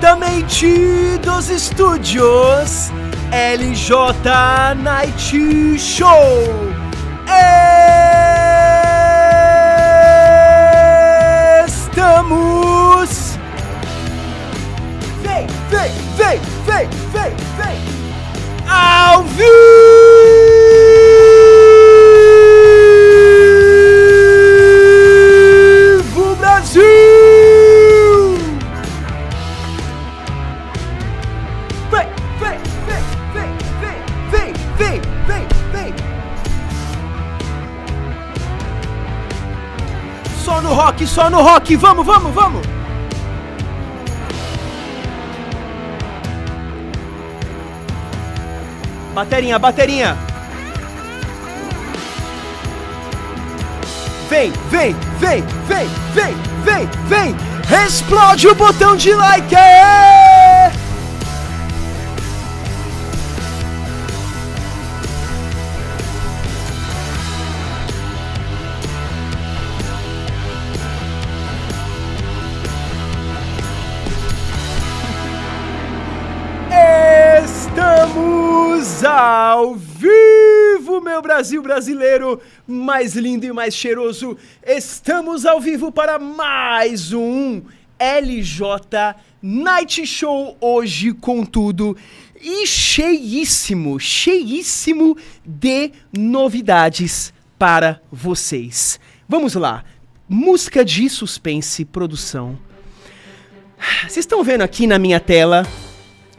diretamente dos estúdios LJ Night Show. Estamos. Vem, vem, vem, vem, vem, vem. Ao vivo! só no rock, vamos, vamos, vamos! Baterinha, baterinha! Vem, vem, vem, vem, vem, vem, vem! Explode o botão de like! Aê! Brasil brasileiro mais lindo e mais cheiroso. Estamos ao vivo para mais um LJ Night Show hoje com tudo e cheíssimo, cheíssimo de novidades para vocês. Vamos lá. Música de suspense produção. Vocês estão vendo aqui na minha tela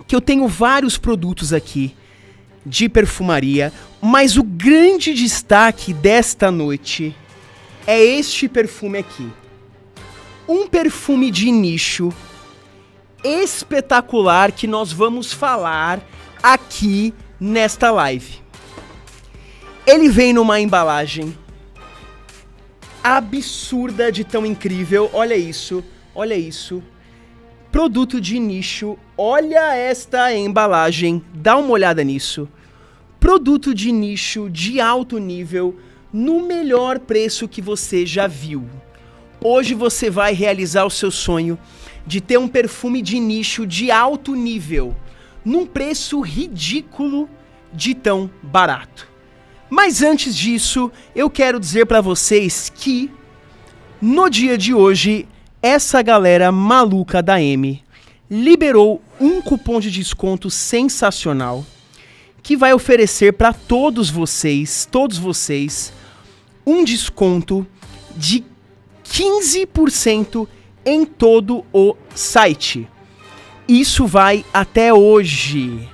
que eu tenho vários produtos aqui de perfumaria. Mas o grande destaque desta noite é este perfume aqui. Um perfume de nicho espetacular que nós vamos falar aqui nesta live. Ele vem numa embalagem absurda de tão incrível. Olha isso, olha isso. Produto de nicho. Olha esta embalagem. Dá uma olhada nisso produto de nicho de alto nível no melhor preço que você já viu. Hoje você vai realizar o seu sonho de ter um perfume de nicho de alto nível num preço ridículo de tão barato. Mas antes disso, eu quero dizer para vocês que no dia de hoje essa galera maluca da M liberou um cupom de desconto sensacional que vai oferecer para todos vocês, todos vocês, um desconto de 15% em todo o site. Isso vai até hoje,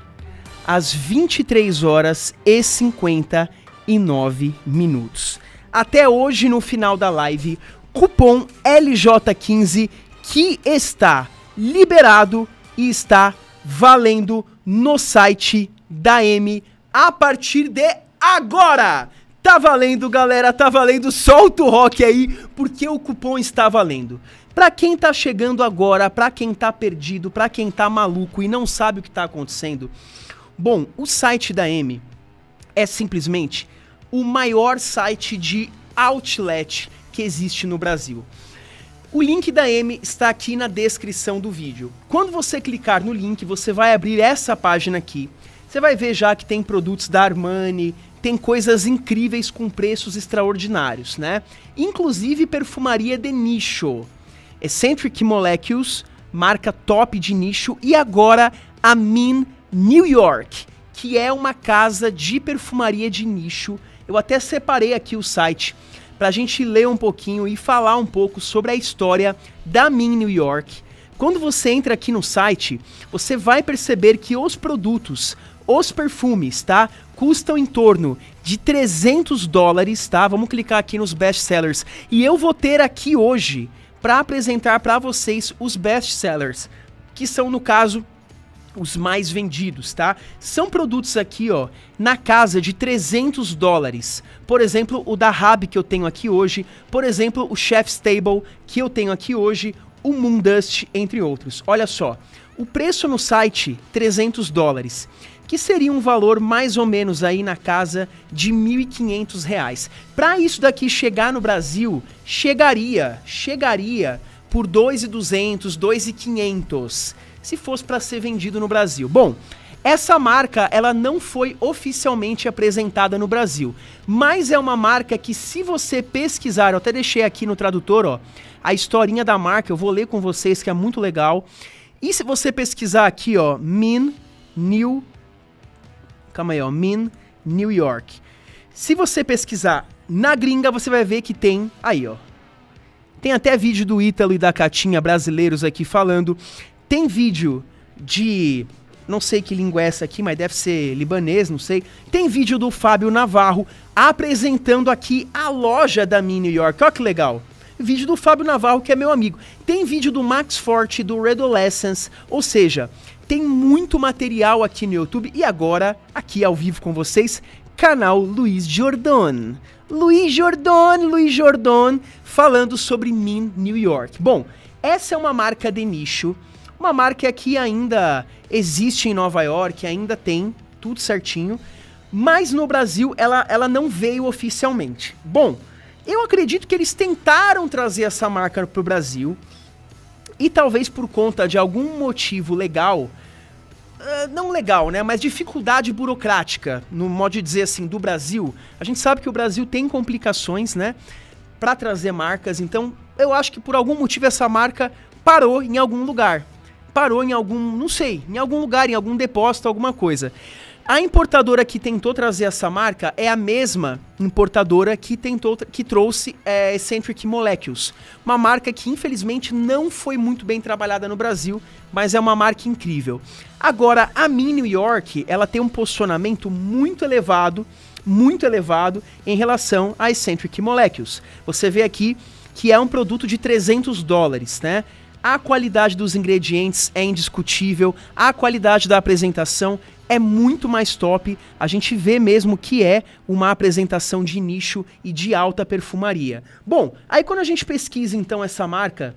às 23 horas e 59 minutos. Até hoje, no final da live, cupom LJ15 que está liberado e está valendo no site da M a partir de agora. Tá valendo, galera, tá valendo. Solta o rock aí, porque o cupom está valendo. Pra quem tá chegando agora, pra quem tá perdido, pra quem tá maluco e não sabe o que tá acontecendo, bom, o site da M é simplesmente o maior site de outlet que existe no Brasil. O link da M está aqui na descrição do vídeo. Quando você clicar no link, você vai abrir essa página aqui você vai ver já que tem produtos da Armani, tem coisas incríveis com preços extraordinários, né? Inclusive perfumaria de nicho. Eccentric Molecules, marca top de nicho, e agora a Min New York, que é uma casa de perfumaria de nicho. Eu até separei aqui o site para a gente ler um pouquinho e falar um pouco sobre a história da Min New York. Quando você entra aqui no site, você vai perceber que os produtos os perfumes, tá? Custam em torno de 300 dólares, tá? Vamos clicar aqui nos best sellers. E eu vou ter aqui hoje para apresentar para vocês os best sellers, que são no caso os mais vendidos, tá? São produtos aqui, ó, na casa de 300 dólares. Por exemplo, o da Rab que eu tenho aqui hoje, por exemplo, o Chef's Table que eu tenho aqui hoje, o Moondust, entre outros. Olha só, o preço no site, 300 dólares que seria um valor mais ou menos aí na casa de R$ 1.500. Para isso daqui chegar no Brasil, chegaria, chegaria por 2.200, 2.500, se fosse para ser vendido no Brasil. Bom, essa marca ela não foi oficialmente apresentada no Brasil, mas é uma marca que se você pesquisar, eu até deixei aqui no tradutor, ó, a historinha da marca, eu vou ler com vocês que é muito legal. E se você pesquisar aqui, ó, Min New Calma aí, ó. Min, New York. Se você pesquisar na gringa, você vai ver que tem aí, ó. Tem até vídeo do Ítalo e da Catinha brasileiros aqui falando. Tem vídeo de. Não sei que língua é essa aqui, mas deve ser libanês, não sei. Tem vídeo do Fábio Navarro apresentando aqui a loja da Min New York. Olha que legal. Vídeo do Fábio Navarro, que é meu amigo. Tem vídeo do Max Forte, do Redolescence. Ou seja, tem muito material aqui no YouTube e agora, aqui ao vivo com vocês, canal Luiz Jordan. Luiz Jordan, Luiz Jordan, falando sobre Mean New York. Bom, essa é uma marca de nicho, uma marca que ainda existe em Nova York, ainda tem tudo certinho, mas no Brasil ela, ela não veio oficialmente. Bom, eu acredito que eles tentaram trazer essa marca para o Brasil, e talvez por conta de algum motivo legal, ah, não legal, né? Mas dificuldade burocrática, no modo de dizer assim, do Brasil. A gente sabe que o Brasil tem complicações, né? Para trazer marcas. Então, eu acho que por algum motivo essa marca parou em algum lugar. Parou em algum, não sei, em algum lugar, em algum depósito, alguma coisa. A importadora que tentou trazer essa marca é a mesma importadora que tentou que trouxe é, Eccentric Molecules, uma marca que infelizmente não foi muito bem trabalhada no Brasil, mas é uma marca incrível. Agora a Mi New York, ela tem um posicionamento muito elevado, muito elevado em relação a Eccentric Molecules. Você vê aqui que é um produto de 300 dólares, né? A qualidade dos ingredientes é indiscutível, a qualidade da apresentação é muito mais top. A gente vê mesmo que é uma apresentação de nicho e de alta perfumaria. Bom, aí quando a gente pesquisa então essa marca,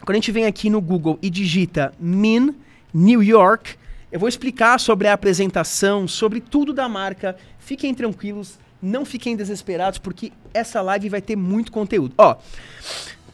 quando a gente vem aqui no Google e digita Min New York, eu vou explicar sobre a apresentação, sobre tudo da marca. Fiquem tranquilos, não fiquem desesperados porque essa live vai ter muito conteúdo. Ó,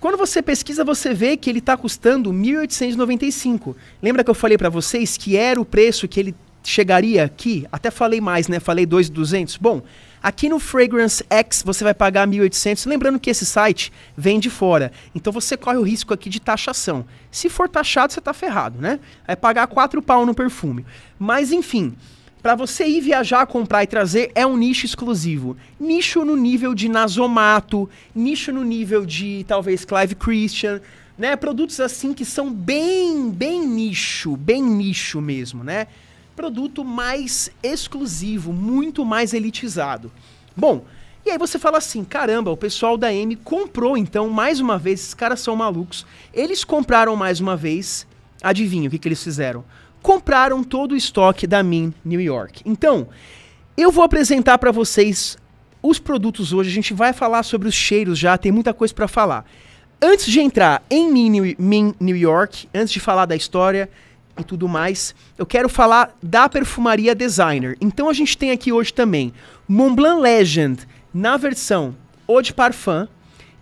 quando você pesquisa, você vê que ele está custando 1.895. Lembra que eu falei para vocês que era o preço que ele chegaria aqui, até falei mais, né? Falei 2,200. Bom, aqui no Fragrance X você vai pagar 1.800. Lembrando que esse site vem de fora, então você corre o risco aqui de taxação. Se for taxado, você tá ferrado, né? Vai é pagar 4 pau no perfume. Mas enfim, para você ir viajar, comprar e trazer é um nicho exclusivo. Nicho no nível de Nasomato, nicho no nível de talvez Clive Christian, né? Produtos assim que são bem, bem nicho, bem nicho mesmo, né? produto mais exclusivo, muito mais elitizado. Bom, e aí você fala assim: caramba, o pessoal da M comprou então mais uma vez, esses caras são malucos. Eles compraram mais uma vez. Adivinha o que, que eles fizeram? Compraram todo o estoque da Min New York. Então, eu vou apresentar para vocês os produtos hoje. A gente vai falar sobre os cheiros já, tem muita coisa para falar. Antes de entrar em Min New York, antes de falar da história, e tudo mais, eu quero falar da perfumaria designer. Então a gente tem aqui hoje também Montblanc Legend na versão Eau de Parfum.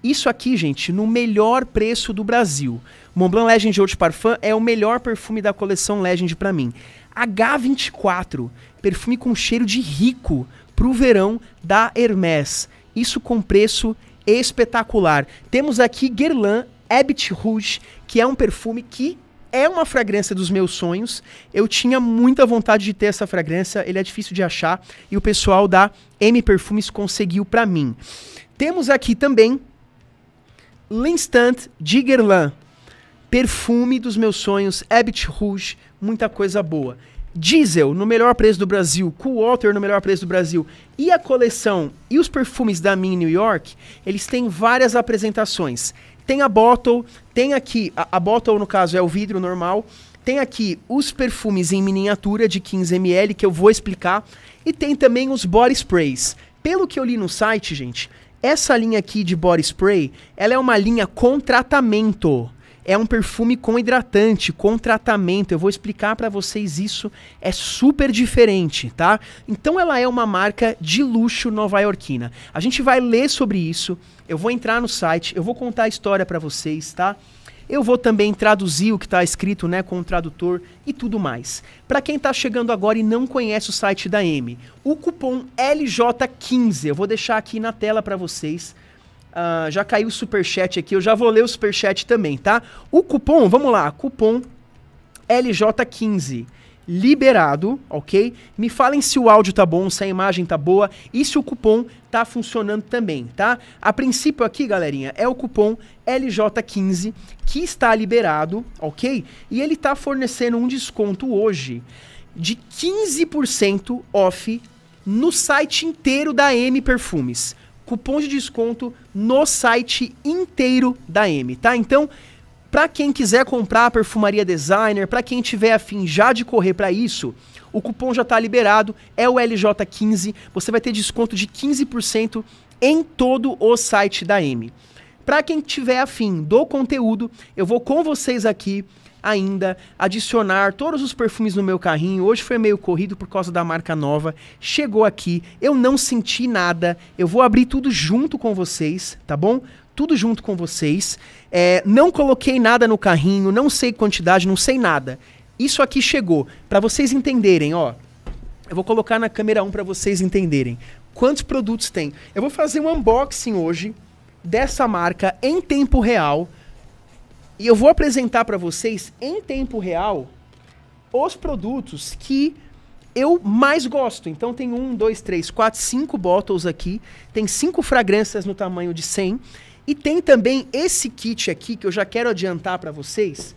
Isso aqui, gente, no melhor preço do Brasil. Montblanc Legend Eau de Parfum é o melhor perfume da coleção Legend para mim. H24, perfume com cheiro de rico pro verão da Hermès. Isso com preço espetacular. Temos aqui Guerlain Abit Rouge, que é um perfume que é uma fragrância dos meus sonhos. Eu tinha muita vontade de ter essa fragrância, ele é difícil de achar e o pessoal da M Perfumes conseguiu para mim. Temos aqui também Linstant de Guerlain, perfume dos meus sonhos, Habit Rouge, muita coisa boa. Diesel no melhor preço do Brasil, Cool Water no melhor preço do Brasil e a coleção e os perfumes da Min New York, eles têm várias apresentações tem a bottle, tem aqui, a, a bottle no caso é o vidro normal, tem aqui os perfumes em miniatura de 15ml que eu vou explicar, e tem também os body sprays. Pelo que eu li no site, gente, essa linha aqui de body spray, ela é uma linha com tratamento é um perfume com hidratante, com tratamento. Eu vou explicar para vocês isso. É super diferente, tá? Então ela é uma marca de luxo nova-iorquina. A gente vai ler sobre isso. Eu vou entrar no site, eu vou contar a história para vocês, tá? Eu vou também traduzir o que está escrito né, com o tradutor e tudo mais. Para quem está chegando agora e não conhece o site da M, o cupom LJ15 eu vou deixar aqui na tela para vocês. Uh, já caiu o superchat aqui, eu já vou ler o superchat também, tá? O cupom, vamos lá, cupom LJ15 liberado, ok? Me falem se o áudio tá bom, se a imagem tá boa e se o cupom tá funcionando também, tá? A princípio aqui, galerinha, é o cupom LJ15 que está liberado, ok? E ele tá fornecendo um desconto hoje de 15% off no site inteiro da M Perfumes cupom de desconto no site inteiro da M, tá? Então, para quem quiser comprar a perfumaria designer, para quem tiver afim já de correr para isso, o cupom já tá liberado, é o LJ15, você vai ter desconto de 15% em todo o site da M. Para quem tiver afim do conteúdo, eu vou com vocês aqui ainda adicionar todos os perfumes no meu carrinho. Hoje foi meio corrido por causa da marca nova. Chegou aqui, eu não senti nada. Eu vou abrir tudo junto com vocês, tá bom? Tudo junto com vocês. É, não coloquei nada no carrinho, não sei quantidade, não sei nada. Isso aqui chegou. Para vocês entenderem, ó. Eu vou colocar na câmera 1 para vocês entenderem quantos produtos tem. Eu vou fazer um unboxing hoje dessa marca em tempo real. E eu vou apresentar para vocês em tempo real os produtos que eu mais gosto. Então tem um, dois, três, quatro, cinco bottles aqui. Tem cinco fragrâncias no tamanho de 100. E tem também esse kit aqui que eu já quero adiantar para vocês.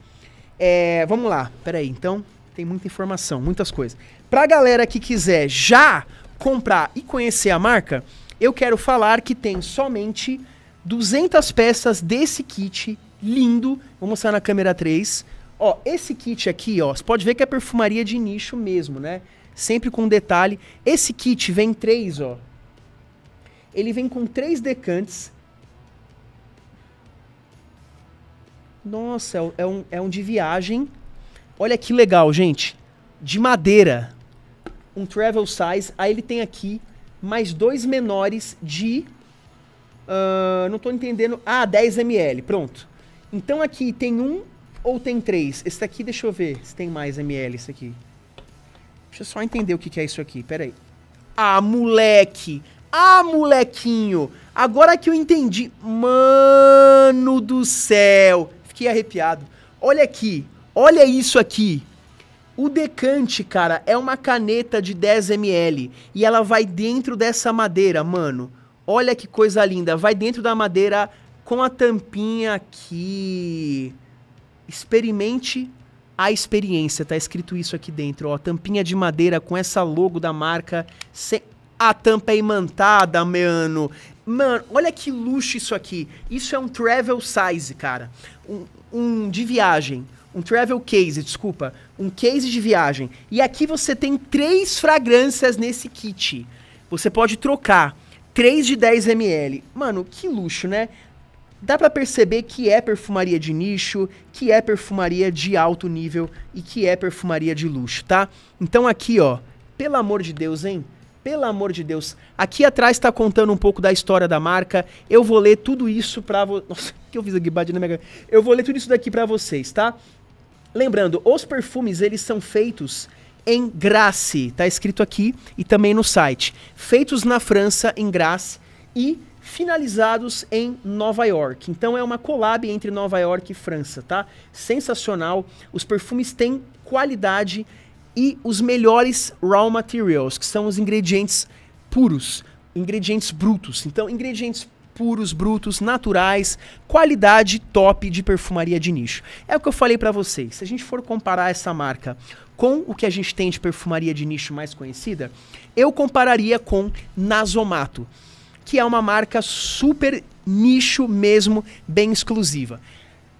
É, vamos lá, peraí. Então tem muita informação, muitas coisas. para galera que quiser já comprar e conhecer a marca, eu quero falar que tem somente 200 peças desse kit lindo. Vou mostrar na câmera 3. Ó, esse kit aqui, ó, você pode ver que é perfumaria de nicho mesmo, né? Sempre com detalhe. Esse kit vem três, ó. Ele vem com três decantes. Nossa, é um, é um é de viagem. Olha que legal, gente. De madeira. Um travel size. Aí ele tem aqui mais dois menores de... Uh, não tô entendendo. Ah, 10ml. Pronto. Então aqui tem um ou tem três? Esse daqui, deixa eu ver se tem mais ml isso aqui. Deixa eu só entender o que, que é isso aqui, peraí. Ah, moleque! Ah, molequinho! Agora que eu entendi... Mano do céu! Fiquei arrepiado. Olha aqui, olha isso aqui. O decante, cara, é uma caneta de 10ml e ela vai dentro dessa madeira, mano. Olha que coisa linda, vai dentro da madeira com a tampinha aqui. Experimente a experiência. Tá escrito isso aqui dentro, ó. Tampinha de madeira com essa logo da marca. Se... A tampa é imantada, mano. Mano, olha que luxo isso aqui. Isso é um travel size, cara. Um, um de viagem. Um travel case, desculpa. Um case de viagem. E aqui você tem três fragrâncias nesse kit. Você pode trocar. três de 10 ml. Mano, que luxo, né? dá para perceber que é perfumaria de nicho, que é perfumaria de alto nível e que é perfumaria de luxo, tá? Então aqui, ó, pelo amor de Deus, hein? Pelo amor de Deus. Aqui atrás está contando um pouco da história da marca. Eu vou ler tudo isso para vocês. Nossa, o que eu fiz aqui? Bate na minha Eu vou ler tudo isso daqui para vocês, tá? Lembrando, os perfumes, eles são feitos em Grasse. Tá escrito aqui e também no site. Feitos na França, em Grasse. E finalizados em Nova York. Então é uma collab entre Nova York e França, tá? Sensacional. Os perfumes têm qualidade e os melhores raw materials, que são os ingredientes puros, ingredientes brutos. Então, ingredientes puros, brutos, naturais, qualidade top de perfumaria de nicho. É o que eu falei para vocês. Se a gente for comparar essa marca com o que a gente tem de perfumaria de nicho mais conhecida, eu compararia com Nasomato que é uma marca super nicho mesmo, bem exclusiva.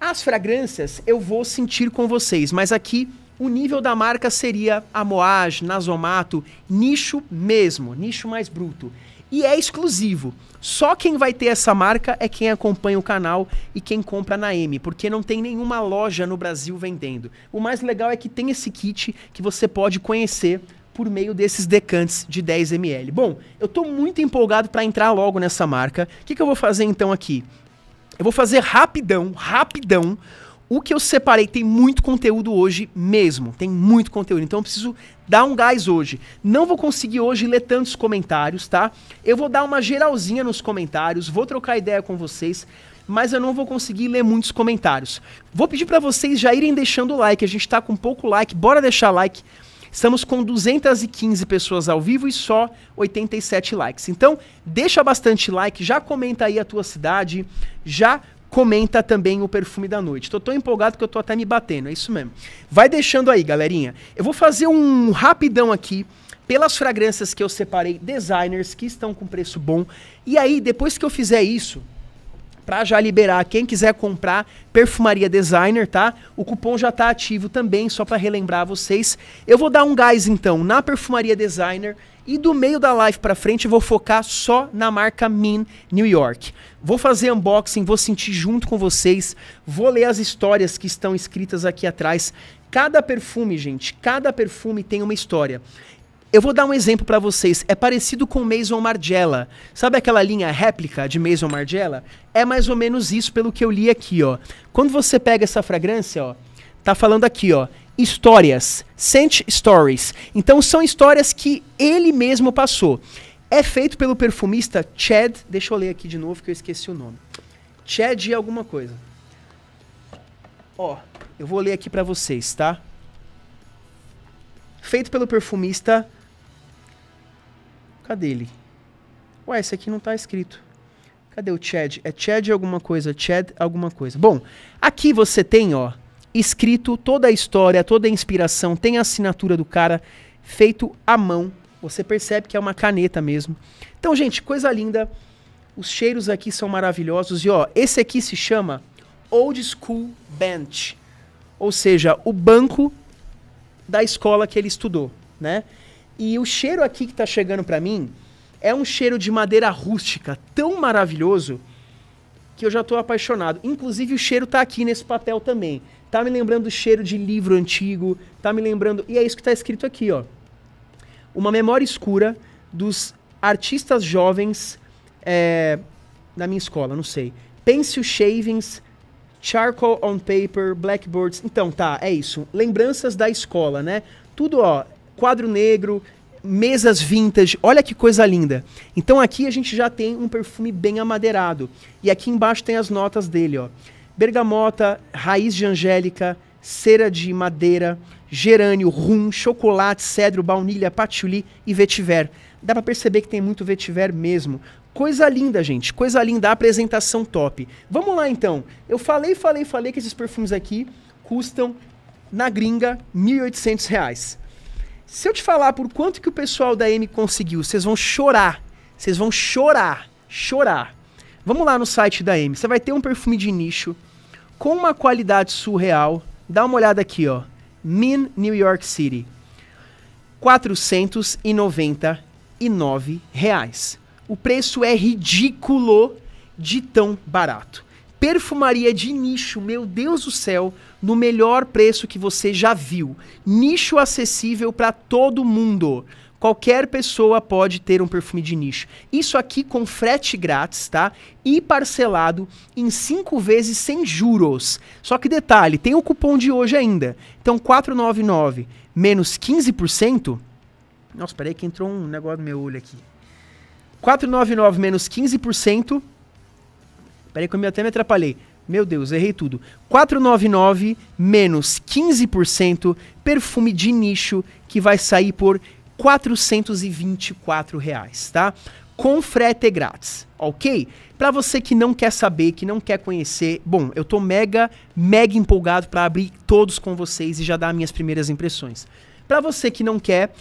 As fragrâncias eu vou sentir com vocês, mas aqui o nível da marca seria Amoage, Nasomato, nicho mesmo, nicho mais bruto. E é exclusivo. Só quem vai ter essa marca é quem acompanha o canal e quem compra na M, porque não tem nenhuma loja no Brasil vendendo. O mais legal é que tem esse kit que você pode conhecer por meio desses decantes de 10 ml. Bom, eu estou muito empolgado para entrar logo nessa marca. O que, que eu vou fazer então aqui? Eu vou fazer rapidão, rapidão, o que eu separei tem muito conteúdo hoje mesmo, tem muito conteúdo, então eu preciso dar um gás hoje. Não vou conseguir hoje ler tantos comentários, tá? Eu vou dar uma geralzinha nos comentários, vou trocar ideia com vocês, mas eu não vou conseguir ler muitos comentários. Vou pedir para vocês já irem deixando o like, a gente tá com pouco like, bora deixar like Estamos com 215 pessoas ao vivo e só 87 likes. Então, deixa bastante like, já comenta aí a tua cidade, já comenta também o perfume da noite. Tô tão empolgado que eu tô até me batendo, é isso mesmo. Vai deixando aí, galerinha. Eu vou fazer um rapidão aqui pelas fragrâncias que eu separei, designers que estão com preço bom. E aí, depois que eu fizer isso, para já liberar quem quiser comprar perfumaria designer, tá? O cupom já tá ativo também, só para relembrar vocês. Eu vou dar um gás então na perfumaria designer e do meio da live para frente eu vou focar só na marca Min New York. Vou fazer unboxing, vou sentir junto com vocês, vou ler as histórias que estão escritas aqui atrás. Cada perfume, gente, cada perfume tem uma história. Eu vou dar um exemplo para vocês. É parecido com Maison Margiela. Sabe aquela linha réplica de Maison Margiela? É mais ou menos isso pelo que eu li aqui, ó. Quando você pega essa fragrância, ó, tá falando aqui, ó, histórias, scent stories. Então são histórias que ele mesmo passou. É feito pelo perfumista Chad, deixa eu ler aqui de novo que eu esqueci o nome. Chad e alguma coisa. Ó, eu vou ler aqui para vocês, tá? Feito pelo perfumista Cadê ele? Ué, esse aqui não está escrito. Cadê o Chad? É Chad alguma coisa, Chad alguma coisa. Bom, aqui você tem, ó, escrito toda a história, toda a inspiração, tem a assinatura do cara, feito à mão. Você percebe que é uma caneta mesmo. Então, gente, coisa linda. Os cheiros aqui são maravilhosos. E, ó, esse aqui se chama Old School Bench. Ou seja, o banco da escola que ele estudou, né? E o cheiro aqui que tá chegando para mim é um cheiro de madeira rústica tão maravilhoso que eu já tô apaixonado. Inclusive o cheiro tá aqui nesse papel também. Tá me lembrando o cheiro de livro antigo, tá me lembrando. E é isso que tá escrito aqui, ó. Uma memória escura dos artistas jovens é, da minha escola, não sei. Pencil shavings, charcoal on paper, blackboards. Então, tá, é isso. Lembranças da escola, né? Tudo, ó, quadro negro, mesas vintage, olha que coisa linda. Então aqui a gente já tem um perfume bem amadeirado. E aqui embaixo tem as notas dele, ó. Bergamota, raiz de angélica, cera de madeira, gerânio, rum, chocolate, cedro, baunilha, patchouli e vetiver. Dá para perceber que tem muito vetiver mesmo. Coisa linda, gente. Coisa linda, apresentação top. Vamos lá então. Eu falei, falei, falei que esses perfumes aqui custam na gringa R$ 1.800. Se eu te falar por quanto que o pessoal da M conseguiu, vocês vão chorar. Vocês vão chorar, chorar. Vamos lá no site da M. Você vai ter um perfume de nicho com uma qualidade surreal. Dá uma olhada aqui, ó. Min New York City. 499 reais. O preço é ridículo de tão barato. Perfumaria de nicho, meu Deus do céu, no melhor preço que você já viu. Nicho acessível para todo mundo. Qualquer pessoa pode ter um perfume de nicho. Isso aqui com frete grátis, tá? E parcelado em 5 vezes sem juros. Só que detalhe, tem o cupom de hoje ainda. Então 499 menos 15%. Nossa, peraí que entrou um negócio no meu olho aqui. 499 menos 15% Peraí que eu até me atrapalhei. Meu Deus, errei tudo. 499 menos 15% perfume de nicho que vai sair por 424 reais, tá? Com frete grátis, ok? Para você que não quer saber, que não quer conhecer, bom, eu tô mega, mega empolgado para abrir todos com vocês e já dar minhas primeiras impressões. Para você que não quer,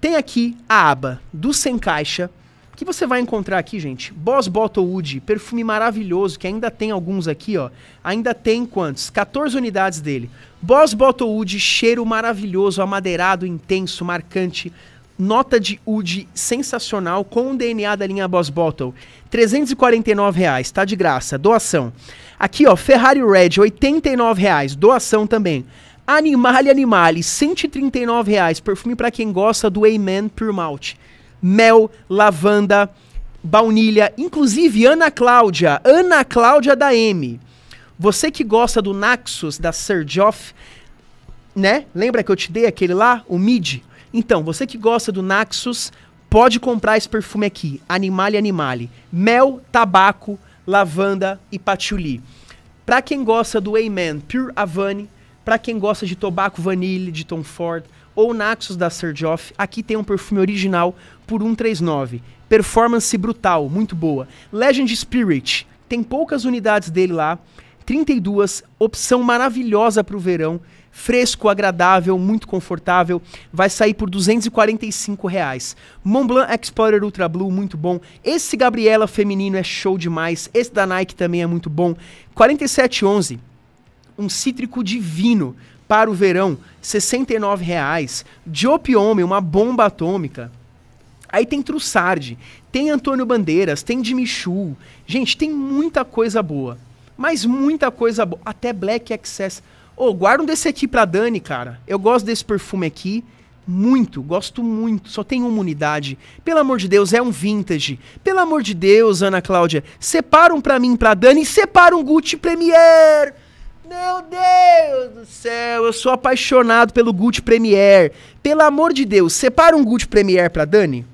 tem aqui a aba do Sem Caixa, que você vai encontrar aqui, gente? Boss Wood, perfume maravilhoso, que ainda tem alguns aqui, ó. Ainda tem quantos? 14 unidades dele. Boss Wood, cheiro maravilhoso, amadeirado, intenso, marcante. Nota de Wood sensacional com o DNA da linha Boss Bottle. 349 reais, tá de graça, doação. Aqui, ó, Ferrari Red, 89 reais, doação também. Animale Animale, 139 reais, perfume para quem gosta do Amen Pure Malt mel, lavanda, baunilha, inclusive Ana Cláudia, Ana Cláudia da M. Você que gosta do Naxos da Sergioff, né? Lembra que eu te dei aquele lá, o Mid? Então, você que gosta do Naxos, pode comprar esse perfume aqui, Animale Animale. Mel, tabaco, lavanda e patchouli. Para quem gosta do Amen Pure Avani, para quem gosta de tabaco Vanille de Tom Ford ou Naxos da Sergioff, aqui tem um perfume original por 139. Performance brutal, muito boa. Legend Spirit, tem poucas unidades dele lá. 32, opção maravilhosa para o verão. Fresco, agradável, muito confortável. Vai sair por 245 reais. Montblanc Explorer Ultra Blue, muito bom. Esse Gabriela feminino é show demais. Esse da Nike também é muito bom. 4711, um cítrico divino para o verão, 69 reais Diop Homem, uma bomba atômica, Aí tem Trussardi, tem Antônio Bandeiras, tem Dimichu. Gente, tem muita coisa boa. Mas muita coisa boa. Até Black Access. Ô, oh, guarda um desse aqui pra Dani, cara. Eu gosto desse perfume aqui. Muito, gosto muito. Só tem uma unidade. Pelo amor de Deus, é um vintage. Pelo amor de Deus, Ana Cláudia. separam um pra mim, pra Dani. separam um Gucci Premier. Meu Deus do céu, eu sou apaixonado pelo Gucci Premier. Pelo amor de Deus, separa um Gucci Premier pra Dani.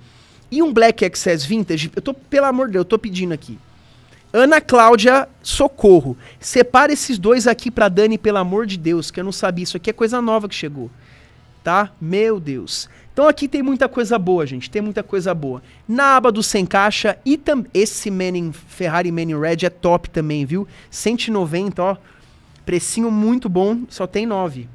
E um Black Excess Vintage, eu tô, pelo amor de Deus, eu tô pedindo aqui. Ana Cláudia Socorro, separa esses dois aqui pra Dani, pelo amor de Deus, que eu não sabia, isso aqui é coisa nova que chegou. Tá? Meu Deus. Então aqui tem muita coisa boa, gente, tem muita coisa boa. Na aba do Sem Caixa, e tam, esse Manning, Ferrari Manning Red é top também, viu? 190, ó, precinho muito bom, só tem 9.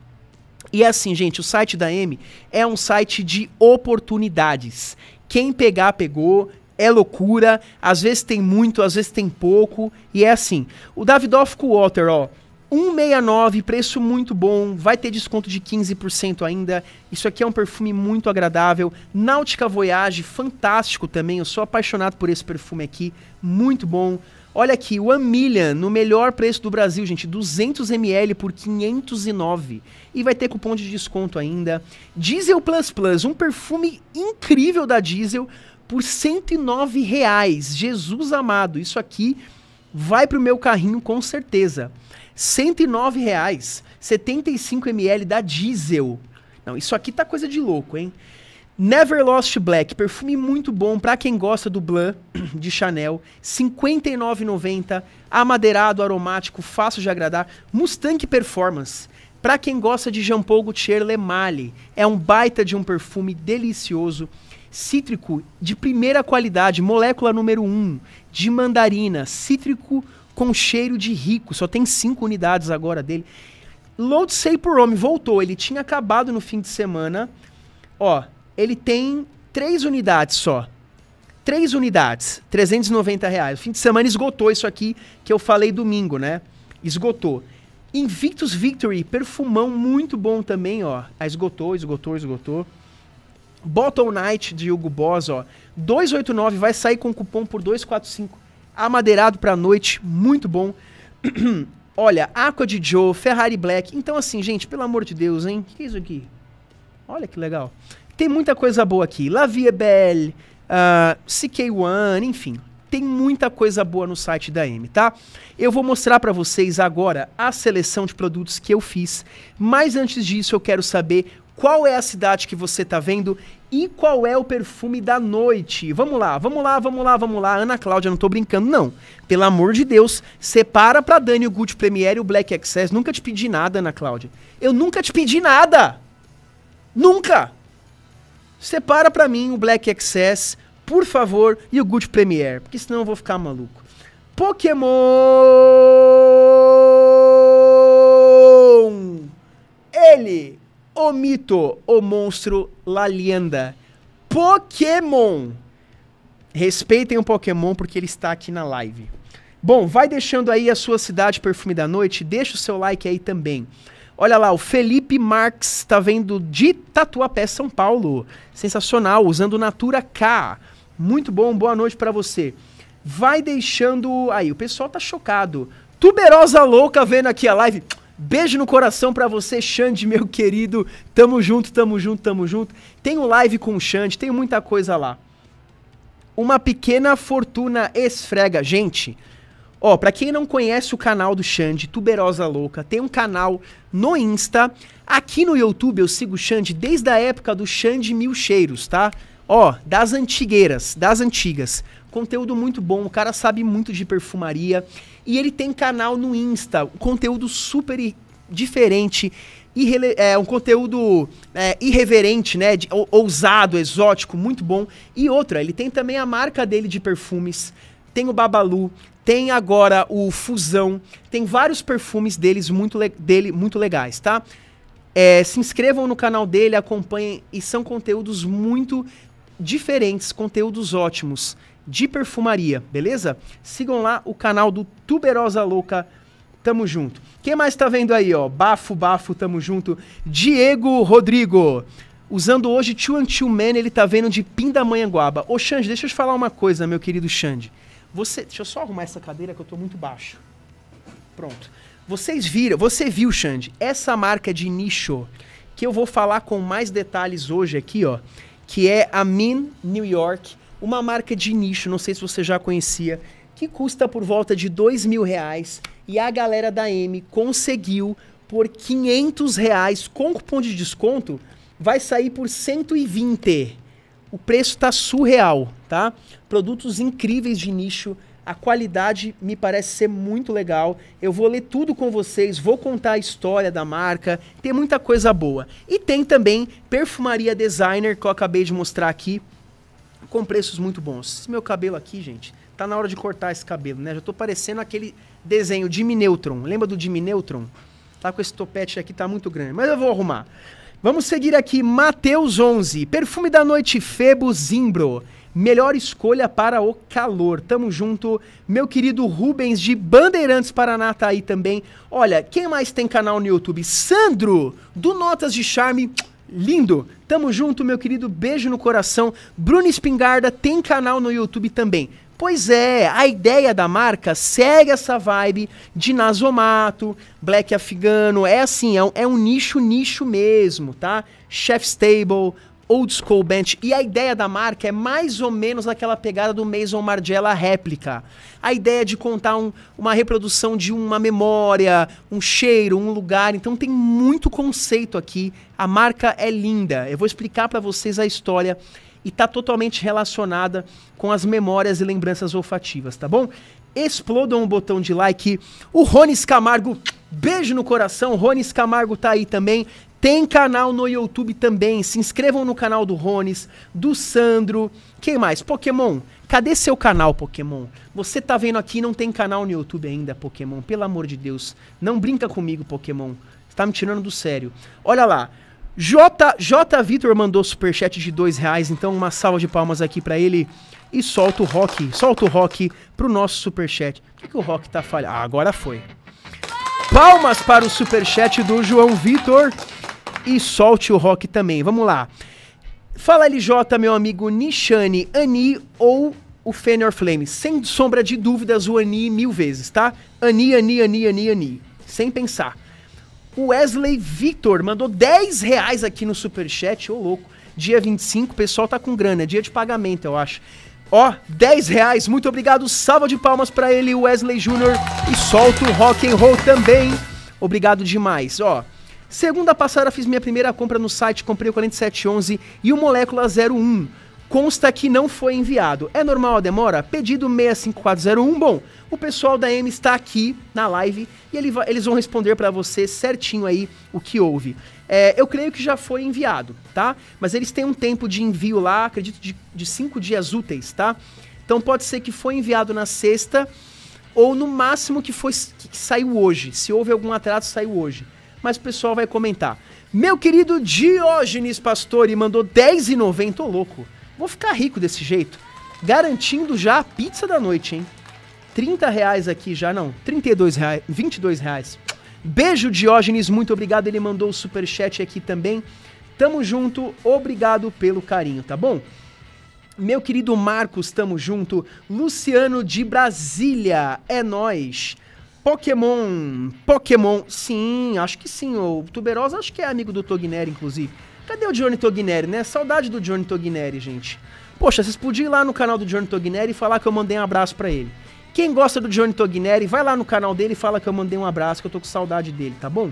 E é assim, gente, o site da M é um site de oportunidades. Quem pegar, pegou. É loucura. Às vezes tem muito, às vezes tem pouco. E é assim. O Davidoff Water, ó. 169, preço muito bom, vai ter desconto de 15% ainda. Isso aqui é um perfume muito agradável. Náutica Voyage, fantástico também. Eu sou apaixonado por esse perfume aqui, muito bom. Olha aqui, o Amilian, no melhor preço do Brasil, gente, 200ml por 509. E vai ter cupom de desconto ainda. Diesel Plus Plus, um perfume incrível da Diesel por 109 reais. Jesus amado, isso aqui vai pro meu carrinho com certeza. 109 reais, 75ml da Diesel. Não, isso aqui tá coisa de louco, hein? Never Lost Black, perfume muito bom para quem gosta do Blanc de Chanel, 59,90, amadeirado, aromático, fácil de agradar, Mustang Performance. Para quem gosta de Jean Paul Gaultier Le Male, é um baita de um perfume delicioso, cítrico de primeira qualidade, molécula número 1 de mandarina, cítrico com cheiro de rico, só tem 5 unidades agora dele. Load Say por Home voltou, ele tinha acabado no fim de semana. Ó, ele tem três unidades só. Três unidades, 390 reais. O fim de semana esgotou isso aqui que eu falei domingo, né? Esgotou. Invictus Victory, perfumão muito bom também, ó. Ah, esgotou, esgotou, esgotou. Bottle Night de Hugo Boss, ó. 289 vai sair com cupom por 245. Amadeirado pra noite, muito bom. Olha, Aqua de Joe, Ferrari Black. Então, assim, gente, pelo amor de Deus, hein? O que é isso aqui? Olha que legal. Tem muita coisa boa aqui. La Vie Belle, uh, ah, CK1, enfim. Tem muita coisa boa no site da M, tá? Eu vou mostrar para vocês agora a seleção de produtos que eu fiz, mas antes disso eu quero saber qual é a cidade que você tá vendo e qual é o perfume da noite. Vamos lá, vamos lá, vamos lá, vamos lá. Ana Cláudia, não tô brincando, não. Pelo amor de Deus, separa pra Dani o Gucci Premiere e o Black Excess. Nunca te pedi nada, Ana Cláudia. Eu nunca te pedi nada! Nunca! Separa para mim o Black Excess, por favor, e o Good Premiere, porque senão eu vou ficar maluco. Pokémon! Ele, o mito, o monstro, la lenda. Pokémon! Respeitem o Pokémon porque ele está aqui na live. Bom, vai deixando aí a sua cidade perfume da noite, deixa o seu like aí também. Olha lá, o Felipe Marx está vendo de Tatuapé, São Paulo. Sensacional, usando Natura K. Muito bom, boa noite para você. Vai deixando. Aí, o pessoal tá chocado. Tuberosa louca vendo aqui a live. Beijo no coração para você, Xande, meu querido. Tamo junto, tamo junto, tamo junto. Tenho live com o Xande, tenho muita coisa lá. Uma pequena fortuna esfrega. Gente, Ó, pra quem não conhece o canal do Xande, Tuberosa Louca, tem um canal no Insta. Aqui no YouTube eu sigo o Xande desde a época do Xande Mil Cheiros, tá? Ó, das antigueiras, das antigas. Conteúdo muito bom, o cara sabe muito de perfumaria. E ele tem canal no Insta, conteúdo super diferente, é, um conteúdo é, irreverente, né? De, ousado, exótico, muito bom. E outra, ele tem também a marca dele de perfumes, tem o Babalu, tem agora o Fusão. Tem vários perfumes deles muito dele muito legais, tá? É, se inscrevam no canal dele, acompanhem. E são conteúdos muito diferentes, conteúdos ótimos de perfumaria, beleza? Sigam lá o canal do Tuberosa Louca. Tamo junto. Quem mais tá vendo aí, ó? Bafo, bafo, tamo junto. Diego Rodrigo usando hoje Tio Antio Man, ele tá vendo de Pindamonhanguaba. Ô Xande, deixa eu te falar uma coisa, meu querido Xande. Você, deixa eu só arrumar essa cadeira que eu estou muito baixo. Pronto. Vocês viram, você viu, Xande, essa marca de nicho que eu vou falar com mais detalhes hoje aqui, ó, que é a Min New York, uma marca de nicho, não sei se você já conhecia, que custa por volta de dois mil reais e a galera da M conseguiu por 500 reais com cupom de desconto, vai sair por 120. O preço tá surreal, tá? produtos incríveis de nicho. A qualidade me parece ser muito legal. Eu vou ler tudo com vocês, vou contar a história da marca, tem muita coisa boa. E tem também perfumaria designer que eu acabei de mostrar aqui, com preços muito bons. Esse meu cabelo aqui, gente, tá na hora de cortar esse cabelo, né? Já tô parecendo aquele desenho de Neutron. Lembra do Jimmy Neutron? Tá com esse topete aqui, tá muito grande, mas eu vou arrumar. Vamos seguir aqui, Mateus 11, perfume da noite Febo Zimbro melhor escolha para o calor. Tamo junto, meu querido Rubens de Bandeirantes Paraná tá aí também. Olha, quem mais tem canal no YouTube? Sandro, do Notas de Charme. Lindo! Tamo junto, meu querido. Beijo no coração. Bruno Espingarda tem canal no YouTube também. Pois é, a ideia da marca segue essa vibe de nasomato, black afegano. É assim, é um, é um nicho, nicho mesmo, tá? Chef's Table, Old School Band. E a ideia da marca é mais ou menos aquela pegada do Mason Margiela réplica. A ideia de contar um, uma reprodução de uma memória, um cheiro, um lugar. Então tem muito conceito aqui. A marca é linda. Eu vou explicar para vocês a história e está totalmente relacionada com as memórias e lembranças olfativas, tá bom? Explodam o botão de like. O Ronis Camargo Beijo no coração, Rony Camargo tá aí também. Tem canal no YouTube também. Se inscrevam no canal do Rones, do Sandro. Quem mais? Pokémon, cadê seu canal, Pokémon? Você tá vendo aqui não tem canal no YouTube ainda, Pokémon. Pelo amor de Deus. Não brinca comigo, Pokémon. Você tá me tirando do sério. Olha lá. J, J Vitor mandou superchat de dois reais, então uma salva de palmas aqui para ele. E solta o rock, solta o rock pro nosso superchat. O que, que o rock tá falhando? Ah, agora foi. Palmas para o superchat do João Vitor e solte o rock também. Vamos lá. Fala LJ, meu amigo Nishani, Ani ou o Fenor Flame. Sem sombra de dúvidas, o Ani mil vezes, tá? Ani, Ani, Ani, Ani, Ani. Sem pensar. O Wesley Vitor mandou 10 reais aqui no superchat, ô oh, louco. Dia 25, o pessoal tá com grana, é dia de pagamento, eu acho. Ó, 10 reais, muito obrigado, salva de palmas para ele, Wesley Júnior. E solta o rock and roll também. Obrigado demais, ó. Segunda passada fiz minha primeira compra no site, comprei o 4711 e o Molécula 01. Consta que não foi enviado. É normal a demora? Pedido 65401. Bom, o pessoal da M está aqui na live e ele eles vão responder para você certinho aí o que houve. É, eu creio que já foi enviado, tá? Mas eles têm um tempo de envio lá, acredito, de, de cinco dias úteis, tá? Então pode ser que foi enviado na sexta ou no máximo que, foi, que saiu hoje. Se houve algum atraso, saiu hoje mas o pessoal vai comentar. Meu querido Diógenes Pastore mandou R$10,90, ô louco. Vou ficar rico desse jeito. Garantindo já a pizza da noite, hein? 30 reais aqui já, não, 32 reais, reais. Beijo, Diógenes, muito obrigado. Ele mandou o super chat aqui também. Tamo junto, obrigado pelo carinho, tá bom? Meu querido Marcos, tamo junto. Luciano de Brasília, é nós. Pokémon. Pokémon. Sim, acho que sim. O Tuberosa acho que é amigo do Togneri, inclusive. Cadê o Johnny Togneri, né? Saudade do Johnny Togneri, gente. Poxa, vocês podiam ir lá no canal do Johnny Togneri e falar que eu mandei um abraço para ele. Quem gosta do Johnny Togneri, vai lá no canal dele e fala que eu mandei um abraço, que eu tô com saudade dele, tá bom?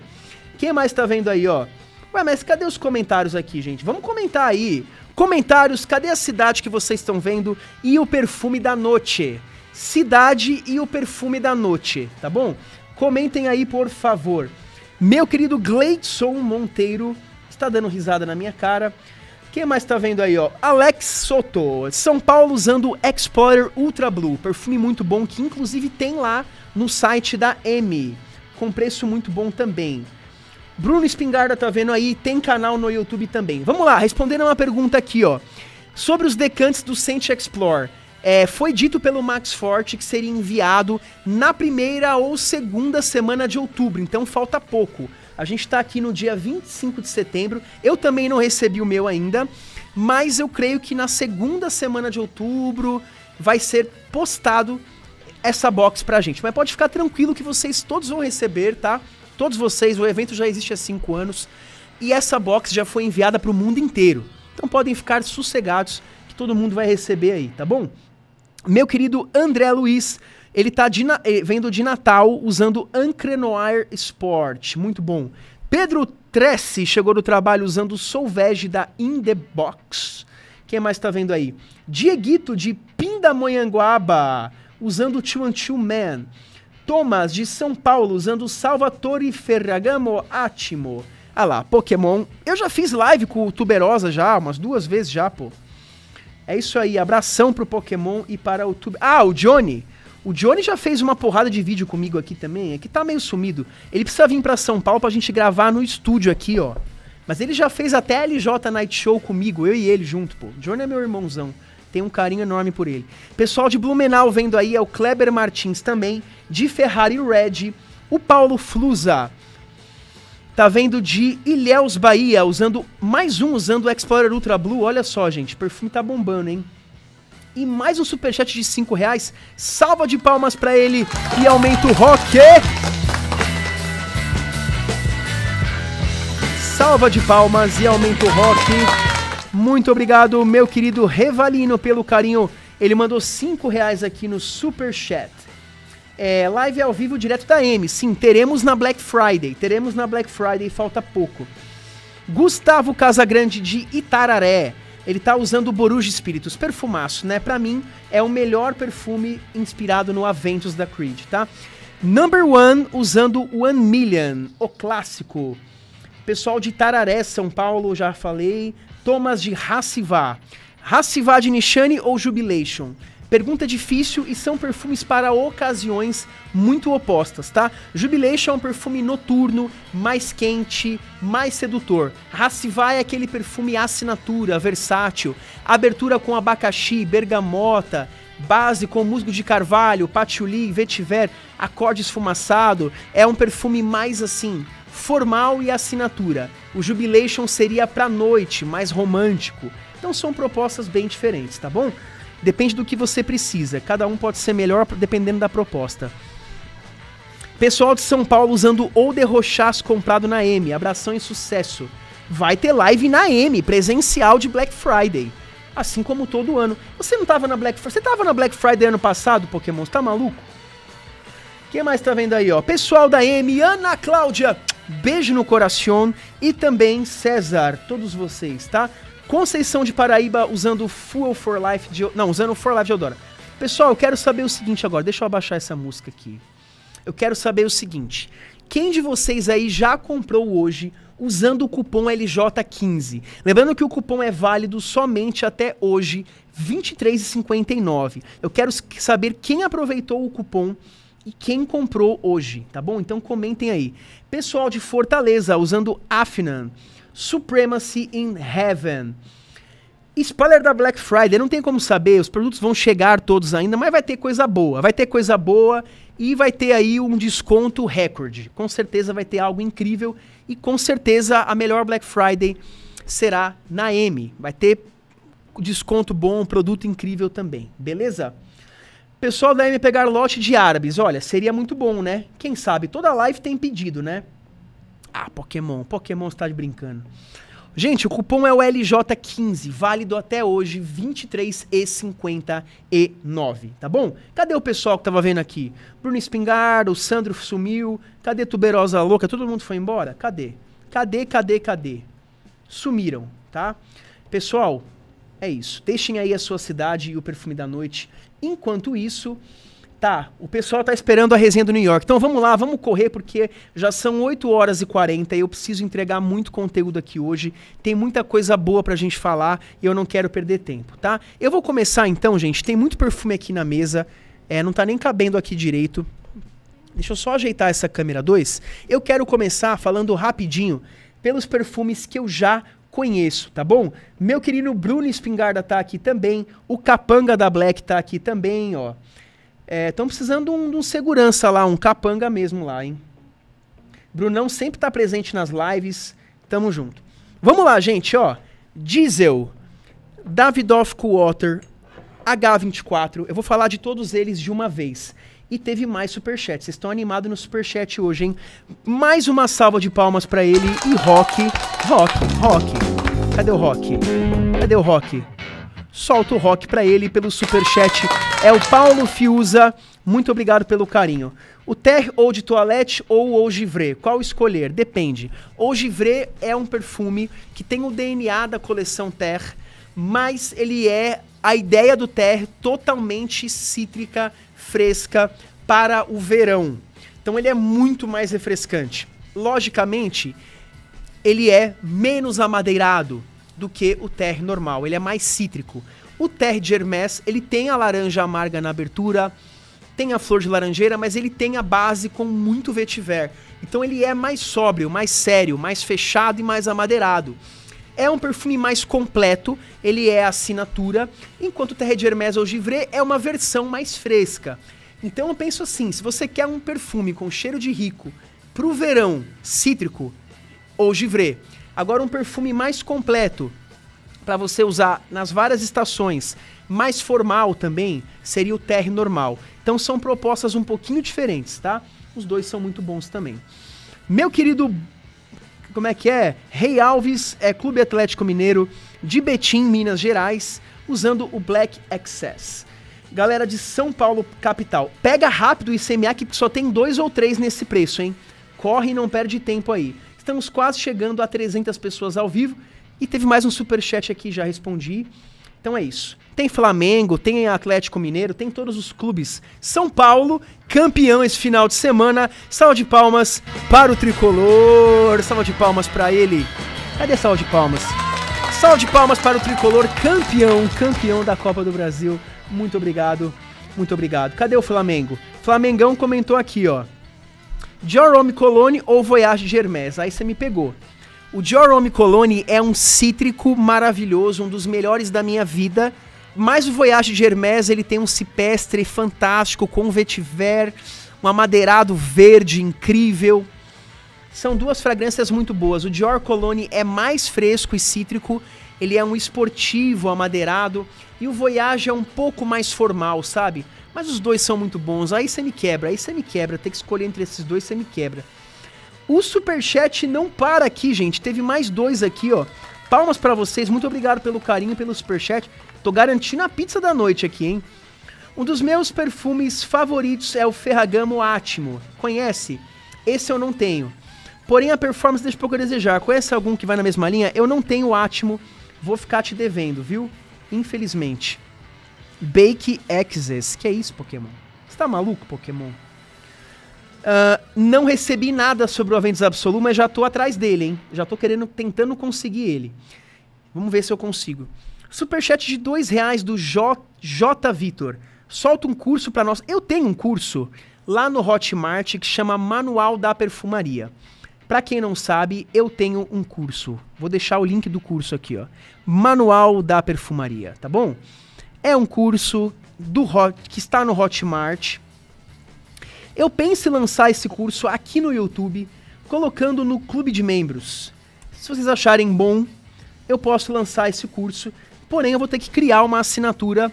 Quem mais tá vendo aí, ó? Ué, mas cadê os comentários aqui, gente? Vamos comentar aí. Comentários, cadê a cidade que vocês estão vendo e o perfume da noite? cidade e o perfume da noite, tá bom? Comentem aí, por favor. Meu querido Gleidson Monteiro está dando risada na minha cara. Quem mais tá vendo aí, ó? Alex Soto, São Paulo usando Explorer Ultra Blue, perfume muito bom que inclusive tem lá no site da M, com preço muito bom também. Bruno Espingarda tá vendo aí, tem canal no YouTube também. Vamos lá, respondendo uma pergunta aqui, ó. Sobre os decantes do Scent Explorer. É, foi dito pelo Max Forte que seria enviado na primeira ou segunda semana de outubro, então falta pouco. A gente está aqui no dia 25 de setembro, eu também não recebi o meu ainda, mas eu creio que na segunda semana de outubro vai ser postado essa box pra gente. Mas pode ficar tranquilo que vocês todos vão receber, tá? Todos vocês, o evento já existe há 5 anos e essa box já foi enviada para o mundo inteiro. Então podem ficar sossegados que todo mundo vai receber aí, tá bom? Meu querido André Luiz, ele está eh, vendo de Natal usando Ancrenoir Sport. Muito bom. Pedro Tresse chegou do trabalho usando Solvege da In The Box. Quem mais está vendo aí? Dieguito de Pindamonhanguaba usando Two Man. Thomas de São Paulo usando Salvatore Ferragamo Atimo. Ah lá, Pokémon. Eu já fiz live com o Tuberosa já, umas duas vezes já, pô. É isso aí, abração pro Pokémon e para o YouTube. Ah, o Johnny! O Johnny já fez uma porrada de vídeo comigo aqui também, é que tá meio sumido. Ele precisa vir para São Paulo pra gente gravar no estúdio aqui, ó. Mas ele já fez até LJ Night Show comigo, eu e ele junto, pô. O Johnny é meu irmãozão. Tenho um carinho enorme por ele. Pessoal de Blumenau vendo aí é o Kleber Martins também, de Ferrari Red, o Paulo Flusa, Tá vendo de Ilhéus, Bahia, usando mais um, usando o Explorer Ultra Blue. Olha só, gente, o perfume tá bombando, hein? E mais um superchat de 5 reais. Salva de palmas para ele e aumenta o rock. Salva de palmas e aumenta o rock. Muito obrigado, meu querido Revalino, pelo carinho. Ele mandou 5 reais aqui no superchat. É, live ao vivo direto da M. Sim, teremos na Black Friday. Teremos na Black Friday, falta pouco. Gustavo Casagrande de Itararé. Ele tá usando o Boruja Espíritos, perfumaço, né? Para mim é o melhor perfume inspirado no Aventus da Creed, tá? Number One usando One Million, o clássico. Pessoal de Tararé, São Paulo, já falei. Thomas de Racivá. Racivá de Nishani ou Jubilation? Pergunta difícil e são perfumes para ocasiões muito opostas, tá? Jubilation é um perfume noturno, mais quente, mais sedutor. Racivai é aquele perfume assinatura, versátil. Abertura com abacaxi, bergamota, base com musgo de carvalho, patchouli, vetiver, acorde esfumaçado. É um perfume mais assim, formal e assinatura. O Jubilation seria pra noite, mais romântico. Então são propostas bem diferentes, tá bom? Depende do que você precisa. Cada um pode ser melhor dependendo da proposta. Pessoal de São Paulo usando ou derrochás comprado na M. Abração e sucesso. Vai ter live na M, presencial de Black Friday. Assim como todo ano. Você não tava na Black Friday. Você tava na Black Friday ano passado, Pokémon? Você tá maluco? Quem mais tá vendo aí, ó? Pessoal da M, Ana Cláudia, beijo no coração. E também César, todos vocês, tá? Conceição de Paraíba usando Fuel for Life de. Não, usando For Life de Eldora. Pessoal, eu quero saber o seguinte agora. Deixa eu abaixar essa música aqui. Eu quero saber o seguinte. Quem de vocês aí já comprou hoje usando o cupom LJ15? Lembrando que o cupom é válido somente até hoje, 23,59. Eu quero saber quem aproveitou o cupom e quem comprou hoje, tá bom? Então comentem aí. Pessoal de Fortaleza usando Afnan. Supremacy in Heaven. Spoiler da Black Friday, não tem como saber, os produtos vão chegar todos ainda, mas vai ter coisa boa, vai ter coisa boa e vai ter aí um desconto recorde. Com certeza vai ter algo incrível e com certeza a melhor Black Friday será na M. Vai ter desconto bom, produto incrível também, beleza? Pessoal da M pegar lote de árabes, olha, seria muito bom, né? Quem sabe, toda live tem pedido, né? Ah, Pokémon. Pokémon está de brincando. Gente, o cupom é o LJ15, válido até hoje, 23,59, tá bom? Cadê o pessoal que tava vendo aqui? Bruno Espingardo, o Sandro sumiu, cadê Tuberosa Louca? Todo mundo foi embora? Cadê? Cadê, cadê, cadê? Sumiram, tá? Pessoal, é isso. Deixem aí a sua cidade e o perfume da noite. Enquanto isso, tá, o pessoal tá esperando a resenha do New York. Então vamos lá, vamos correr, porque já são 8 horas e 40 e eu preciso entregar muito conteúdo aqui hoje. Tem muita coisa boa pra gente falar e eu não quero perder tempo, tá? Eu vou começar então, gente. Tem muito perfume aqui na mesa. É, não tá nem cabendo aqui direito. Deixa eu só ajeitar essa câmera 2. Eu quero começar falando rapidinho pelos perfumes que eu já conheço, tá bom? Meu querido Bruno Espingarda tá aqui também, o Capanga da Black tá aqui também, ó. Estão é, precisando de um, um segurança lá, um capanga mesmo lá, hein? Brunão sempre tá presente nas lives. Tamo junto. Vamos lá, gente, ó. Diesel, Davidoff Water, H24. Eu vou falar de todos eles de uma vez. E teve mais superchat. Vocês estão animados no superchat hoje, hein? Mais uma salva de palmas para ele. E rock, rock, rock. Cadê o rock? Cadê o rock? solta o rock para ele pelo super chat. É o Paulo Fiuza. Muito obrigado pelo carinho. O Terre ou de Toilette ou o Givre? Qual escolher? Depende. O Givre é um perfume que tem o DNA da coleção Terre, mas ele é a ideia do Terre totalmente cítrica, fresca para o verão. Então ele é muito mais refrescante. Logicamente, ele é menos amadeirado, do que o Terre normal, ele é mais cítrico. O Terre de Hermès ele tem a laranja amarga na abertura, tem a flor de laranjeira, mas ele tem a base com muito vetiver. Então ele é mais sóbrio, mais sério, mais fechado e mais amadeirado. É um perfume mais completo, ele é a assinatura, enquanto o Terre de Hermès ou é uma versão mais fresca. Então eu penso assim, se você quer um perfume com cheiro de rico pro verão, cítrico ou Agora um perfume mais completo para você usar nas várias estações, mais formal também, seria o Terre normal. Então são propostas um pouquinho diferentes, tá? Os dois são muito bons também. Meu querido como é que é? Rei Alves é Clube Atlético Mineiro de Betim, Minas Gerais, usando o Black Access. Galera de São Paulo, capital, pega rápido o ICMA que só tem dois ou três nesse preço, hein? Corre e não perde tempo aí. Estamos quase chegando a 300 pessoas ao vivo. E teve mais um super chat aqui, já respondi. Então é isso. Tem Flamengo, tem Atlético Mineiro, tem todos os clubes. São Paulo, campeão esse final de semana. Salve de palmas para o tricolor. Salve de palmas para ele. Cadê salve de palmas? Salve de palmas para o tricolor campeão, campeão da Copa do Brasil. Muito obrigado. Muito obrigado. Cadê o Flamengo? Flamengão comentou aqui, ó. Jerome Colony ou Voyage Germés? Aí você me pegou. O Jerome Colony é um cítrico maravilhoso, um dos melhores da minha vida. Mas o Voyage Germés, ele tem um cipestre fantástico com vetiver, um amadeirado verde incrível. São duas fragrâncias muito boas. O Dior Colony é mais fresco e cítrico, ele é um esportivo amadeirado e o Voyage é um pouco mais formal, sabe? Mas os dois são muito bons. Aí você me quebra, aí você me quebra. Tem que escolher entre esses dois, você me quebra. O superchat não para aqui, gente. Teve mais dois aqui, ó. Palmas para vocês. Muito obrigado pelo carinho, pelo superchat. Tô garantindo a pizza da noite aqui, hein? Um dos meus perfumes favoritos é o Ferragamo Atimo. Conhece? Esse eu não tenho. Porém, a performance deixa pouco a desejar. Conhece algum que vai na mesma linha? Eu não tenho o Atimo. Vou ficar te devendo, viu? Infelizmente. Bake Access. Que é isso, Pokémon? Você tá maluco, Pokémon? Uh, não recebi nada sobre o Aventus Absolu, mas já tô atrás dele, hein? Já tô querendo, tentando conseguir ele. Vamos ver se eu consigo. Superchat de dois reais do J, J Vitor. Solta um curso para nós. Eu tenho um curso lá no Hotmart que chama Manual da Perfumaria. Para quem não sabe, eu tenho um curso. Vou deixar o link do curso aqui, ó. Manual da Perfumaria, tá bom? É um curso do Hot, que está no Hotmart. Eu penso em lançar esse curso aqui no YouTube, colocando no clube de membros. Se vocês acharem bom, eu posso lançar esse curso, porém eu vou ter que criar uma assinatura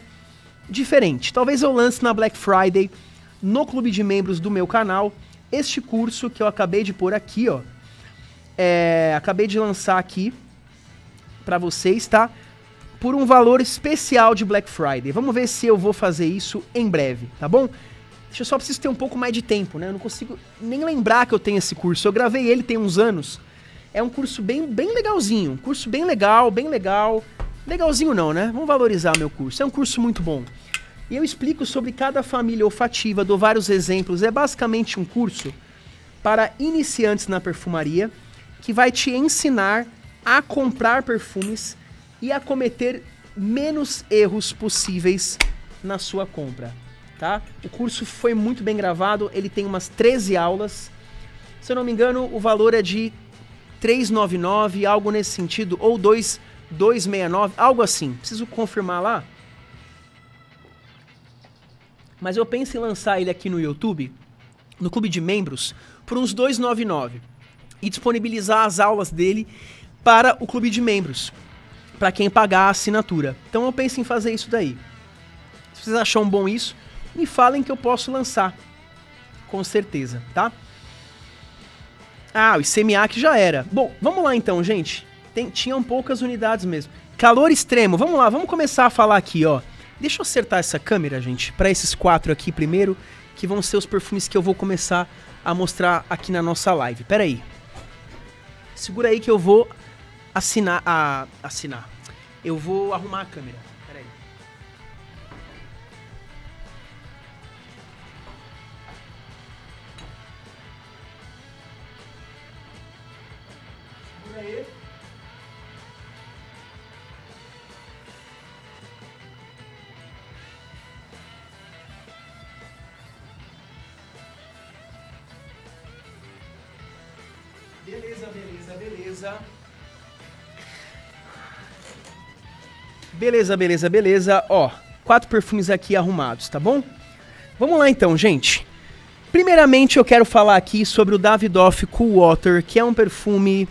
diferente. Talvez eu lance na Black Friday, no clube de membros do meu canal, este curso que eu acabei de pôr aqui, ó. É, acabei de lançar aqui para vocês, tá? por um valor especial de Black Friday. Vamos ver se eu vou fazer isso em breve, tá bom? Eu só preciso ter um pouco mais de tempo, né? Eu não consigo nem lembrar que eu tenho esse curso. Eu gravei ele tem uns anos. É um curso bem, bem legalzinho. Um curso bem legal, bem legal. Legalzinho não, né? Vamos valorizar meu curso. É um curso muito bom. E eu explico sobre cada família olfativa, dou vários exemplos. É basicamente um curso para iniciantes na perfumaria que vai te ensinar a comprar perfumes e a cometer menos erros possíveis na sua compra, tá? O curso foi muito bem gravado, ele tem umas 13 aulas. Se eu não me engano, o valor é de 399, algo nesse sentido, ou 2 algo assim. Preciso confirmar lá. Mas eu penso em lançar ele aqui no YouTube, no clube de membros, por uns 299 e disponibilizar as aulas dele para o clube de membros para quem pagar a assinatura. Então eu penso em fazer isso daí. Se vocês acham bom isso, me falem que eu posso lançar. Com certeza, tá? Ah, o ICMA que já era. Bom, vamos lá então, gente. Tem, tinham poucas unidades mesmo. Calor extremo. Vamos lá, vamos começar a falar aqui, ó. Deixa eu acertar essa câmera, gente, para esses quatro aqui primeiro, que vão ser os perfumes que eu vou começar a mostrar aqui na nossa live. Pera aí. Segura aí que eu vou assinar. A, assinar. Eu vou arrumar a câmera. Peraí. Beleza, beleza, beleza. Beleza, beleza, beleza. Ó, quatro perfumes aqui arrumados, tá bom? Vamos lá então, gente. Primeiramente, eu quero falar aqui sobre o Davidoff Cool Water, que é um perfume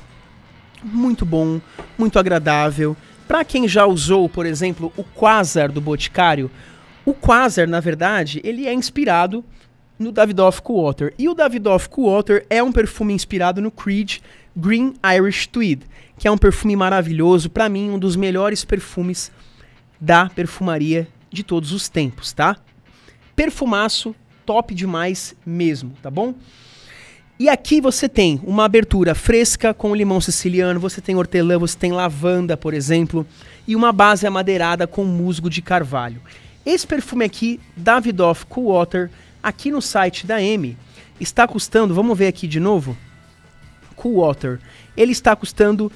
muito bom, muito agradável. Para quem já usou, por exemplo, o Quasar do Boticário, o Quasar, na verdade, ele é inspirado no Davidoff Cool Water. E o Davidoff Cool Water é um perfume inspirado no Creed, Green Irish Tweed, que é um perfume maravilhoso, para mim um dos melhores perfumes da perfumaria de todos os tempos, tá? Perfumaço top demais mesmo, tá bom? E aqui você tem uma abertura fresca com limão siciliano, você tem hortelã, você tem lavanda, por exemplo, e uma base amadeirada com musgo de carvalho. Esse perfume aqui, Davidoff Cool Water, aqui no site da M, está custando, vamos ver aqui de novo, Water, Ele está custando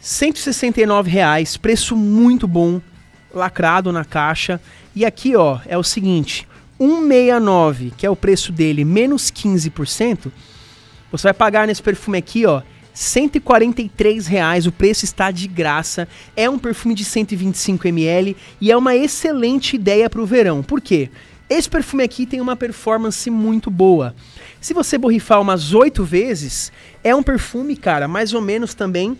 169 reais, preço muito bom, lacrado na caixa. E aqui, ó, é o seguinte, 169, que é o preço dele, menos 15%, você vai pagar nesse perfume aqui, ó, 143 reais, o preço está de graça. É um perfume de 125 ml e é uma excelente ideia para o verão. Por quê? Esse perfume aqui tem uma performance muito boa. Se você borrifar umas oito vezes, é um perfume, cara, mais ou menos também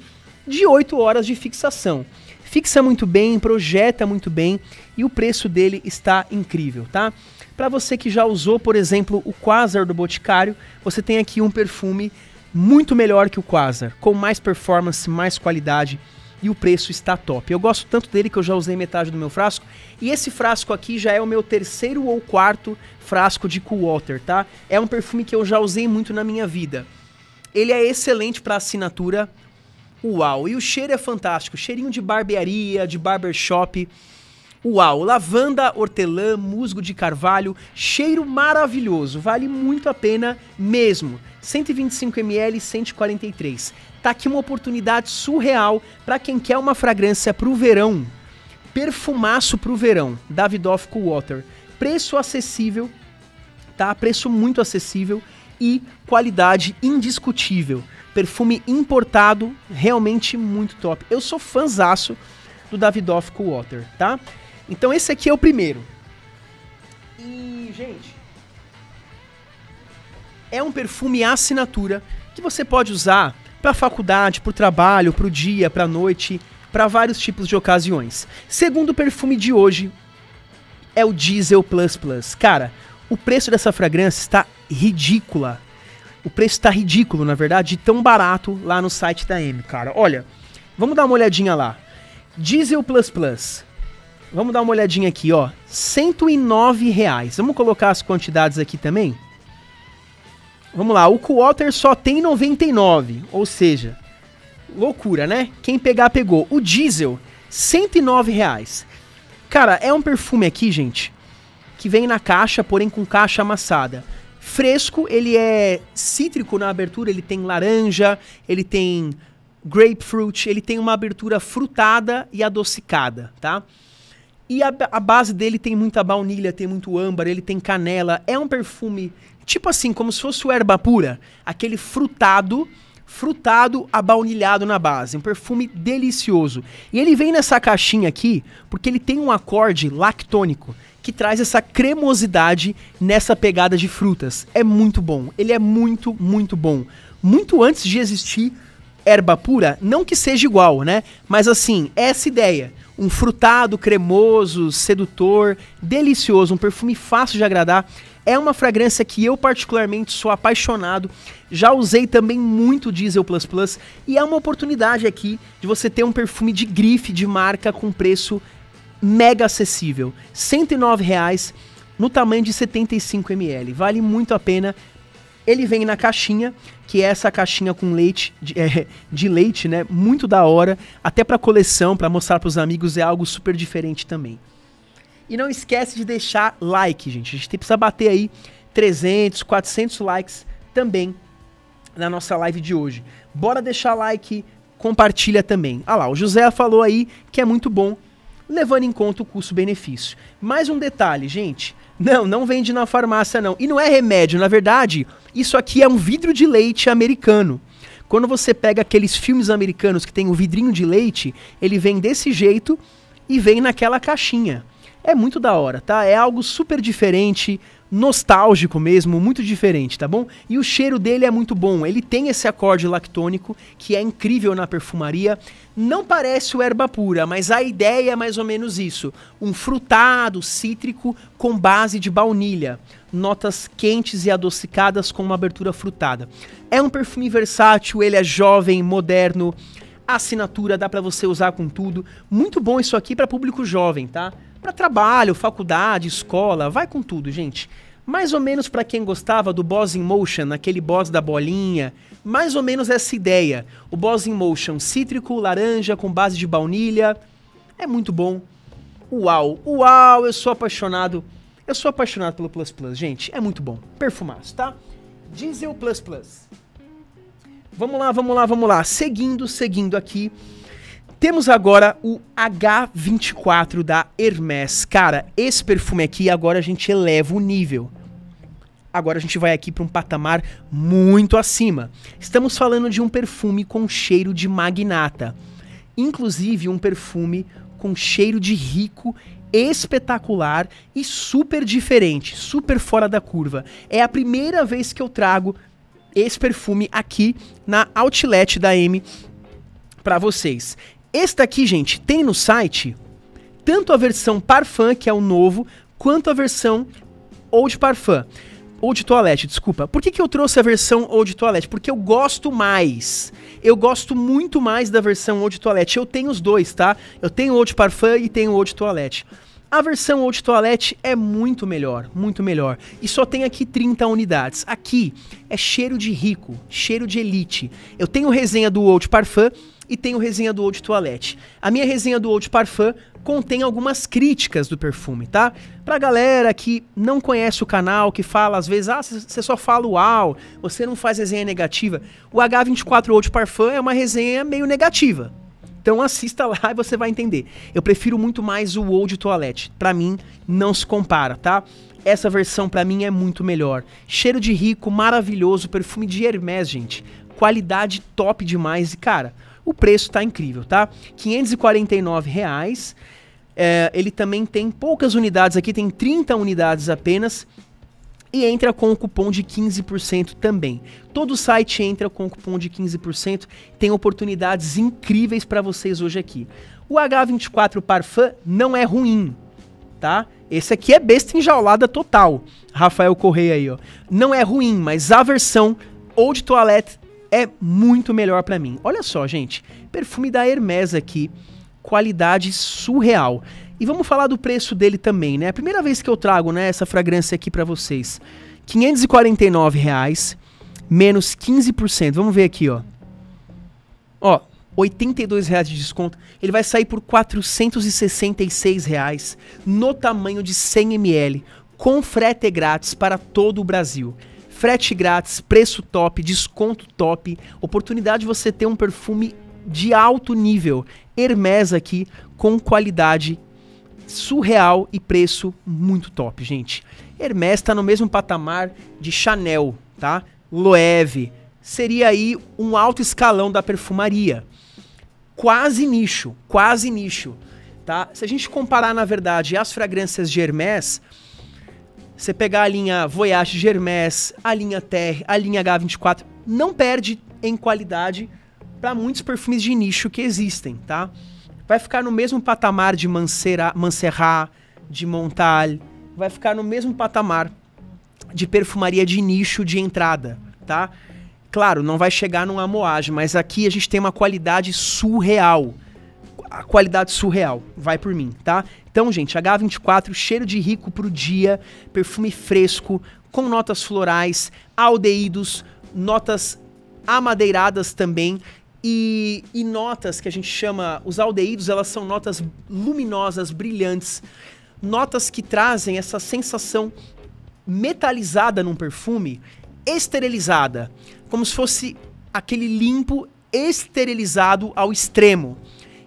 de 8 horas de fixação. Fixa muito bem, projeta muito bem e o preço dele está incrível, tá? Para você que já usou, por exemplo, o Quasar do Boticário, você tem aqui um perfume muito melhor que o Quasar, com mais performance, mais qualidade e o preço está top. Eu gosto tanto dele que eu já usei metade do meu frasco. E esse frasco aqui já é o meu terceiro ou quarto frasco de Cool Water, tá? É um perfume que eu já usei muito na minha vida. Ele é excelente para assinatura. Uau! E o cheiro é fantástico. Cheirinho de barbearia, de barbershop. Uau! Lavanda, hortelã, musgo de carvalho, cheiro maravilhoso, vale muito a pena mesmo. 125ml, 143 tá aqui uma oportunidade surreal para quem quer uma fragrância pro verão, perfumaço pro verão, Davidoff Cool Water. Preço acessível, tá? Preço muito acessível e qualidade indiscutível. Perfume importado, realmente muito top. Eu sou fanzaço do Davidoff Cool Water, tá? Então esse aqui é o primeiro. E, gente, é um perfume assinatura que você pode usar para faculdade, para o trabalho, para o dia, para a noite, para vários tipos de ocasiões. Segundo perfume de hoje é o Diesel Plus Plus. Cara, o preço dessa fragrância está ridícula. O preço está ridículo, na verdade, tão barato lá no site da M, cara. Olha, vamos dar uma olhadinha lá. Diesel Plus Plus. Vamos dar uma olhadinha aqui, ó. 109 reais. Vamos colocar as quantidades aqui também. Vamos lá, o Walter só tem 99, ou seja, loucura, né? Quem pegar, pegou. O Diesel, 109 reais. Cara, é um perfume aqui, gente, que vem na caixa, porém com caixa amassada. Fresco, ele é cítrico na abertura, ele tem laranja, ele tem grapefruit, ele tem uma abertura frutada e adocicada, tá? E a, a, base dele tem muita baunilha, tem muito âmbar, ele tem canela. É um perfume tipo assim, como se fosse o erba pura, aquele frutado, frutado abaunilhado na base, um perfume delicioso. E ele vem nessa caixinha aqui porque ele tem um acorde lactônico que traz essa cremosidade nessa pegada de frutas. É muito bom, ele é muito, muito bom. Muito antes de existir erba pura, não que seja igual, né? Mas assim, é essa ideia um frutado, cremoso, sedutor, delicioso, um perfume fácil de agradar. É uma fragrância que eu particularmente sou apaixonado. Já usei também muito Diesel Plus Plus e é uma oportunidade aqui de você ter um perfume de grife de marca com preço mega acessível, R$ 109,00 no tamanho de 75 ml. Vale muito a pena. Ele vem na caixinha, que é essa caixinha com leite, de, é, de leite, né? Muito da hora. Até para coleção, para mostrar para os amigos, é algo super diferente também. E não esquece de deixar like, gente. A gente precisa bater aí 300, 400 likes também na nossa live de hoje. Bora deixar like, compartilha também. Ah lá, o José falou aí que é muito bom, levando em conta o custo-benefício. Mais um detalhe, gente. Não, não vende na farmácia não. E não é remédio, na verdade, isso aqui é um vidro de leite americano. Quando você pega aqueles filmes americanos que tem o um vidrinho de leite, ele vem desse jeito e vem naquela caixinha. É muito da hora, tá? É algo super diferente, nostálgico mesmo, muito diferente, tá bom? E o cheiro dele é muito bom. Ele tem esse acorde lactônico que é incrível na perfumaria. Não parece o erva pura, mas a ideia é mais ou menos isso: um frutado, cítrico com base de baunilha, notas quentes e adocicadas com uma abertura frutada. É um perfume versátil, ele é jovem, moderno, assinatura, dá para você usar com tudo. Muito bom isso aqui para público jovem, tá? para trabalho, faculdade, escola, vai com tudo, gente. Mais ou menos para quem gostava do Boss in Motion, aquele boss da bolinha, mais ou menos essa ideia. O Boss in Motion cítrico, laranja com base de baunilha. É muito bom. Uau, uau, eu sou apaixonado. Eu sou apaixonado pelo Plus Plus, gente. É muito bom. Perfumaço, tá? Diesel Plus Plus. Vamos lá, vamos lá, vamos lá. Seguindo, seguindo aqui. Temos agora o H24 da Hermès. Cara, esse perfume aqui agora a gente eleva o nível. Agora a gente vai aqui para um patamar muito acima. Estamos falando de um perfume com cheiro de magnata. Inclusive um perfume com cheiro de rico espetacular e super diferente, super fora da curva. É a primeira vez que eu trago esse perfume aqui na Outlet da M para vocês. Este daqui, gente, tem no site tanto a versão Parfum, que é o novo, quanto a versão Old Parfum. Old Toilette, desculpa. Por que, que eu trouxe a versão Old Toilette? Porque eu gosto mais. Eu gosto muito mais da versão Old Toilette. Eu tenho os dois, tá? Eu tenho Old Parfum e tenho Old Toilette. A versão Old Toilette é muito melhor, muito melhor. E só tem aqui 30 unidades. Aqui é cheiro de rico, cheiro de elite. Eu tenho resenha do Old Parfum e tem resenha do Old Toilette. A minha resenha do Old Parfum contém algumas críticas do perfume, tá? Pra galera que não conhece o canal, que fala às vezes, ah, você só fala uau, você não faz resenha negativa. O H24 Old Parfum é uma resenha meio negativa. Então assista lá e você vai entender. Eu prefiro muito mais o Old Toilette. Pra mim, não se compara, tá? Essa versão para mim é muito melhor. Cheiro de rico, maravilhoso, perfume de Hermes, gente. Qualidade top demais e cara, o preço tá incrível, tá? R$ reais. É, ele também tem poucas unidades aqui, tem 30 unidades apenas. E entra com o cupom de 15% também. Todo site entra com o cupom de 15%. Tem oportunidades incríveis para vocês hoje aqui. O H24 Parfum não é ruim, tá? Esse aqui é besta enjaulada total. Rafael Correia aí, ó. Não é ruim, mas a versão ou de toilette é muito melhor para mim. Olha só, gente, perfume da Hermes aqui, qualidade surreal. E vamos falar do preço dele também, né? A primeira vez que eu trago, né, essa fragrância aqui para vocês. R$ 549 reais, menos 15%. Vamos ver aqui, ó. Ó, 82 reais de desconto. Ele vai sair por 466 reais no tamanho de 100 ml, com frete grátis para todo o Brasil frete grátis, preço top, desconto top, oportunidade de você ter um perfume de alto nível, Hermes aqui com qualidade surreal e preço muito top, gente. Hermes está no mesmo patamar de Chanel, tá? Loewe seria aí um alto escalão da perfumaria, quase nicho, quase nicho, tá? Se a gente comparar na verdade as fragrâncias de Hermes você pegar a linha Voyage Germès, a linha Terre, a linha H24, não perde em qualidade para muitos perfumes de nicho que existem, tá? Vai ficar no mesmo patamar de Manserrat, de Montal, vai ficar no mesmo patamar de perfumaria de nicho de entrada, tá? Claro, não vai chegar num amoage, mas aqui a gente tem uma qualidade surreal. A qualidade surreal, vai por mim, tá? Então, gente, H24, cheiro de rico pro dia, perfume fresco, com notas florais, aldeídos, notas amadeiradas também. E, e, notas que a gente chama, os aldeídos, elas são notas luminosas, brilhantes, notas que trazem essa sensação metalizada num perfume, esterilizada, como se fosse aquele limpo esterilizado ao extremo.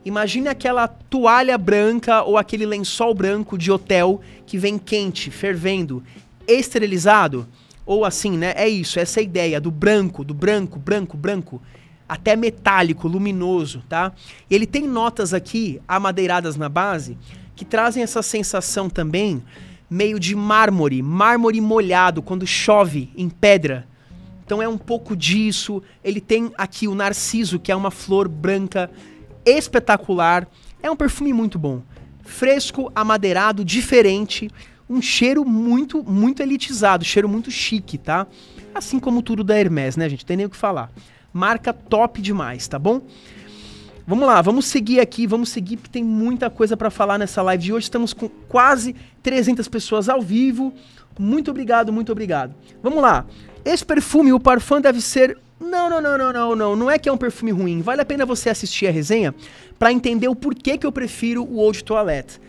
Imagine aquela toalha branca ou aquele lençol branco de hotel que vem quente, fervendo, esterilizado. Ou assim, né? É isso, essa é ideia do branco, do branco, branco, branco, até metálico, luminoso, tá? Ele tem notas aqui, amadeiradas na base, que trazem essa sensação também meio de mármore, mármore molhado, quando chove em pedra. Então é um pouco disso. Ele tem aqui o narciso, que é uma flor branca espetacular. É um perfume muito bom. Fresco, amadeirado, diferente. Um cheiro muito, muito elitizado. Cheiro muito chique, tá? Assim como tudo da Hermes, né, gente? Tem nem o que falar. Marca top demais, tá bom? Vamos lá, vamos seguir aqui, vamos seguir, porque tem muita coisa para falar nessa live de hoje. Estamos com quase 300 pessoas ao vivo. Muito obrigado, muito obrigado. Vamos lá. Esse perfume, o Parfum, deve ser não, não, não, não, não, não. Não é que é um perfume ruim. Vale a pena você assistir a resenha para entender o porquê que eu prefiro o Old Toilette.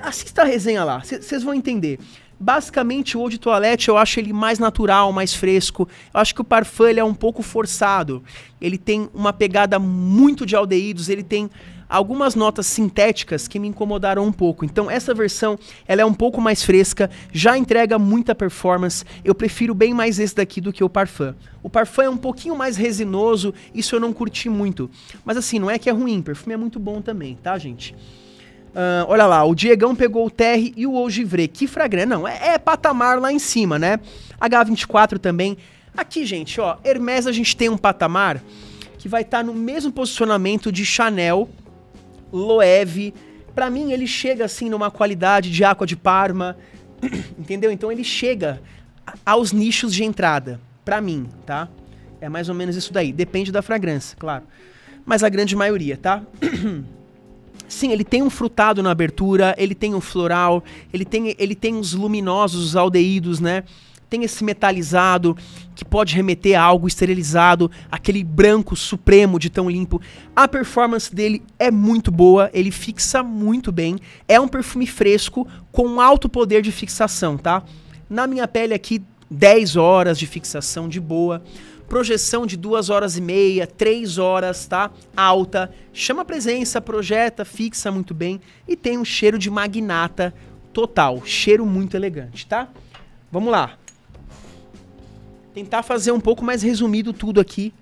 Assista a resenha lá, vocês vão entender. Basicamente, o Old Toilette eu acho ele mais natural, mais fresco. Eu acho que o Parfum ele é um pouco forçado. Ele tem uma pegada muito de aldeídos, ele tem algumas notas sintéticas que me incomodaram um pouco. Então essa versão, ela é um pouco mais fresca, já entrega muita performance. Eu prefiro bem mais esse daqui do que o Parfum. O Parfum é um pouquinho mais resinoso, isso eu não curti muito. Mas assim, não é que é ruim, perfume é muito bom também, tá, gente? Uh, olha lá, o Diegão pegou o TR e o Ogivré. Que fragrância. Não, é, é, patamar lá em cima, né? H24 também. Aqui, gente, ó. Hermes a gente tem um patamar que vai estar tá no mesmo posicionamento de Chanel Loewe. Para mim, ele chega assim numa qualidade de água de Parma, entendeu? Então ele chega aos nichos de entrada, para mim, tá? É mais ou menos isso daí. Depende da fragrância, claro. Mas a grande maioria, tá? Sim, ele tem um frutado na abertura, ele tem um floral, ele tem, ele tem uns luminosos aldeídos, né? tem esse metalizado que pode remeter a algo esterilizado, aquele branco supremo de tão limpo. A performance dele é muito boa, ele fixa muito bem. É um perfume fresco com alto poder de fixação, tá? Na minha pele aqui, 10 horas de fixação de boa. Projeção de 2 horas e meia, 3 horas, tá? Alta. Chama a presença, projeta, fixa muito bem e tem um cheiro de magnata total, cheiro muito elegante, tá? Vamos lá tentar fazer um pouco mais resumido tudo aqui.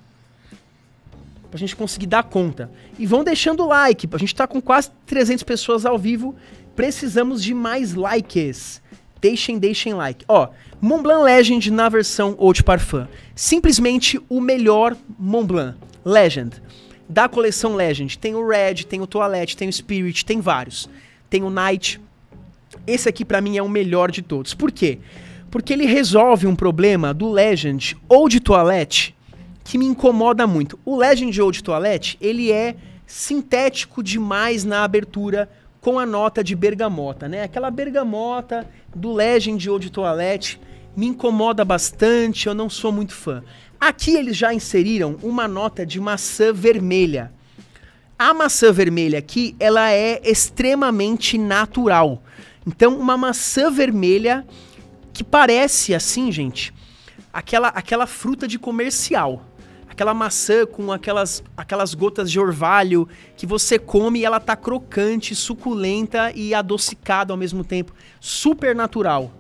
Pra gente conseguir dar conta. E vão deixando o like. A gente tá com quase 300 pessoas ao vivo. Precisamos de mais likes. Deixem, deixem like. Ó, Monblanc Legend na versão Old Parfum. Simplesmente o melhor Monblanc Legend. Da coleção Legend. Tem o Red, tem o Toilette, tem o Spirit, tem vários. Tem o Night. Esse aqui para mim é o melhor de todos. Por quê? Porque ele resolve um problema do Legend ou de Toilette que me incomoda muito. O Legend ou de Toilette, ele é sintético demais na abertura com a nota de bergamota, né? Aquela bergamota do Legend ou de Toilette me incomoda bastante, eu não sou muito fã. Aqui eles já inseriram uma nota de maçã vermelha. A maçã vermelha aqui, ela é extremamente natural. Então, uma maçã vermelha que parece assim, gente, aquela, aquela fruta de comercial. Aquela maçã com aquelas, aquelas gotas de orvalho que você come e ela tá crocante, suculenta e adocicada ao mesmo tempo. Super natural.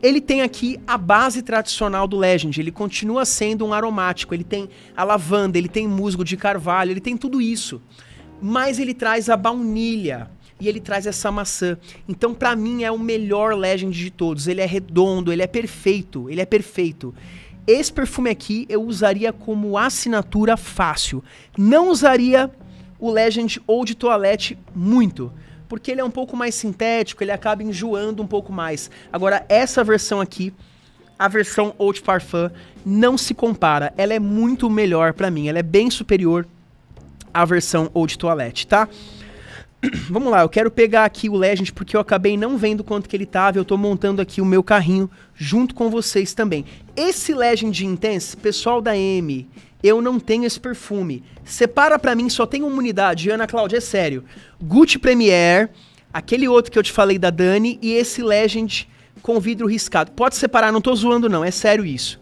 Ele tem aqui a base tradicional do Legend, ele continua sendo um aromático, ele tem a lavanda, ele tem musgo de carvalho, ele tem tudo isso. Mas ele traz a baunilha, e ele traz essa maçã. Então, para mim, é o melhor Legend de todos. Ele é redondo, ele é perfeito, ele é perfeito. Esse perfume aqui eu usaria como assinatura fácil. Não usaria o Legend ou de toilette muito, porque ele é um pouco mais sintético, ele acaba enjoando um pouco mais. Agora, essa versão aqui, a versão Old de Parfum, não se compara. Ela é muito melhor para mim, ela é bem superior à versão Old de Toilette, tá? Vamos lá, eu quero pegar aqui o Legend porque eu acabei não vendo quanto que ele tava, eu tô montando aqui o meu carrinho junto com vocês também. Esse Legend Intense, pessoal da M, eu não tenho esse perfume. Separa para mim, só tem uma unidade. Ana Cláudia, é sério. Gucci Premier, aquele outro que eu te falei da Dani e esse Legend com vidro riscado. Pode separar, não tô zoando não, é sério isso.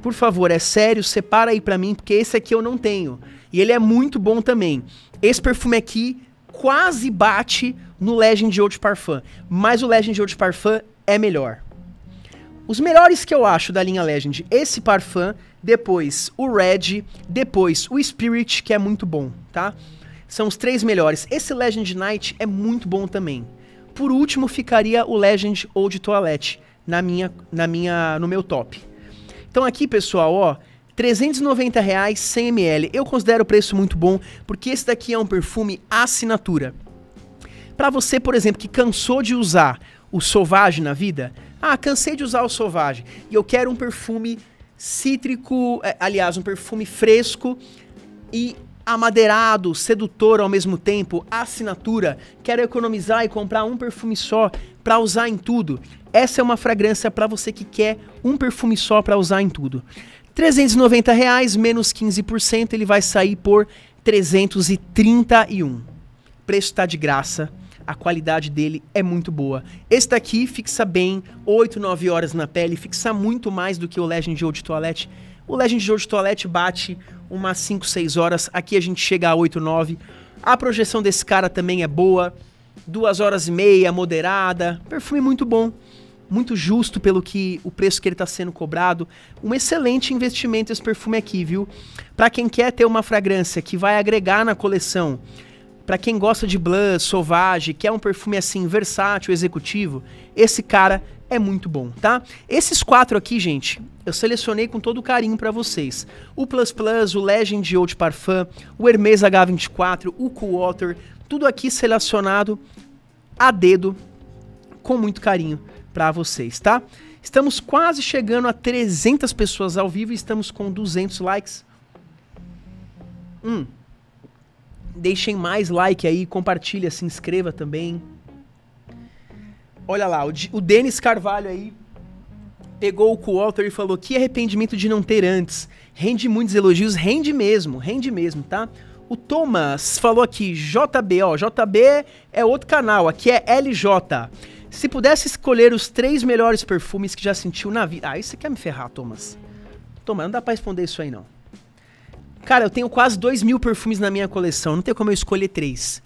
Por favor, é sério, separa aí para mim, porque esse aqui eu não tenho. E ele é muito bom também. Esse perfume aqui quase bate no Legend de de Parfum, mas o Legend de de Parfum é melhor. Os melhores que eu acho da linha Legend, esse Parfum, depois o Red, depois o Spirit, que é muito bom, tá? São os três melhores. Esse Legend Night é muito bom também. Por último ficaria o Legend Old Toilette na minha, na minha, no meu top. Então aqui, pessoal, ó, 390 reais 100 ml. Eu considero o preço muito bom, porque esse daqui é um perfume assinatura. Para você, por exemplo, que cansou de usar o Sauvage na vida, ah, cansei de usar o Sauvage e eu quero um perfume cítrico, eh, aliás, um perfume fresco e amadeirado, sedutor ao mesmo tempo, assinatura, quero economizar e comprar um perfume só para usar em tudo. Essa é uma fragrância para você que quer um perfume só para usar em tudo. 390 reais menos 15%, ele vai sair por 331. O preço está de graça, a qualidade dele é muito boa. Esse daqui fixa bem 8, 9 horas na pele, fixa muito mais do que o Legend Joe de toilette. O Legend Joe de toilette bate umas 5, 6 horas, aqui a gente chega a 8, 9. A projeção desse cara também é boa, 2 horas e meia, moderada, perfume muito bom muito justo pelo que o preço que ele está sendo cobrado. Um excelente investimento esse perfume aqui, viu? Para quem quer ter uma fragrância que vai agregar na coleção, para quem gosta de blush, sauvage, quer é um perfume assim versátil, executivo, esse cara é muito bom, tá? Esses quatro aqui, gente, eu selecionei com todo carinho para vocês. O Plus Plus, o Legend Old Parfum, o Hermes H24, o Cool Water, tudo aqui selecionado a dedo com muito carinho para vocês, tá? Estamos quase chegando a 300 pessoas ao vivo e estamos com 200 likes. Hum. Deixem mais like aí, compartilha, se inscreva também. Olha lá, o, o Denis Carvalho aí pegou o Coalter e falou: Que arrependimento de não ter antes. Rende muitos elogios, rende mesmo, rende mesmo, tá? O Thomas falou aqui: JB, ó, JB é outro canal, aqui é LJ. Se pudesse escolher os três melhores perfumes que já sentiu na vida. Ah, isso quer é me ferrar, Thomas. Thomas, não dá pra responder isso aí, não. Cara, eu tenho quase dois mil perfumes na minha coleção. Não tem como eu escolher três.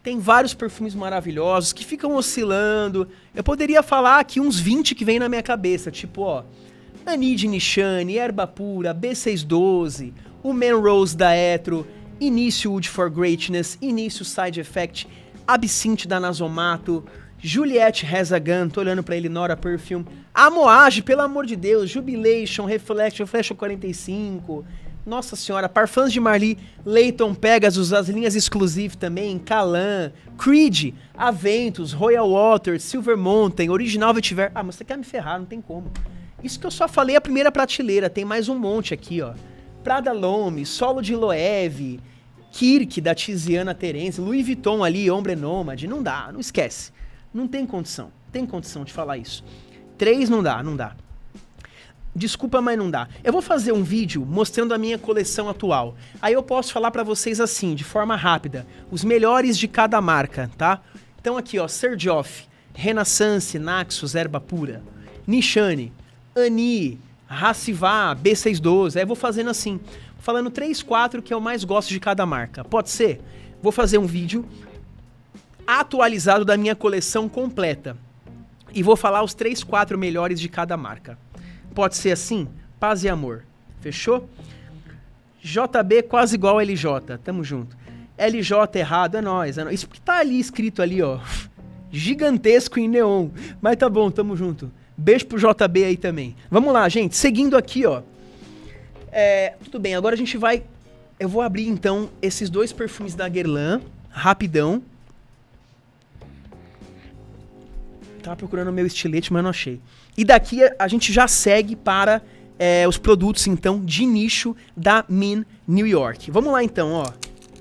Tem vários perfumes maravilhosos que ficam oscilando. Eu poderia falar aqui uns 20 que vem na minha cabeça. Tipo, ó. Anid Nishani, Erba Pura, B612, o Man Rose da Etro, Início Wood for Greatness, Início Side Effect, Absinthe da Nasomato. Juliette Rezagan, tô olhando pra ele, Nora Perfume. amoage pelo amor de Deus, Jubilation, Reflection, Flash 45. Nossa senhora, Parfums de Marli, Leighton Pegasus, as linhas exclusivas também, Calan, Creed, Aventus, Royal Water, Silver Mountain, Original Vetiver. Ah, mas você quer me ferrar, não tem como. Isso que eu só falei a primeira prateleira, tem mais um monte aqui, ó. Prada Lome, Solo de Loewe, Kirk da Tiziana Terence, Louis Vuitton ali, Ombre Nomad, não dá, não esquece. Não tem condição. Tem condição de falar isso. Três não dá, não dá. Desculpa, mas não dá. Eu vou fazer um vídeo mostrando a minha coleção atual. Aí eu posso falar para vocês assim, de forma rápida, os melhores de cada marca, tá? Então aqui, ó, Serdioff, Renaissance, Naxos, Erba Pura, Nishane, Ani, Racivá, B612. Aí eu vou fazendo assim, falando três quatro que eu mais gosto de cada marca. Pode ser? Vou fazer um vídeo atualizado da minha coleção completa. E vou falar os 3, 4 melhores de cada marca. Pode ser assim? Paz e amor. Fechou? JB quase igual LJ. Tamo junto. LJ errado, é nóis. É nóis. Isso que tá ali escrito ali, ó. Gigantesco em neon. Mas tá bom, tamo junto. Beijo pro JB aí também. Vamos lá, gente. Seguindo aqui, ó. É, tudo bem, agora a gente vai. Eu vou abrir então esses dois perfumes da Guerlain, rapidão. Tava procurando meu estilete, mas não achei. E daqui a gente já segue para é, os produtos, então, de nicho da Min New York. Vamos lá, então, ó.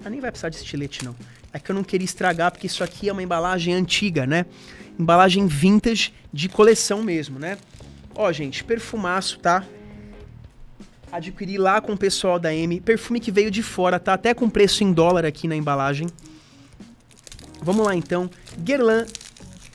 Ah, nem vai precisar de estilete, não. É que eu não queria estragar, porque isso aqui é uma embalagem antiga, né? Embalagem vintage de coleção mesmo, né? Ó, gente, perfumaço, tá? Adquiri lá com o pessoal da M. Perfume que veio de fora, tá? Até com preço em dólar aqui na embalagem. Vamos lá, então. Guerlain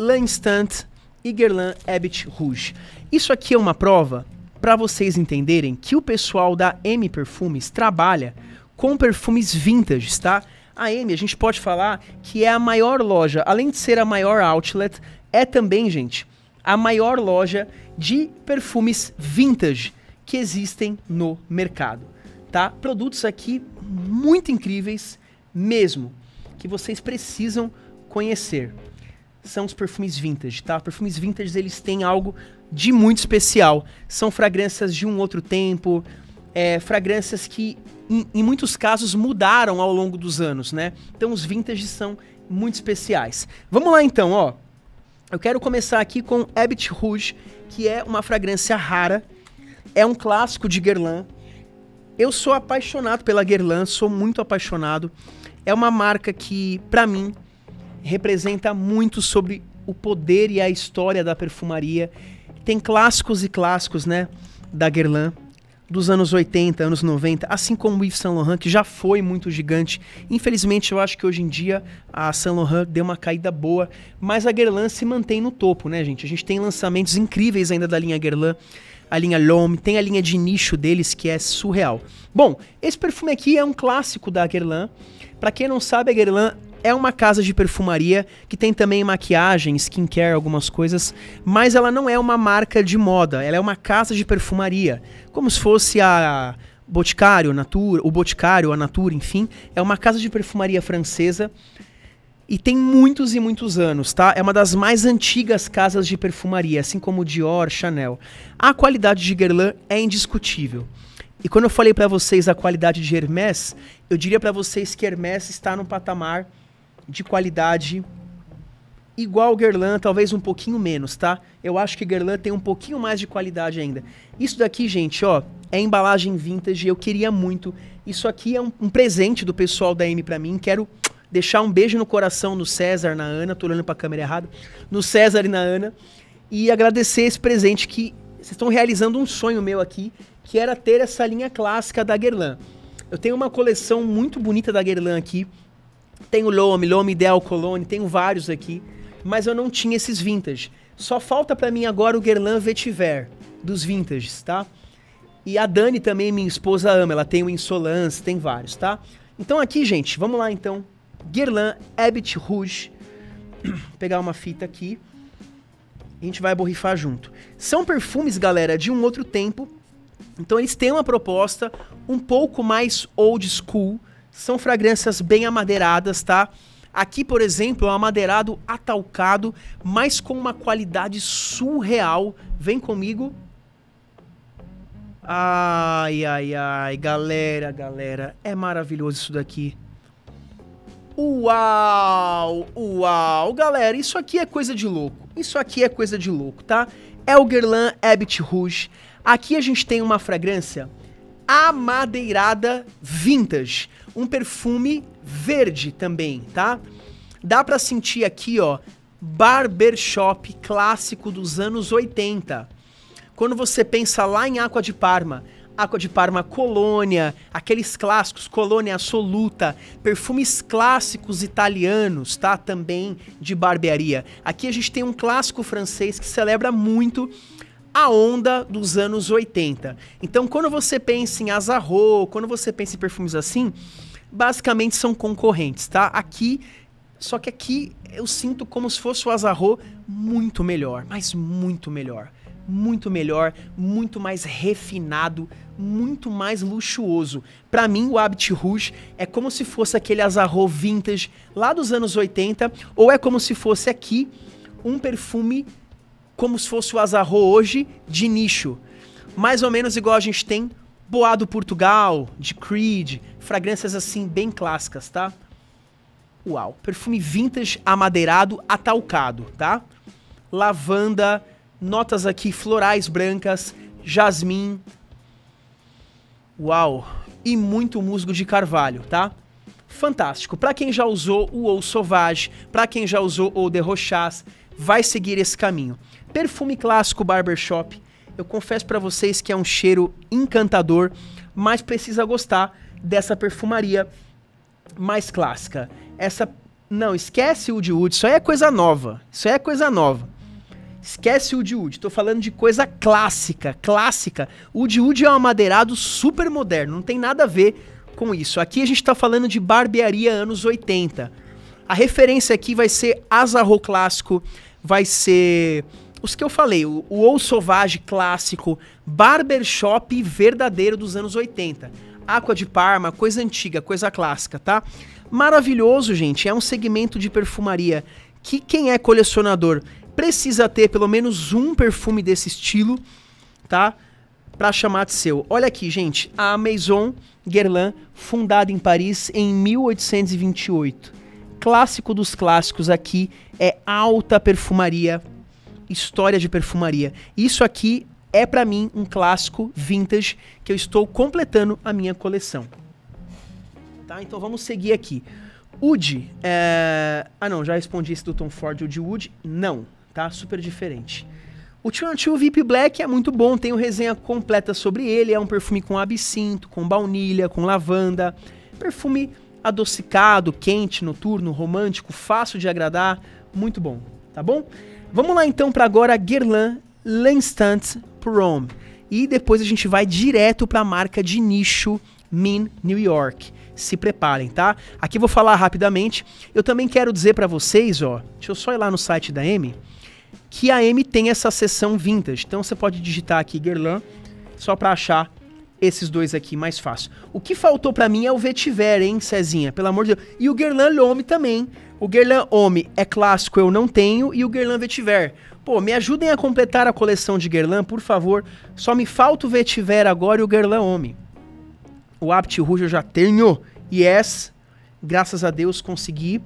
L'Instant e Guerlain Abbott Rouge. Isso aqui é uma prova para vocês entenderem que o pessoal da M Perfumes trabalha com perfumes vintage, tá? A M, a gente pode falar que é a maior loja, além de ser a maior outlet, é também, gente, a maior loja de perfumes vintage que existem no mercado, tá? Produtos aqui muito incríveis mesmo, que vocês precisam conhecer são os perfumes vintage, tá? Perfumes vintage, eles têm algo de muito especial. São fragrâncias de um outro tempo, é, fragrâncias que, em, em muitos casos, mudaram ao longo dos anos, né? Então, os vintage são muito especiais. Vamos lá, então, ó. Eu quero começar aqui com Abbott Rouge, que é uma fragrância rara, é um clássico de Guerlain. Eu sou apaixonado pela Guerlain, sou muito apaixonado. É uma marca que, para mim, representa muito sobre o poder e a história da perfumaria. Tem clássicos e clássicos, né? Da Guerlain, dos anos 80, anos 90, assim como o Yves Saint Laurent, que já foi muito gigante. Infelizmente, eu acho que hoje em dia a Saint Laurent deu uma caída boa, mas a Guerlain se mantém no topo, né, gente? A gente tem lançamentos incríveis ainda da linha Guerlain, a linha L'Homme, tem a linha de nicho deles que é surreal. Bom, esse perfume aqui é um clássico da Guerlain. Para quem não sabe, a Guerlain é uma casa de perfumaria que tem também maquiagem, skincare, algumas coisas, mas ela não é uma marca de moda, ela é uma casa de perfumaria, como se fosse a Boticário, Natura, o Boticário, a Natura, enfim, é uma casa de perfumaria francesa e tem muitos e muitos anos, tá? É uma das mais antigas casas de perfumaria, assim como Dior, Chanel. A qualidade de Guerlain é indiscutível. E quando eu falei para vocês a qualidade de Hermès, eu diria para vocês que Hermès está num patamar de qualidade igual Guerlain, talvez um pouquinho menos, tá? Eu acho que Guerlain tem um pouquinho mais de qualidade ainda. Isso daqui, gente, ó, é embalagem vintage, eu queria muito. Isso aqui é um, um presente do pessoal da M para mim, quero deixar um beijo no coração no César, na Ana, tô olhando pra câmera errada, no César e na Ana, e agradecer esse presente que vocês estão realizando um sonho meu aqui, que era ter essa linha clássica da Guerlain. Eu tenho uma coleção muito bonita da Guerlain aqui, tem o Lome, Lome Ideal Cologne, tenho vários aqui, mas eu não tinha esses vintage. Só falta para mim agora o Guerlain Vetiver, dos vintages, tá? E a Dani também, minha esposa, ama. Ela tem o Insolence, tem vários, tá? Então aqui, gente, vamos lá então. Guerlain Abit Rouge. pegar uma fita aqui. E a gente vai borrifar junto. São perfumes, galera, de um outro tempo. Então eles têm uma proposta um pouco mais old school, são fragrâncias bem amadeiradas, tá? Aqui, por exemplo, é um amadeirado atalcado, mas com uma qualidade surreal. Vem comigo. Ai, ai, ai, galera, galera, é maravilhoso isso daqui. Uau, uau, galera, isso aqui é coisa de louco. Isso aqui é coisa de louco, tá? Elguerlan Abbot Rouge. Aqui a gente tem uma fragrância amadeirada vintage um perfume verde também, tá? Dá para sentir aqui, ó, barbershop clássico dos anos 80. Quando você pensa lá em água de Parma, água de Parma Colônia, aqueles clássicos, Colônia Absoluta, perfumes clássicos italianos, tá? Também de barbearia. Aqui a gente tem um clássico francês que celebra muito a onda dos anos 80. Então, quando você pensa em Azarro, quando você pensa em perfumes assim, basicamente são concorrentes, tá? Aqui, só que aqui eu sinto como se fosse o Azarro muito melhor, mas muito melhor. Muito melhor, muito mais refinado, muito mais luxuoso. Para mim, o Habit Rouge é como se fosse aquele Azarro vintage lá dos anos 80, ou é como se fosse aqui um perfume como se fosse o Azarro hoje de nicho. Mais ou menos igual a gente tem Boado Portugal, de Creed, fragrâncias assim bem clássicas, tá? Uau, perfume vintage amadeirado atalcado, tá? Lavanda, notas aqui florais brancas, jasmim. Uau, e muito musgo de carvalho, tá? Fantástico. Para quem já usou o Ou Sauvage, para quem já usou o de Rochas, vai seguir esse caminho. Perfume clássico barbershop. Eu confesso para vocês que é um cheiro encantador, mas precisa gostar dessa perfumaria mais clássica. Essa. Não, esquece o de wood, isso aí é coisa nova. Isso aí é coisa nova. Esquece o de wood, tô falando de coisa clássica, clássica. O de wood é um amadeirado super moderno, não tem nada a ver com isso. Aqui a gente tá falando de barbearia anos 80. A referência aqui vai ser Azarro clássico, vai ser os que eu falei, o, o Ou Sauvage clássico, barbershop verdadeiro dos anos 80. Aqua de Parma, coisa antiga, coisa clássica, tá? Maravilhoso, gente. É um segmento de perfumaria que quem é colecionador precisa ter pelo menos um perfume desse estilo, tá? Pra chamar de seu. Olha aqui, gente. A Maison Guerlain, fundada em Paris em 1828. Clássico dos clássicos aqui é alta perfumaria, história de perfumaria. Isso aqui é para mim um clássico vintage que eu estou completando a minha coleção. Tá? Então vamos seguir aqui. Wood, é... ah não, já respondi esse do Tom Ford, o de Wood, não, tá? Super diferente. O 212 VIP Black é muito bom, tem uma resenha completa sobre ele, é um perfume com absinto, com baunilha, com lavanda, perfume adocicado, quente, noturno, romântico, fácil de agradar, muito bom, tá bom? Vamos lá então para agora Guerlain L'Instant Prom. E depois a gente vai direto para a marca de nicho Min New York. Se preparem, tá? Aqui vou falar rapidamente. Eu também quero dizer para vocês, ó, deixa eu só ir lá no site da M, que a M tem essa seção vintage. Então você pode digitar aqui Guerlain só para achar esses dois aqui mais fácil. O que faltou para mim é o Vetiver, hein, Cezinha? Pelo amor de Deus. E o Guerlain Home também. O Guerlain Home é clássico, eu não tenho, e o Guerlain Vetiver. Pô, me ajudem a completar a coleção de Guerlain, por favor. Só me falta o Vetiver agora e o Guerlain Homem. O Apt Rouge eu já tenho. Yes. Graças a Deus consegui.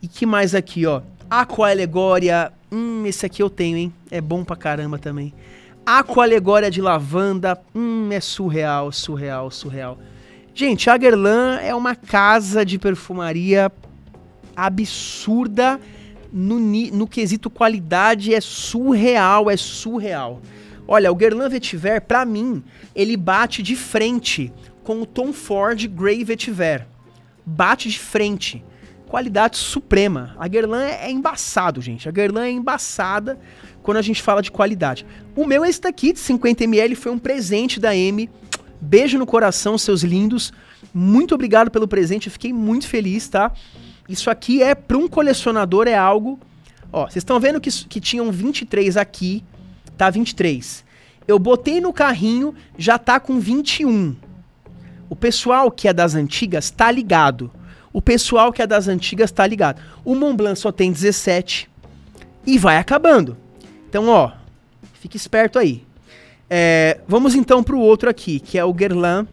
E que mais aqui, ó? Aqua Alegória. Hum, esse aqui eu tenho, hein? É bom pra caramba também. Aqua Alegória de Lavanda. Hum, é surreal, surreal, surreal. Gente, a Guerlain é uma casa de perfumaria absurda no, no quesito qualidade é surreal, é surreal. Olha, o Guerlain Vetiver, para mim, ele bate de frente com o Tom Ford Grey Vetiver. Bate de frente. Qualidade suprema. A Guerlain é embaçado, gente. A Guerlain é embaçada quando a gente fala de qualidade. O meu é esse de 50ml, foi um presente da M. Beijo no coração, seus lindos. Muito obrigado pelo presente, eu fiquei muito feliz, tá? Isso aqui é, para um colecionador, é algo. Ó, vocês estão vendo que, que tinham 23 aqui, tá 23. Eu botei no carrinho, já tá com 21. O pessoal que é das antigas tá ligado. O pessoal que é das antigas tá ligado. O Montblanc só tem 17 e vai acabando. Então, ó, fique esperto aí. É, vamos então para o outro aqui, que é o Guerlain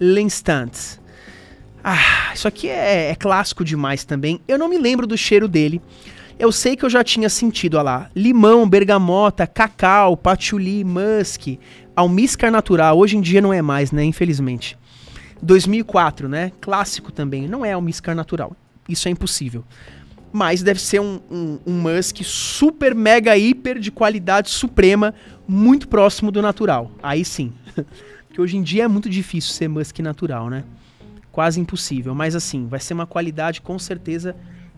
L'instant. Ah, isso aqui é, é clássico demais também. Eu não me lembro do cheiro dele. Eu sei que eu já tinha sentido, olha lá, limão, bergamota, cacau, patchouli, musk, almíscar natural. Hoje em dia não é mais, né? Infelizmente. 2004, né? Clássico também. Não é almíscar natural. Isso é impossível. Mas deve ser um, um, um musk super, mega, hiper de qualidade suprema, muito próximo do natural. Aí sim. porque hoje em dia é muito difícil ser musk natural, né? quase impossível, mas assim, vai ser uma qualidade com certeza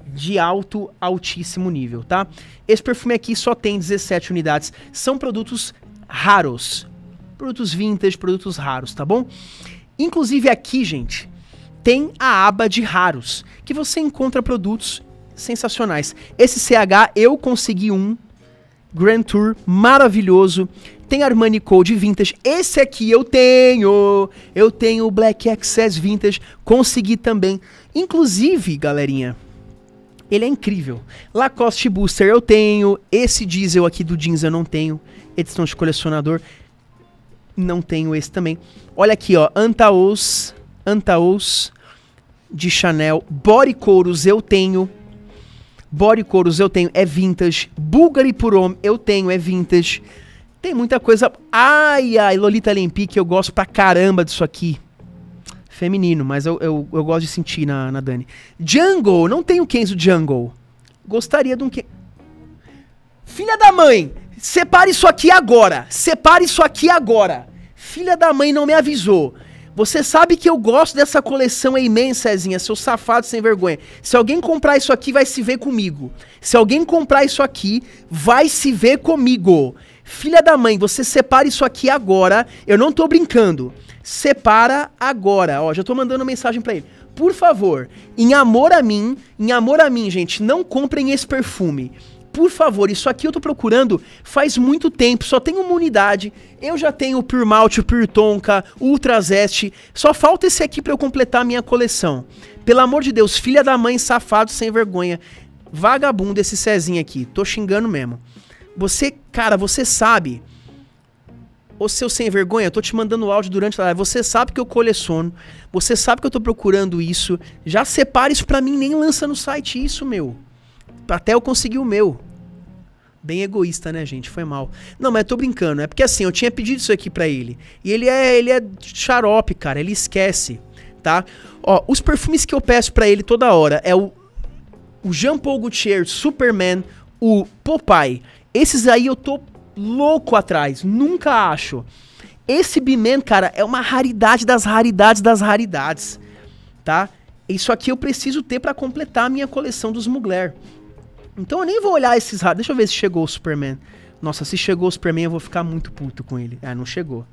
de alto, altíssimo nível, tá? Esse perfume aqui só tem 17 unidades, são produtos raros, produtos vintage, produtos raros, tá bom? Inclusive aqui, gente, tem a aba de raros, que você encontra produtos sensacionais. Esse CH eu consegui um Grand Tour maravilhoso tem Armani Code Vintage. Esse aqui eu tenho. Eu tenho o Black Access Vintage. Consegui também. Inclusive, galerinha, ele é incrível. Lacoste Booster eu tenho. Esse diesel aqui do jeans eu não tenho. Edição de colecionador. Não tenho esse também. Olha aqui, ó. Antaos. Antaos de Chanel. Body Coros eu tenho. Body Coros eu tenho. É vintage. Bulgari por homem eu tenho. É vintage. Tem muita coisa. Ai, ai, Lolita Olympique eu gosto pra caramba disso aqui. Feminino, mas eu, eu, eu gosto de sentir na, na Dani. Jungle, não tem o Kenzo Jungle. Gostaria de um Kenzo. Filha da mãe, separe isso aqui agora. Separe isso aqui agora. Filha da mãe não me avisou. Você sabe que eu gosto dessa coleção é imensa, Cezinha, seu safado sem vergonha. Se alguém comprar isso aqui, vai se ver comigo. Se alguém comprar isso aqui, vai se ver comigo. Filha da mãe, você separa isso aqui agora. Eu não tô brincando. Separa agora. Ó, já tô mandando mensagem para ele. Por favor, em amor a mim, em amor a mim, gente, não comprem esse perfume por favor, isso aqui eu tô procurando faz muito tempo, só tem uma unidade. Eu já tenho o Pure Malt, o Pure Tonka, o Ultra Zest, só falta esse aqui para eu completar a minha coleção. Pelo amor de Deus, filha da mãe, safado, sem vergonha. Vagabundo esse Cezinho aqui, tô xingando mesmo. Você, cara, você sabe. Ô seu sem vergonha, eu tô te mandando áudio durante a live. Você sabe que eu coleciono. Você sabe que eu tô procurando isso. Já separa isso pra mim, nem lança no site isso, meu. Até eu conseguir o meu. Bem egoísta, né, gente? Foi mal. Não, mas eu tô brincando. É porque assim, eu tinha pedido isso aqui pra ele. E ele é, ele é xarope, cara. Ele esquece, tá? Ó, os perfumes que eu peço pra ele toda hora é o, o Jean Paul Gaultier Superman, o Popeye esses aí eu tô louco atrás, nunca acho. Esse Biman, cara, é uma raridade das raridades das raridades, tá? Isso aqui eu preciso ter para completar a minha coleção dos Mugler. Então eu nem vou olhar esses raros. Deixa eu ver se chegou o Superman. Nossa, se chegou o Superman eu vou ficar muito puto com ele. Ah, não chegou.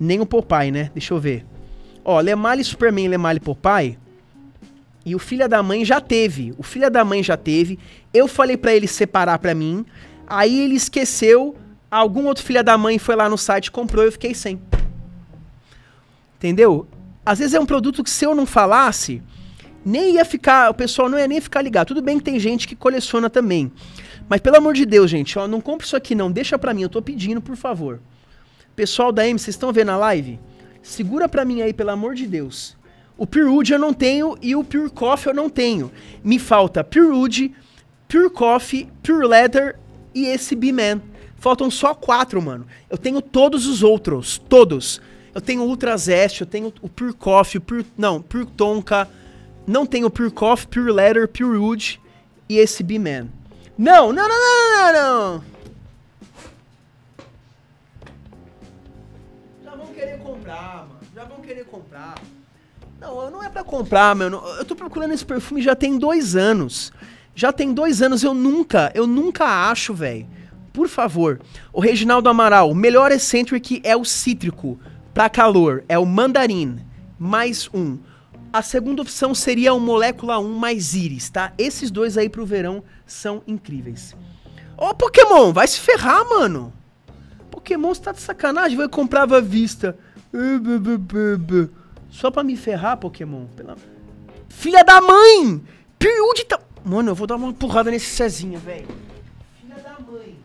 Nem o Popeye, né? Deixa eu ver. Ó, Lemale Superman, Lemale Popeye. E o filho da mãe já teve. O filho da mãe já teve. Eu falei para ele separar para mim. Aí ele esqueceu, algum outro filho da mãe foi lá no site, comprou e eu fiquei sem. Entendeu? Às vezes é um produto que se eu não falasse, nem ia ficar, o pessoal não ia nem ficar ligado. Tudo bem que tem gente que coleciona também. Mas pelo amor de Deus, gente, ó, não compre isso aqui não, deixa pra mim, eu tô pedindo, por favor. Pessoal da M, vocês estão vendo a live? Segura pra mim aí, pelo amor de Deus. O Purewood eu não tenho e o Pure Coffee eu não tenho. Me falta Pure Purewood, Pure Coffee, Pure Leather e esse B-Man. Faltam só quatro, mano. Eu tenho todos os outros, todos. Eu tenho o Ultra Zest, eu tenho o Pure Coffee, o Pure, não, Pure Tonka, não tenho Pure Coffee, Pure Leather, Pure Wood e esse B-Man. Não, não, não, não, não, não, Já vão querer comprar, mano. Já vão querer comprar. Não, não é para comprar, mano Eu tô procurando esse perfume já tem dois anos. Já tem dois anos, eu nunca, eu nunca acho, velho. Por favor. O Reginaldo Amaral, o melhor eccentric é o cítrico. Pra calor, é o mandarim. Mais um. A segunda opção seria o molécula 1 mais íris, tá? Esses dois aí pro verão são incríveis. Ô, Pokémon, vai se ferrar, mano. Pokémon, você tá de sacanagem? Vai comprar a vista. Só pra me ferrar, Pokémon. Pela... Filha da mãe! Piúde tá- Mano, eu vou dar uma empurrada nesse Cezinha, velho. Filha da mãe.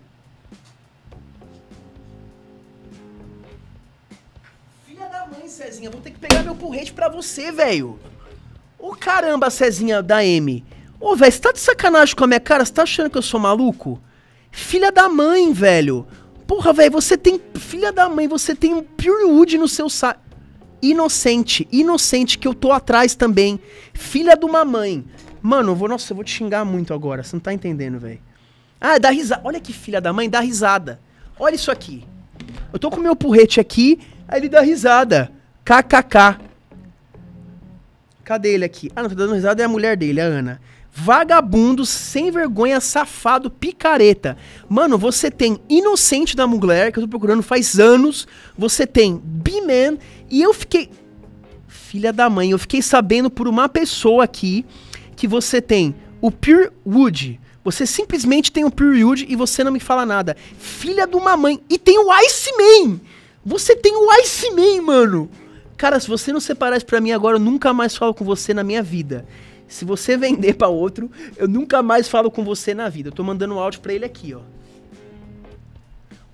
Filha da mãe, Cezinha. Vou ter que pegar meu porrete pra você, velho. Ô oh, caramba, Cezinha da M. Ô, oh, velho, você tá de sacanagem com a minha cara? Você tá achando que eu sou maluco? Filha da mãe, velho. Porra, velho, você tem. Filha da mãe, você tem um Pure Wood no seu sa. inocente, inocente que eu tô atrás também, filha de uma mãe Mano, eu vou, nossa, eu vou te xingar muito agora, você não tá entendendo, velho. Ah, dá risada. Olha que filha da mãe, dá risada. Olha isso aqui. Eu tô com meu porrete aqui, aí ele dá risada. KKK. Cadê ele aqui? Ah, não, tô tá dando risada, é a mulher dele, é a Ana. Vagabundo, sem vergonha, safado, picareta. Mano, você tem Inocente da Mugler, que eu tô procurando faz anos. Você tem B-Man. E eu fiquei. Filha da mãe, eu fiquei sabendo por uma pessoa aqui que você tem o Pure Wood. Você simplesmente tem o Pure Wood e você não me fala nada. Filha de uma mãe. E tem o Iceman! Você tem o Iceman, mano! Cara, se você não separar isso pra mim agora, eu nunca mais falo com você na minha vida. Se você vender para outro, eu nunca mais falo com você na vida. Eu tô mandando um áudio pra ele aqui, ó.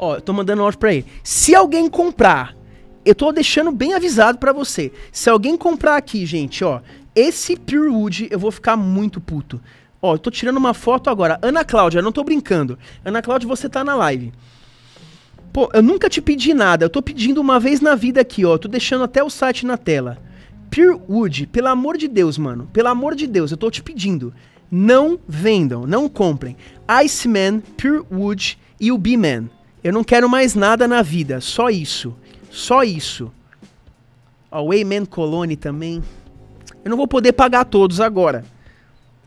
Ó, eu tô mandando um áudio pra ele. Se alguém comprar, eu tô deixando bem avisado para você. Se alguém comprar aqui, gente, ó, esse Pure Wood eu vou ficar muito puto. Ó, eu tô tirando uma foto agora. Ana Cláudia, não tô brincando. Ana Cláudia, você tá na live. Pô, eu nunca te pedi nada. Eu tô pedindo uma vez na vida aqui, ó. Tô deixando até o site na tela. Pure Wood, pelo amor de Deus, mano. Pelo amor de Deus, eu tô te pedindo. Não vendam, não comprem. Iceman, Pure Wood e o B-Man. Eu não quero mais nada na vida, só isso. Só isso. Ó, Wayman Colony também. Eu não vou poder pagar todos agora.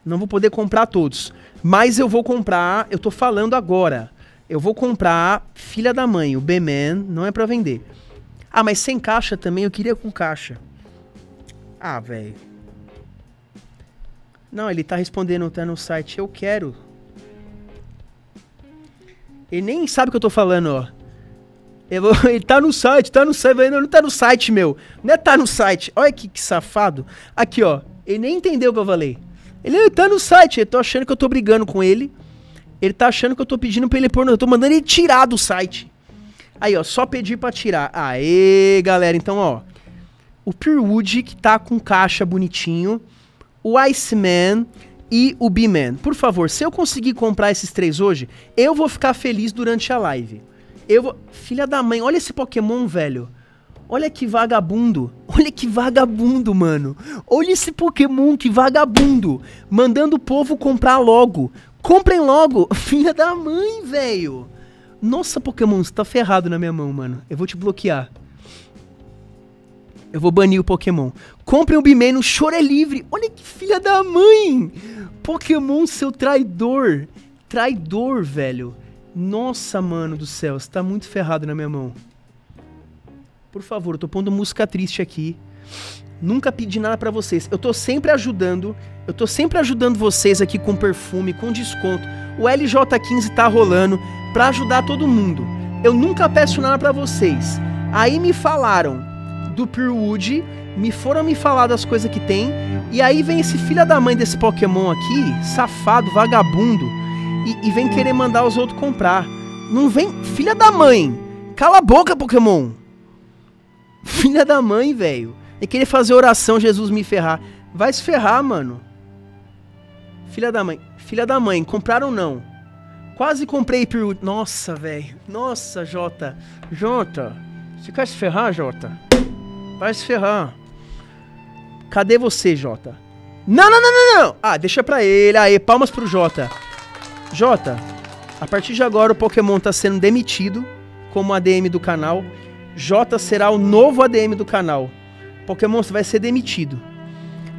Não vou poder comprar todos. Mas eu vou comprar, eu tô falando agora. Eu vou comprar Filha da Mãe, o B-Man, não é para vender. Ah, mas sem caixa também, eu queria com caixa. Ah, velho. Não, ele tá respondendo até tá no site, eu quero. Ele nem sabe o que eu tô falando, ó. Eu ele tá no site, tá no site. Não, não tá no site, meu. Não é tá no site. Olha que, que safado. Aqui, ó. Ele nem entendeu o que eu falei. Ele, ele tá no site. Eu tô achando que eu tô brigando com ele. Ele tá achando que eu tô pedindo pra ele pôr. Eu tô mandando ele tirar do site. Aí, ó. Só pedir pra tirar. Aê, galera. Então, ó. O Purewood, que tá com caixa bonitinho. O Iceman e o B-Man. Por favor, se eu conseguir comprar esses três hoje, eu vou ficar feliz durante a live. Eu vou... Filha da mãe, olha esse Pokémon, velho. Olha que vagabundo. Olha que vagabundo, mano. Olha esse Pokémon, que vagabundo. Mandando o povo comprar logo. Comprem logo. Filha da mãe, velho. Nossa, Pokémon, você tá ferrado na minha mão, mano. Eu vou te bloquear. Eu vou banir o Pokémon. Compre um Bimeno, o choro é livre. Olha que filha da mãe. Pokémon, seu traidor. Traidor, velho. Nossa, mano do céu, você tá muito ferrado na minha mão. Por favor, eu tô pondo música triste aqui. Nunca pedi nada para vocês. Eu tô sempre ajudando. Eu tô sempre ajudando vocês aqui com perfume, com desconto. O LJ15 tá rolando para ajudar todo mundo. Eu nunca peço nada para vocês. Aí me falaram do Purewood, me foram me falar das coisas que tem, e aí vem esse filho da mãe desse Pokémon aqui, safado, vagabundo, e, e vem querer mandar os outros comprar. Não vem. Filha da mãe! Cala a boca, Pokémon! Filha da mãe, velho. E querer fazer oração, Jesus me ferrar. Vai se ferrar, mano. Filha da mãe. Filha da mãe, compraram ou não? Quase comprei Peru. Nossa, velho. Nossa, Jota. Jota. Você quer se ferrar, Jota? Vai se ferrar. Cadê você, Jota? Não, não, não, não, não. Ah, deixa pra ele. Aí, palmas pro Jota. Jota, a partir de agora o Pokémon está sendo demitido como ADM do canal. Jota será o novo ADM do canal. Pokémon, você vai ser demitido.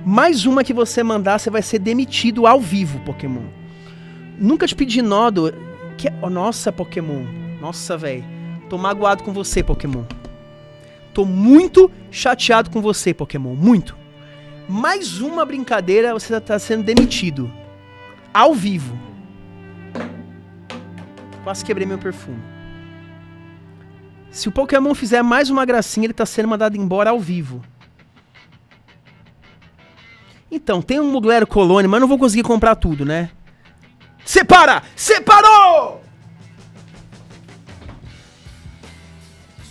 Mais uma que você mandar, você vai ser demitido ao vivo, Pokémon. Nunca te pedi nodo. Que... Oh, nossa, Pokémon. Nossa, velho. Tô magoado com você, Pokémon. Tô muito chateado com você, Pokémon. Muito. Mais uma brincadeira, você tá sendo demitido. Ao vivo. Quase quebrei meu perfume. Se o Pokémon fizer mais uma gracinha, ele tá sendo mandado embora ao vivo. Então, tem um Mugler Colônia, mas não vou conseguir comprar tudo, né? Separa! Separou!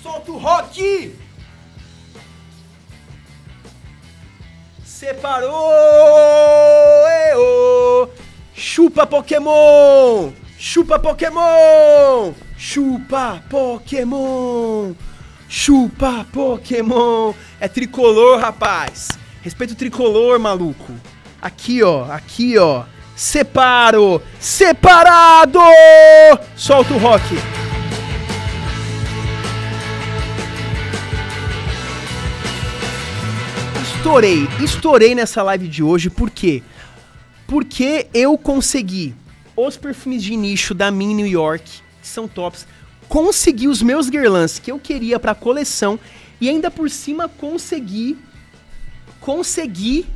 Solta o rock! Separou! Chupa Pokémon! Chupa Pokémon! Chupa Pokémon! Chupa Pokémon! É tricolor, rapaz! Respeita o tricolor, maluco! Aqui, ó, aqui, ó. Separo! Separado! Solta o rock! Estourei, estourei nessa live de hoje, por quê? Porque eu consegui os perfumes de nicho da Min New York, que são tops. Consegui os meus guirlands que eu queria para coleção e ainda por cima consegui consegui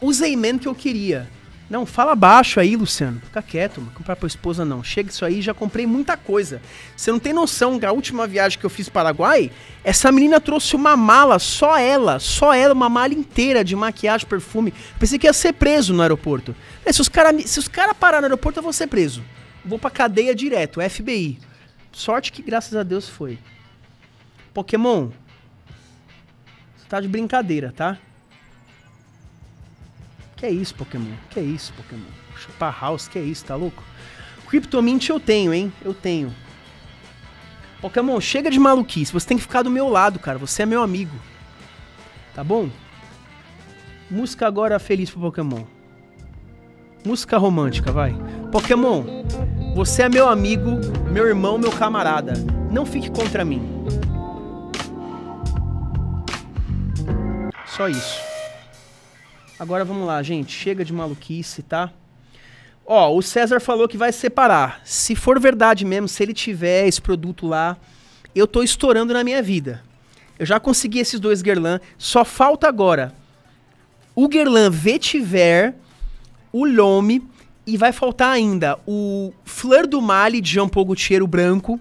o zayman que eu queria. Não, fala baixo aí, Luciano. Fica quieto, mano. Comprar pra esposa não. Chega isso aí, já comprei muita coisa. Você não tem noção que a última viagem que eu fiz para Paraguai, essa menina trouxe uma mala, só ela, só ela, uma mala inteira de maquiagem, perfume. Pensei que ia ser preso no aeroporto. É, se os caras cara parar no aeroporto, eu vou ser preso. Vou pra cadeia direto, FBI. Sorte que, graças a Deus, foi. Pokémon, você tá de brincadeira, tá? Que é isso, Pokémon? Que é isso, Pokémon? Chupar House, que é isso, tá louco? Cryptomint eu tenho, hein? Eu tenho. Pokémon, chega de maluquice. Você tem que ficar do meu lado, cara. Você é meu amigo. Tá bom? Música agora feliz pro Pokémon. Música romântica, vai. Pokémon, você é meu amigo, meu irmão, meu camarada. Não fique contra mim. Só isso. Agora vamos lá, gente. Chega de maluquice, tá? Ó, o César falou que vai separar. Se for verdade mesmo, se ele tiver esse produto lá, eu tô estourando na minha vida. Eu já consegui esses dois Guerlain. Só falta agora o Guerlain Vetiver, o Lome e vai faltar ainda o Fleur do Mali de Jean Paul Gaultier, o branco,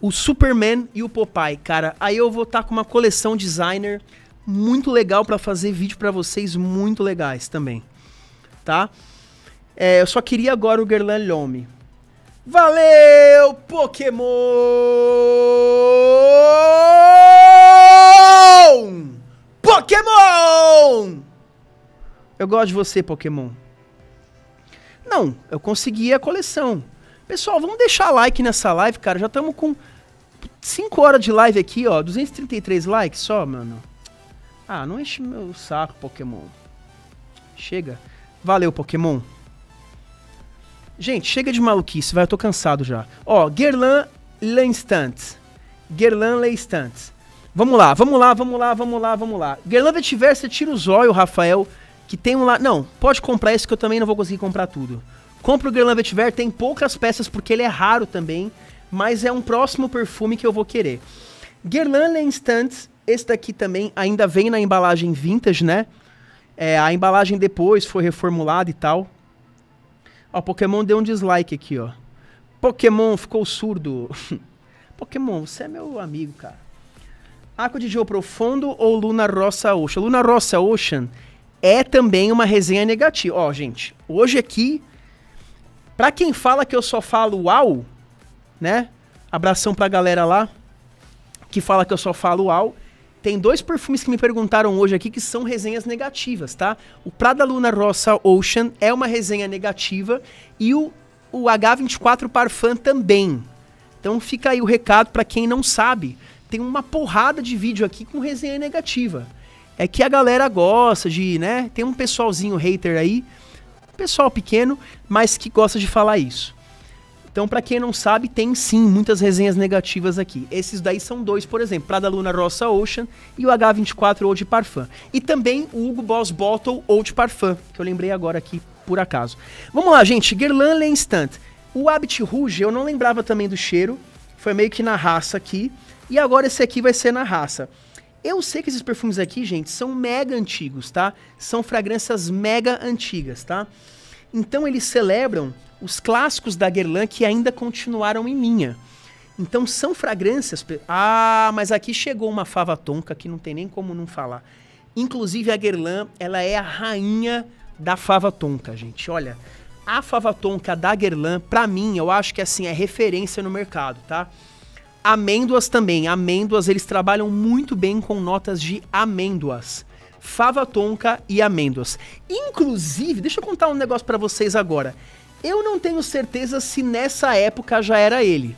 o Superman e o Popeye, cara. Aí eu vou estar tá com uma coleção designer muito legal para fazer vídeo para vocês muito legais também, tá? É, eu só queria agora o Guerlain Lome. Valeu, Pokémon! Pokémon! Eu gosto de você, Pokémon. Não, eu consegui a coleção. Pessoal, vamos deixar like nessa live, cara. Já estamos com 5 horas de live aqui, ó. 233 likes só, mano. Ah, não enche meu saco, Pokémon. Chega. Valeu, Pokémon. Gente, chega de maluquice, vai, eu tô cansado já. Ó, Guerlain Leinstant. Guerlain Leinstant. Vamos lá, vamos lá, vamos lá, vamos lá, vamos lá. Guerlain Vetiver, você tira o zóio, Rafael, que tem um lá... Não, pode comprar esse que eu também não vou conseguir comprar tudo. Compra o Guerlain Vetiver, tem poucas peças porque ele é raro também, mas é um próximo perfume que eu vou querer. Guerlain Leinstant esse daqui também ainda vem na embalagem vintage, né? É, a embalagem depois foi reformulada e tal. Ó, Pokémon deu um dislike aqui, ó. Pokémon ficou surdo. Pokémon, você é meu amigo, cara. Aqua de Geo Profundo ou Luna Rossa Ocean? Luna Rossa Ocean é também uma resenha negativa. Ó, gente, hoje aqui, pra quem fala que eu só falo uau, né? Abração pra galera lá que fala que eu só falo uau. Tem dois perfumes que me perguntaram hoje aqui que são resenhas negativas, tá? O Prada Luna Rossa Ocean é uma resenha negativa e o, o H24 Parfum também. Então fica aí o recado para quem não sabe. Tem uma porrada de vídeo aqui com resenha negativa. É que a galera gosta de, né? Tem um pessoalzinho hater aí, pessoal pequeno, mas que gosta de falar isso. Então, para quem não sabe, tem sim muitas resenhas negativas aqui. Esses daí são dois, por exemplo, Prada Luna Rossa Ocean e o H24 Old Parfum. E também o Hugo Boss Bottle Old Parfum, que eu lembrei agora aqui por acaso. Vamos lá, gente. Guerlain Instant, O Habit Rouge, eu não lembrava também do cheiro. Foi meio que na raça aqui. E agora esse aqui vai ser na raça. Eu sei que esses perfumes aqui, gente, são mega antigos, tá? São fragrâncias mega antigas, tá? Então eles celebram os clássicos da Guerlain que ainda continuaram em linha. Então são fragrâncias. Ah, mas aqui chegou uma fava tonka que não tem nem como não falar. Inclusive a Guerlain, ela é a rainha da fava tonka, gente. Olha, a fava tonka da Guerlain, para mim, eu acho que assim é referência no mercado, tá? Amêndoas também. Amêndoas, eles trabalham muito bem com notas de amêndoas fava tonka e amêndoas. Inclusive, deixa eu contar um negócio para vocês agora. Eu não tenho certeza se nessa época já era ele.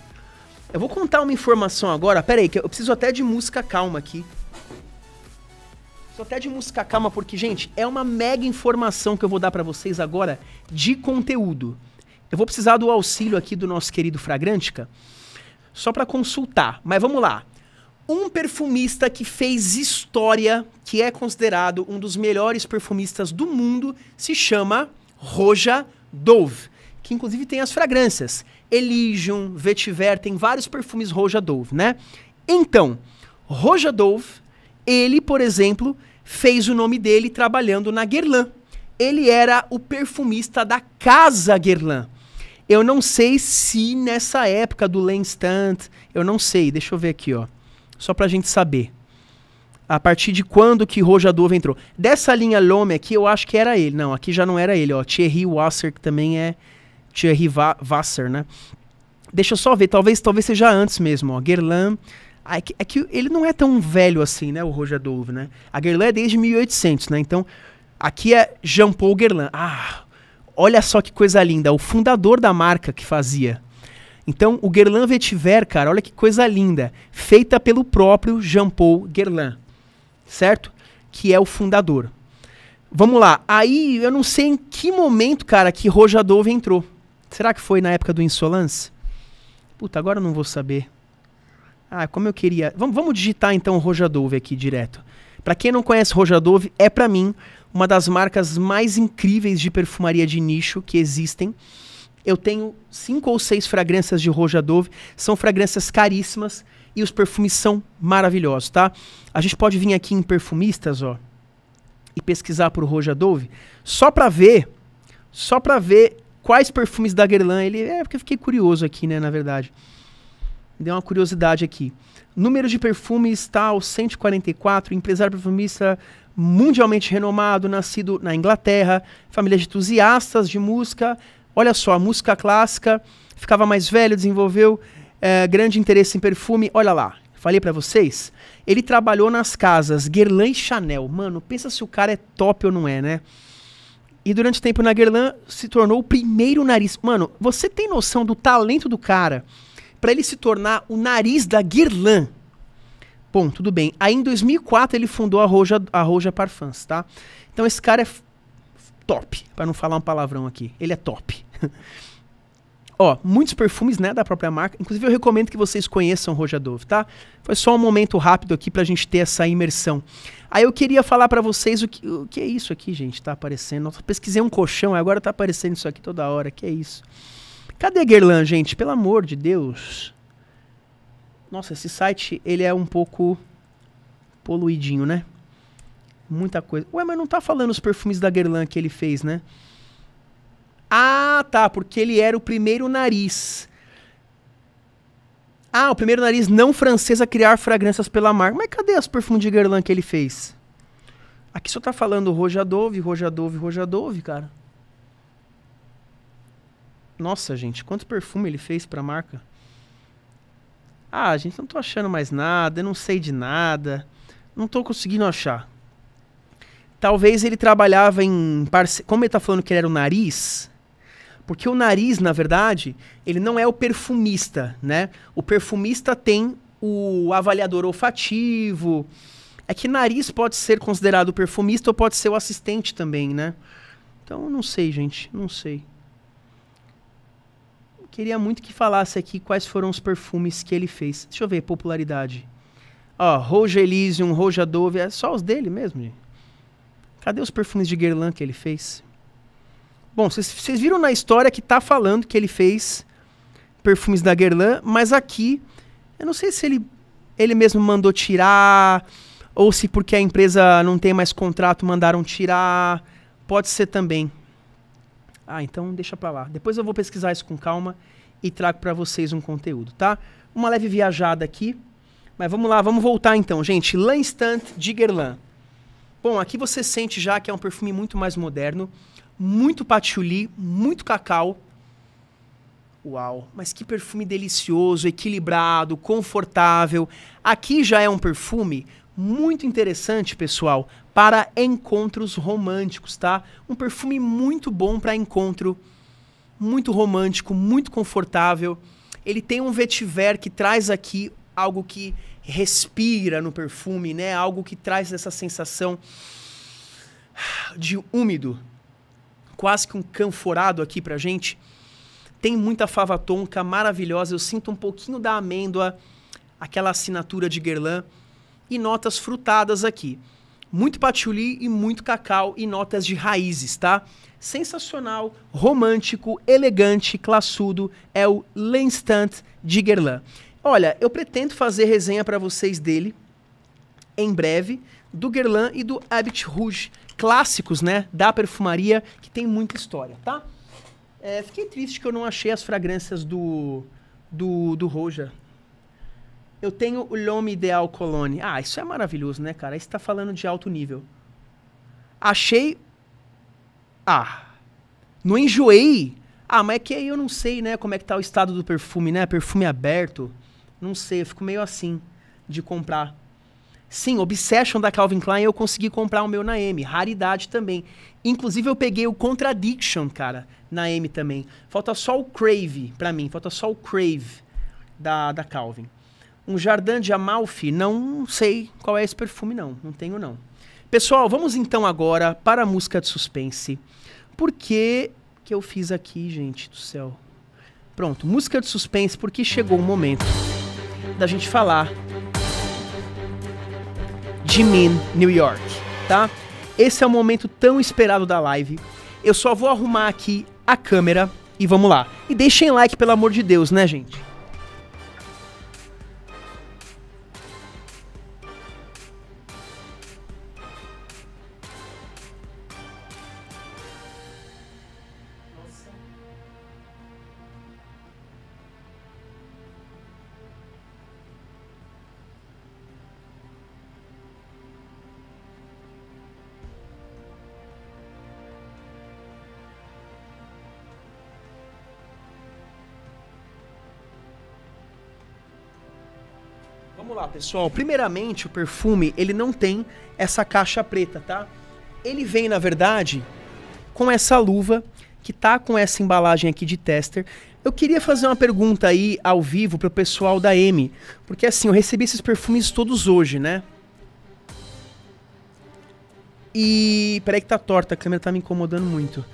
Eu vou contar uma informação agora. Pera aí, que eu preciso até de música calma aqui. Preciso até de música calma porque, gente, é uma mega informação que eu vou dar para vocês agora de conteúdo. Eu vou precisar do auxílio aqui do nosso querido Fragrântica só para consultar. Mas vamos lá um perfumista que fez história, que é considerado um dos melhores perfumistas do mundo, se chama Roja Dove, que inclusive tem as fragrâncias Elysium, Vetiver, tem vários perfumes Roja Dove, né? Então, Roja Dove, ele, por exemplo, fez o nome dele trabalhando na Guerlain. Ele era o perfumista da casa Guerlain. Eu não sei se nessa época do Stunt, eu não sei, deixa eu ver aqui, ó só para a gente saber. A partir de quando que Rojadov entrou? Dessa linha Lome aqui, eu acho que era ele. Não, aqui já não era ele, ó. Thierry Wasser, que também é Thierry Va Wasser, né? Deixa eu só ver, talvez talvez seja antes mesmo, ó. Guerlain... É que, é que ele não é tão velho assim, né, o Rojadov, né? A Guerlain é desde 1800, né? Então, aqui é Jean Paul Guerlain. Ah, olha só que coisa linda. O fundador da marca que fazia então, o Guerlain Vetiver, cara, olha que coisa linda. Feita pelo próprio Jean Paul Guerlain, certo? Que é o fundador. Vamos lá. Aí, eu não sei em que momento, cara, que Rojadov entrou. Será que foi na época do Insolance? Puta, agora eu não vou saber. Ah, como eu queria. Vamos, vamos digitar então Rojadov aqui direto. Para quem não conhece Rojadov, é para mim uma das marcas mais incríveis de perfumaria de nicho que existem. Eu tenho cinco ou seis fragrâncias de Roja Dove. São fragrâncias caríssimas e os perfumes são maravilhosos, tá? A gente pode vir aqui em perfumistas, ó, e pesquisar por Roja Dove, só para ver, só para ver quais perfumes da Guerlain ele é, porque eu fiquei curioso aqui, né, na verdade. Deu uma curiosidade aqui. Número de perfumes tal, 144, empresário perfumista mundialmente renomado, nascido na Inglaterra, família de entusiastas de música, Olha só, a música clássica ficava mais velho, desenvolveu é, grande interesse em perfume. Olha lá, falei para vocês. Ele trabalhou nas casas Guerlain e Chanel. Mano, pensa se o cara é top ou não é, né? E durante o tempo na Guerlain se tornou o primeiro nariz. Mano, você tem noção do talento do cara para ele se tornar o nariz da Guerlain? Bom, tudo bem. Aí em 2004 ele fundou a Roja, a Roja Parfums, tá? Então esse cara é top, para não falar um palavrão aqui. Ele é top. Ó, muitos perfumes, né, da própria marca. Inclusive eu recomendo que vocês conheçam Roja Dove, tá? Foi só um momento rápido aqui pra gente ter essa imersão. Aí eu queria falar para vocês o que, o que é isso aqui, gente, tá aparecendo. Nossa, pesquisei um colchão, agora tá aparecendo isso aqui toda hora. Que é isso? Cadê a Guerlain, gente? Pelo amor de Deus. Nossa, esse site, ele é um pouco poluidinho, né? muita coisa. Ué, mas não tá falando os perfumes da Guerlain que ele fez, né? Ah, tá, porque ele era o primeiro nariz. Ah, o primeiro nariz não francês a criar fragrâncias pela marca. Mas cadê os perfumes de Guerlain que ele fez? Aqui só tá falando Roja Dove, Roja Dove, Roja Dove, cara. Nossa, gente, quanto perfume ele fez pra marca? Ah, gente, não tô achando mais nada, eu não sei de nada, não tô conseguindo achar. Talvez ele trabalhava em. Parce... Como ele está falando que ele era o nariz, porque o nariz, na verdade, ele não é o perfumista, né? O perfumista tem o avaliador olfativo. É que nariz pode ser considerado perfumista ou pode ser o assistente também, né? Então, não sei, gente, não sei. Queria muito que falasse aqui quais foram os perfumes que ele fez. Deixa eu ver, popularidade. Ó, Roja Elysium, Roja Dove, é só os dele mesmo, gente. Cadê os perfumes de Guerlain que ele fez? Bom, vocês viram na história que tá falando que ele fez perfumes da Guerlain, mas aqui eu não sei se ele ele mesmo mandou tirar ou se porque a empresa não tem mais contrato mandaram tirar, pode ser também. Ah, então deixa para lá. Depois eu vou pesquisar isso com calma e trago para vocês um conteúdo, tá? Uma leve viajada aqui, mas vamos lá, vamos voltar então, gente. L'Instant de Guerlain. Bom, aqui você sente já que é um perfume muito mais moderno, muito patchouli, muito cacau. Uau, mas que perfume delicioso, equilibrado, confortável. Aqui já é um perfume muito interessante, pessoal, para encontros românticos, tá? Um perfume muito bom para encontro, muito romântico, muito confortável. Ele tem um vetiver que traz aqui algo que respira no perfume, né? Algo que traz essa sensação de úmido, quase que um canforado aqui pra gente. Tem muita fava tonka maravilhosa, eu sinto um pouquinho da amêndoa, aquela assinatura de Guerlain e notas frutadas aqui. Muito patchouli e muito cacau e notas de raízes, tá? Sensacional, romântico, elegante, classudo é o L'Instant de Guerlain. Olha, eu pretendo fazer resenha para vocês dele em breve, do Guerlain e do Habit Rouge, clássicos, né, da perfumaria, que tem muita história, tá? É, fiquei triste que eu não achei as fragrâncias do, do, do Roja. Eu tenho o L'Homme Ideal Cologne. Ah, isso é maravilhoso, né, cara? Isso tá falando de alto nível. Achei... Ah, não enjoei. Ah, mas é que aí eu não sei, né, como é que tá o estado do perfume, né? Perfume aberto. Não sei, eu fico meio assim de comprar. Sim, Obsession da Calvin Klein eu consegui comprar o meu na M. Raridade também. Inclusive eu peguei o Contradiction, cara, na M também. Falta só o Crave para mim. Falta só o Crave da, da Calvin. Um Jardim de Amalfi, não sei qual é esse perfume não. Não tenho não. Pessoal, vamos então agora para a música de suspense. Por que que eu fiz aqui, gente do céu? Pronto, música de suspense porque chegou o momento da gente falar de Min, New York, tá? Esse é o momento tão esperado da live. Eu só vou arrumar aqui a câmera e vamos lá. E deixem like, pelo amor de Deus, né, gente? pessoal, primeiramente o perfume, ele não tem essa caixa preta, tá? Ele vem, na verdade, com essa luva que tá com essa embalagem aqui de tester. Eu queria fazer uma pergunta aí ao vivo pro pessoal da M, porque assim, eu recebi esses perfumes todos hoje, né? E peraí que tá torta, a câmera tá me incomodando muito.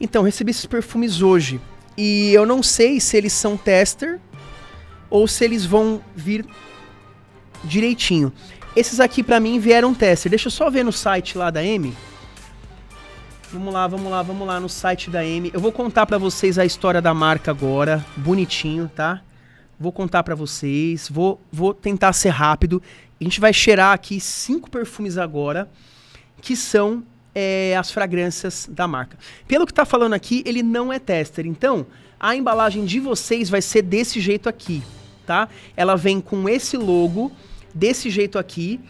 Então, recebi esses perfumes hoje e eu não sei se eles são tester ou se eles vão vir direitinho. Esses aqui para mim vieram tester. Deixa eu só ver no site lá da M. Vamos lá, vamos lá, vamos lá no site da M. Eu vou contar para vocês a história da marca agora, bonitinho, tá? Vou contar para vocês, vou vou tentar ser rápido. A gente vai cheirar aqui cinco perfumes agora que são é, as fragrâncias da marca. Pelo que tá falando aqui, ele não é tester. Então, a embalagem de vocês vai ser desse jeito aqui, tá? Ela vem com esse logo desse jeito aqui.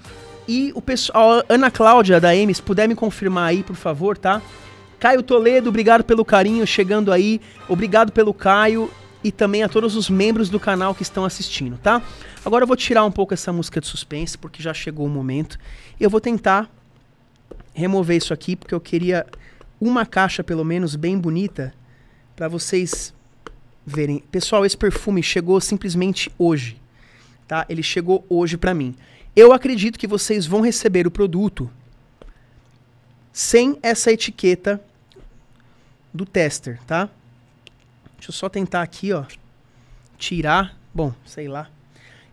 E o pessoal, Ana Cláudia da Emes, puder me confirmar aí, por favor, tá? Caio Toledo, obrigado pelo carinho chegando aí. Obrigado pelo Caio e também a todos os membros do canal que estão assistindo, tá? Agora eu vou tirar um pouco essa música de suspense, porque já chegou o momento. Eu vou tentar remover isso aqui, porque eu queria uma caixa pelo menos bem bonita para vocês verem. Pessoal, esse perfume chegou simplesmente hoje tá? Ele chegou hoje para mim. Eu acredito que vocês vão receber o produto sem essa etiqueta do tester, tá? Deixa eu só tentar aqui, ó, tirar, bom, sei lá.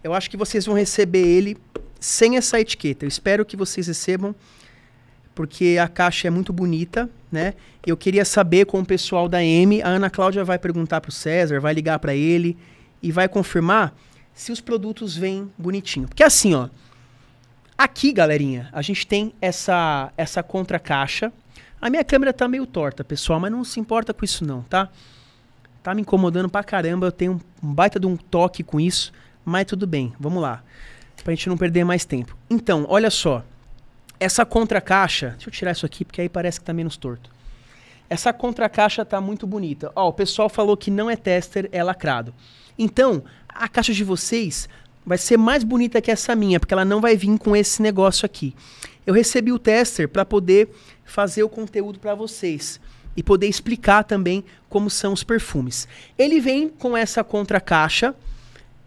Eu acho que vocês vão receber ele sem essa etiqueta. Eu espero que vocês recebam porque a caixa é muito bonita, né? Eu queria saber com o pessoal da M, a Ana Cláudia vai perguntar para o César, vai ligar para ele e vai confirmar se os produtos vêm bonitinho. Porque assim, ó. Aqui, galerinha, a gente tem essa, essa contracaixa. A minha câmera tá meio torta, pessoal, mas não se importa com isso não, tá? Tá me incomodando pra caramba, eu tenho um baita de um toque com isso, mas tudo bem, vamos lá. Pra gente não perder mais tempo. Então, olha só. Essa contracaixa, deixa eu tirar isso aqui porque aí parece que tá menos torto. Essa contracaixa tá muito bonita. Ó, o pessoal falou que não é tester, é lacrado. Então, a caixa de vocês vai ser mais bonita que essa minha, porque ela não vai vir com esse negócio aqui. Eu recebi o tester para poder fazer o conteúdo para vocês e poder explicar também como são os perfumes. Ele vem com essa contracaixa.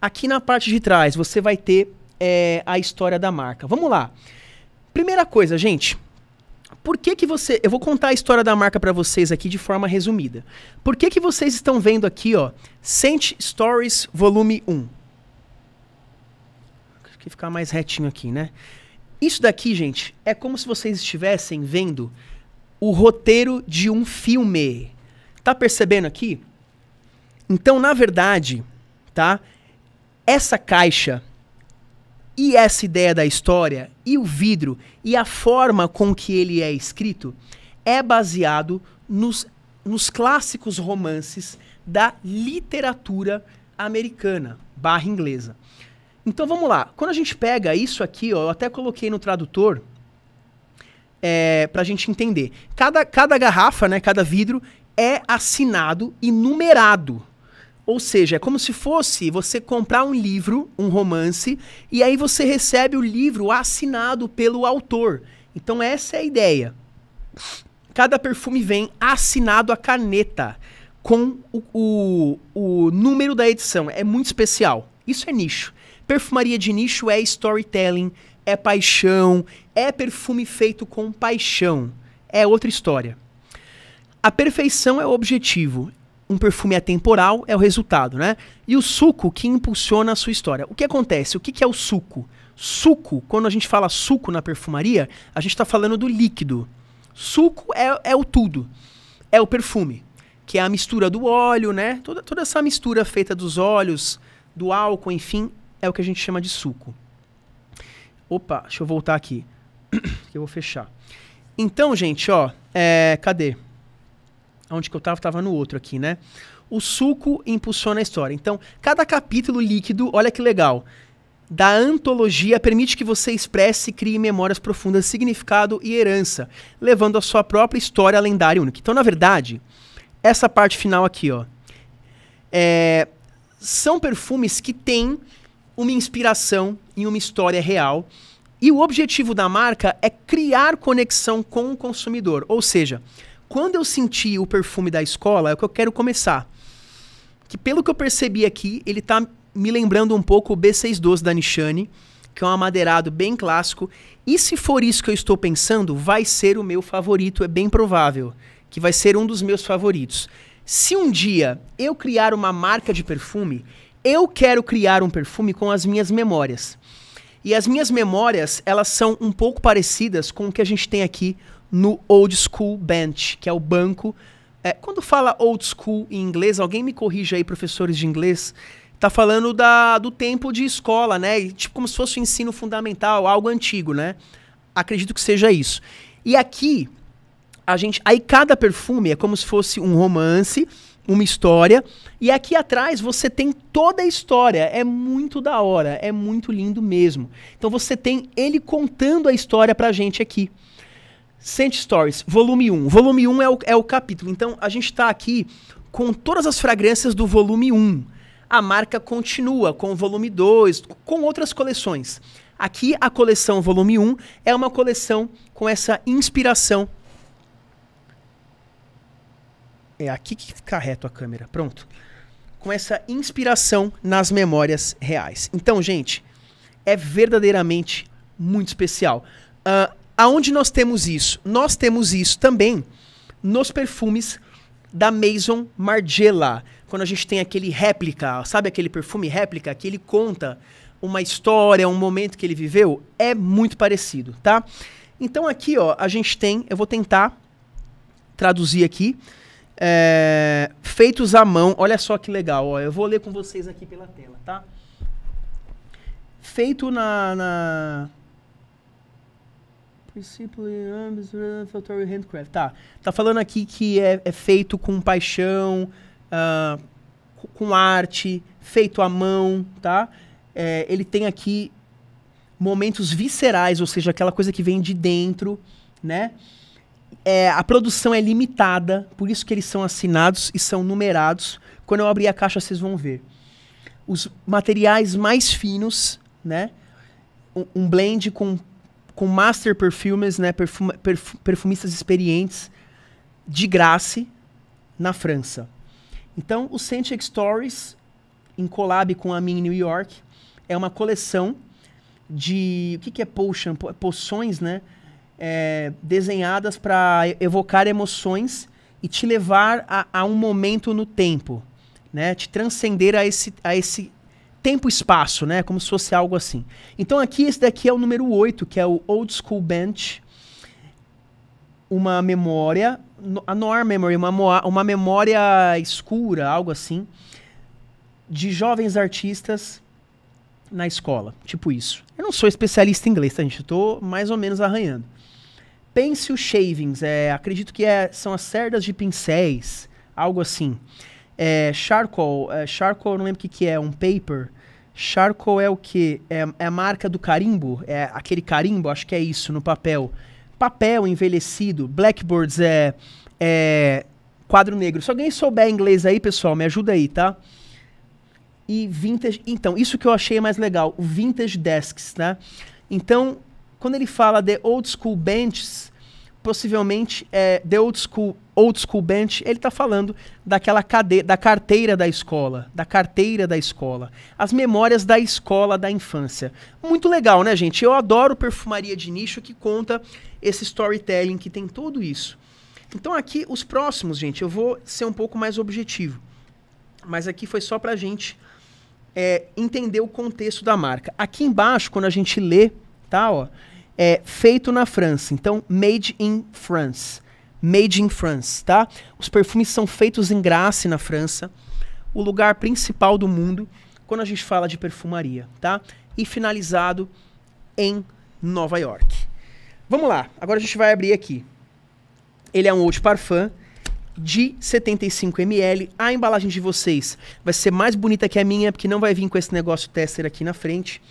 Aqui na parte de trás você vai ter é, a história da marca. Vamos lá. Primeira coisa, gente, por que que você... Eu vou contar a história da marca para vocês aqui de forma resumida. Por que que vocês estão vendo aqui, ó, Sent Stories Volume 1? Acho que ficar mais retinho aqui, né? Isso daqui, gente, é como se vocês estivessem vendo o roteiro de um filme. Tá percebendo aqui? Então, na verdade, tá? Essa caixa e essa ideia da história, e o vidro, e a forma com que ele é escrito, é baseado nos, nos clássicos romances da literatura americana barra inglesa. Então vamos lá. Quando a gente pega isso aqui, ó, eu até coloquei no tradutor é, para a gente entender. Cada, cada garrafa, né, cada vidro é assinado e numerado. Ou seja, é como se fosse você comprar um livro, um romance, e aí você recebe o livro assinado pelo autor. Então essa é a ideia. Cada perfume vem assinado a caneta com o, o, o número da edição. É muito especial. Isso é nicho. Perfumaria de nicho é storytelling, é paixão, é perfume feito com paixão. É outra história. A perfeição é o objetivo um perfume atemporal é o resultado, né? E o suco que impulsiona a sua história. O que acontece? O que, é o suco? Suco, quando a gente fala suco na perfumaria, a gente está falando do líquido. Suco é, é o tudo. É o perfume, que é a mistura do óleo, né? Toda, toda essa mistura feita dos óleos, do álcool, enfim, é o que a gente chama de suco. Opa, deixa eu voltar aqui. que eu vou fechar. Então, gente, ó, é, Cadê? onde que eu tava, tava no outro aqui, né? O suco impulsiona a história. Então, cada capítulo líquido, olha que legal, da antologia permite que você expresse e crie memórias profundas significado e herança, levando a sua própria história lendária única. Então, na verdade, essa parte final aqui, ó, é, são perfumes que têm uma inspiração em uma história real. E o objetivo da marca é criar conexão com o consumidor, ou seja, quando eu senti o perfume da escola, é o que eu quero começar. Que pelo que eu percebi aqui, ele tá me lembrando um pouco o B612 da Nishane, que é um amadeirado bem clássico. E se for isso que eu estou pensando, vai ser o meu favorito, é bem provável que vai ser um dos meus favoritos. Se um dia eu criar uma marca de perfume, eu quero criar um perfume com as minhas memórias. E as minhas memórias, elas são um pouco parecidas com o que a gente tem aqui no Old School Bench, que é o banco. É, quando fala old school em inglês, alguém me corrija aí, professores de inglês, tá falando da, do tempo de escola, né? tipo como se fosse o um ensino fundamental, algo antigo, né? Acredito que seja isso. E aqui, a gente. Aí cada perfume é como se fosse um romance, uma história. E aqui atrás você tem toda a história. É muito da hora, é muito lindo mesmo. Então você tem ele contando a história pra gente aqui. Sent Stories, volume 1. Volume 1 é o, é o capítulo. Então, a gente está aqui com todas as fragrâncias do volume 1. A marca continua com o volume 2, com outras coleções. Aqui, a coleção volume 1 é uma coleção com essa inspiração. É aqui que fica reto a câmera. Pronto. Com essa inspiração nas memórias reais. Então, gente, é verdadeiramente muito especial. Uh, Aonde nós temos isso? Nós temos isso também nos perfumes da Maison Margiela. Quando a gente tem aquele réplica, sabe aquele perfume réplica que ele conta uma história, um momento que ele viveu, é muito parecido, tá? Então aqui, ó, a gente tem, eu vou tentar traduzir aqui, é, feitos à mão. Olha só que legal, ó, eu vou ler com vocês aqui pela tela, tá? Feito na, na Discípulo Factory Handcraft. Tá. Tá falando aqui que é, é feito com paixão, uh, com arte, feito à mão, tá? É, ele tem aqui momentos viscerais, ou seja, aquela coisa que vem de dentro, né? É, a produção é limitada, por isso que eles são assinados e são numerados. Quando eu abrir a caixa, vocês vão ver. Os materiais mais finos, né? Um, um blend com com master perfumers, né, perfum, perf, perfumistas experientes de graça na França. Então, o Scented Stories, em collab com a em New York, é uma coleção de o que, que é potion, po, poções, né, é, desenhadas para evocar emoções e te levar a, a, um momento no tempo, né, te transcender a esse, a esse tempo e espaço, né? Como se fosse algo assim. Então aqui, esse daqui é o número 8, que é o Old School Bench. Uma memória, a NOR Memory, uma, uma memória escura, algo assim, de jovens artistas na escola. Tipo isso. Eu não sou especialista em inglês, tá, gente? Eu tô mais ou menos arranhando. Pencil Shavings, é, acredito que é, são as cerdas de pincéis, algo assim. É, charcoal, é, charcoal não lembro o que, que é, um paper. Charcoal é o que? É, é, a marca do carimbo, é aquele carimbo, acho que é isso, no papel. Papel envelhecido, blackboards é, é quadro negro. Se alguém souber inglês aí, pessoal, me ajuda aí, tá? E vintage, então, isso que eu achei mais legal, o vintage desks, né? Então, quando ele fala de old school benches, possivelmente é, the old school Old School Bench, ele está falando daquela cadeira, da carteira da escola, da carteira da escola, as memórias da escola da infância. Muito legal, né, gente? Eu adoro perfumaria de nicho que conta esse storytelling que tem tudo isso. Então aqui os próximos, gente, eu vou ser um pouco mais objetivo. Mas aqui foi só para gente é, entender o contexto da marca. Aqui embaixo, quando a gente lê, tá, ó, é feito na França. Então, made in France. Made in France, tá? Os perfumes são feitos em Grasse, na França, o lugar principal do mundo quando a gente fala de perfumaria, tá? E finalizado em Nova York. Vamos lá, agora a gente vai abrir aqui. Ele é um Old Parfum de 75ml. A embalagem de vocês vai ser mais bonita que a minha, porque não vai vir com esse negócio tester aqui na frente.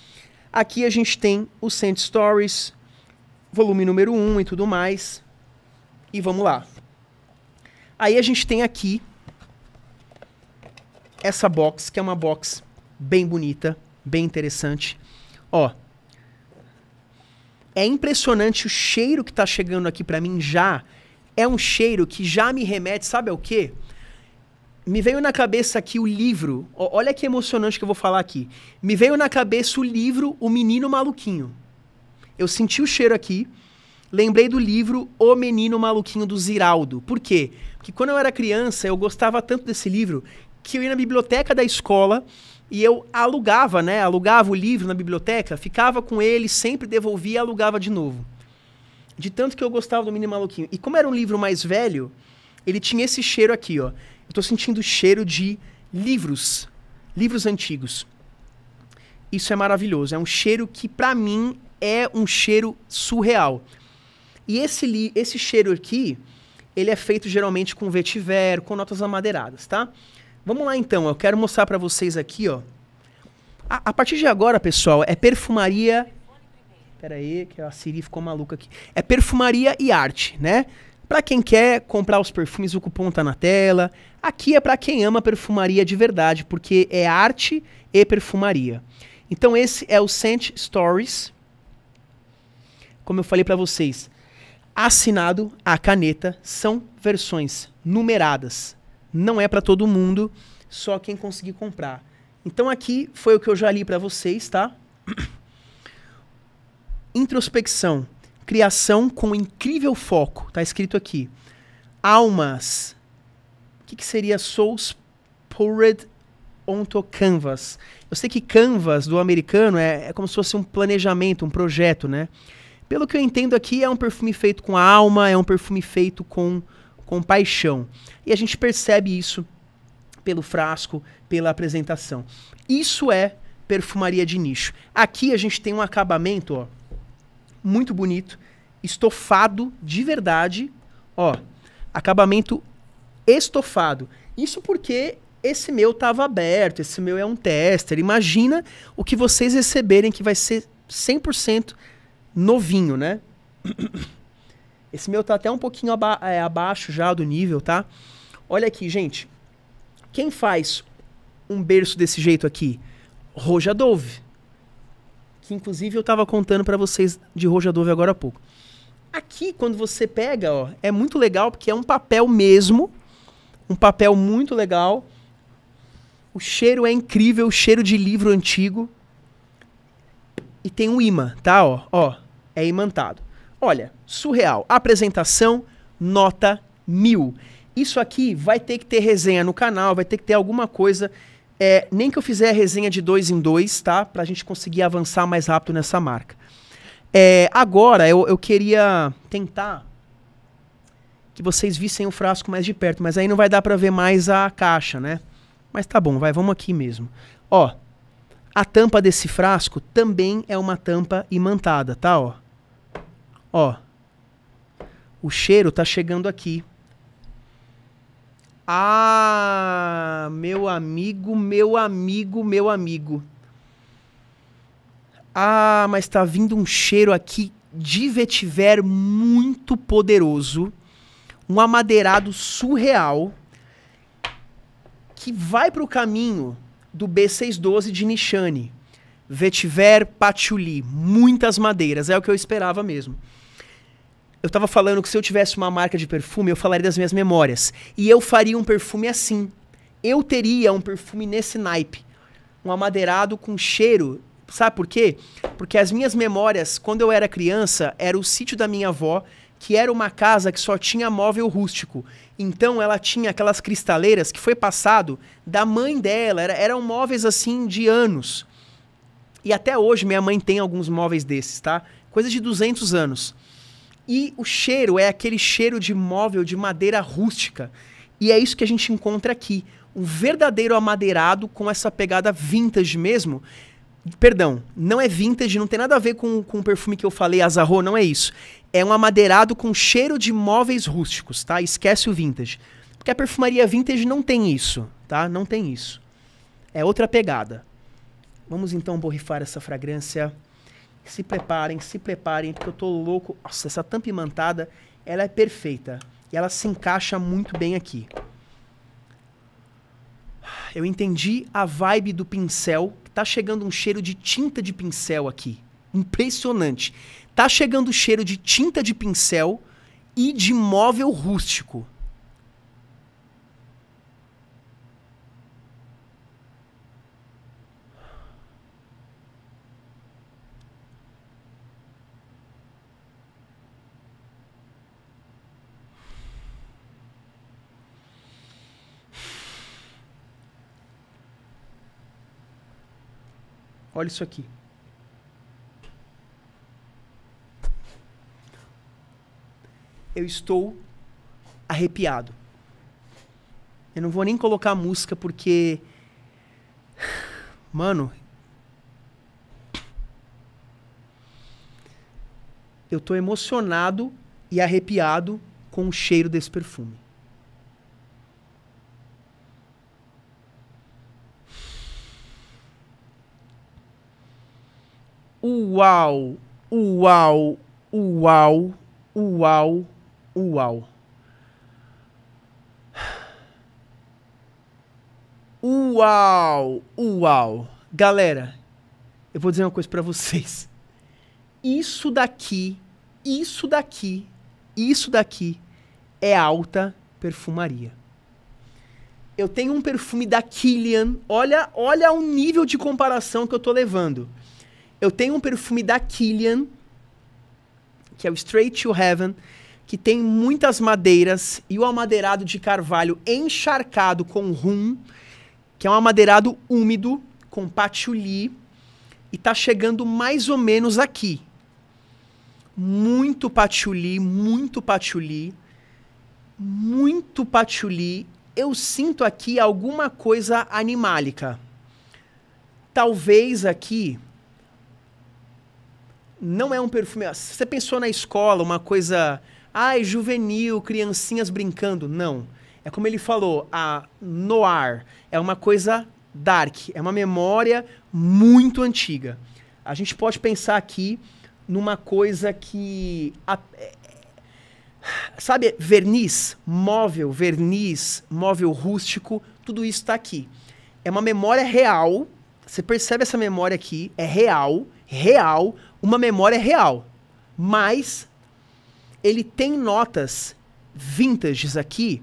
Aqui a gente tem o Scent Stories, volume número 1 e tudo mais. E vamos lá. Aí a gente tem aqui essa box, que é uma box bem bonita, bem interessante. Ó, é impressionante o cheiro que tá chegando aqui para mim já. É um cheiro que já me remete, sabe ao quê? Me veio na cabeça aqui o livro. Ó, olha que emocionante que eu vou falar aqui. Me veio na cabeça o livro O Menino Maluquinho. Eu senti o cheiro aqui lembrei do livro O Menino Maluquinho do Ziraldo. Por quê? Porque quando eu era criança, eu gostava tanto desse livro que eu ia na biblioteca da escola e eu alugava, né? Alugava o livro na biblioteca, ficava com ele, sempre devolvia e alugava de novo. De tanto que eu gostava do Menino Maluquinho. E como era um livro mais velho, ele tinha esse cheiro aqui, ó. Eu tô sentindo cheiro de livros, livros antigos. Isso é maravilhoso, é um cheiro que para mim é um cheiro surreal. E esse, li, esse cheiro aqui, ele é feito geralmente com vetiver, com notas amadeiradas, tá? Vamos lá então, eu quero mostrar para vocês aqui, ó. A, a, partir de agora, pessoal, é perfumaria. Pera aí, que a Siri ficou maluca aqui. É perfumaria e arte, né? Para quem quer comprar os perfumes, o cupom tá na tela. Aqui é para quem ama perfumaria de verdade, porque é arte e perfumaria. Então esse é o Scent Stories. Como eu falei para vocês, assinado à caneta. São versões numeradas. Não é para todo mundo, só quem conseguir comprar. Então aqui foi o que eu já li para vocês, tá? Introspecção, criação com incrível foco, tá escrito aqui. Almas. O que, que seria souls poured onto canvas? Eu sei que canvas do americano é, é como se fosse um planejamento, um projeto, né? Pelo que eu entendo aqui, é um perfume feito com alma, é um perfume feito com, com paixão. E a gente percebe isso pelo frasco, pela apresentação. Isso é perfumaria de nicho. Aqui a gente tem um acabamento, ó, muito bonito, estofado de verdade, ó, acabamento estofado. Isso porque esse meu estava aberto, esse meu é um tester. Imagina o que vocês receberem que vai ser 100% novinho, né? Esse meu tá até um pouquinho aba é, abaixo já do nível, tá? Olha aqui, gente. Quem faz um berço desse jeito aqui? Roja Dove. Que inclusive eu tava contando para vocês de Roja Dove agora há pouco. Aqui, quando você pega, ó, é muito legal porque é um papel mesmo. Um papel muito legal. O cheiro é incrível, o cheiro de livro antigo. E tem um imã, tá? Ó, ó, é imantado. Olha, surreal. Apresentação, nota mil. Isso aqui vai ter que ter resenha no canal, vai ter que ter alguma coisa. É, nem que eu fizer a resenha de dois em dois, tá? Pra gente conseguir avançar mais rápido nessa marca. É, agora, eu, eu queria tentar que vocês vissem o frasco mais de perto, mas aí não vai dar para ver mais a caixa, né? Mas tá bom, vai, vamos aqui mesmo. Ó, a tampa desse frasco também é uma tampa imantada, tá? Ó. Ó, o cheiro tá chegando aqui. Ah, meu amigo, meu amigo, meu amigo. Ah, mas tá vindo um cheiro aqui de vetiver muito poderoso, um amadeirado surreal que vai para o caminho do B612 de Nishane. Vetiver patchouli, muitas madeiras, é o que eu esperava mesmo eu estava falando que se eu tivesse uma marca de perfume, eu falaria das minhas memórias. E eu faria um perfume assim. Eu teria um perfume nesse naipe. Um amadeirado com cheiro. Sabe por quê? Porque as minhas memórias, quando eu era criança, era o sítio da minha avó, que era uma casa que só tinha móvel rústico. Então ela tinha aquelas cristaleiras que foi passado da mãe dela. Era, eram móveis assim de anos. E até hoje minha mãe tem alguns móveis desses, tá? Coisa de 200 anos. E o cheiro é aquele cheiro de móvel de madeira rústica. E é isso que a gente encontra aqui. Um verdadeiro amadeirado com essa pegada vintage mesmo. Perdão, não é vintage, não tem nada a ver com, com o perfume que eu falei, Azarro, não é isso. É um amadeirado com cheiro de móveis rústicos, tá? Esquece o vintage. Porque a perfumaria vintage não tem isso, tá? Não tem isso. É outra pegada. Vamos então borrifar essa fragrância. Se preparem, se preparem, porque eu tô louco. Nossa, essa tampa imantada, ela é perfeita. E ela se encaixa muito bem aqui. Eu entendi a vibe do pincel. Tá chegando um cheiro de tinta de pincel aqui. Impressionante. Tá chegando o cheiro de tinta de pincel e de móvel rústico. Olha isso aqui. Eu estou arrepiado. Eu não vou nem colocar música porque. Mano. Eu tô emocionado e arrepiado com o cheiro desse perfume. Uau, uau, uau, uau, uau. Uau, uau. Galera, eu vou dizer uma coisa para vocês. Isso daqui, isso daqui, isso daqui é alta perfumaria. Eu tenho um perfume da Killian. Olha, olha o nível de comparação que eu tô levando. Eu tenho um perfume da Killian, que é o Straight to Heaven, que tem muitas madeiras e o amadeirado de carvalho encharcado com rum, que é um amadeirado úmido com patchouli e tá chegando mais ou menos aqui. Muito patchouli, muito patchouli, muito patchouli. Eu sinto aqui alguma coisa animálica. Talvez aqui não é um perfume. Ah, você pensou na escola, uma coisa. Ai, juvenil, criancinhas brincando. Não. É como ele falou, a noir é uma coisa dark, é uma memória muito antiga. A gente pode pensar aqui numa coisa que. A, é, sabe, verniz, móvel, verniz, móvel rústico, tudo isso está aqui. É uma memória real. Você percebe essa memória aqui, é real, real, uma memória real. Mas ele tem notas vintages aqui,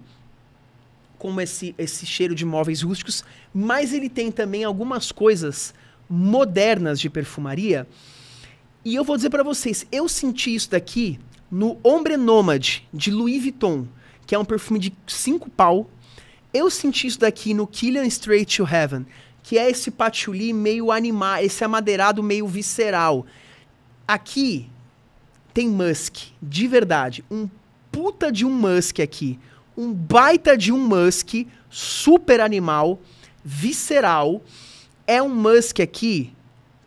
como esse, esse cheiro de móveis rústicos, mas ele tem também algumas coisas modernas de perfumaria. E eu vou dizer para vocês, eu senti isso daqui no Ombre Nômade, de Louis Vuitton, que é um perfume de cinco pau. Eu senti isso daqui no Killian Straight to Heaven, que é esse patchouli meio animal, esse amadeirado meio visceral. Aqui tem Musk, de verdade. Um puta de um Musk aqui. Um baita de um Musk, super animal, visceral. É um Musk aqui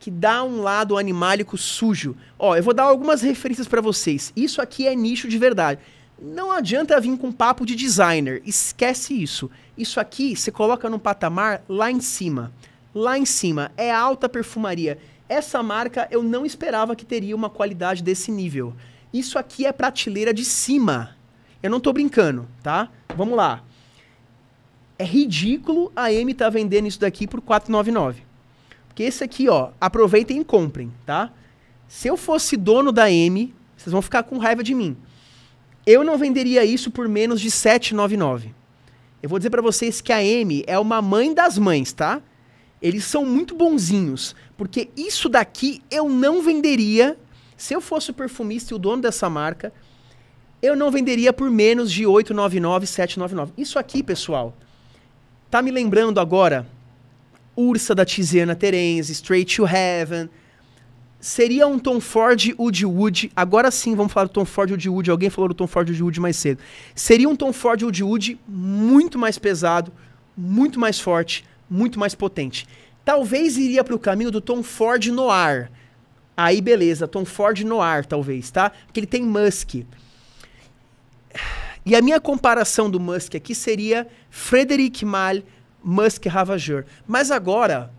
que dá um lado animálico sujo. Ó, eu vou dar algumas referências para vocês. Isso aqui é nicho de verdade. Não adianta vir com papo de designer, esquece isso. Isso aqui você coloca num patamar lá em cima. Lá em cima é alta perfumaria essa marca eu não esperava que teria uma qualidade desse nível. Isso aqui é prateleira de cima. Eu não tô brincando, tá? Vamos lá. É ridículo a M tá vendendo isso daqui por 499. Porque esse aqui, ó, aproveitem e comprem, tá? Se eu fosse dono da M, vocês vão ficar com raiva de mim. Eu não venderia isso por menos de 799. Eu vou dizer para vocês que a M é uma mãe das mães, tá? Eles são muito bonzinhos, porque isso daqui eu não venderia. Se eu fosse o perfumista e o dono dessa marca, eu não venderia por menos de 899, 799. Isso aqui, pessoal, tá me lembrando agora Ursa da Tiziana Terenzi, Straight to Heaven. Seria um Tom Ford Wood. Agora sim, vamos falar do Tom Ford Wood. Alguém falou do Tom Ford Wood mais cedo. Seria um Tom Ford Wood muito mais pesado, muito mais forte, muito mais potente. Talvez iria para o caminho do Tom Ford Noir. Aí beleza, Tom Ford Noir talvez, tá? Porque ele tem Musk. E a minha comparação do Musk aqui seria Frederic Malle, Musk Ravageur. Mas agora,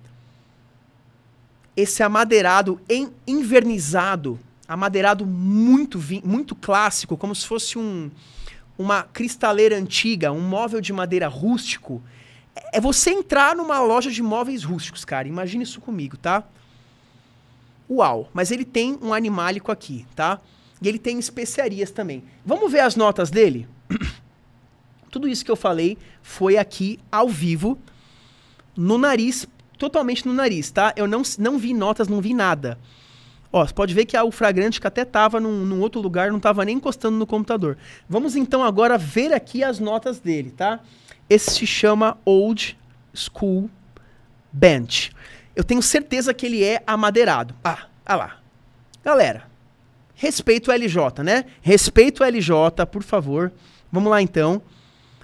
esse amadeirado em, invernizado, amadeirado muito, muito clássico, como se fosse um, uma cristaleira antiga, um móvel de madeira rústico, é você entrar numa loja de móveis rústicos, cara. Imagina isso comigo, tá? Uau. Mas ele tem um animálico aqui, tá? E ele tem especiarias também. Vamos ver as notas dele? Tudo isso que eu falei foi aqui ao vivo, no nariz, totalmente no nariz, tá? Eu não, não vi notas, não vi nada. Ó, você pode ver que o fragrante que até tava num, num, outro lugar, não tava nem encostando no computador. Vamos então agora ver aqui as notas dele, tá? Tá? Esse se chama Old School Bench. Eu tenho certeza que ele é amadeirado. Ah, olha ah lá. Galera, respeito o LJ, né? Respeito o LJ, por favor. Vamos lá então.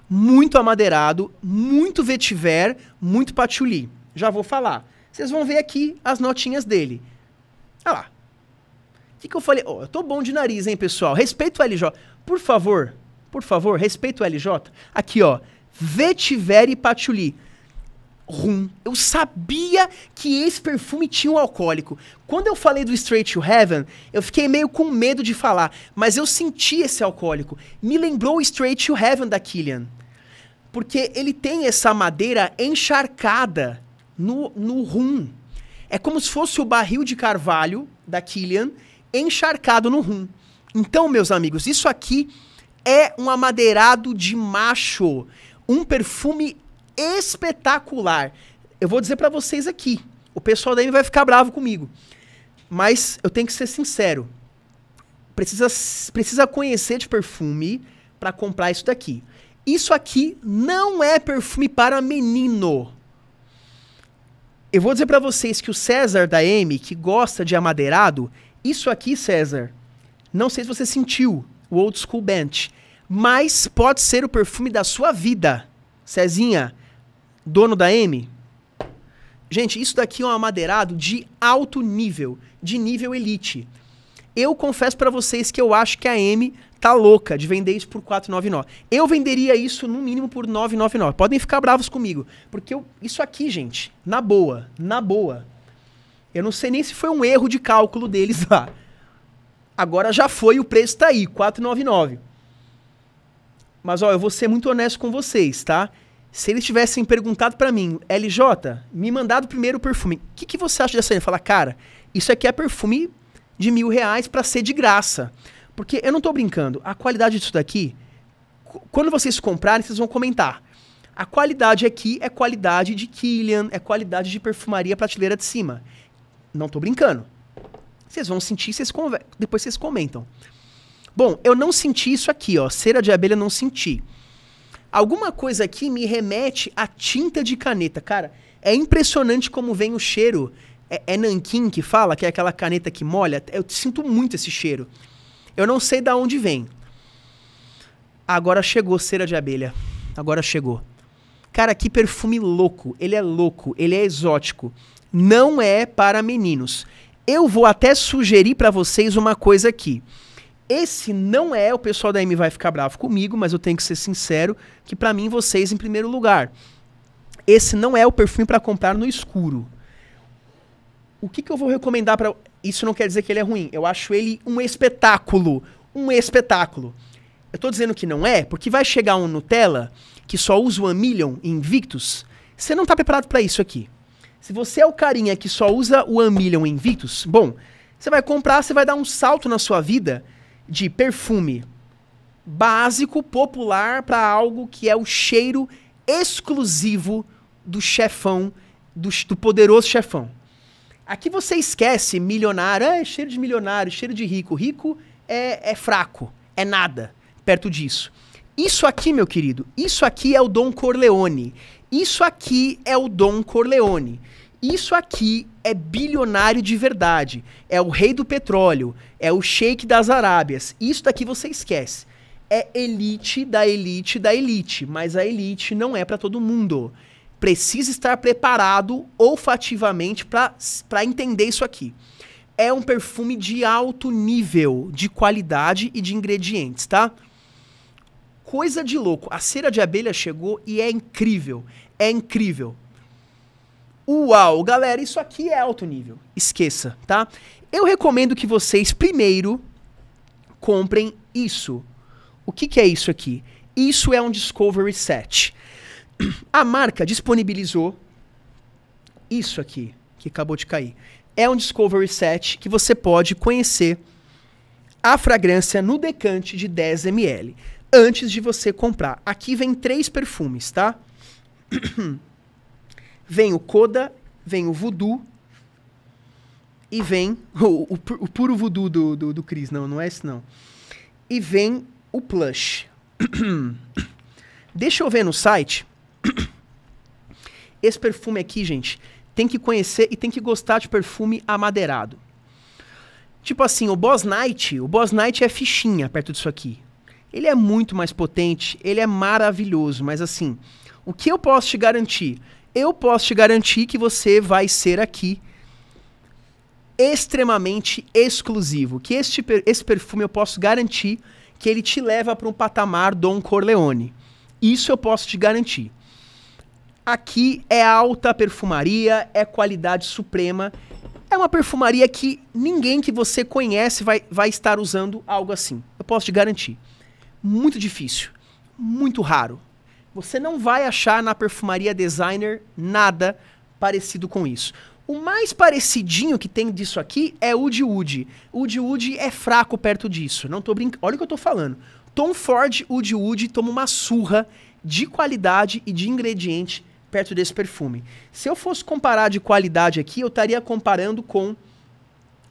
Muito amadeirado, muito vetiver, muito patchouli. Já vou falar. Vocês vão ver aqui as notinhas dele. Ah lá. O que, que eu falei? Oh, eu tô bom de nariz, hein, pessoal? Respeito o LJ. Por favor, por favor, respeito o LJ. Aqui, ó. Vetiver e Patchouli. Rum. Eu sabia que esse perfume tinha um alcoólico. Quando eu falei do Straight to Heaven, eu fiquei meio com medo de falar, mas eu senti esse alcoólico. Me lembrou o Straight to Heaven da Killian. Porque ele tem essa madeira encharcada no, no rum. É como se fosse o barril de carvalho da Killian encharcado no rum. Então, meus amigos, isso aqui é um amadeirado de macho. Um perfume espetacular. Eu vou dizer para vocês aqui. O pessoal da M vai ficar bravo comigo. Mas eu tenho que ser sincero. Precisa, precisa conhecer de perfume para comprar isso daqui. Isso aqui não é perfume para menino. Eu vou dizer para vocês que o César da M, que gosta de amadeirado, isso aqui, César, não sei se você sentiu, o Old School Bench mas pode ser o perfume da sua vida. Cezinha, dono da M. Gente, isso daqui é um amadeirado de alto nível, de nível elite. Eu confesso para vocês que eu acho que a M tá louca de vender isso por 499. Eu venderia isso no mínimo por 999. Podem ficar bravos comigo, porque eu, isso aqui, gente, na boa, na boa. Eu não sei nem se foi um erro de cálculo deles lá. Agora já foi, o preço tá aí, 499. Mas, ó, eu vou ser muito honesto com vocês, tá? Se eles tivessem perguntado para mim, LJ, me mandado primeiro o perfume, o que, que você acha dessa? eu fala, cara, isso aqui é perfume de mil reais para ser de graça. Porque eu não tô brincando, a qualidade disso daqui, quando vocês comprarem, vocês vão comentar. A qualidade aqui é qualidade de Killian, é qualidade de perfumaria prateleira de cima. Não tô brincando. Vocês vão sentir, vocês depois vocês comentam. Bom, eu não senti isso aqui, ó. Cera de abelha não senti. Alguma coisa aqui me remete a tinta de caneta. Cara, é impressionante como vem o cheiro. É, é que fala, que é aquela caneta que molha. Eu sinto muito esse cheiro. Eu não sei da onde vem. Agora chegou cera de abelha. Agora chegou. Cara, que perfume louco. Ele é louco, ele é exótico. Não é para meninos. Eu vou até sugerir para vocês uma coisa aqui. Esse não é, o pessoal da M vai ficar bravo comigo, mas eu tenho que ser sincero que para mim vocês em primeiro lugar. Esse não é o perfume para comprar no escuro. O que, que eu vou recomendar para isso não quer dizer que ele é ruim. Eu acho ele um espetáculo. Um espetáculo. Eu tô dizendo que não é, porque vai chegar um Nutella que só usa o Amillion Invictus. Você não tá preparado para isso aqui. Se você é o carinha que só usa o Amillion Invictus, bom, você vai comprar, você vai dar um salto na sua vida de perfume básico, popular, para algo que é o cheiro exclusivo do chefão, do, do poderoso chefão. Aqui você esquece milionário, ah, é cheiro de milionário, cheiro de rico. Rico é, é fraco, é nada perto disso. Isso aqui, meu querido, isso aqui é o Dom Corleone. Isso aqui é o Dom Corleone. Isso aqui é bilionário de verdade. É o rei do petróleo. É o sheik das Arábias. Isso daqui você esquece. É elite da elite da elite. Mas a elite não é para todo mundo. Precisa estar preparado olfativamente para entender isso aqui. É um perfume de alto nível de qualidade e de ingredientes, tá? Coisa de louco. A cera de abelha chegou e é incrível. É incrível. Uau, galera, isso aqui é alto nível. Esqueça, tá? Eu recomendo que vocês primeiro comprem isso. O que, que é isso aqui? Isso é um Discovery Set. A marca disponibilizou isso aqui, que acabou de cair. É um Discovery Set que você pode conhecer a fragrância no decante de 10 ml antes de você comprar. Aqui vem três perfumes, tá? Vem o Koda, vem o Voodoo e vem o, o, o puro Voodoo do, do, do Chris, não, não é esse não. E vem o Plush. Deixa eu ver no site. Esse perfume aqui, gente, tem que conhecer e tem que gostar de perfume amadeirado. Tipo assim, o Boss Night, o Boss Night é fichinha perto disso aqui. Ele é muito mais potente, ele é maravilhoso, mas assim, o que eu posso te garantir eu posso te garantir que você vai ser aqui extremamente exclusivo. Que este, esse perfume eu posso garantir que ele te leva para um patamar Don Corleone. Isso eu posso te garantir. Aqui é alta perfumaria, é qualidade suprema. É uma perfumaria que ninguém que você conhece vai, vai estar usando algo assim. Eu posso te garantir. Muito difícil, muito raro. Você não vai achar na perfumaria designer nada parecido com isso. O mais parecidinho que tem disso aqui é o de Wood. O de Wood é fraco perto disso. Não tô brincando. Olha o que eu tô falando. Tom Ford Wood Wood toma uma surra de qualidade e de ingrediente perto desse perfume. Se eu fosse comparar de qualidade aqui, eu estaria comparando com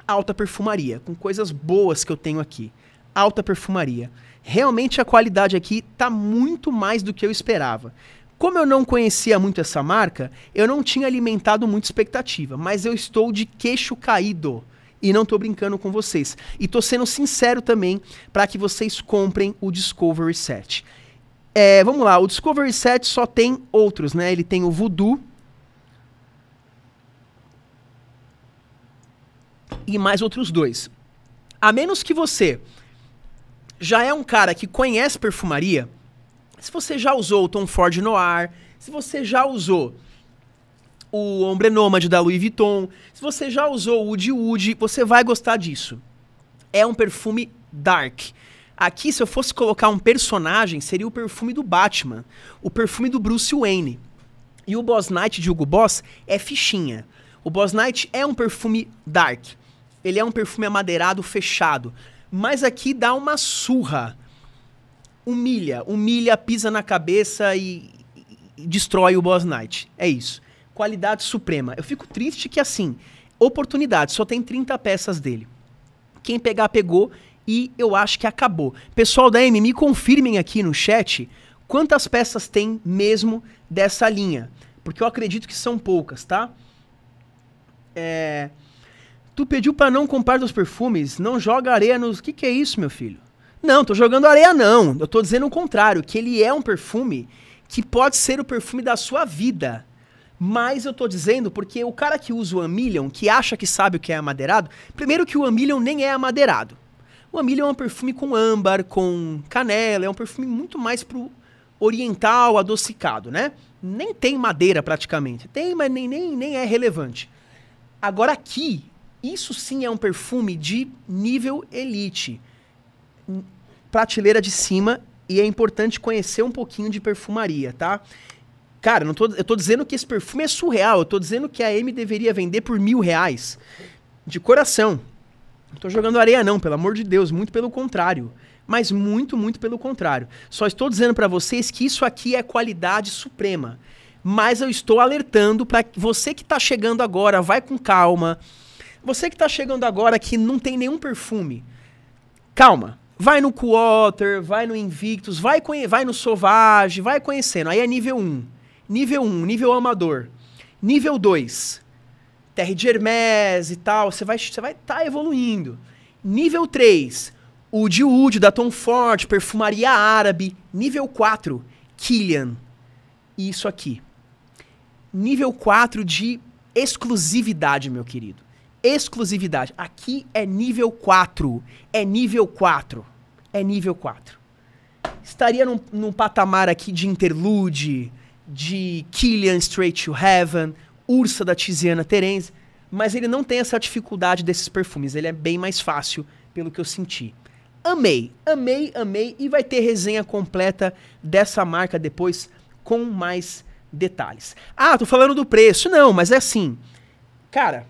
alta perfumaria, com coisas boas que eu tenho aqui. Alta perfumaria realmente a qualidade aqui tá muito mais do que eu esperava. Como eu não conhecia muito essa marca, eu não tinha alimentado muita expectativa, mas eu estou de queixo caído. E não estou brincando com vocês. E estou sendo sincero também para que vocês comprem o Discovery Set. É, vamos lá, o Discovery Set só tem outros, né? Ele tem o Voodoo. E mais outros dois. A menos que você já é um cara que conhece perfumaria. Se você já usou o Tom Ford Noir, se você já usou o Ombre Nômade da Louis Vuitton, se você já usou o Woody Woody, você vai gostar disso. É um perfume dark. Aqui, se eu fosse colocar um personagem, seria o perfume do Batman, o perfume do Bruce Wayne. E o Boss Night de Hugo Boss é fichinha. O Boss Night é um perfume dark. Ele é um perfume amadeirado fechado. Mas aqui dá uma surra. Humilha, humilha, pisa na cabeça e, e destrói o Boss Knight. É isso. Qualidade suprema. Eu fico triste que, assim, oportunidade, só tem 30 peças dele. Quem pegar, pegou e eu acho que acabou. Pessoal da M, me confirmem aqui no chat quantas peças tem mesmo dessa linha. Porque eu acredito que são poucas, tá? É. Tu pediu para não comprar dos perfumes, não joga areia nos. Que que é isso, meu filho? Não, tô jogando areia não. Eu tô dizendo o contrário, que ele é um perfume que pode ser o perfume da sua vida. Mas eu tô dizendo porque o cara que usa o Amilion, que acha que sabe o que é amadeirado, primeiro que o Amilion nem é amadeirado. O Amilion é um perfume com âmbar, com canela, é um perfume muito mais pro oriental, adocicado, né? Nem tem madeira praticamente. Tem, mas nem, nem, nem é relevante. Agora aqui, isso sim é um perfume de nível elite. Prateleira de cima e é importante conhecer um pouquinho de perfumaria, tá? Cara, não tô, eu tô dizendo que esse perfume é surreal. Eu tô dizendo que a M deveria vender por mil reais. De coração. Não tô jogando areia não, pelo amor de Deus. Muito pelo contrário. Mas muito, muito pelo contrário. Só estou dizendo para vocês que isso aqui é qualidade suprema. Mas eu estou alertando para você que tá chegando agora, vai com calma você que está chegando agora que não tem nenhum perfume, calma. Vai no Quarter, vai no Invictus, vai, vai no Sauvage, vai conhecendo. Aí é nível 1. Nível 1, nível amador. Nível 2, Terre de Hermes e tal. Você vai estar vai tá evoluindo. Nível 3, o de Wood, da Tom Ford, perfumaria árabe. Nível 4, Killian. Isso aqui. Nível 4 de exclusividade, meu querido exclusividade. Aqui é nível 4. É nível 4. É nível 4. Estaria num, num patamar aqui de Interlude, de Killian Straight to Heaven, Ursa da Tiziana Terence, mas ele não tem essa dificuldade desses perfumes. Ele é bem mais fácil, pelo que eu senti. Amei, amei, amei. E vai ter resenha completa dessa marca depois com mais detalhes. Ah, tô falando do preço. Não, mas é assim. Cara,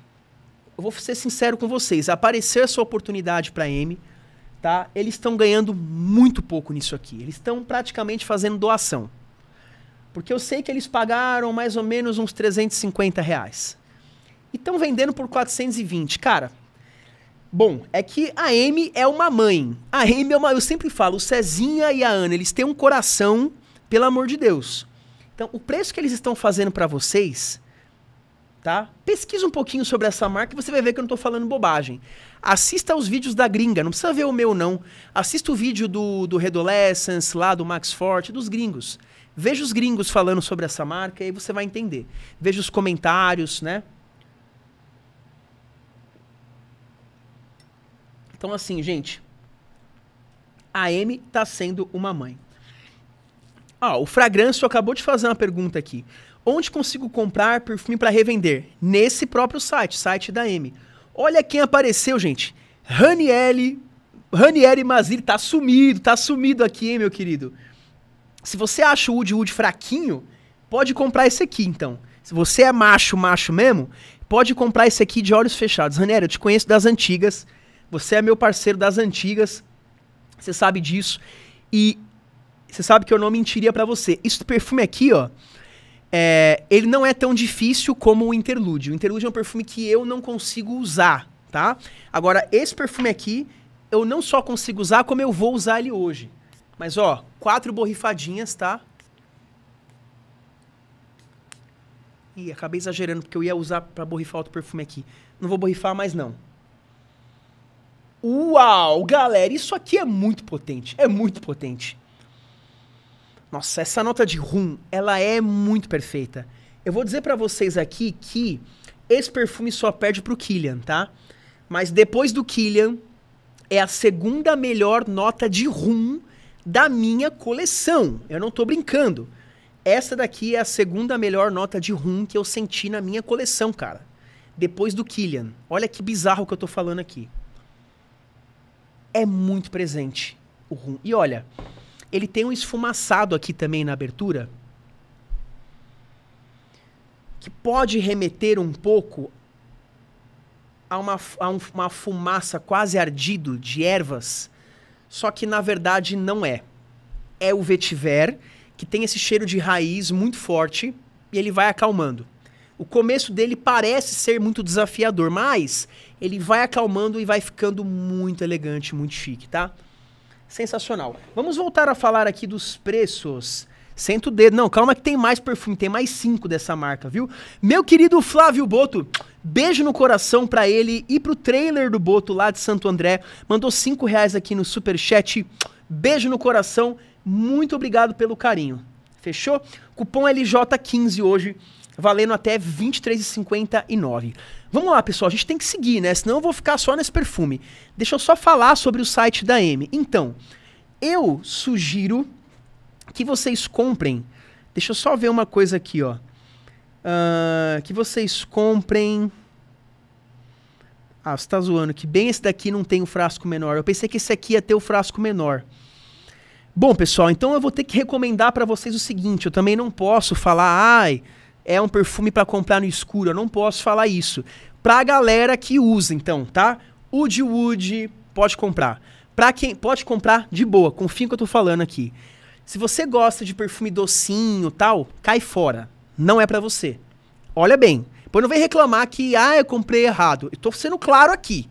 eu vou ser sincero com vocês, apareceu essa oportunidade para M, tá? Eles estão ganhando muito pouco nisso aqui. Eles estão praticamente fazendo doação. Porque eu sei que eles pagaram mais ou menos uns 350 reais. E estão vendendo por 420. Cara, bom, é que a M é uma mãe. A M é uma. Eu sempre falo, o Cezinha e a Ana, eles têm um coração, pelo amor de Deus. Então, o preço que eles estão fazendo para vocês tá? Pesquisa um pouquinho sobre essa marca e você vai ver que eu não estou falando bobagem. Assista aos vídeos da gringa, não precisa ver o meu não. Assista o vídeo do, do Redolescence, lá do Max Forte, dos gringos. Veja os gringos falando sobre essa marca e você vai entender. Veja os comentários, né? Então assim, gente, a Amy está sendo uma mãe. Ah, o Fragrâncio acabou de fazer uma pergunta aqui. Onde consigo comprar perfume para revender? Nesse próprio site, site da M. Olha quem apareceu, gente. Raniele, Ranieri Mazir tá sumido, tá sumido aqui, hein, meu querido. Se você acha o Wood Wood fraquinho, pode comprar esse aqui, então. Se você é macho, macho mesmo, pode comprar esse aqui de olhos fechados. Ranieri, eu te conheço das antigas. Você é meu parceiro das antigas. Você sabe disso. E você sabe que eu não mentiria para você. Esse perfume aqui, ó, é, ele não é tão difícil como o Interlude. O Interlude é um perfume que eu não consigo usar, tá? Agora, esse perfume aqui, eu não só consigo usar, como eu vou usar ele hoje. Mas, ó, quatro borrifadinhas, tá? Ih, acabei exagerando, porque eu ia usar para borrifar outro perfume aqui. Não vou borrifar mais, não. Uau, galera, isso aqui é muito potente. É muito potente. Nossa, essa nota de rum, ela é muito perfeita. Eu vou dizer para vocês aqui que esse perfume só perde pro Killian, tá? Mas depois do Killian, é a segunda melhor nota de rum da minha coleção. Eu não tô brincando. Essa daqui é a segunda melhor nota de rum que eu senti na minha coleção, cara. Depois do Killian. Olha que bizarro que eu tô falando aqui. É muito presente o rum. E olha, ele tem um esfumaçado aqui também na abertura. Que pode remeter um pouco a uma, a um, uma fumaça quase ardido de ervas. Só que na verdade não é. É o vetiver, que tem esse cheiro de raiz muito forte e ele vai acalmando. O começo dele parece ser muito desafiador, mas ele vai acalmando e vai ficando muito elegante, muito chique, tá? sensacional. Vamos voltar a falar aqui dos preços. Senta o dedo. Não, calma que tem mais perfume, tem mais cinco dessa marca, viu? Meu querido Flávio Boto, beijo no coração para ele e pro trailer do Boto lá de Santo André. Mandou cinco reais aqui no super chat. Beijo no coração. Muito obrigado pelo carinho. Fechou? Cupom LJ15 hoje valendo até R$ 23,59. Vamos lá, pessoal, a gente tem que seguir, né? Senão eu vou ficar só nesse perfume. Deixa eu só falar sobre o site da M. Então, eu sugiro que vocês comprem. Deixa eu só ver uma coisa aqui, ó. Uh, que vocês comprem. Ah, você tá zoando que bem esse daqui não tem o um frasco menor. Eu pensei que esse aqui ia ter o um frasco menor. Bom, pessoal, então eu vou ter que recomendar para vocês o seguinte, eu também não posso falar, ai, é um perfume para comprar no escuro, eu não posso falar isso. Pra galera que usa, então, tá? Wood Wood pode comprar. Pra quem pode comprar de boa, confia no que eu tô falando aqui. Se você gosta de perfume docinho, tal, cai fora. Não é para você. Olha bem, Pois não vem reclamar que, ah, eu comprei errado. Eu tô sendo claro aqui.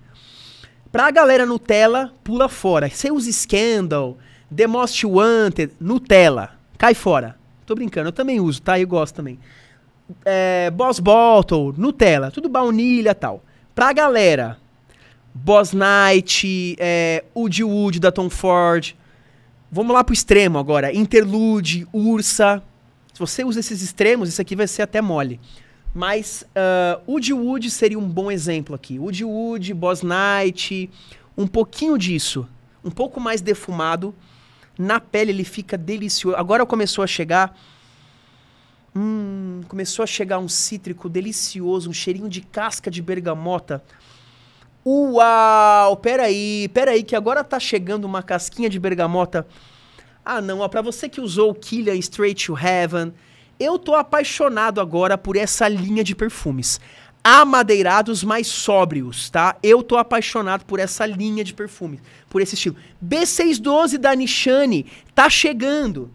Pra galera Nutella, pula fora. Sem usa Scandal, The Most Wanted, Nutella, cai fora. Tô brincando, eu também uso, tá? Eu gosto também é, Boss Bottle, Nutella, tudo baunilha tal. Pra galera, Boss Night, é, Woody Wood da Tom Ford. Vamos lá pro extremo agora. Interlude, Ursa. Se você usa esses extremos, isso aqui vai ser até mole. Mas uh, Woody Wood seria um bom exemplo aqui. Woody Wood, Boss Night, um pouquinho disso. Um pouco mais defumado. Na pele ele fica delicioso. Agora começou a chegar Hum, começou a chegar um cítrico delicioso, um cheirinho de casca de bergamota. Uau, peraí, peraí, que agora tá chegando uma casquinha de bergamota. Ah, não, ó, pra você que usou o Killian Straight to Heaven, eu tô apaixonado agora por essa linha de perfumes. Amadeirados, mais sóbrios, tá? Eu tô apaixonado por essa linha de perfumes, por esse estilo. B612 da Nishane tá chegando.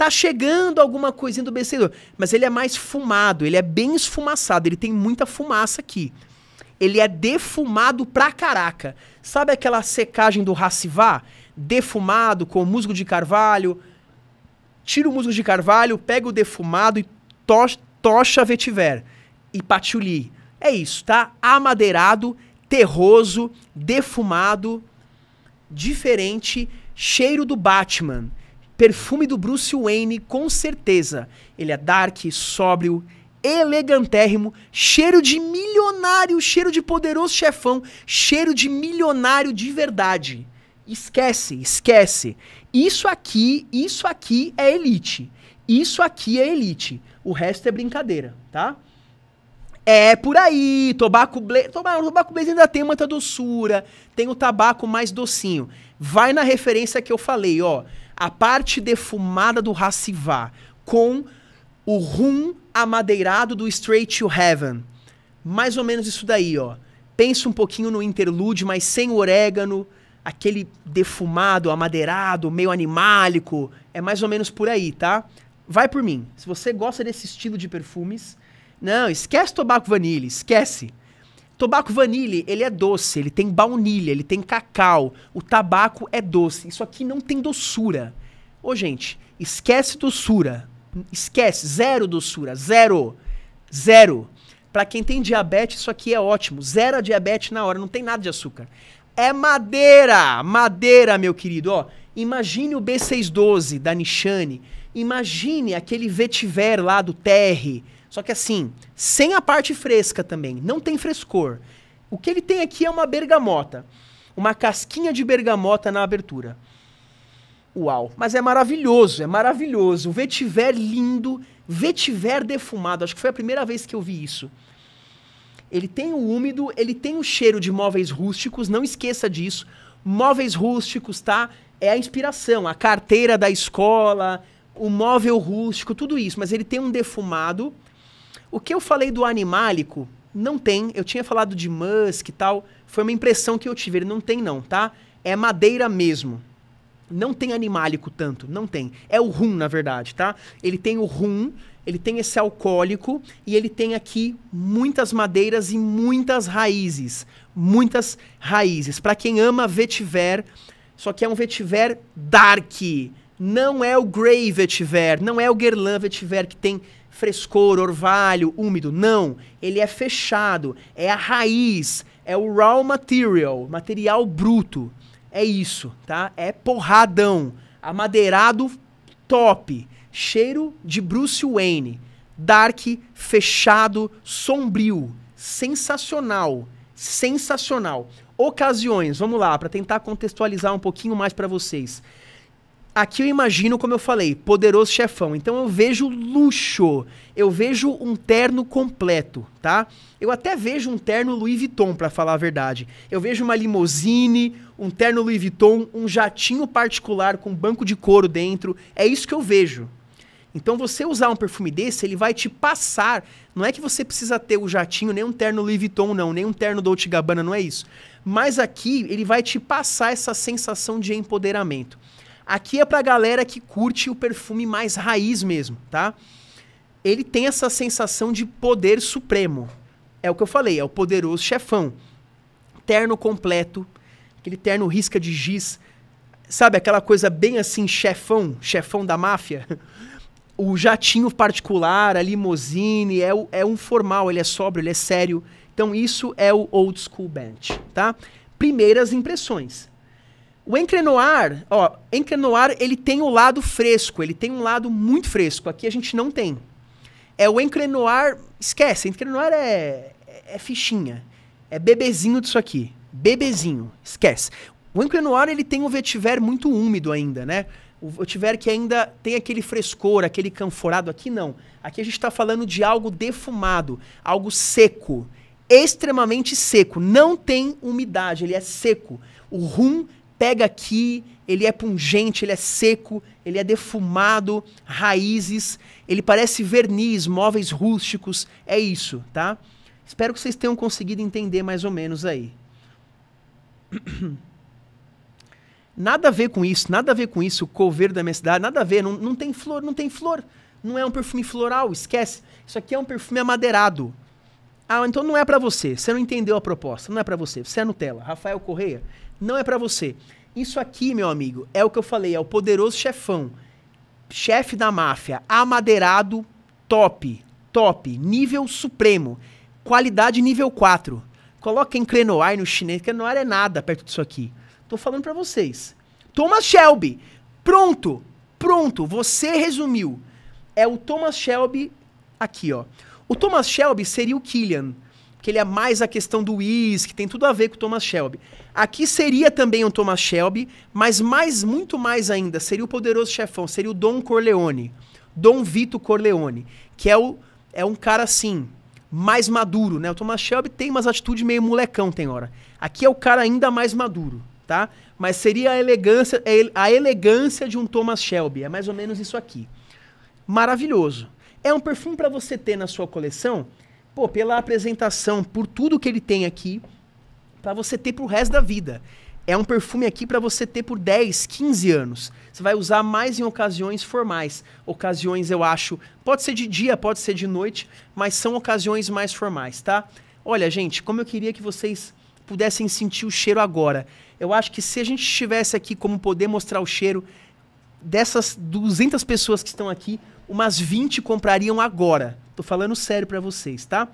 Tá chegando alguma coisinha do vencedor. Mas ele é mais fumado, ele é bem esfumaçado, ele tem muita fumaça aqui. Ele é defumado pra caraca. Sabe aquela secagem do racivá? Defumado com musgo de carvalho. Tira o musgo de carvalho, pega o defumado e to tocha vetiver e patchouli. É isso, tá? Amadeirado, terroso, defumado, diferente, cheiro do Batman. Perfume do Bruce Wayne, com certeza. Ele é dark, sóbrio, elegantérrimo, cheiro de milionário, cheiro de poderoso chefão, cheiro de milionário de verdade. Esquece, esquece. Isso aqui, isso aqui é elite. Isso aqui é elite. O resto é brincadeira, tá? É por aí, Tobacco Blaze. tobaco Blaze ainda tem muita doçura, tem o tabaco mais docinho. Vai na referência que eu falei, ó a parte defumada do Hassivá com o rum amadeirado do Straight to Heaven. Mais ou menos isso daí, ó. Pensa um pouquinho no interlude, mas sem o orégano, aquele defumado, amadeirado, meio animálico. É mais ou menos por aí, tá? Vai por mim. Se você gosta desse estilo de perfumes, não, esquece tobaco vanille, esquece. Tobacco vanille, ele é doce, ele tem baunilha, ele tem cacau. O tabaco é doce. Isso aqui não tem doçura. Ô, gente, esquece doçura. Esquece, zero doçura, zero. Zero. Para quem tem diabetes, isso aqui é ótimo. Zero a diabetes na hora, não tem nada de açúcar. É madeira, madeira, meu querido, ó. Imagine o B612 da Nishane. Imagine aquele vetiver lá do Terre só que assim, sem a parte fresca também, não tem frescor. O que ele tem aqui é uma bergamota, uma casquinha de bergamota na abertura. Uau, mas é maravilhoso, é maravilhoso. O vetiver lindo, vetiver defumado, acho que foi a primeira vez que eu vi isso. Ele tem o úmido, ele tem o cheiro de móveis rústicos, não esqueça disso. Móveis rústicos, tá? É a inspiração, a carteira da escola, o móvel rústico, tudo isso, mas ele tem um defumado o que eu falei do animálico, não tem. Eu tinha falado de Musk e tal. Foi uma impressão que eu tive. Ele não tem, não, tá? É madeira mesmo. Não tem animálico tanto, não tem. É o rum, na verdade, tá? Ele tem o rum, ele tem esse alcoólico e ele tem aqui muitas madeiras e muitas raízes. Muitas raízes. Para quem ama vetiver, só que é um vetiver dark. Não é o grey vetiver, não é o guerlain vetiver que tem frescor, orvalho, úmido. Não, ele é fechado, é a raiz, é o raw material, material bruto. É isso, tá? É porradão, amadeirado top, cheiro de Bruce Wayne, dark, fechado, sombrio, sensacional, sensacional. Ocasiões, vamos lá, para tentar contextualizar um pouquinho mais para vocês. Aqui eu imagino, como eu falei, poderoso chefão. Então eu vejo luxo. Eu vejo um terno completo, tá? Eu até vejo um terno Louis Vuitton, para falar a verdade. Eu vejo uma limousine, um terno Louis Vuitton, um jatinho particular com banco de couro dentro. É isso que eu vejo. Então você usar um perfume desse, ele vai te passar. Não é que você precisa ter o jatinho, nem um terno Louis Vuitton, não, nem um terno Dolce Gabbana, não é isso. Mas aqui ele vai te passar essa sensação de empoderamento. Aqui é pra galera que curte o perfume mais raiz mesmo, tá? Ele tem essa sensação de poder supremo. É o que eu falei, é o poderoso chefão. Terno completo, aquele terno risca de giz, sabe aquela coisa bem assim, chefão, chefão da máfia? O jatinho particular, a limousine, é, o, é um formal, ele é sóbrio, ele é sério. Então isso é o old school Bench, tá? Primeiras impressões. O Encrenoir, ó, Encrenoir, ele tem o lado fresco, ele tem um lado muito fresco. Aqui a gente não tem. É o Encrenoir, esquece, Encrenoir é, é, é fichinha. É bebezinho disso aqui. Bebezinho, esquece. O Encrenoir, ele tem um vetiver muito úmido ainda, né? O vetiver que ainda tem aquele frescor, aquele canforado. Aqui não. Aqui a gente está falando de algo defumado, algo seco. Extremamente seco. Não tem umidade, ele é seco. O rum pega aqui, ele é pungente, ele é seco, ele é defumado, raízes, ele parece verniz, móveis rústicos, é isso, tá? Espero que vocês tenham conseguido entender mais ou menos aí. Nada a ver com isso, nada a ver com isso, o coveiro da minha cidade, nada a ver, não, não tem flor, não tem flor. Não é um perfume floral, esquece. Isso aqui é um perfume amadeirado. Ah, então não é para você. Você não entendeu a proposta. Não é para você. Você é Nutella. Rafael Correia, não é para você. Isso aqui, meu amigo, é o que eu falei, é o poderoso chefão. Chefe da máfia, amadeirado, top, top, nível supremo, qualidade nível 4. Coloca em Crenoir no chinês, que não é nada perto disso aqui. Tô falando para vocês. Thomas Shelby, pronto, pronto, você resumiu. É o Thomas Shelby aqui, ó. O Thomas Shelby seria o Killian, que ele é mais a questão do que tem tudo a ver com o Thomas Shelby. Aqui seria também um Thomas Shelby, mas mais muito mais ainda, seria o poderoso chefão, seria o Dom Corleone, Dom Vito Corleone, que é, o, é um cara assim, mais maduro, né? O Thomas Shelby tem umas atitudes meio molecão, tem hora. Aqui é o cara ainda mais maduro, tá? Mas seria a elegância, é a elegância de um Thomas Shelby, é mais ou menos isso aqui. Maravilhoso. É um perfume para você ter na sua coleção, pô, pela apresentação, por tudo que ele tem aqui, para você ter pro resto da vida. É um perfume aqui para você ter por 10, 15 anos. Você vai usar mais em ocasiões formais. Ocasiões, eu acho, pode ser de dia, pode ser de noite, mas são ocasiões mais formais, tá? Olha, gente, como eu queria que vocês pudessem sentir o cheiro agora. Eu acho que se a gente estivesse aqui como poder mostrar o cheiro dessas 200 pessoas que estão aqui, umas 20 comprariam agora. Tô falando sério para vocês, tá?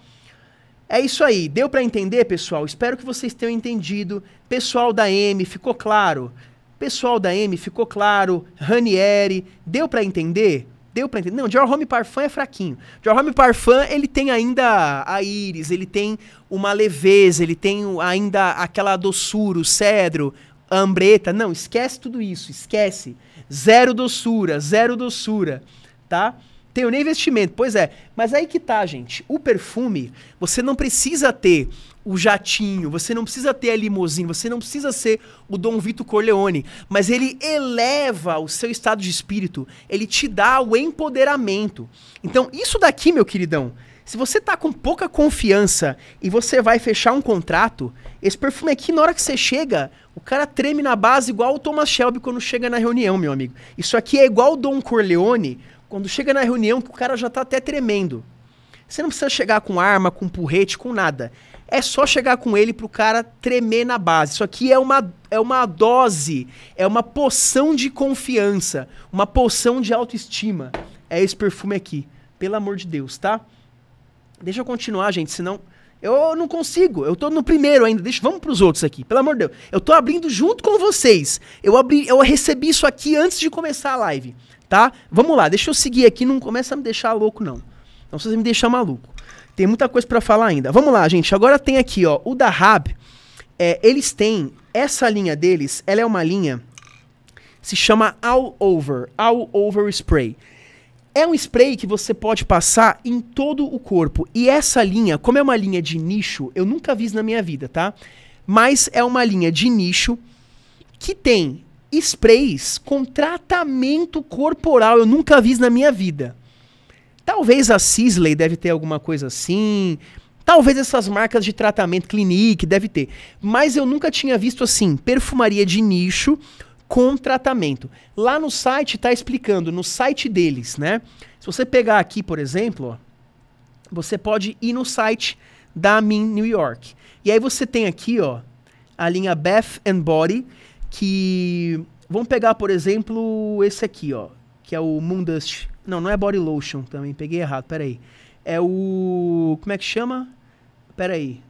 É isso aí. Deu para entender, pessoal? Espero que vocês tenham entendido. Pessoal da M, ficou claro? Pessoal da M, ficou claro? Ranieri, deu para entender? Deu pra entender? Não, Jerome Parfum é fraquinho. Jerome Parfum, ele tem ainda a íris, ele tem uma leveza, ele tem ainda aquela doçura, o cedro, a ambreta. Não, esquece tudo isso, esquece. Zero doçura, zero doçura, tá? tenho nem investimento. Pois é. Mas aí que tá, gente. O perfume, você não precisa ter o jatinho, você não precisa ter a limousine, você não precisa ser o Dom Vito Corleone, mas ele eleva o seu estado de espírito, ele te dá o empoderamento. Então, isso daqui, meu queridão, se você tá com pouca confiança e você vai fechar um contrato, esse perfume aqui, na hora que você chega, o cara treme na base igual o Thomas Shelby quando chega na reunião, meu amigo. Isso aqui é igual o Dom Corleone quando chega na reunião que o cara já tá até tremendo. Você não precisa chegar com arma, com porrete, com nada. É só chegar com ele pro cara tremer na base. Isso aqui é uma, é uma dose, é uma poção de confiança, uma poção de autoestima. É esse perfume aqui. Pelo amor de Deus, tá? Deixa eu continuar, gente, senão. Eu não consigo. Eu tô no primeiro ainda. Deixa, vamos pros outros aqui. Pelo amor de Deus. Eu tô abrindo junto com vocês. Eu abri, eu recebi isso aqui antes de começar a live tá? Vamos lá, deixa eu seguir aqui, não começa a me deixar louco, não. Não precisa me deixar maluco. Tem muita coisa para falar ainda. Vamos lá, gente. Agora tem aqui, ó, o da É, eles têm essa linha deles, ela é uma linha se chama All Over, All Over Spray. É um spray que você pode passar em todo o corpo. E essa linha, como é uma linha de nicho, eu nunca vi na minha vida, tá? Mas é uma linha de nicho que tem sprays com tratamento corporal. Eu nunca vi isso na minha vida. Talvez a Sisley deve ter alguma coisa assim. Talvez essas marcas de tratamento Clinique deve ter. Mas eu nunca tinha visto assim, perfumaria de nicho com tratamento. Lá no site está explicando, no site deles, né? Se você pegar aqui, por exemplo, ó, você pode ir no site da Min New York. E aí você tem aqui, ó, a linha Bath and Body, que vamos pegar, por exemplo, esse aqui, ó, que é o Moondust. Não, não é Body Lotion também, peguei errado, peraí. É o como é que chama? Peraí.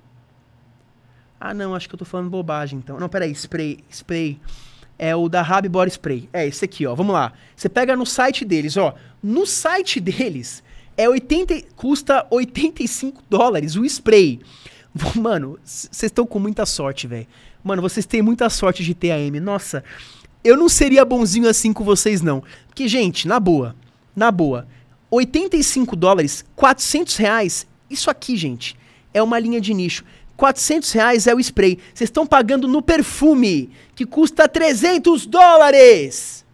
Ah, não, acho que eu tô falando bobagem então. Não, peraí, spray, spray. É o da Rabi Body Spray. É esse aqui, ó. Vamos lá. Você pega no site deles, ó. No site deles é 80, custa 85 dólares o spray. Mano, vocês estão com muita sorte, velho. Mano, vocês têm muita sorte de ter a M. Nossa, eu não seria bonzinho assim com vocês, não. Porque, gente, na boa, na boa, 85 dólares, 400 reais, isso aqui, gente, é uma linha de nicho. 400 reais é o spray. Vocês estão pagando no perfume, que custa 300 dólares.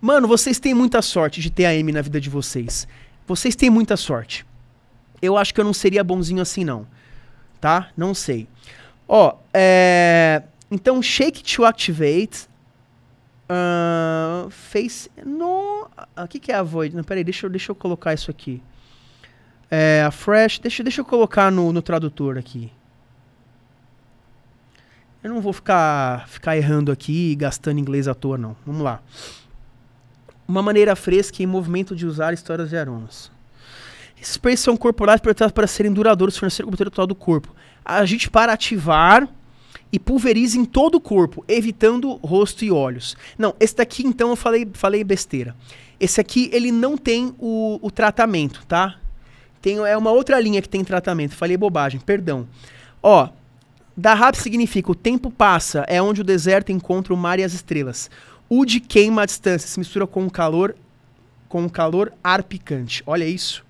Mano, vocês têm muita sorte de ter a M na vida de vocês. Vocês têm muita sorte. Eu acho que eu não seria bonzinho assim, não. Tá? Não sei. Ó, é... Então, Shake to Activate. Uh, face. No... Ah, o que, que é a Void? Não, peraí, deixa eu, deixa eu colocar isso aqui. É, a Fresh. Deixa, deixa eu colocar no, no tradutor aqui. Eu não vou ficar, ficar errando aqui e gastando inglês à toa, não. Vamos lá. Uma maneira fresca e movimento de usar histórias de aromas. Esses são corporais projetados para serem duradouros, fornecer o total do corpo a gente para ativar e pulveriza em todo o corpo, evitando rosto e olhos. Não, esse daqui então eu falei, falei besteira. Esse aqui ele não tem o, o tratamento, tá? Tem, é uma outra linha que tem tratamento. Falei bobagem, perdão. Ó, Dahab significa o tempo passa, é onde o deserto encontra o mar e as estrelas. o de queima a distância, se mistura com o calor, com o calor ar picante. Olha isso.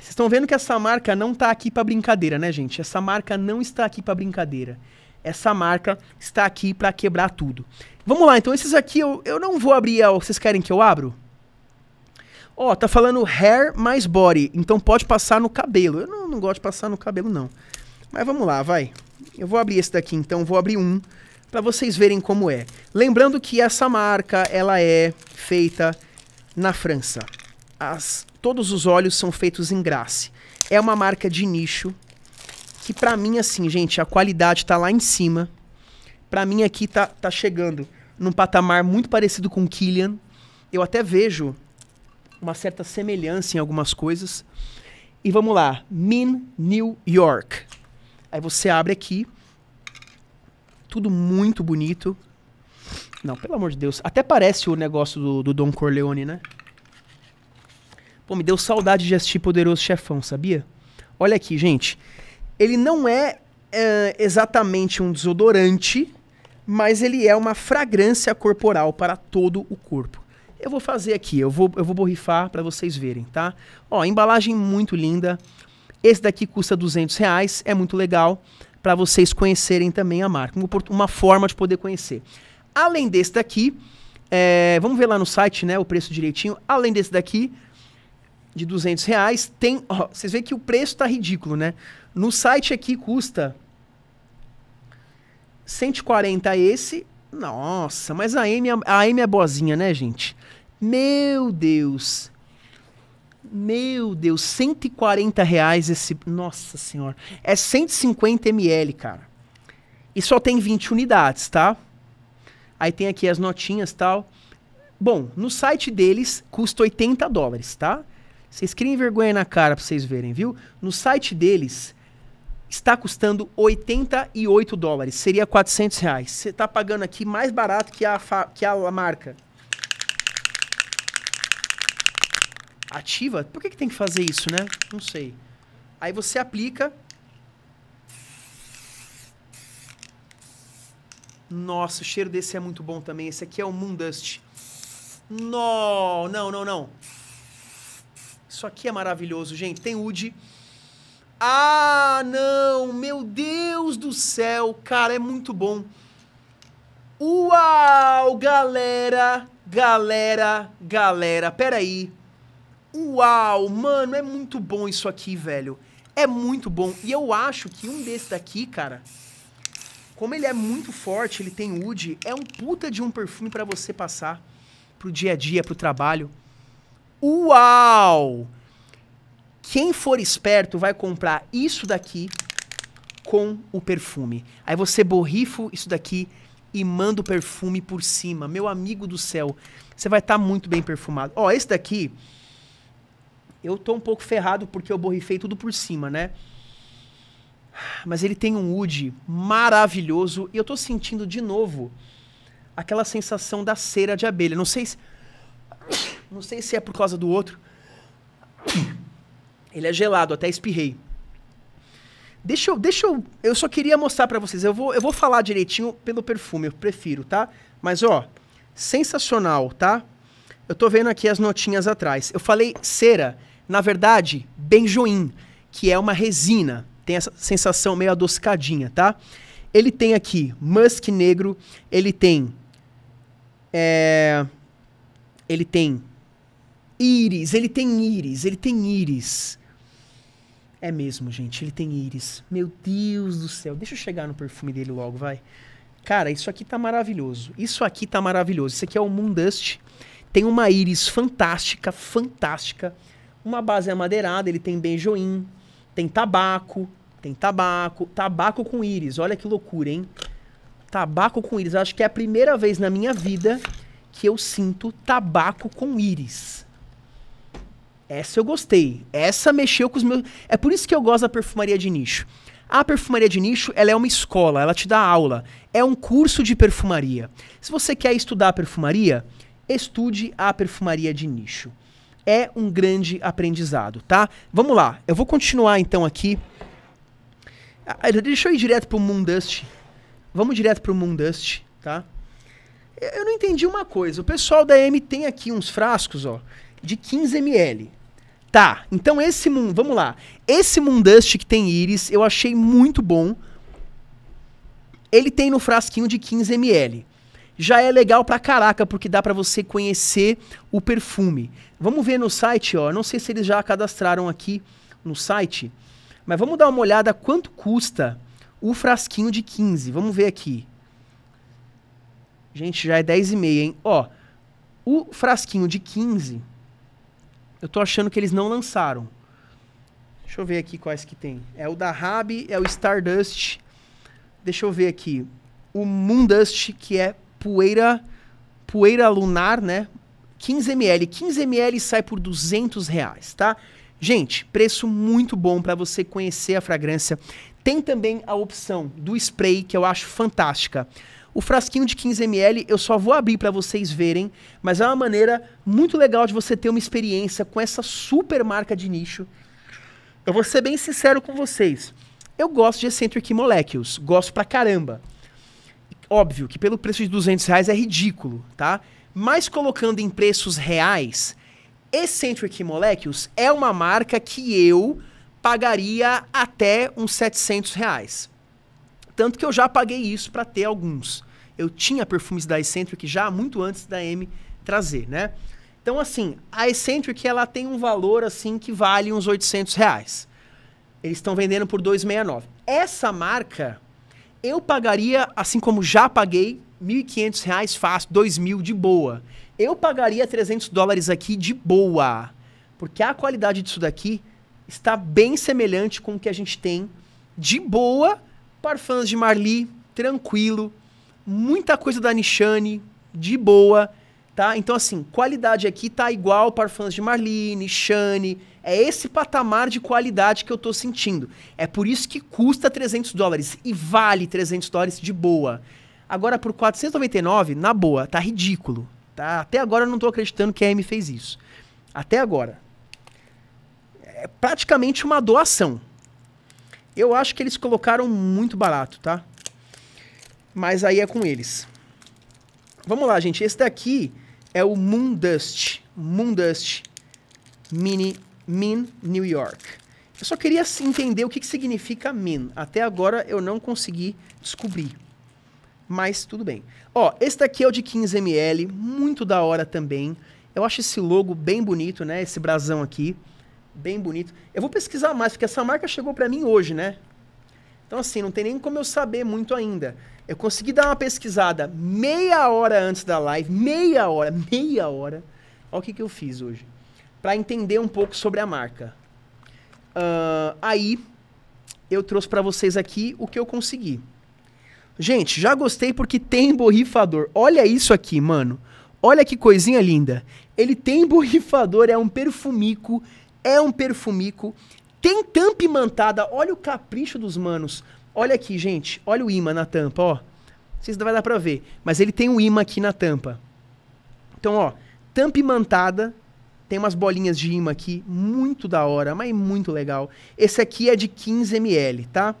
Vocês estão vendo que essa marca não está aqui para brincadeira, né, gente? Essa marca não está aqui para brincadeira. Essa marca está aqui para quebrar tudo. Vamos lá, então esses aqui eu, eu não vou abrir. vocês querem que eu abro? Ó, tá falando hair mais body, então pode passar no cabelo. Eu não, não gosto de passar no cabelo, não. Mas vamos lá, vai. Eu vou abrir esse daqui, então vou abrir um para vocês verem como é. Lembrando que essa marca, ela é feita na França. As Todos os olhos são feitos em Grace. É uma marca de nicho que para mim assim, gente, a qualidade tá lá em cima. Para mim aqui tá, tá chegando num patamar muito parecido com o Killian. Eu até vejo uma certa semelhança em algumas coisas. E vamos lá, Min New York. Aí você abre aqui. Tudo muito bonito. Não, pelo amor de Deus. Até parece o negócio do, do Don Corleone, né? Pô, me deu saudade de assistir Poderoso Chefão, sabia? Olha aqui, gente. Ele não é, é exatamente um desodorante, mas ele é uma fragrância corporal para todo o corpo. Eu vou fazer aqui, eu vou, eu vou borrifar para vocês verem, tá? Ó, embalagem muito linda. Esse daqui custa 200 reais, é muito legal para vocês conhecerem também a marca. Uma forma de poder conhecer. Além desse daqui, é, vamos ver lá no site né, o preço direitinho. Além desse daqui, de 200 reais. Tem, ó, vocês veem que o preço está ridículo, né? No site aqui custa 140 esse. Nossa, mas a M, é, a M é boazinha, né, gente? Meu Deus. Meu Deus, 140 reais esse. Nossa senhora. É 150 ml, cara. E só tem 20 unidades, tá? Aí tem aqui as notinhas tal. Bom, no site deles custa 80 dólares, tá? Vocês criem vergonha na cara para vocês verem, viu? No site deles está custando 88 dólares, seria 400 reais. Você está pagando aqui mais barato que a, que a marca. Ativa? Por que, que tem que fazer isso, né? Não sei. Aí você aplica. Nossa, o cheiro desse é muito bom também. Esse aqui é o Moon Dust. No, não, não, não. Isso aqui é maravilhoso, gente. Tem Woody. Ah, não! Meu Deus do céu! Cara, é muito bom. Uau, galera! Galera, galera, peraí. Uau, mano, é muito bom isso aqui, velho. É muito bom. E eu acho que um desse daqui, cara, como ele é muito forte, ele tem wood, é um puta de um perfume para você passar pro dia a dia, pro trabalho. Uau! Quem for esperto vai comprar isso daqui com o perfume. Aí você borrifa isso daqui e manda o perfume por cima. Meu amigo do céu, você vai estar tá muito bem perfumado. Ó, esse daqui eu tô um pouco ferrado porque eu borrifei tudo por cima, né? Mas ele tem um wood maravilhoso e eu tô sentindo de novo aquela sensação da cera de abelha. Não sei se não sei se é por causa do outro. Ele é gelado, até espirrei. Deixa eu, deixa eu, eu só queria mostrar para vocês. Eu vou, eu vou falar direitinho pelo perfume, eu prefiro, tá? Mas ó, sensacional, tá? Eu tô vendo aqui as notinhas atrás. Eu falei cera, na verdade, benjoin, que é uma resina. Tem essa sensação meio adocicadinha, tá? Ele tem aqui musk negro, ele tem é, ele tem íris, ele tem íris, ele tem íris. É mesmo, gente, ele tem íris. Meu Deus do céu, deixa eu chegar no perfume dele logo, vai. Cara, isso aqui tá maravilhoso. Isso aqui tá maravilhoso. Isso aqui é o Moondust. Tem uma íris fantástica, fantástica. Uma base amadeirada, ele tem benjoim, tem tabaco, tem tabaco, tabaco com íris. Olha que loucura, hein? Tabaco com íris. Acho que é a primeira vez na minha vida que eu sinto tabaco com íris. Essa eu gostei. Essa mexeu com os meus. É por isso que eu gosto da perfumaria de nicho. A perfumaria de nicho, ela é uma escola, ela te dá aula. É um curso de perfumaria. Se você quer estudar perfumaria, estude a perfumaria de nicho. É um grande aprendizado, tá? Vamos lá. Eu vou continuar então aqui. Ah, deixa eu ir direto pro Moon Dust. Vamos direto pro Moon Dust, tá? Eu não entendi uma coisa. O pessoal da M tem aqui uns frascos, ó, de 15 ml. Tá, então esse Moon, vamos lá. Esse Moon Dust que tem íris, eu achei muito bom. Ele tem no frasquinho de 15 ml. Já é legal pra caraca, porque dá para você conhecer o perfume. Vamos ver no site, ó. Não sei se eles já cadastraram aqui no site, mas vamos dar uma olhada quanto custa o frasquinho de 15. Vamos ver aqui. Gente, já é 10 e meia, hein? Ó, o frasquinho de 15, eu tô achando que eles não lançaram. Deixa eu ver aqui quais que tem. É o da Rabi, é o Stardust. Deixa eu ver aqui. O Moondust, que é poeira poeira lunar, né? 15 ml. 15 ml sai por 200 reais, tá? Gente, preço muito bom para você conhecer a fragrância. Tem também a opção do spray, que eu acho fantástica. O frasquinho de 15ml eu só vou abrir para vocês verem, mas é uma maneira muito legal de você ter uma experiência com essa super marca de nicho. Eu vou ser bem sincero com vocês. Eu gosto de Eccentric Molecules, gosto pra caramba. Óbvio que pelo preço de 200 reais é ridículo, tá? Mas colocando em preços reais, Eccentric Molecules é uma marca que eu pagaria até uns 700 reais. Tanto que eu já paguei isso para ter alguns. Eu tinha perfumes da Eccentric já muito antes da M trazer, né? Então, assim, a Eccentric, ela tem um valor, assim, que vale uns 800 reais. Eles estão vendendo por 269. Essa marca, eu pagaria, assim como já paguei, 1.500 reais fácil, 2.000 de boa. Eu pagaria 300 dólares aqui de boa. Porque a qualidade disso daqui está bem semelhante com o que a gente tem de boa para fãs de Marli, tranquilo. Muita coisa da Nishane, de boa, tá? Então, assim, qualidade aqui tá igual para fãs de Marli, Nishane. É esse patamar de qualidade que eu tô sentindo. É por isso que custa 300 dólares e vale 300 dólares de boa. Agora, por 499, na boa, tá ridículo. Tá? Até agora eu não tô acreditando que a M fez isso. Até agora. É praticamente uma doação. Eu acho que eles colocaram muito barato, tá? Mas aí é com eles. Vamos lá, gente. Esse daqui é o Moondust. Moondust Mini Min New York. Eu só queria assim entender o que, que significa min. Até agora eu não consegui descobrir. Mas tudo bem. Ó, esse daqui é o de 15ml, muito da hora também. Eu acho esse logo bem bonito, né? Esse brasão aqui bem bonito. Eu vou pesquisar mais, porque essa marca chegou para mim hoje, né? Então, assim, não tem nem como eu saber muito ainda. Eu consegui dar uma pesquisada meia hora antes da live, meia hora, meia hora. Olha o que, que eu fiz hoje. Para entender um pouco sobre a marca. Uh, aí, eu trouxe para vocês aqui o que eu consegui. Gente, já gostei porque tem borrifador. Olha isso aqui, mano. Olha que coisinha linda. Ele tem borrifador, é um perfumico é um perfumico, tem tampa imantada, olha o capricho dos manos. Olha aqui, gente, olha o imã na tampa, ó. Não sei se vai dar pra ver, mas ele tem um imã aqui na tampa. Então, ó, tampa imantada, tem umas bolinhas de imã aqui, muito da hora, mas muito legal. Esse aqui é de 15 ml, tá?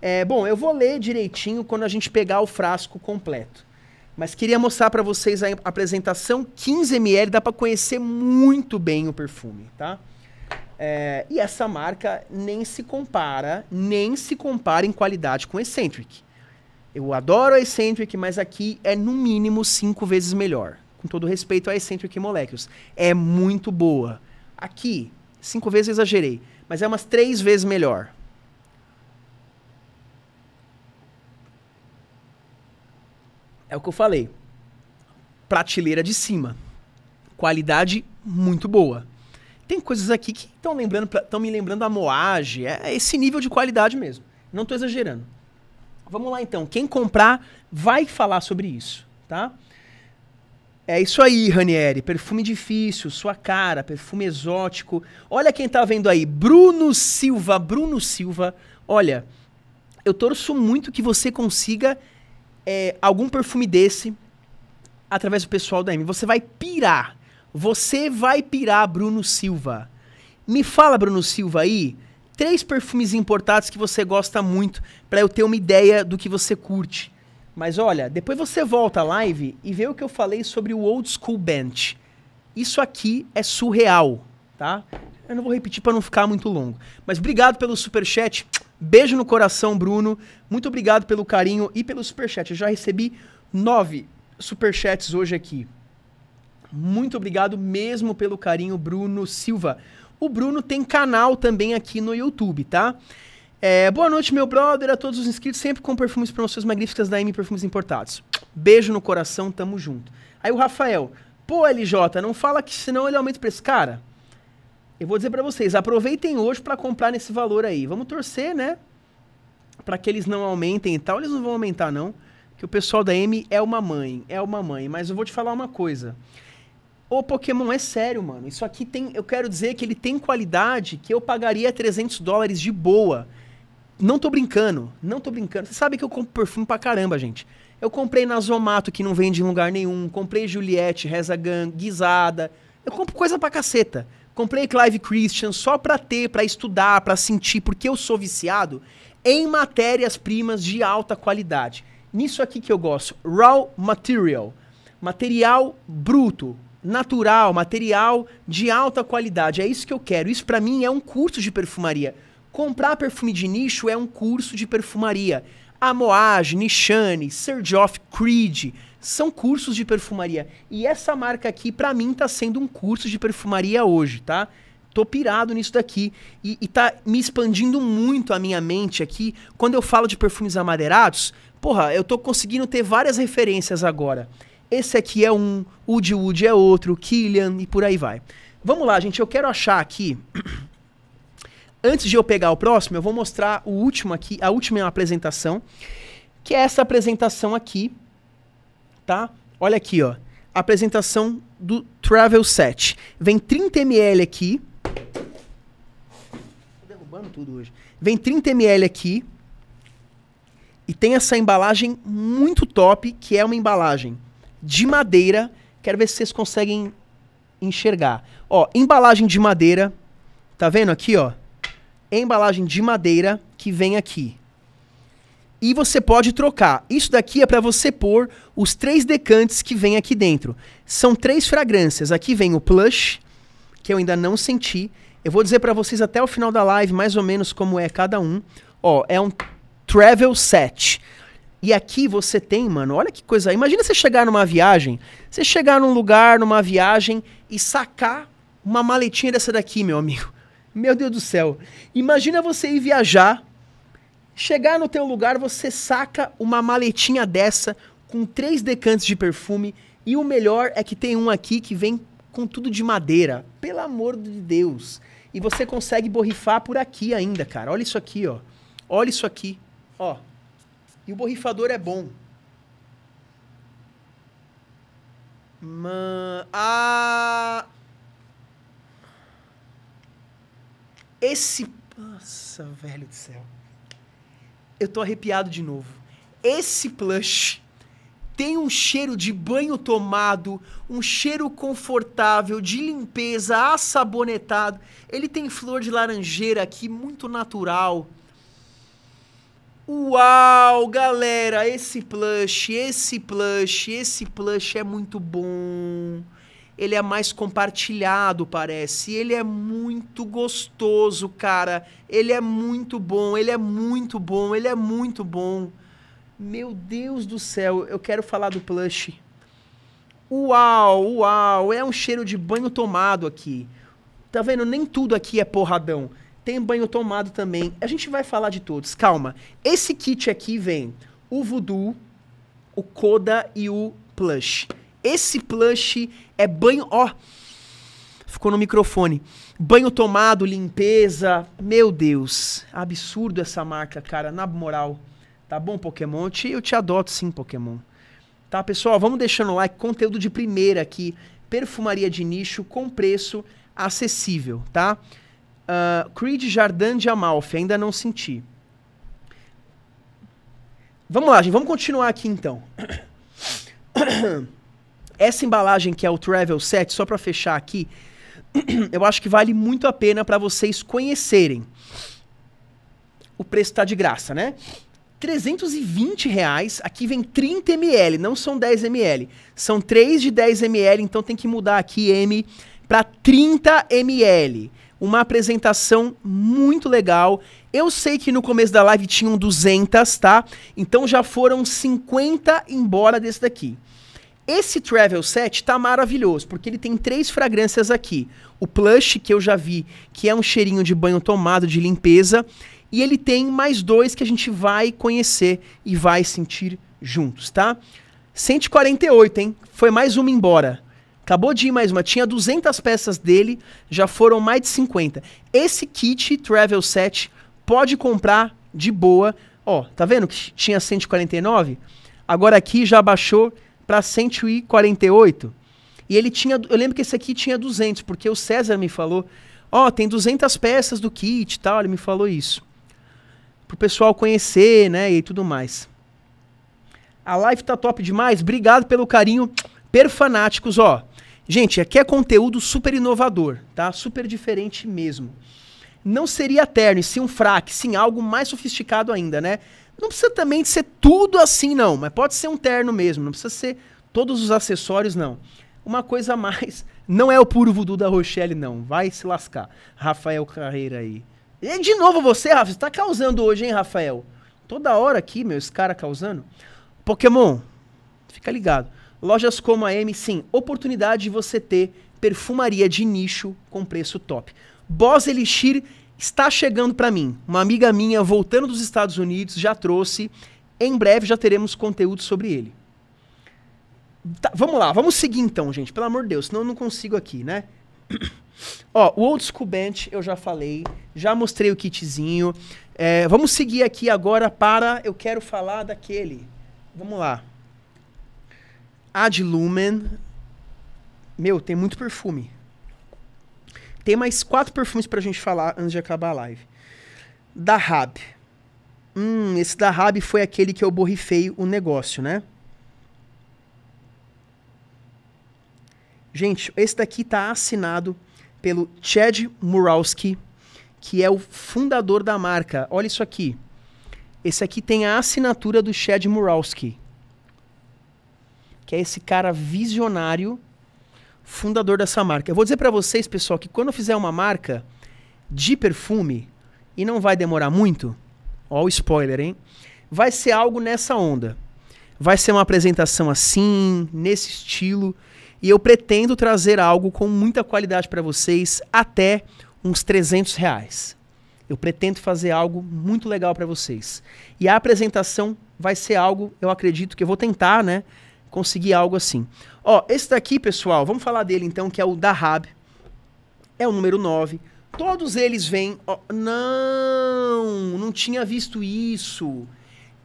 É, bom, eu vou ler direitinho quando a gente pegar o frasco completo. Mas queria mostrar para vocês a apresentação 15 ml, dá para conhecer muito bem o perfume, tá? É, e essa marca nem se compara, nem se compara em qualidade com a Eccentric. Eu adoro a Eccentric, mas aqui é no mínimo cinco vezes melhor. Com todo respeito à Eccentric Molecules. É muito boa. Aqui, cinco vezes exagerei, mas é umas três vezes melhor. É o que eu falei. Prateleira de cima. Qualidade muito boa tem coisas aqui que estão lembrando, estão me lembrando a Moage. É, é esse nível de qualidade mesmo. Não estou exagerando. Vamos lá então. Quem comprar vai falar sobre isso, tá? É isso aí, Ranieri. Perfume difícil, sua cara, perfume exótico. Olha quem tá vendo aí. Bruno Silva, Bruno Silva. Olha, eu torço muito que você consiga é, algum perfume desse através do pessoal da M. Você vai pirar. Você vai pirar, Bruno Silva. Me fala, Bruno Silva, aí, três perfumes importados que você gosta muito, para eu ter uma ideia do que você curte. Mas olha, depois você volta à live e vê o que eu falei sobre o Old School Bench. Isso aqui é surreal, tá? Eu não vou repetir para não ficar muito longo. Mas obrigado pelo super chat. Beijo no coração, Bruno. Muito obrigado pelo carinho e pelo super chat. Eu já recebi nove super chats hoje aqui. Muito obrigado mesmo pelo carinho, Bruno Silva. O Bruno tem canal também aqui no YouTube, tá? É, boa noite, meu brother, a todos os inscritos, sempre com perfumes promoções magníficas da M Perfumes Importados. Beijo no coração, tamo junto. Aí o Rafael, pô, LJ, não fala que senão ele aumenta o preço. Cara, eu vou dizer para vocês, aproveitem hoje para comprar nesse valor aí. Vamos torcer, né? Para que eles não aumentem e tal, eles não vão aumentar não, que o pessoal da M é uma mãe, é uma mãe, mas eu vou te falar uma coisa. Ô, Pokémon, é sério, mano. Isso aqui tem. Eu quero dizer que ele tem qualidade que eu pagaria 300 dólares de boa. Não tô brincando, não tô brincando. Você sabe que eu compro perfume pra caramba, gente. Eu comprei na Zomato, que não vende em lugar nenhum. Comprei Juliette, Reza Gun, Guisada. Eu compro coisa pra caceta. Comprei Clive Christian só pra ter, pra estudar, pra sentir, porque eu sou viciado em matérias-primas de alta qualidade. Nisso aqui que eu gosto, raw material, material bruto, natural, material de alta qualidade. É isso que eu quero. Isso para mim é um curso de perfumaria. Comprar perfume de nicho é um curso de perfumaria. Amoage, Nishane, Sergioff, Creed são cursos de perfumaria. E essa marca aqui, para mim, tá sendo um curso de perfumaria hoje, tá? Tô pirado nisso daqui e, e tá me expandindo muito a minha mente aqui. Quando eu falo de perfumes amadeirados, porra, eu tô conseguindo ter várias referências agora esse aqui é um, Woody Wood é outro, Killian e por aí vai. Vamos lá, gente, eu quero achar aqui. Antes de eu pegar o próximo, eu vou mostrar o último aqui, a última apresentação, que é essa apresentação aqui, tá? Olha aqui, ó. apresentação do Travel Set. Vem 30 ml aqui. Tô derrubando tudo hoje. Vem 30 ml aqui. E tem essa embalagem muito top, que é uma embalagem de madeira. Quero ver se vocês conseguem enxergar. Ó, embalagem de madeira. Tá vendo aqui, ó? Embalagem de madeira que vem aqui. E você pode trocar. Isso daqui é para você pôr os três decantes que vem aqui dentro. São três fragrâncias. Aqui vem o plush, que eu ainda não senti. Eu vou dizer para vocês até o final da live mais ou menos como é cada um. Ó, é um travel set. E aqui você tem, mano, olha que coisa. Imagina você chegar numa viagem, você chegar num lugar, numa viagem e sacar uma maletinha dessa daqui, meu amigo. Meu Deus do céu. Imagina você ir viajar, chegar no teu lugar, você saca uma maletinha dessa com três decantes de perfume e o melhor é que tem um aqui que vem com tudo de madeira. Pelo amor de Deus. E você consegue borrifar por aqui ainda, cara. Olha isso aqui, ó. Olha isso aqui. Ó. E o borrifador é bom. Man... Ah... Esse. Nossa, velho do céu. Eu tô arrepiado de novo. Esse plush tem um cheiro de banho tomado, um cheiro confortável, de limpeza, assabonetado. Ele tem flor de laranjeira aqui, muito natural. Uau, galera, esse plush, esse plush, esse plush é muito bom. Ele é mais compartilhado, parece. Ele é muito gostoso, cara. Ele é muito bom, ele é muito bom, ele é muito bom. Meu Deus do céu, eu quero falar do plush. Uau, uau, é um cheiro de banho tomado aqui. Tá vendo? Nem tudo aqui é porradão. Tem banho tomado também. A gente vai falar de todos. Calma. Esse kit aqui vem o Voodoo, o Koda e o Plush. Esse plush é banho, ó. Ficou no microfone. Banho tomado, limpeza. Meu Deus, absurdo essa marca, cara, na moral. Tá bom, Pokémon? Eu te adoto sim, Pokémon. Tá, pessoal? Vamos deixando o like, conteúdo de primeira aqui. Perfumaria de nicho com preço acessível, tá? Uh, Creed Jardim de Amalfi, ainda não senti. Vamos lá, gente, vamos continuar aqui então. Essa embalagem que é o Travel 7, só para fechar aqui, eu acho que vale muito a pena para vocês conhecerem. O preço tá de graça, né? 320 reais, aqui vem 30 ml, não são 10 ml. São 3 de 10 ml, então tem que mudar aqui M para 30 ml uma apresentação muito legal. Eu sei que no começo da live tinham 200, tá? Então já foram 50 embora desse daqui. Esse Travel Set tá maravilhoso, porque ele tem três fragrâncias aqui. O Plush, que eu já vi, que é um cheirinho de banho tomado, de limpeza. E ele tem mais dois que a gente vai conhecer e vai sentir juntos, tá? 148, hein? Foi mais uma embora. Acabou de ir mais uma. Tinha 200 peças dele, já foram mais de 50. Esse kit Travel Set pode comprar de boa. Ó, tá vendo que tinha 149? Agora aqui já baixou para 148. E ele tinha, eu lembro que esse aqui tinha 200, porque o César me falou, ó, tem 200 peças do kit e tal, ele me falou isso. Pro pessoal conhecer, né, e tudo mais. A live tá top demais, obrigado pelo carinho. Perfanáticos, ó. Gente, aqui é conteúdo super inovador, tá? Super diferente mesmo. Não seria terno, e sim um fraque, sim algo mais sofisticado ainda, né? Não precisa também ser tudo assim, não, mas pode ser um terno mesmo, não precisa ser todos os acessórios, não. Uma coisa a mais, não é o puro voodoo da Rochelle, não. Vai se lascar. Rafael Carreira aí. E de novo você, Rafa, você tá causando hoje, hein, Rafael? Toda hora aqui, meu, esse cara causando. Pokémon, fica ligado. Lojas como a M, sim, oportunidade de você ter perfumaria de nicho com preço top. Boss Elixir está chegando para mim. Uma amiga minha voltando dos Estados Unidos já trouxe. Em breve já teremos conteúdo sobre ele. Tá, vamos lá, vamos seguir então, gente. Pelo amor de Deus, senão eu não consigo aqui, né? Ó, o Old School Bench eu já falei, já mostrei o kitzinho. É, vamos seguir aqui agora para. Eu quero falar daquele. Vamos lá. Ad Lumen. Meu, tem muito perfume. Tem mais quatro perfumes pra gente falar antes de acabar a live. Da Rab. Hum, esse da Rab foi aquele que eu borrifei o negócio, né? Gente, esse daqui tá assinado pelo Chad Muralski, que é o fundador da marca. Olha isso aqui. Esse aqui tem a assinatura do Chad Muralski que é esse cara visionário, fundador dessa marca. Eu vou dizer para vocês, pessoal, que quando eu fizer uma marca de perfume, e não vai demorar muito, ó o spoiler, hein? Vai ser algo nessa onda. Vai ser uma apresentação assim, nesse estilo, e eu pretendo trazer algo com muita qualidade para vocês, até uns 300 reais. Eu pretendo fazer algo muito legal para vocês. E a apresentação vai ser algo, eu acredito que eu vou tentar, né? conseguir algo assim. Ó, esse daqui, pessoal, vamos falar dele então, que é o Dahab. É o número 9. Todos eles vêm. Ó, não, não tinha visto isso.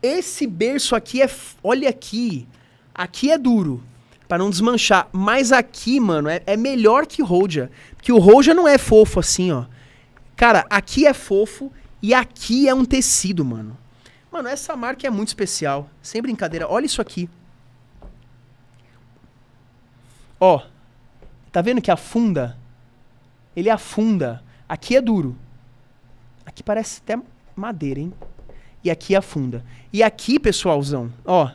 Esse berço aqui é. Olha aqui. Aqui é duro. para não desmanchar. Mas aqui, mano, é, é melhor que Roja. Porque o Roja não é fofo assim, ó. Cara, aqui é fofo e aqui é um tecido, mano. Mano, essa marca é muito especial. Sem brincadeira. Olha isso aqui. Ó, tá vendo que afunda? Ele afunda. Aqui é duro. Aqui parece até madeira, hein? E aqui afunda. E aqui, pessoalzão, ó.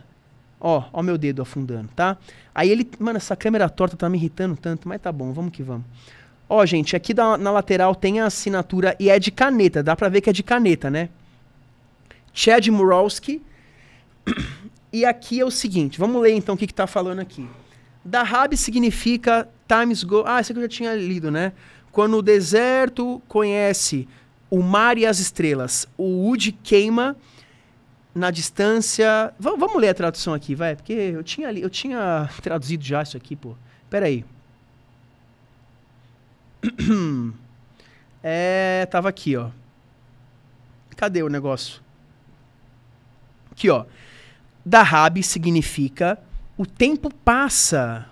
Ó, ó meu dedo afundando, tá? Aí ele, mano, essa câmera torta tá me irritando tanto, mas tá bom, vamos que vamos. Ó, gente, aqui da, na lateral tem a assinatura e é de caneta, dá pra ver que é de caneta, né? Chad Murowski. E aqui é o seguinte, vamos ler então o que, que tá falando aqui. Dahab significa times go. Ah, isso aqui eu já tinha lido, né? Quando o deserto conhece o mar e as estrelas, o Wood queima na distância. V vamos ler a tradução aqui, vai, porque eu tinha, li... eu tinha traduzido já isso aqui, pô. Peraí. É, tava aqui, ó. Cadê o negócio? Aqui, ó. Dahab significa o tempo passa.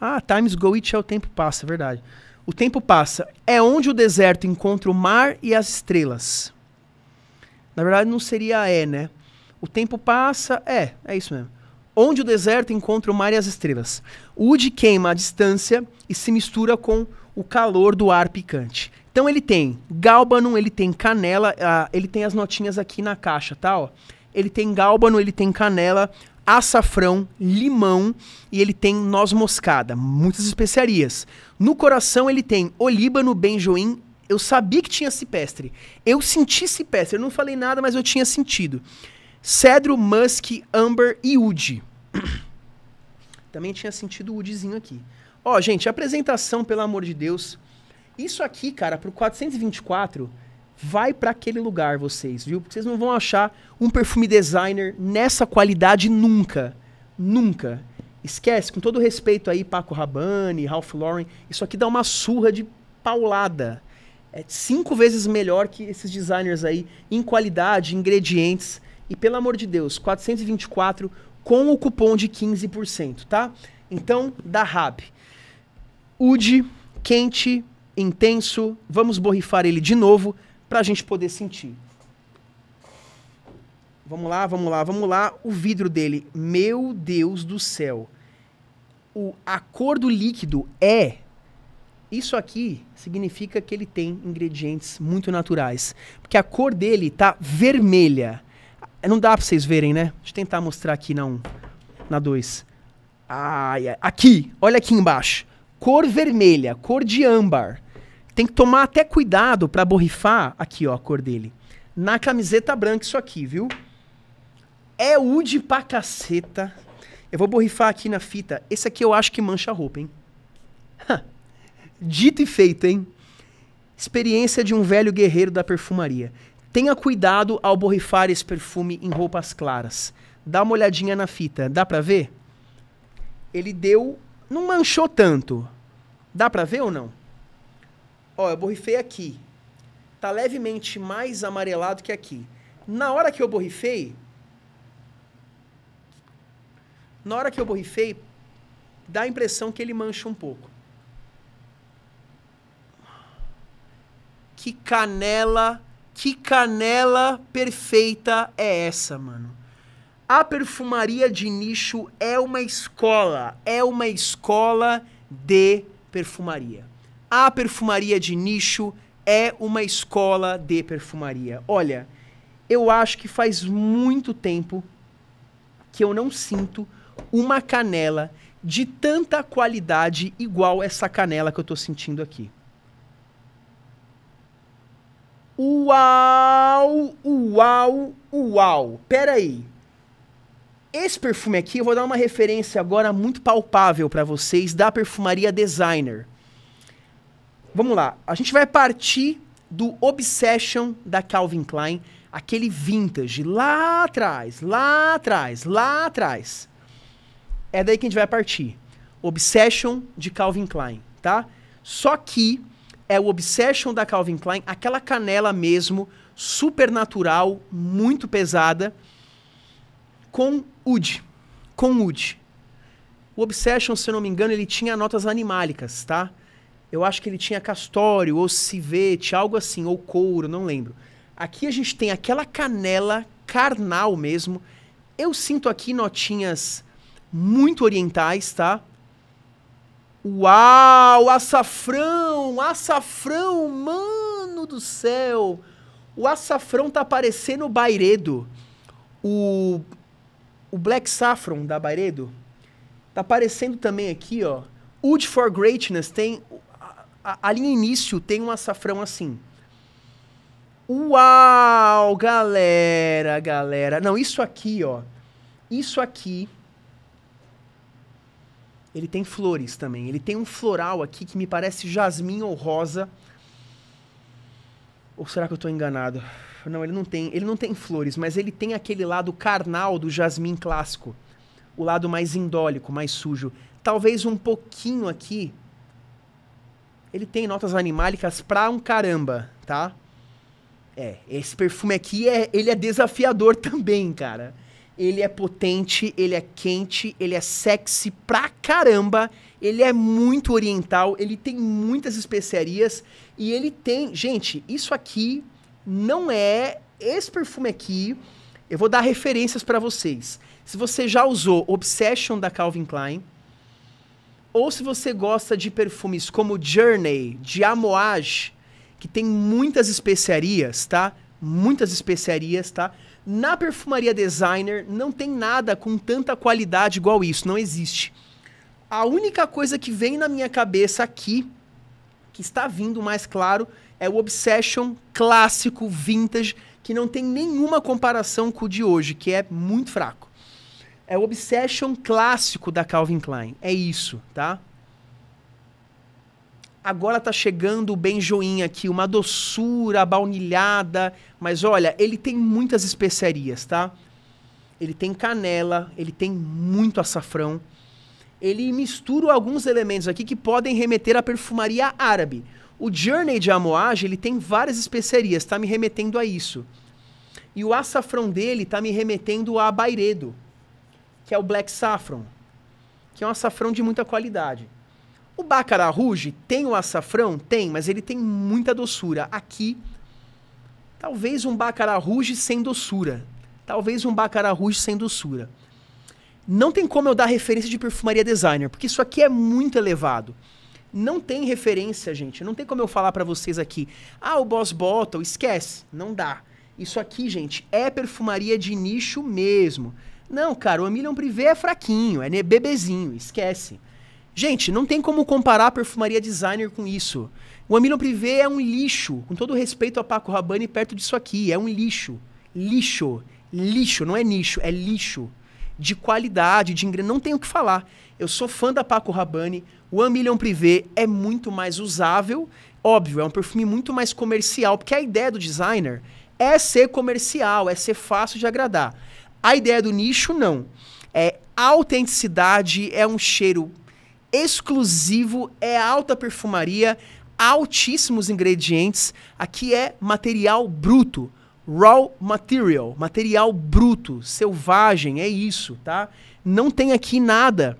Ah, times go it é o tempo passa, é verdade. O tempo passa. É onde o deserto encontra o mar e as estrelas. Na verdade, não seria é, né? O tempo passa, é, é isso mesmo. Onde o deserto encontra o mar e as estrelas. O queima à distância e se mistura com o calor do ar picante. Então ele tem gálbano, ele tem canela, uh, ele tem as notinhas aqui na caixa, tá? Ó. Ele tem gálbano, ele tem canela, açafrão, limão e ele tem noz moscada, muitas especiarias. No coração ele tem olíbano, benjoim. Eu sabia que tinha cipestre. Eu senti cipestre. Eu não falei nada, mas eu tinha sentido. Cedro, musk, amber e wood. Também tinha sentido o woodzinho aqui. Ó, gente, apresentação, pelo amor de Deus. Isso aqui, cara, pro 424 Vai para aquele lugar vocês, viu? Porque vocês não vão achar um perfume designer nessa qualidade nunca. Nunca. Esquece, com todo respeito aí, Paco Rabanne, Ralph Lauren, isso aqui dá uma surra de paulada. É cinco vezes melhor que esses designers aí em qualidade, ingredientes. E pelo amor de Deus, 424 com o cupom de 15%, tá? Então, da RAB. Ude, quente, intenso, vamos borrifar ele de novo para a gente poder sentir. Vamos lá, vamos lá, vamos lá. O vidro dele, meu Deus do céu. O, a cor do líquido é. Isso aqui significa que ele tem ingredientes muito naturais. Porque a cor dele tá vermelha. Não dá para vocês verem, né? Deixa eu tentar mostrar aqui na 1. Um, na 2. Ai, aqui, olha aqui embaixo. Cor vermelha, cor de âmbar. Tem que tomar até cuidado para borrifar aqui, ó, a cor dele. Na camiseta branca isso aqui, viu? É UD pra caceta. Eu vou borrifar aqui na fita. Esse aqui eu acho que mancha a roupa, hein? Dito e feito, hein? Experiência de um velho guerreiro da perfumaria. Tenha cuidado ao borrifar esse perfume em roupas claras. Dá uma olhadinha na fita, dá pra ver? Ele deu. Não manchou tanto. Dá pra ver ou não? Ó, eu borrifei aqui. Tá levemente mais amarelado que aqui. Na hora que eu borrifei, na hora que eu borrifei, dá a impressão que ele mancha um pouco. Que canela, que canela perfeita é essa, mano? A perfumaria de nicho é uma escola, é uma escola de perfumaria a perfumaria de nicho é uma escola de perfumaria. Olha, eu acho que faz muito tempo que eu não sinto uma canela de tanta qualidade igual essa canela que eu estou sentindo aqui. Uau, uau, uau. Pera aí. Esse perfume aqui, eu vou dar uma referência agora muito palpável para vocês da perfumaria designer. Vamos lá. A gente vai partir do Obsession da Calvin Klein, aquele vintage lá atrás, lá atrás, lá atrás. É daí que a gente vai partir. Obsession de Calvin Klein, tá? Só que é o Obsession da Calvin Klein, aquela canela mesmo, super natural, muito pesada, com oud, com oud. O Obsession, se eu não me engano, ele tinha notas animálicas, tá? Eu acho que ele tinha castório, ou civete, algo assim, ou couro, não lembro. Aqui a gente tem aquela canela carnal mesmo. Eu sinto aqui notinhas muito orientais, tá? Uau, açafrão, açafrão, mano do céu. O açafrão tá parecendo o Bairedo. O o Black Saffron da Bairedo tá aparecendo também aqui, ó. Wood for Greatness tem Ali a início tem um açafrão assim. Uau, galera, galera. Não, isso aqui, ó. Isso aqui. Ele tem flores também. Ele tem um floral aqui que me parece jasmim ou rosa. Ou será que eu estou enganado? Não, ele não tem, ele não tem flores, mas ele tem aquele lado carnal do jasmim clássico. O lado mais indólico, mais sujo. Talvez um pouquinho aqui ele tem notas animálicas pra um caramba, tá? É, esse perfume aqui é, ele é desafiador também, cara. Ele é potente, ele é quente, ele é sexy pra caramba, ele é muito oriental, ele tem muitas especiarias e ele tem, gente, isso aqui não é esse perfume aqui. Eu vou dar referências para vocês. Se você já usou Obsession da Calvin Klein, ou se você gosta de perfumes como Journey, de Amouage, que tem muitas especiarias, tá? Muitas especiarias, tá? Na perfumaria designer não tem nada com tanta qualidade igual isso, não existe. A única coisa que vem na minha cabeça aqui, que está vindo mais claro, é o Obsession clássico vintage, que não tem nenhuma comparação com o de hoje, que é muito fraco. É o obsession clássico da Calvin Klein. É isso, tá? Agora tá chegando o benjoim aqui, uma doçura baunilhada, mas olha, ele tem muitas especiarias, tá? Ele tem canela, ele tem muito açafrão. Ele mistura alguns elementos aqui que podem remeter à perfumaria árabe. O Journey de Amoage, ele tem várias especiarias, tá me remetendo a isso. E o açafrão dele tá me remetendo a Bairedo que é o Black Saffron, que é um açafrão de muita qualidade. O Bacara Rouge tem o açafrão? Tem, mas ele tem muita doçura. Aqui, talvez um Bacara Rouge sem doçura. Talvez um Bacara Rouge sem doçura. Não tem como eu dar referência de perfumaria designer, porque isso aqui é muito elevado. Não tem referência, gente. Não tem como eu falar para vocês aqui. Ah, o Boss Bottle, esquece. Não dá. Isso aqui, gente, é perfumaria de nicho mesmo. Não, cara, o Emilion é Privé é fraquinho, é bebezinho, esquece. Gente, não tem como comparar a perfumaria designer com isso. O Emilion é Privé é um lixo, com todo respeito a Paco Rabanne perto disso aqui, é um lixo. Lixo, lixo, não é nicho, é lixo. De qualidade, de ingrediente, não tenho o que falar. Eu sou fã da Paco Rabanne, o Amilion é Privé é muito mais usável, óbvio, é um perfume muito mais comercial, porque a ideia do designer é ser comercial, é ser fácil de agradar. A ideia do nicho, não. É autenticidade, é um cheiro exclusivo, é alta perfumaria, altíssimos ingredientes. Aqui é material bruto. Raw material, material bruto, selvagem, é isso, tá? Não tem aqui nada.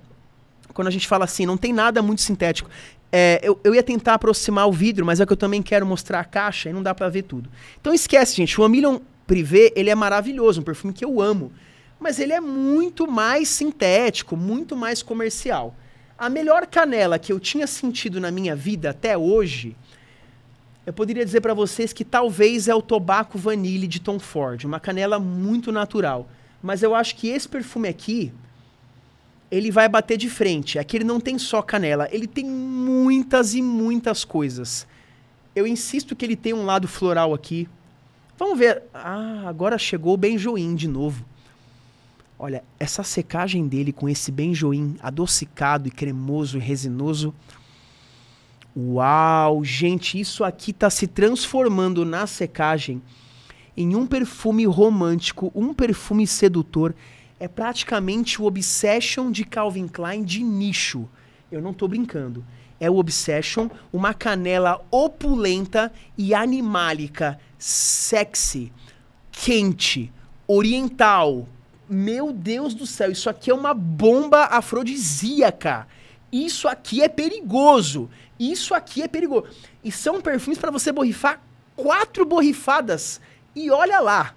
Quando a gente fala assim, não tem nada muito sintético. É, eu, eu, ia tentar aproximar o vidro, mas é que eu também quero mostrar a caixa e não dá para ver tudo. Então esquece, gente. O Amilion Privé, ele é maravilhoso, um perfume que eu amo. Mas ele é muito mais sintético, muito mais comercial. A melhor canela que eu tinha sentido na minha vida até hoje, eu poderia dizer para vocês que talvez é o Tobacco Vanille de Tom Ford, uma canela muito natural. Mas eu acho que esse perfume aqui, ele vai bater de frente. Aqui ele não tem só canela, ele tem muitas e muitas coisas. Eu insisto que ele tem um lado floral aqui, Vamos ver. Ah, agora chegou o Benjoim de novo. Olha, essa secagem dele com esse Benjoim adocicado e cremoso e resinoso. Uau, gente, isso aqui está se transformando na secagem em um perfume romântico, um perfume sedutor. É praticamente o Obsession de Calvin Klein de nicho. Eu não estou brincando é o Obsession, uma canela opulenta e animálica, sexy, quente, oriental. Meu Deus do céu, isso aqui é uma bomba afrodisíaca. Isso aqui é perigoso. Isso aqui é perigoso. E são perfumes para você borrifar quatro borrifadas. E olha lá.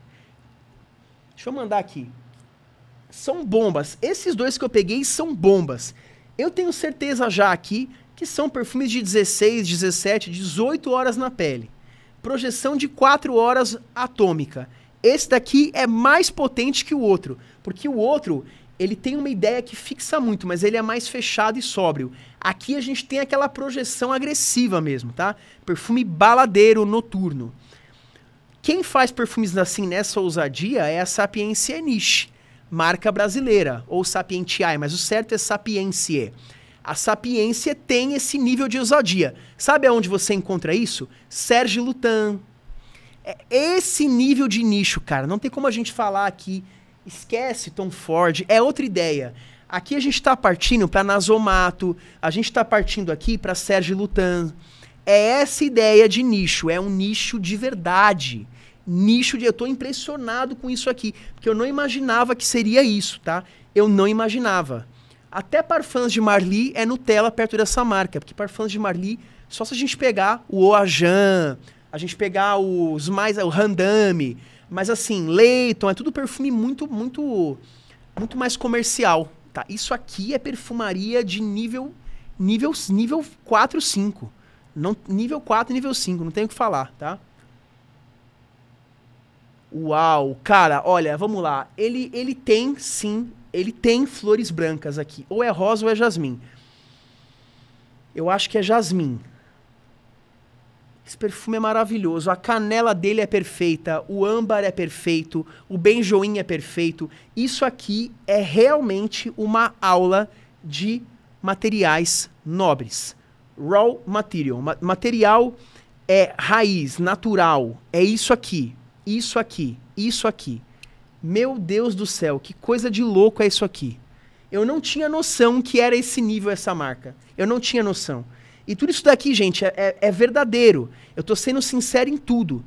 Deixa eu mandar aqui. São bombas. Esses dois que eu peguei são bombas. Eu tenho certeza já aqui que são perfumes de 16, 17, 18 horas na pele. Projeção de 4 horas atômica. Esse daqui é mais potente que o outro, porque o outro ele tem uma ideia que fixa muito, mas ele é mais fechado e sóbrio. Aqui a gente tem aquela projeção agressiva mesmo, tá? Perfume baladeiro noturno. Quem faz perfumes assim nessa ousadia é a Sapiencie Niche, marca brasileira, ou Sapientiae, mas o certo é Sapiencie. A sapiência tem esse nível de ousadia. Sabe aonde você encontra isso? Sérgio Lutan. É esse nível de nicho, cara. Não tem como a gente falar aqui. Esquece Tom Ford. É outra ideia. Aqui a gente está partindo para Nasomato. A gente está partindo aqui para Sérgio Lutan. É essa ideia de nicho. É um nicho de verdade nicho de. Eu tô impressionado com isso aqui, porque eu não imaginava que seria isso, tá? Eu não imaginava. Até para fãs de Marli é Nutella perto dessa marca, porque para fãs de Marli, só se a gente pegar o Oajan, a gente pegar os mais o Randami. mas assim, Leighton, é tudo perfume muito muito muito mais comercial, tá? Isso aqui é perfumaria de nível nível nível 4 5. Não, nível 4 nível 5, não tenho o que falar, tá? Uau, cara, olha, vamos lá. Ele, ele tem sim ele tem flores brancas aqui. Ou é rosa ou é jasmim. Eu acho que é jasmim. Esse perfume é maravilhoso. A canela dele é perfeita, o âmbar é perfeito, o benjoim é perfeito. Isso aqui é realmente uma aula de materiais nobres. Raw material, Ma material é raiz, natural. É isso aqui, isso aqui, isso aqui. Meu Deus do céu, que coisa de louco é isso aqui. Eu não tinha noção que era esse nível essa marca. Eu não tinha noção. E tudo isso daqui, gente, é, é, é verdadeiro. Eu estou sendo sincero em tudo.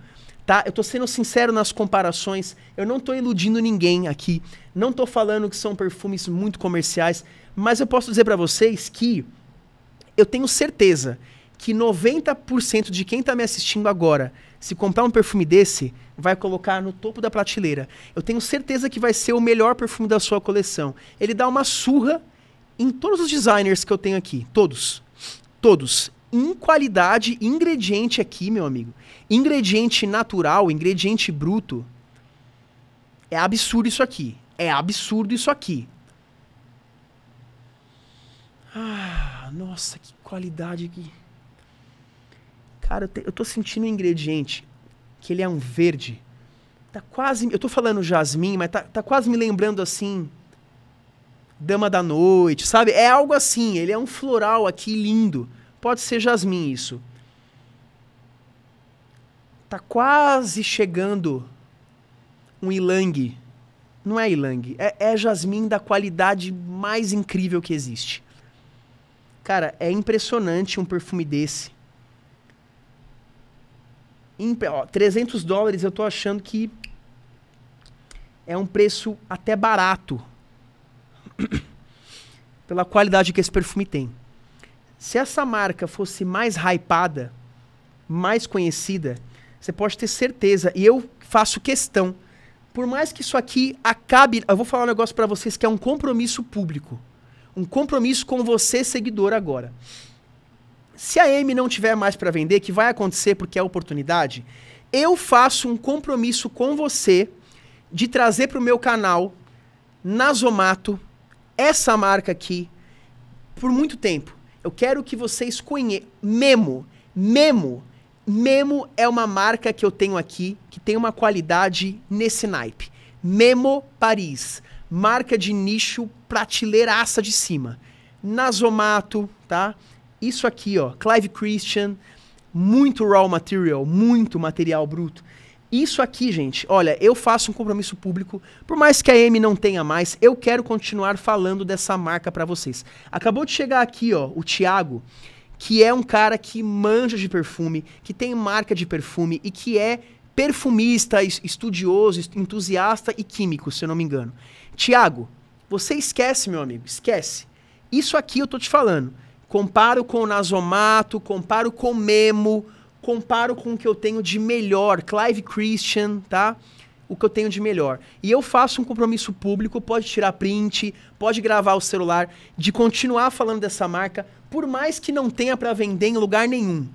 Tá? Eu estou sendo sincero nas comparações. Eu não estou iludindo ninguém aqui. Não estou falando que são perfumes muito comerciais. Mas eu posso dizer para vocês que eu tenho certeza que 90% de quem está me assistindo agora se comprar um perfume desse, vai colocar no topo da prateleira. Eu tenho certeza que vai ser o melhor perfume da sua coleção. Ele dá uma surra em todos os designers que eu tenho aqui. Todos. Todos. Em qualidade, ingrediente aqui, meu amigo. Ingrediente natural, ingrediente bruto. É absurdo isso aqui. É absurdo isso aqui. Ah, nossa, que qualidade aqui! Cara, eu, te, eu tô sentindo um ingrediente que ele é um verde. Tá quase. Eu tô falando jasmim, mas tá, tá quase me lembrando assim. Dama da noite, sabe? É algo assim. Ele é um floral aqui lindo. Pode ser jasmim isso. Tá quase chegando um ilang. Não é ilang, é, é jasmim da qualidade mais incrível que existe. Cara, é impressionante um perfume desse ó, 300 dólares eu tô achando que é um preço até barato pela qualidade que esse perfume tem. Se essa marca fosse mais hypada, mais conhecida, você pode ter certeza, e eu faço questão, por mais que isso aqui acabe, eu vou falar um negócio para vocês que é um compromisso público, um compromisso com você seguidor agora se a M não tiver mais para vender, que vai acontecer porque é oportunidade, eu faço um compromisso com você de trazer para o meu canal Nazomato essa marca aqui por muito tempo. Eu quero que vocês conheçam. Memo, Memo, Memo é uma marca que eu tenho aqui que tem uma qualidade nesse naipe. Memo Paris, marca de nicho prateleiraça de cima. Nazomato, tá? isso aqui, ó, Clive Christian, muito raw material, muito material bruto. Isso aqui, gente, olha, eu faço um compromisso público, por mais que a M não tenha mais, eu quero continuar falando dessa marca para vocês. Acabou de chegar aqui, ó, o Thiago, que é um cara que manja de perfume, que tem marca de perfume e que é perfumista, estudioso, entusiasta e químico, se eu não me engano. Tiago, você esquece, meu amigo, esquece. Isso aqui eu tô te falando comparo com o Nasomato, comparo com o Memo, comparo com o que eu tenho de melhor, Clive Christian, tá? O que eu tenho de melhor. E eu faço um compromisso público, pode tirar print, pode gravar o celular, de continuar falando dessa marca, por mais que não tenha para vender em lugar nenhum.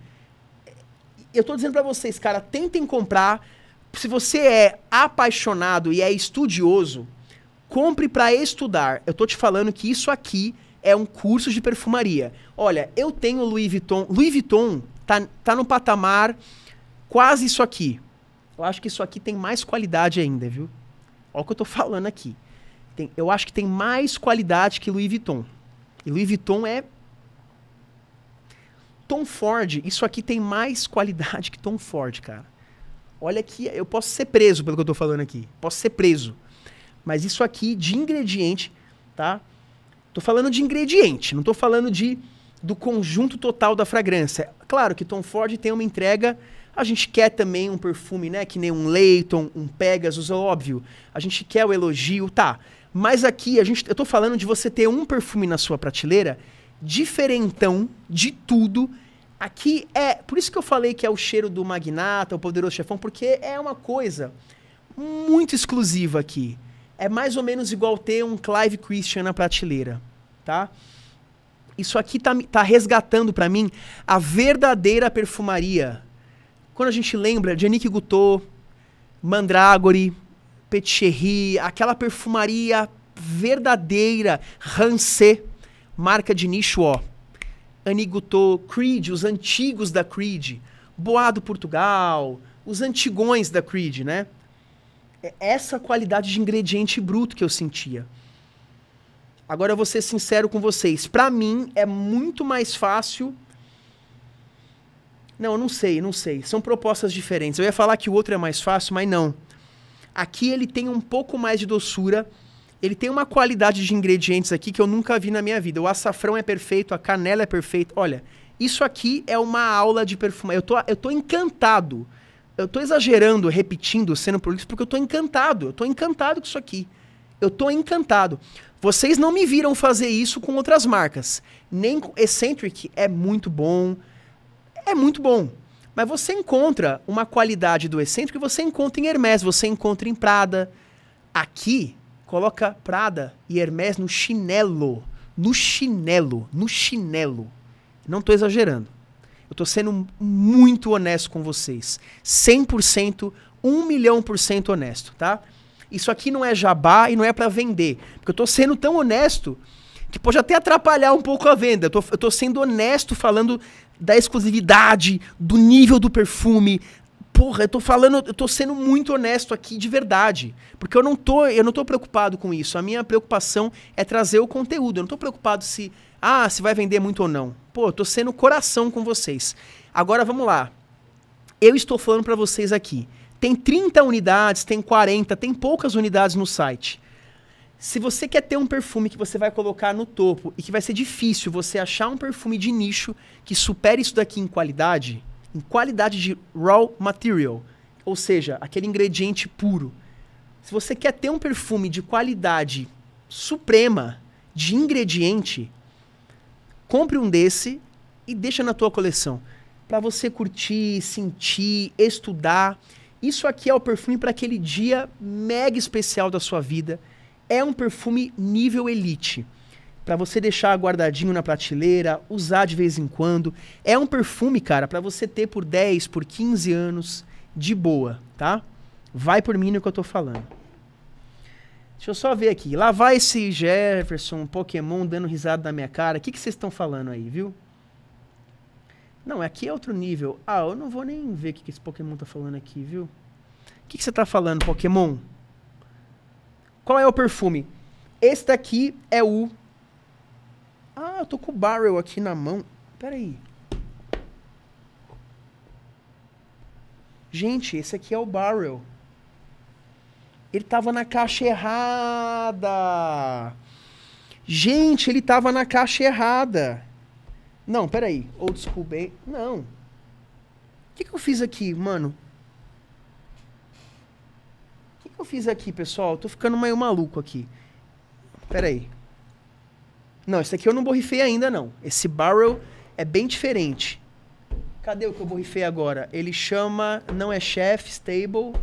Eu tô dizendo para vocês, cara, tentem comprar. Se você é apaixonado e é estudioso, compre para estudar. Eu tô te falando que isso aqui é um curso de perfumaria. Olha, eu tenho Louis Vuitton. Louis Vuitton tá, tá no patamar quase isso aqui. Eu acho que isso aqui tem mais qualidade ainda, viu? Olha o que eu tô falando aqui. Tem, eu acho que tem mais qualidade que Louis Vuitton. E Louis Vuitton é. Tom Ford, isso aqui tem mais qualidade que Tom Ford, cara. Olha que eu posso ser preso pelo que eu tô falando aqui. Posso ser preso. Mas isso aqui de ingrediente, tá? Tô falando de ingrediente, não tô falando de do conjunto total da fragrância. Claro que Tom Ford tem uma entrega. A gente quer também um perfume, né? Que nem um Leighton, um Pegasus, é óbvio. A gente quer o elogio, tá. Mas aqui a gente, eu tô falando de você ter um perfume na sua prateleira diferentão de tudo. Aqui é, por isso que eu falei que é o cheiro do magnata, o poderoso chefão, porque é uma coisa muito exclusiva aqui é mais ou menos igual ter um Clive Christian na prateleira, tá? Isso aqui tá, tá resgatando para mim a verdadeira perfumaria. Quando a gente lembra de Anique Gutot, Mandragore, Petit aquela perfumaria verdadeira, Rancé, marca de nicho, ó. Aniguto, Creed, os antigos da Creed, Boa do Portugal, os antigões da Creed, né? É essa qualidade de ingrediente bruto que eu sentia. Agora eu vou ser sincero com vocês. Para mim é muito mais fácil. Não, não sei, não sei. São propostas diferentes. Eu ia falar que o outro é mais fácil, mas não. Aqui ele tem um pouco mais de doçura. Ele tem uma qualidade de ingredientes aqui que eu nunca vi na minha vida. O açafrão é perfeito, a canela é perfeita. Olha, isso aqui é uma aula de perfumaria. Eu tô, eu tô encantado. Eu estou exagerando, repetindo, sendo prolixo, porque eu estou encantado. Eu estou encantado com isso aqui. Eu estou encantado. Vocês não me viram fazer isso com outras marcas. Nem com Eccentric é muito bom. É muito bom. Mas você encontra uma qualidade do Eccentric, que você encontra em Hermes, você encontra em Prada. Aqui, coloca Prada e Hermes no chinelo. No chinelo. No chinelo. Não estou exagerando. Eu tô sendo muito honesto com vocês. 100%, 1 milhão por cento honesto, tá? Isso aqui não é jabá e não é para vender. Porque eu tô sendo tão honesto que pode até atrapalhar um pouco a venda. Eu tô, eu tô sendo honesto falando da exclusividade, do nível do perfume, porra, eu tô falando, eu tô sendo muito honesto aqui de verdade. Porque eu não tô, eu não tô preocupado com isso. A minha preocupação é trazer o conteúdo. Eu não tô preocupado se, ah, se vai vender muito ou não. Pô, eu tô sendo coração com vocês. Agora vamos lá. Eu estou falando para vocês aqui. Tem 30 unidades, tem 40, tem poucas unidades no site. Se você quer ter um perfume que você vai colocar no topo e que vai ser difícil você achar um perfume de nicho que supere isso daqui em qualidade, em qualidade de raw material, ou seja, aquele ingrediente puro. Se você quer ter um perfume de qualidade suprema de ingrediente, compre um desse e deixa na tua coleção para você curtir, sentir, estudar. Isso aqui é o perfume para aquele dia mega especial da sua vida. É um perfume nível elite para você deixar guardadinho na prateleira, usar de vez em quando. É um perfume, cara, para você ter por 10, por 15 anos de boa, tá? Vai por mim no que eu tô falando. Deixa eu só ver aqui. Lá vai esse Jefferson, Pokémon dando risada na minha cara. O que vocês estão falando aí, viu? Não, é aqui é outro nível. Ah, eu não vou nem ver o que, que esse Pokémon tá falando aqui, viu? O que, que você tá falando, Pokémon? Qual é o perfume? Esse daqui é o ah, eu tô com o barrel aqui na mão. Pera aí. Gente, esse aqui é o barrel. Ele tava na caixa errada. Gente, ele tava na caixa errada. Não, pera aí. Old School Bay. Não. O que, que eu fiz aqui, mano? O que, que eu fiz aqui, pessoal? tô ficando meio maluco aqui. Pera aí. Não, esse aqui eu não borrifei ainda, não. Esse barrel é bem diferente. Cadê o que eu borrifei agora? Ele chama. Não é chef, stable.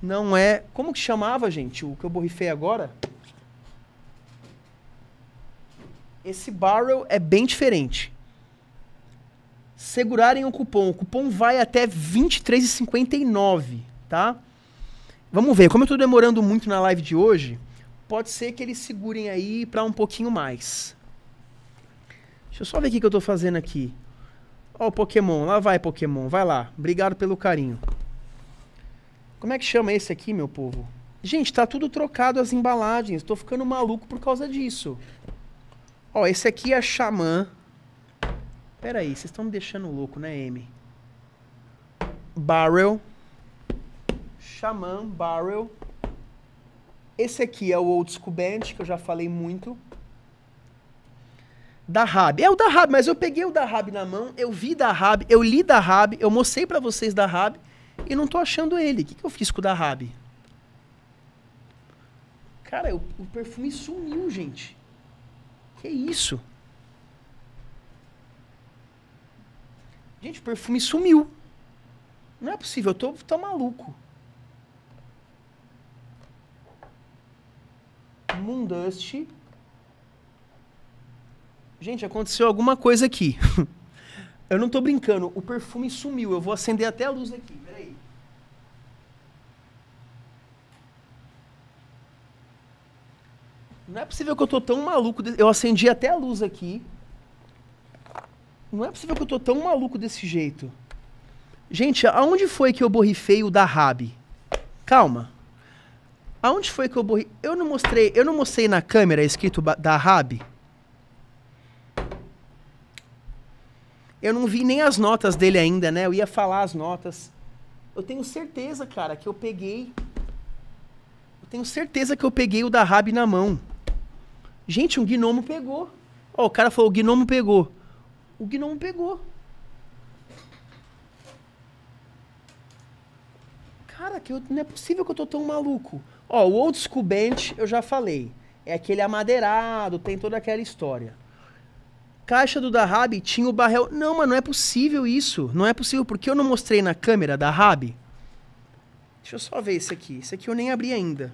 Não é. Como que chamava, gente, o que eu borrifei agora? Esse barrel é bem diferente. Segurarem o cupom. O cupom vai até 23,59, tá? Vamos ver. Como eu tô demorando muito na live de hoje pode ser que eles segurem aí para um pouquinho mais. Deixa eu só ver o que eu estou fazendo aqui. Ó, oh, o Pokémon. Lá vai, Pokémon. Vai lá. Obrigado pelo carinho. Como é que chama esse aqui, meu povo? Gente, tá tudo trocado as embalagens. Tô ficando maluco por causa disso. Ó, oh, esse aqui é Xamã. Pera aí, vocês estão me deixando louco, né, M? Barrel. Xamã, Barrel. Esse aqui é o Old School Band, que eu já falei muito. Da Rab. É o da Rab, mas eu peguei o da Rab na mão, eu vi da Rab, eu li da Rab, eu mostrei para vocês da Rab e não tô achando ele. O que, que eu fiz com o da Rab? Cara, o, o perfume sumiu, gente. Que isso? Gente, o perfume sumiu. Não é possível, eu tô, tô maluco. Moondust. Gente, aconteceu alguma coisa aqui. Eu não tô brincando, o perfume sumiu. Eu vou acender até a luz aqui, peraí. Não é possível que eu tô tão maluco. De... Eu acendi até a luz aqui. Não é possível que eu tô tão maluco desse jeito. Gente, aonde foi que eu borrifei o da Rabi? Calma. Aonde foi que eu borri? Eu não mostrei, eu não mostrei na câmera escrito da RAB. Eu não vi nem as notas dele ainda, né? Eu ia falar as notas. Eu tenho certeza, cara, que eu peguei. Eu tenho certeza que eu peguei o da Rab na mão. Gente, um gnomo pegou. Ó, o cara falou, o gnomo pegou. O gnomo pegou. Cara, que eu, não é possível que eu tô tão maluco. Ó, o old school bench eu já falei. É aquele amadeirado, tem toda aquela história. Caixa do Dahab tinha o barrel. Não, mano não é possível isso. Não é possível. porque eu não mostrei na câmera da Rab? Deixa eu só ver esse aqui. Esse aqui eu nem abri ainda.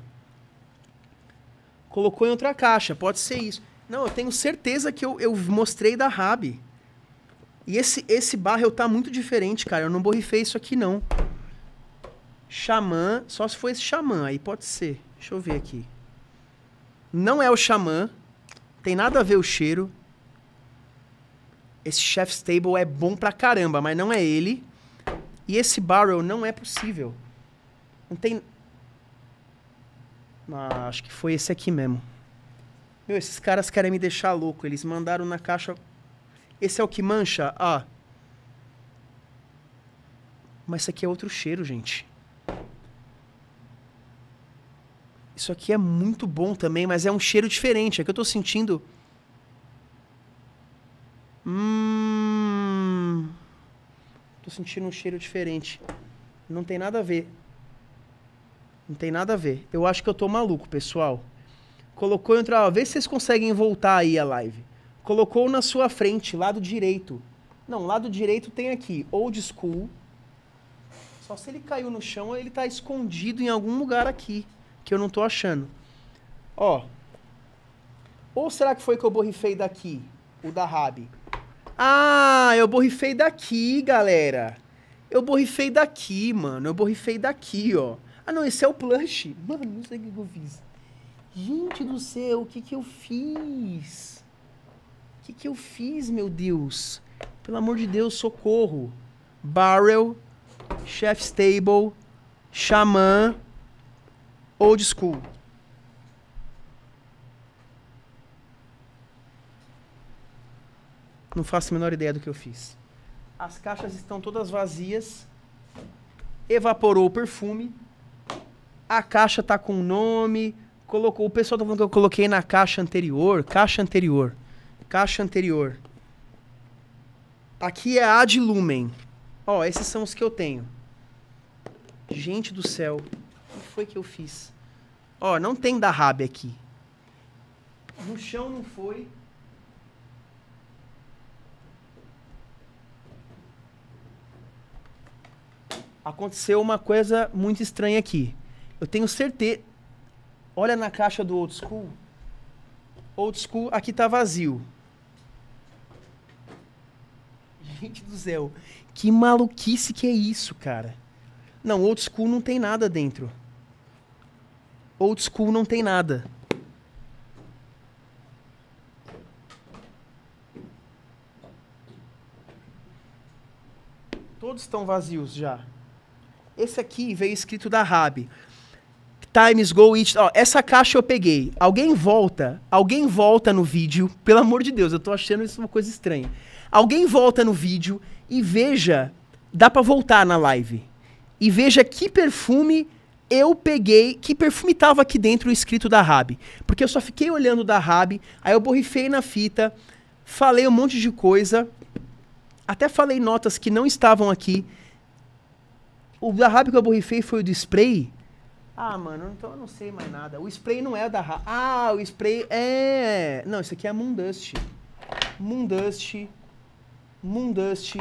Colocou em outra caixa. Pode ser isso. Não, eu tenho certeza que eu, eu mostrei da Rab. E esse, esse barrel tá muito diferente, cara. Eu não borrifei isso aqui, não. Xamã, só se for esse xamã, aí pode ser. Deixa eu ver aqui. Não é o xamã, tem nada a ver o cheiro. Esse chef's table é bom pra caramba, mas não é ele. E esse barrel não é possível. Não tem. Ah, acho que foi esse aqui mesmo. Meu, esses caras querem me deixar louco. Eles mandaram na caixa. Esse é o que mancha? Ah. Mas esse aqui é outro cheiro, gente. isso aqui é muito bom também, mas é um cheiro diferente. É que eu tô sentindo. Hum. Tô sentindo um cheiro diferente. Não tem nada a ver. Não tem nada a ver. Eu acho que eu tô maluco, pessoal. Colocou em Vê se vocês conseguem voltar aí a live. Colocou na sua frente, lado direito. Não, lado direito tem aqui. Old school. Só se ele caiu no chão, ele tá escondido em algum lugar aqui que eu não tô achando. Ó. Ou será que foi que eu borrifei daqui? O da Rabi. Ah, eu borrifei daqui, galera. Eu borrifei daqui, mano. Eu borrifei daqui, ó. Ah, não, esse é o plush. Mano, não sei o que eu fiz. Gente do céu, o que que eu fiz? O que que eu fiz, meu Deus? Pelo amor de Deus, socorro. Barrel, Chef Stable, Xamã, old school. Não faço a menor ideia do que eu fiz. As caixas estão todas vazias. Evaporou o perfume. A caixa tá com o nome. Colocou, o pessoal tá falando que eu coloquei na caixa anterior, caixa anterior, caixa anterior. Aqui é a de lumen. Ó, esses são os que eu tenho. Gente do céu foi que eu fiz? Ó, não tem da Dahab aqui. No chão não foi. Aconteceu uma coisa muito estranha aqui. Eu tenho certeza. Olha na caixa do Old School. Old School aqui tá vazio. Gente do céu. Que maluquice que é isso, cara. Não, Old School não tem nada dentro. Old school não tem nada. Todos estão vazios já. Esse aqui veio escrito da Rab. Times go it. Ó, essa caixa eu peguei. Alguém volta, alguém volta no vídeo. Pelo amor de Deus, eu tô achando isso uma coisa estranha. Alguém volta no vídeo e veja, dá para voltar na live. E veja que perfume eu peguei que perfume tava aqui dentro escrito da Rab. Porque eu só fiquei olhando da Rab, aí eu borrifei na fita, falei um monte de coisa, até falei notas que não estavam aqui. O da Rab que eu borrifei foi o do spray. Ah, mano, então eu não sei mais nada. O spray não é da Rab. Ah, o spray é. Não, isso aqui é Moondust. Moondust. Moondust.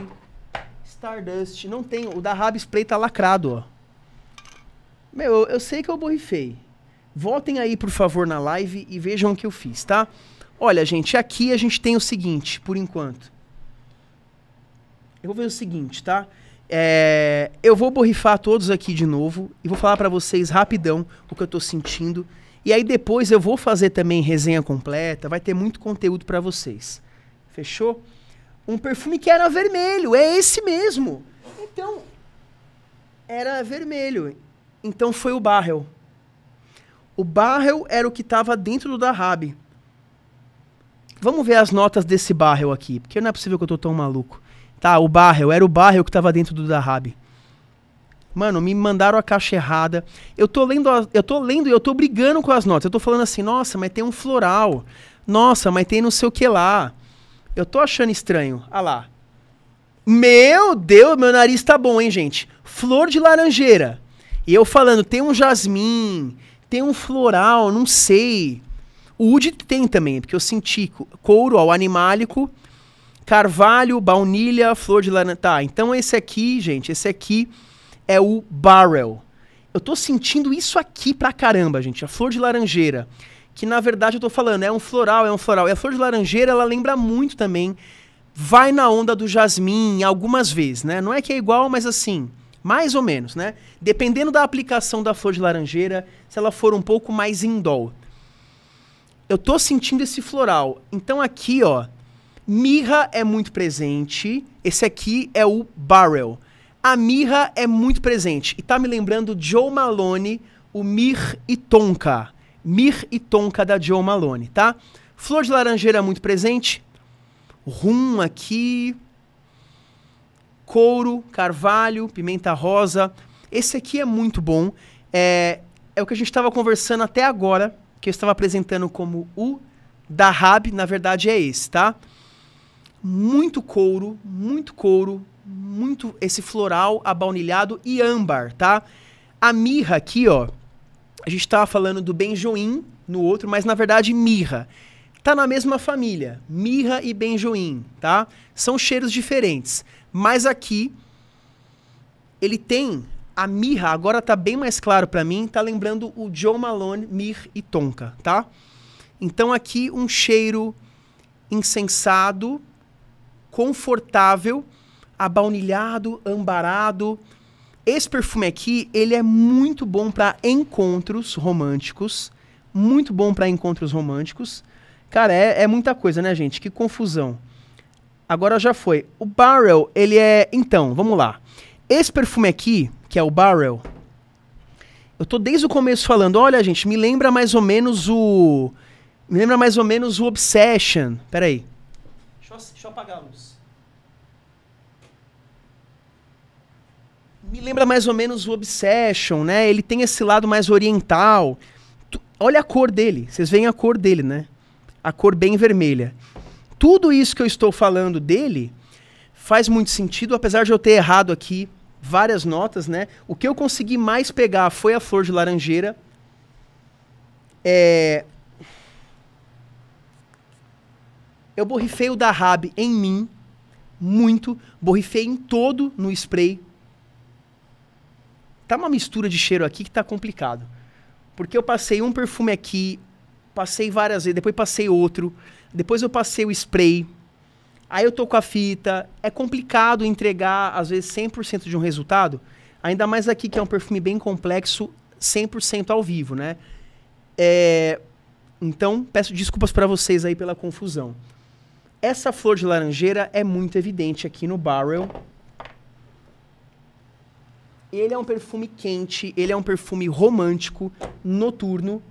Stardust. Não tem. O da Rab Spray tá lacrado, ó. Meu, eu, eu sei que eu borrifei. Voltem aí, por favor, na live e vejam o que eu fiz, tá? Olha, gente, aqui a gente tem o seguinte, por enquanto. Eu vou ver o seguinte, tá? É, eu vou borrifar todos aqui de novo e vou falar para vocês rapidão o que eu tô sentindo. E aí depois eu vou fazer também resenha completa, vai ter muito conteúdo para vocês. Fechou? Um perfume que era vermelho, é esse mesmo. Então, era vermelho. Então foi o Barrel. O Barrel era o que estava dentro do Dahab. Vamos ver as notas desse Barrel aqui, porque não é possível que eu tô tão maluco. Tá, o Barrel, era o Barrel que estava dentro do Dahab. Mano, me mandaram a caixa errada. Eu tô lendo, a, eu tô lendo e eu tô brigando com as notas. Eu tô falando assim, nossa, mas tem um floral. Nossa, mas tem não sei o que lá. Eu tô achando estranho. Ah lá. Meu Deus, meu nariz tá bom, hein, gente? Flor de laranjeira. E eu falando, tem um jasmim, tem um floral, não sei. O Wood tem também, porque eu senti couro ao animálico, carvalho, baunilha, flor de laranja. Tá, então esse aqui, gente, esse aqui é o barrel. Eu tô sentindo isso aqui pra caramba, gente, a flor de laranjeira. Que na verdade eu tô falando, é um floral, é um floral. E a flor de laranjeira, ela lembra muito também. Vai na onda do jasmim algumas vezes, né? Não é que é igual, mas assim. Mais ou menos, né? Dependendo da aplicação da flor de laranjeira, se ela for um pouco mais indol. Eu tô sentindo esse floral. Então aqui, ó, mirra é muito presente. Esse aqui é o barrel. A mirra é muito presente. E tá me lembrando Joe Malone, o Mir e Tonka. Mir e Tonka da Joe Malone, tá? Flor de laranjeira muito presente. Rum aqui couro, carvalho, pimenta rosa. Esse aqui é muito bom. É, é o que a gente estava conversando até agora, que eu estava apresentando como o da Rab, na verdade é esse, tá? Muito couro, muito couro, muito esse floral abaunilhado e âmbar, tá? A mirra aqui, ó, a gente estava falando do benjoim no outro, mas na verdade mirra. Tá na mesma família, mirra e benjoim, tá? São cheiros diferentes. Mas aqui ele tem a mirra, agora tá bem mais claro para mim, tá lembrando o Joe Malone, Mir e Tonka, tá? Então aqui um cheiro incensado, confortável, abaunilhado, ambarado. Esse perfume aqui, ele é muito bom para encontros românticos, muito bom para encontros românticos. Cara, é, é muita coisa, né, gente? Que confusão. Agora já foi. O Barrel, ele é. Então, vamos lá. Esse perfume aqui, que é o Barrel, eu tô desde o começo falando, olha, gente, me lembra mais ou menos o. Me lembra mais ou menos o Obsession. Pera aí. Deixa eu, deixa eu apagar a luz. Me lembra mais ou menos o Obsession, né? Ele tem esse lado mais oriental. Tu, olha a cor dele. Vocês veem a cor dele, né? A cor bem vermelha tudo isso que eu estou falando dele faz muito sentido, apesar de eu ter errado aqui várias notas, né? O que eu consegui mais pegar foi a flor de laranjeira. É... Eu borrifei o da Rab em mim, muito. Borrifei em todo no spray. Tá uma mistura de cheiro aqui que tá complicado. Porque eu passei um perfume aqui, Passei várias vezes, depois passei outro, depois eu passei o spray. Aí eu tô com a fita. É complicado entregar, às vezes, 100% de um resultado. Ainda mais aqui, que é um perfume bem complexo, 100% ao vivo, né? É... Então, peço desculpas para vocês aí pela confusão. Essa flor de laranjeira é muito evidente aqui no barrel. Ele é um perfume quente, ele é um perfume romântico, noturno,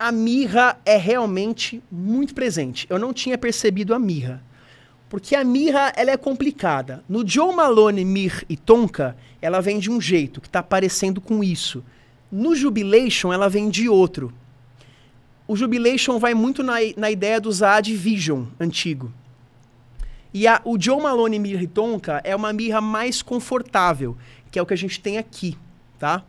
a mirra é realmente muito presente. Eu não tinha percebido a mirra. Porque a mirra, ela é complicada. No Joe Malone, Mir e Tonka, ela vem de um jeito, que está parecendo com isso. No Jubilation, ela vem de outro. O Jubilation vai muito na, na ideia do Zad Vision antigo. E a, o Joe Malone Mirra e Tonka é uma mirra mais confortável, que é o que a gente tem aqui, tá?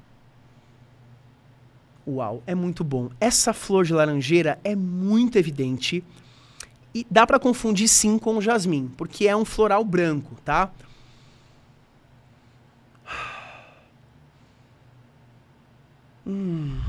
Uau, é muito bom. Essa flor de laranjeira é muito evidente e dá para confundir sim com o jasmim, porque é um floral branco, tá? Hum.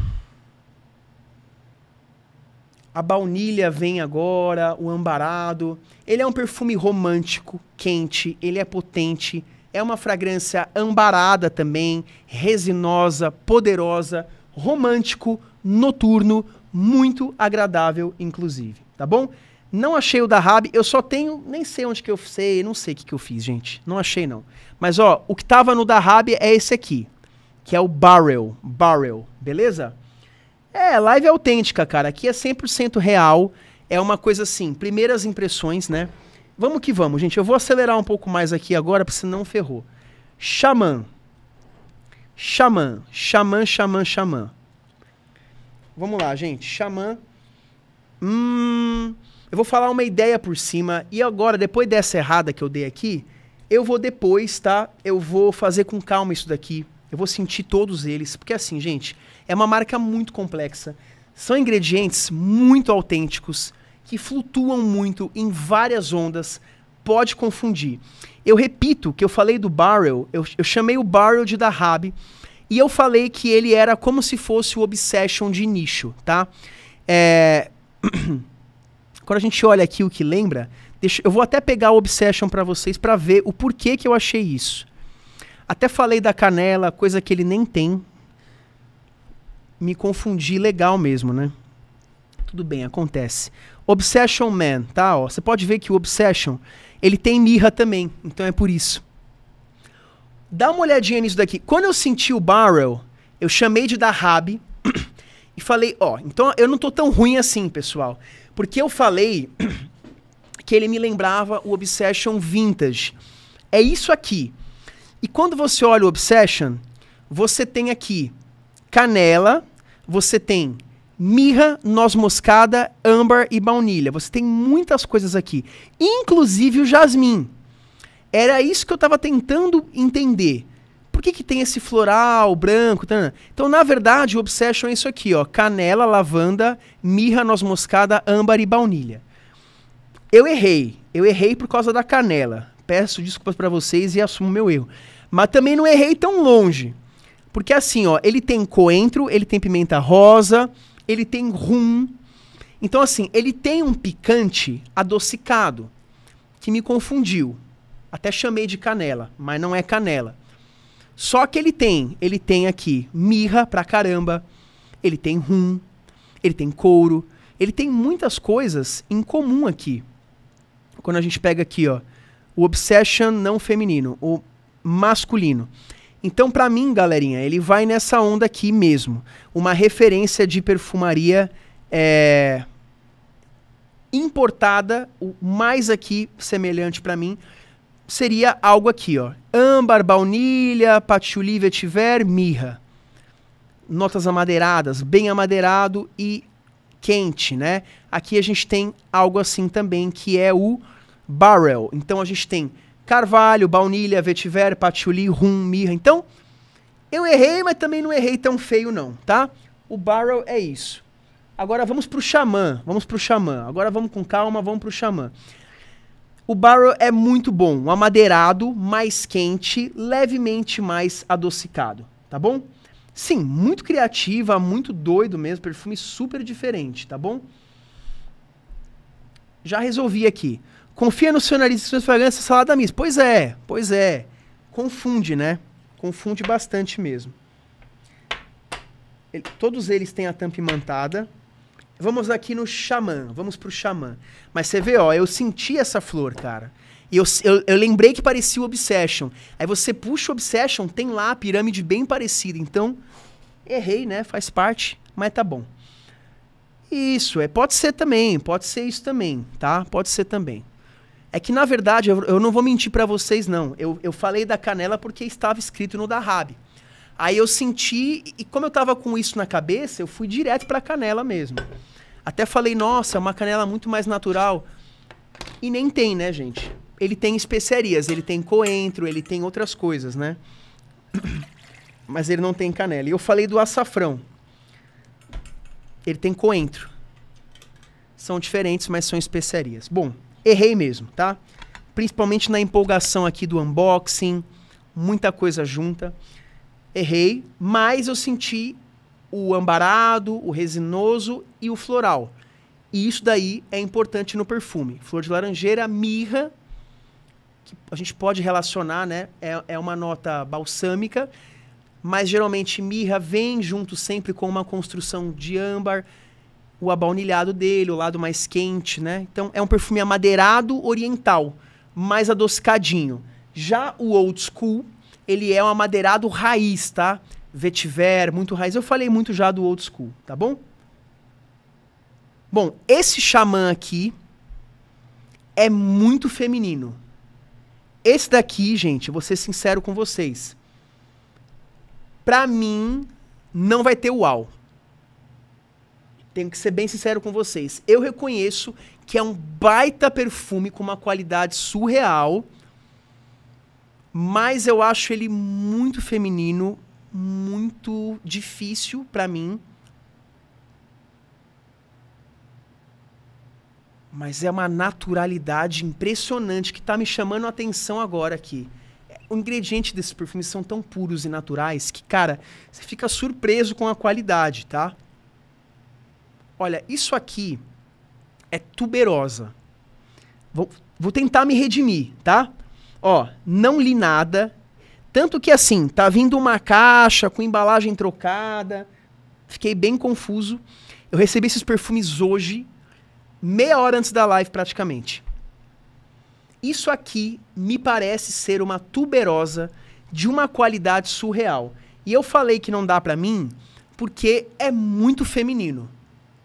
A baunilha vem agora, o ambarado. Ele é um perfume romântico, quente, ele é potente. É uma fragrância ambarada também, resinosa, poderosa romântico, noturno, muito agradável, inclusive, tá bom? Não achei o da Rabi, eu só tenho, nem sei onde que eu sei, não sei o que, que eu fiz, gente. Não achei, não. Mas, ó, o que tava no da Rabi é esse aqui, que é o Barrel, Barrel, beleza? É, live autêntica, cara. Aqui é 100% real, é uma coisa assim, primeiras impressões, né? Vamos que vamos, gente. Eu vou acelerar um pouco mais aqui agora, porque senão ferrou. Xamã. Xamã. Xamã, xamã, xamã. Vamos lá, gente. Xamã. Hum, eu vou falar uma ideia por cima. E agora, depois dessa errada que eu dei aqui, eu vou depois, tá? Eu vou fazer com calma isso daqui. Eu vou sentir todos eles. Porque assim, gente, é uma marca muito complexa. São ingredientes muito autênticos, que flutuam muito em várias ondas. Pode confundir. Eu repito que eu falei do Barrel, eu, eu chamei o Barrel de Dahab e eu falei que ele era como se fosse o Obsession de nicho, tá? É... Quando a gente olha aqui o que lembra, deixa... eu vou até pegar o Obsession para vocês para ver o porquê que eu achei isso. Até falei da canela, coisa que ele nem tem. Me confundi legal mesmo, né? Tudo bem, acontece. Obsession Man, tá? você pode ver que o Obsession ele tem mirra também, então é por isso. Dá uma olhadinha nisso daqui. Quando eu senti o barrel, eu chamei de Dahab e falei, ó, oh, então eu não tô tão ruim assim, pessoal. Porque eu falei que ele me lembrava o Obsession Vintage. É isso aqui. E quando você olha o Obsession, você tem aqui canela, você tem mirra, noz moscada, âmbar e baunilha. Você tem muitas coisas aqui, inclusive o jasmim. Era isso que eu estava tentando entender. Por que, que tem esse floral branco? Então, na verdade, o obsession é isso aqui, ó: canela, lavanda, mirra, noz moscada, âmbar e baunilha. Eu errei. Eu errei por causa da canela. Peço desculpas para vocês e assumo meu erro. Mas também não errei tão longe. Porque assim, ó, ele tem coentro, ele tem pimenta rosa, ele tem rum. Então, assim, ele tem um picante adocicado que me confundiu. Até chamei de canela, mas não é canela. Só que ele tem, ele tem aqui mirra pra caramba, ele tem rum, ele tem couro, ele tem muitas coisas em comum aqui. Quando a gente pega aqui, ó, o obsession não feminino, o masculino. Então, para mim, galerinha, ele vai nessa onda aqui mesmo. Uma referência de perfumaria é, importada, o mais aqui semelhante para mim, seria algo aqui, ó. Âmbar, baunilha, patchouli, vetiver, mirra. Notas amadeiradas, bem amadeirado e quente, né? Aqui a gente tem algo assim também, que é o barrel. Então a gente tem carvalho, baunilha, vetiver, patchouli, rum, mirra. Então, eu errei, mas também não errei tão feio não, tá? O barrel é isso. Agora vamos pro xamã, vamos pro xamã. Agora vamos com calma, vamos pro xamã. O barrel é muito bom, um amadeirado, mais quente, levemente mais adocicado, tá bom? Sim, muito criativa, muito doido mesmo, perfume super diferente, tá bom? Já resolvi aqui. Confia no seu nariz e suas fragrâncias, salada mista. Pois é, pois é. Confunde, né? Confunde bastante mesmo. Ele, todos eles têm a tampa imantada. Vamos aqui no xamã, vamos pro xamã. Mas você vê, ó, eu senti essa flor, cara. E eu, eu, eu, lembrei que parecia o Obsession. Aí você puxa o Obsession, tem lá a pirâmide bem parecida. Então, errei, né? Faz parte, mas tá bom. Isso, é, pode ser também, pode ser isso também, tá? Pode ser também. É que, na verdade, eu, eu não vou mentir para vocês, não. Eu, eu falei da canela porque estava escrito no da Aí eu senti, e como eu tava com isso na cabeça, eu fui direto pra canela mesmo. Até falei, nossa, é uma canela muito mais natural. E nem tem, né, gente? Ele tem especiarias, ele tem coentro, ele tem outras coisas, né? Mas ele não tem canela. E eu falei do açafrão. Ele tem coentro. São diferentes, mas são especiarias. Bom, errei mesmo, tá? Principalmente na empolgação aqui do unboxing, muita coisa junta. Errei, mas eu senti o ambarado, o resinoso e o floral. E isso daí é importante no perfume. Flor de laranjeira, mirra, que a gente pode relacionar, né? É, é uma nota balsâmica, mas geralmente mirra vem junto sempre com uma construção de âmbar, o abaunilhado dele, o lado mais quente, né? Então é um perfume amadeirado oriental, mais adocicadinho. Já o old school, ele é um amadeirado raiz, tá? Vetiver, muito raiz. Eu falei muito já do old school, tá bom? Bom, esse xamã aqui é muito feminino. Esse daqui, gente, vou ser sincero com vocês. Pra mim, não vai ter uau tenho que ser bem sincero com vocês. Eu reconheço que é um baita perfume com uma qualidade surreal, mas eu acho ele muito feminino, muito difícil para mim. Mas é uma naturalidade impressionante que tá me chamando a atenção agora aqui. É, o ingrediente desses perfumes são tão puros e naturais que, cara, você fica surpreso com a qualidade, tá? olha, isso aqui é tuberosa. Vou, vou tentar me redimir, tá? Ó, não li nada. Tanto que assim, tá vindo uma caixa com embalagem trocada. Fiquei bem confuso. Eu recebi esses perfumes hoje, meia hora antes da live praticamente. Isso aqui me parece ser uma tuberosa de uma qualidade surreal. E eu falei que não dá para mim porque é muito feminino.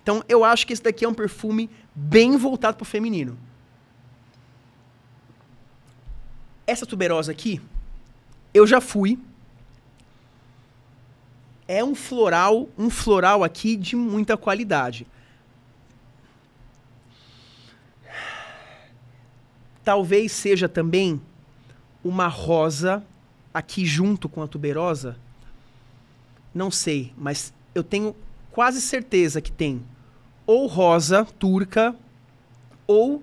Então, eu acho que esse daqui é um perfume bem voltado para o feminino. Essa tuberosa aqui, eu já fui. É um floral, um floral aqui de muita qualidade. Talvez seja também uma rosa aqui junto com a tuberosa. Não sei, mas eu tenho quase certeza que tem ou rosa turca ou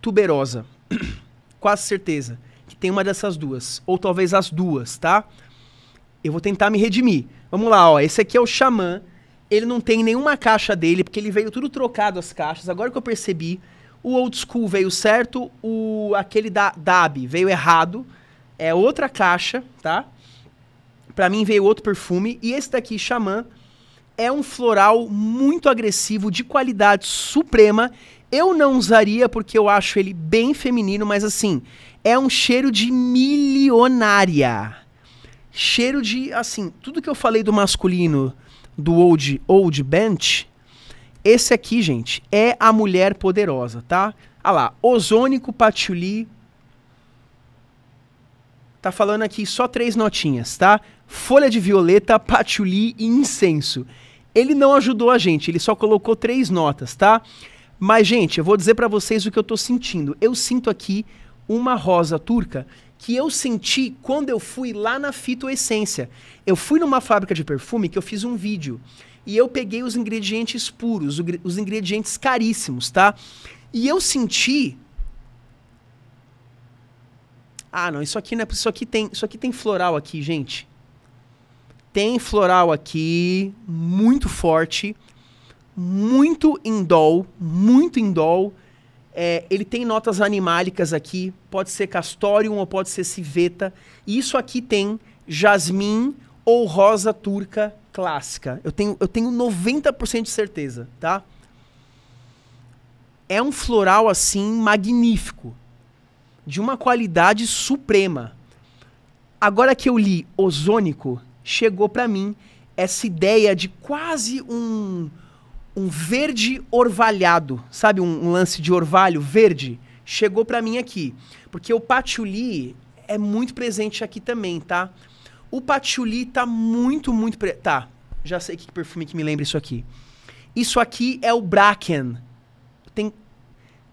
tuberosa. Quase certeza que tem uma dessas duas, ou talvez as duas, tá? Eu vou tentar me redimir. Vamos lá, ó, esse aqui é o xamã. Ele não tem nenhuma caixa dele, porque ele veio tudo trocado as caixas. Agora que eu percebi, o old school veio certo, o aquele da DAB veio errado. É outra caixa, tá? Para mim veio outro perfume e esse daqui, Xamã, é um floral muito agressivo, de qualidade suprema. Eu não usaria porque eu acho ele bem feminino, mas assim, é um cheiro de milionária. Cheiro de, assim, tudo que eu falei do masculino, do Old, old Bench, esse aqui, gente, é a mulher poderosa, tá? Ah lá, ozônico, patchouli, tá falando aqui só três notinhas, tá? Folha de violeta, patchouli e incenso. Ele não ajudou a gente, ele só colocou três notas, tá? Mas, gente, eu vou dizer para vocês o que eu tô sentindo. Eu sinto aqui uma rosa turca que eu senti quando eu fui lá na Fitoessência. Eu fui numa fábrica de perfume que eu fiz um vídeo. E eu peguei os ingredientes puros, os ingredientes caríssimos, tá? E eu senti ah, não, isso aqui não é, isso aqui tem, isso aqui tem floral aqui, gente. Tem floral aqui muito forte, muito indol, muito indol. É, ele tem notas animálicas aqui, pode ser castorium ou pode ser civeta. Isso aqui tem jasmim ou rosa turca clássica. Eu tenho, eu tenho 90% de certeza, tá? É um floral assim magnífico de uma qualidade suprema. Agora que eu li Ozônico, chegou para mim essa ideia de quase um um verde orvalhado, sabe, um, um lance de orvalho verde, chegou para mim aqui, porque o patchouli é muito presente aqui também, tá? O patchouli tá muito, muito pre... tá. Já sei que perfume que me lembra isso aqui. Isso aqui é o Bracken. Tem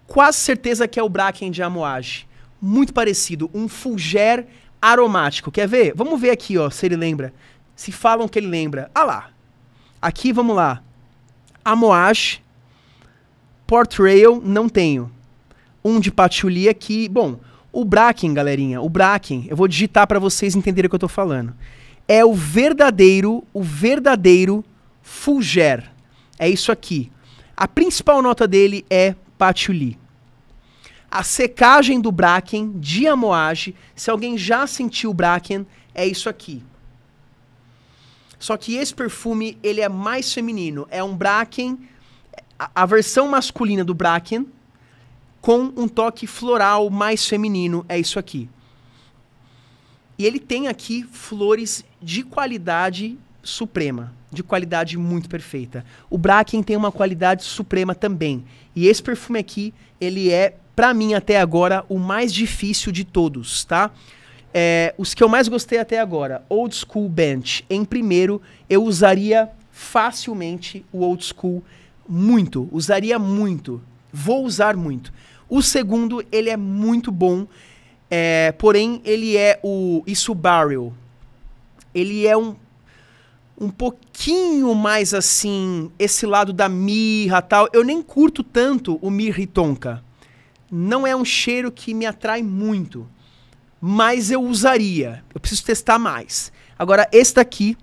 quase certeza que é o Bracken de Amouage muito parecido, um fougère aromático. Quer ver? Vamos ver aqui, ó, se ele lembra. Se falam que ele lembra. Ah lá. Aqui, vamos lá. Amouage, Portrayal, não tenho. Um de patchouli aqui. Bom, o Bracken, galerinha, o Bracken, eu vou digitar para vocês entenderem o que eu tô falando. É o verdadeiro, o verdadeiro Fulger. É isso aqui. A principal nota dele é patchouli a secagem do bracken de amoage. Se alguém já sentiu bracken, é isso aqui. Só que esse perfume, ele é mais feminino. É um bracken, a, a versão masculina do bracken, com um toque floral mais feminino. É isso aqui. E ele tem aqui flores de qualidade suprema, de qualidade muito perfeita. O Bracken tem uma qualidade suprema também. E esse perfume aqui, ele é para mim até agora, o mais difícil de todos, tá? É, os que eu mais gostei até agora, Old School Bench, em primeiro, eu usaria facilmente o Old School muito, usaria muito, vou usar muito. O segundo, ele é muito bom, é, porém, ele é o isso barrel Ele é um, um pouquinho mais assim, esse lado da mirra tal. Eu nem curto tanto o mirra e tonka não é um cheiro que me atrai muito, mas eu usaria. Eu preciso testar mais. Agora, esse daqui,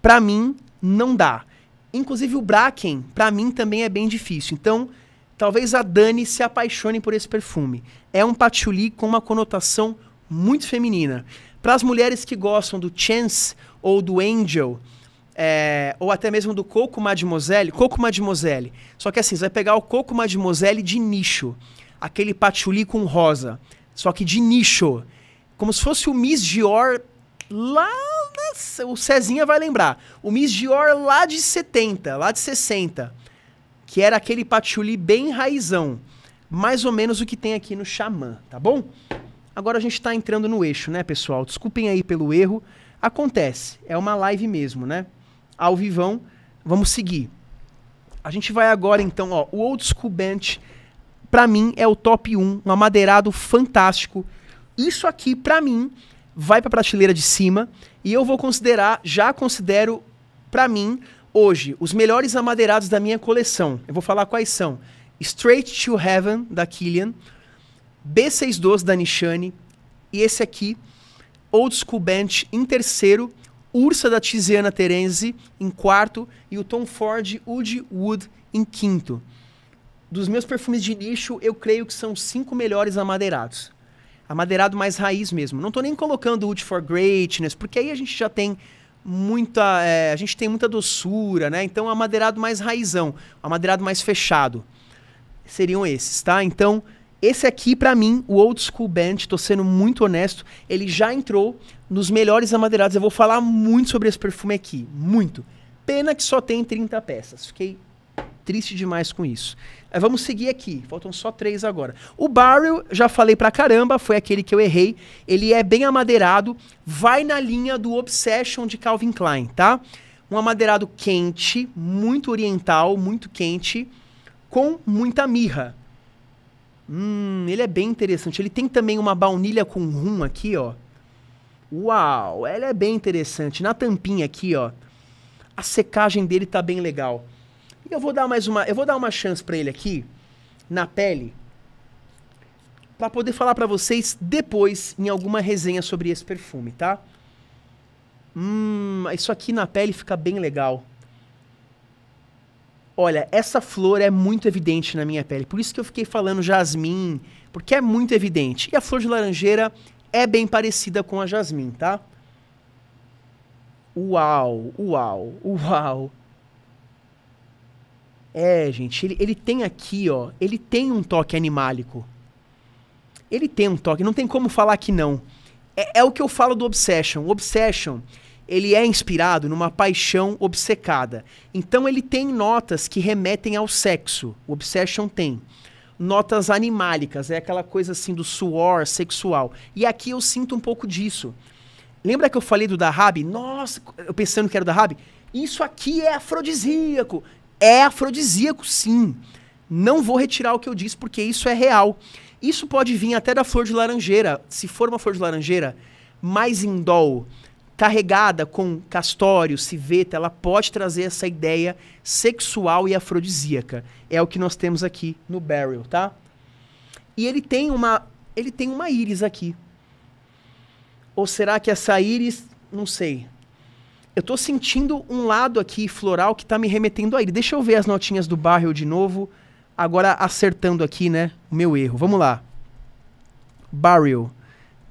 para mim, não dá. Inclusive o Bracken, para mim, também é bem difícil. Então, talvez a Dani se apaixone por esse perfume. É um patchouli com uma conotação muito feminina. Para as mulheres que gostam do Chance ou do Angel, é, ou até mesmo do Coco Mademoiselle, Coco Mademoiselle. Só que assim, você vai pegar o Coco Mademoiselle de nicho aquele patchouli com rosa, só que de nicho. Como se fosse o Miss Dior lá. o Cezinha vai lembrar. O Miss Dior lá de 70, lá de 60. Que era aquele patchouli bem raizão. Mais ou menos o que tem aqui no Xamã, tá bom? Agora a gente tá entrando no eixo, né, pessoal? Desculpem aí pelo erro. Acontece, é uma live mesmo, né? Ao vivão, vamos seguir. A gente vai agora então, ó, o Old School Bench para mim é o top 1, um amadeirado fantástico. Isso aqui para mim vai para a prateleira de cima e eu vou considerar, já considero para mim hoje os melhores amadeirados da minha coleção. Eu vou falar quais são: Straight to Heaven da Killian, B62 da Nishani e esse aqui Old School Bench em terceiro, Ursa da Tiziana Terenzi em quarto e o Tom Ford Wood Wood em quinto. Dos meus perfumes de nicho, eu creio que são cinco melhores amadeirados. Amadeirado mais raiz mesmo. Não estou nem colocando Wood for Greatness, porque aí a gente já tem muita. É, a gente tem muita doçura, né? Então, amadeirado mais raizão, amadeirado mais fechado. Seriam esses, tá? Então, esse aqui, para mim, o Old School Band, tô sendo muito honesto, ele já entrou nos melhores amadeirados. Eu vou falar muito sobre esse perfume aqui, muito. Pena que só tem 30 peças. Fiquei triste demais com isso. É, vamos seguir aqui. Faltam só três agora. O Barrel, já falei pra caramba, foi aquele que eu errei. Ele é bem amadeirado. Vai na linha do Obsession de Calvin Klein, tá? Um amadeirado quente, muito oriental, muito quente, com muita mirra. Hum, ele é bem interessante. Ele tem também uma baunilha com rum aqui, ó. Uau, ele é bem interessante. Na tampinha aqui, ó, a secagem dele tá bem legal. Eu vou dar mais uma, eu vou dar uma chance para ele aqui na pele para poder falar para vocês depois em alguma resenha sobre esse perfume, tá? Hum, isso aqui na pele fica bem legal. Olha, essa flor é muito evidente na minha pele. Por isso que eu fiquei falando jasmim, porque é muito evidente. E a flor de laranjeira é bem parecida com a jasmim, tá? Uau, uau, uau. É, gente, ele, ele tem aqui, ó, ele tem um toque animálico. Ele tem um toque, não tem como falar que não. É, é o que eu falo do Obsession. O Obsession, ele é inspirado numa paixão obcecada. Então ele tem notas que remetem ao sexo. O Obsession tem notas animálicas, é aquela coisa assim do suor sexual. E aqui eu sinto um pouco disso. Lembra que eu falei do Dahab? Nossa, eu pensando que era o Dahab? Isso aqui é afrodisíaco é afrodisíaco, sim. Não vou retirar o que eu disse, porque isso é real. Isso pode vir até da flor de laranjeira, se for uma flor de laranjeira mais indol, carregada com castório, civeta, ela pode trazer essa ideia sexual e afrodisíaca. É o que nós temos aqui no Beryl, tá? E ele tem uma ele tem uma íris aqui. Ou será que essa íris, não sei eu tô sentindo um lado aqui floral que tá me remetendo a ele. Deixa eu ver as notinhas do barrel de novo. Agora acertando aqui, né? O meu erro. Vamos lá. Barrel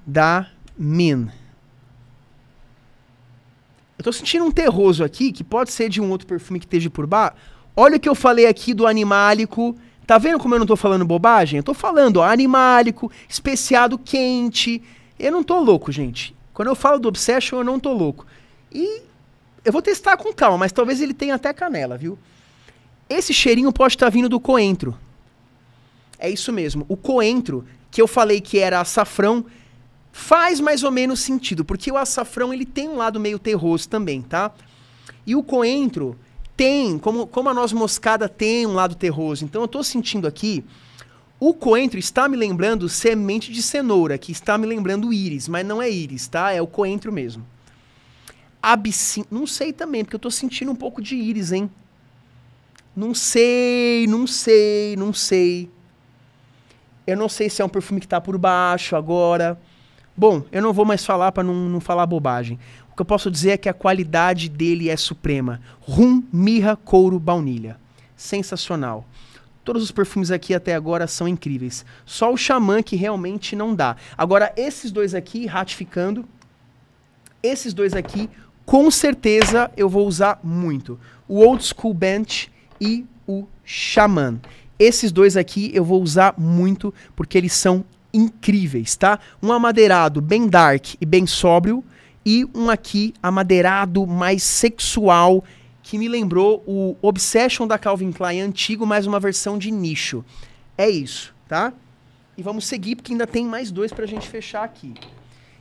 da Min. Eu tô sentindo um terroso aqui, que pode ser de um outro perfume que esteja por Bar. Olha o que eu falei aqui do animálico. Tá vendo como eu não tô falando bobagem? Eu tô falando, ó, animálico, especiado quente. Eu não tô louco, gente. Quando eu falo do Obsession, eu não tô louco. E eu vou testar com calma, mas talvez ele tenha até canela, viu? Esse cheirinho pode estar tá vindo do coentro. É isso mesmo. O coentro, que eu falei que era açafrão, faz mais ou menos sentido, porque o açafrão ele tem um lado meio terroso também, tá? E o coentro tem, como, como a noz moscada tem um lado terroso. Então eu estou sentindo aqui, o coentro está me lembrando semente de cenoura, que está me lembrando íris, mas não é íris, tá? É o coentro mesmo absinto. Não sei também, porque eu tô sentindo um pouco de íris, hein? Não sei, não sei, não sei. Eu não sei se é um perfume que tá por baixo agora. Bom, eu não vou mais falar para não, não falar bobagem. O que eu posso dizer é que a qualidade dele é suprema. Rum, mirra, couro, baunilha. Sensacional. Todos os perfumes aqui até agora são incríveis. Só o Xamã que realmente não dá. Agora, esses dois aqui, ratificando, esses dois aqui com certeza eu vou usar muito. O Old School Bench e o Xamã. Esses dois aqui eu vou usar muito porque eles são incríveis, tá? Um amadeirado bem dark e bem sóbrio e um aqui amadeirado mais sexual que me lembrou o Obsession da Calvin Klein antigo, mais uma versão de nicho. É isso, tá? E vamos seguir porque ainda tem mais dois pra gente fechar aqui.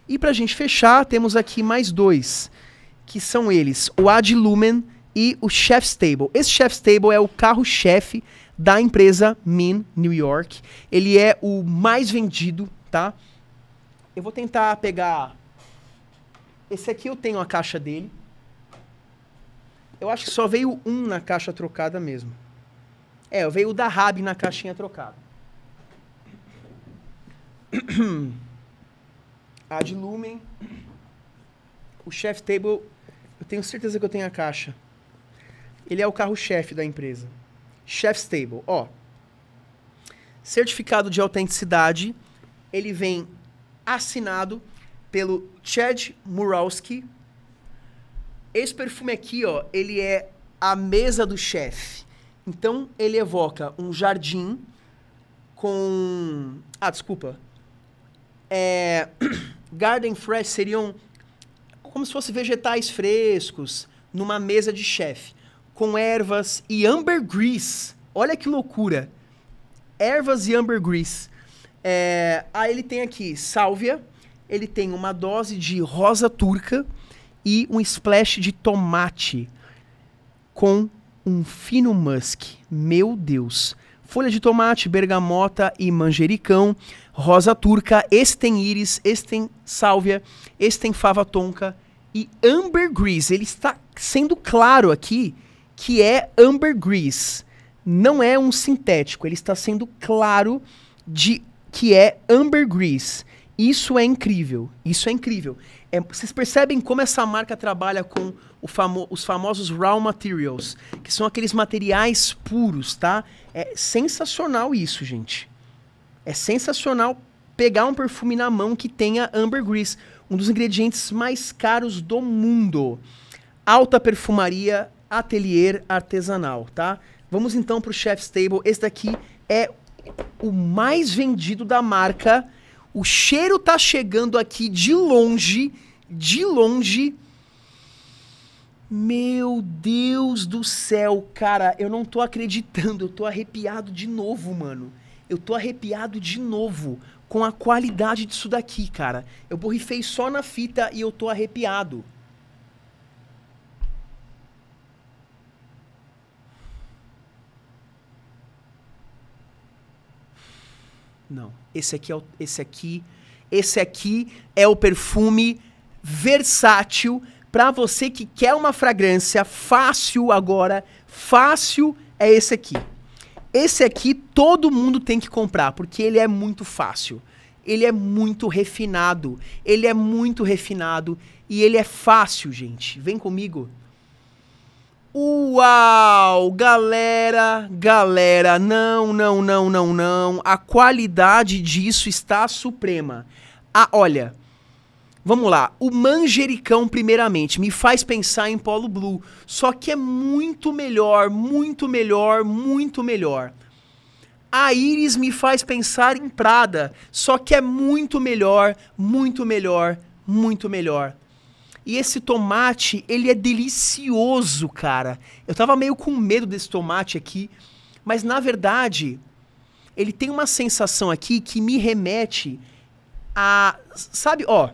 E pra gente fechar, temos aqui mais dois que são eles, o Ad Lumen e o Chef's Table. Esse Chef's Table é o carro-chefe da empresa Min New York. Ele é o mais vendido, tá? Eu vou tentar pegar. Esse aqui eu tenho a caixa dele. Eu acho que só veio um na caixa trocada mesmo. É, veio o da Rab na caixinha trocada. Ad Lumen. O Chef Table eu tenho certeza que eu tenho a caixa. Ele é o carro-chefe da empresa. Chef Stable, ó. Certificado de autenticidade, ele vem assinado pelo Chad Muralski. Esse perfume aqui, ó, ele é a mesa do chefe. Então, ele evoca um jardim com... Ah, desculpa. É... Garden Fresh seriam como se fosse vegetais frescos, numa mesa de chefe, com ervas e ambergris. Olha que loucura! Ervas e ambergris. É, aí ele tem aqui sálvia, ele tem uma dose de rosa turca e um splash de tomate com um fino musk. Meu Deus! Folha de tomate, bergamota e manjericão, rosa turca, esse tem íris, esse tem sálvia, esse tem fava tonka, e ambergris. Ele está sendo claro aqui que é ambergris. Não é um sintético, ele está sendo claro de que é ambergris. Isso é incrível. Isso é incrível. É, vocês percebem como essa marca trabalha com famo, os famosos raw materials, que são aqueles materiais puros, tá? É sensacional isso, gente. É sensacional pegar um perfume na mão que tenha ambergris um dos ingredientes mais caros do mundo. Alta perfumaria, atelier artesanal, tá? Vamos então para o Chef's Table. Esse daqui é o mais vendido da marca. O cheiro tá chegando aqui de longe, de longe. Meu Deus do céu, cara, eu não tô acreditando, eu tô arrepiado de novo, mano. Eu tô arrepiado de novo com a qualidade disso daqui, cara. Eu borrifei só na fita e eu tô arrepiado. Não, esse aqui é o, esse aqui, esse aqui é o perfume versátil para você que quer uma fragrância fácil agora, fácil é esse aqui. Esse aqui todo mundo tem que comprar, porque ele é muito fácil. Ele é muito refinado. Ele é muito refinado e ele é fácil, gente. Vem comigo. Uau! Galera, galera, não, não, não, não, não. A qualidade disso está suprema. Ah, olha, Vamos lá, o manjericão, primeiramente, me faz pensar em Polo Blue. Só que é muito melhor, muito melhor, muito melhor. A íris me faz pensar em Prada. Só que é muito melhor, muito melhor, muito melhor. E esse tomate, ele é delicioso, cara. Eu tava meio com medo desse tomate aqui, mas na verdade, ele tem uma sensação aqui que me remete a. Sabe, ó.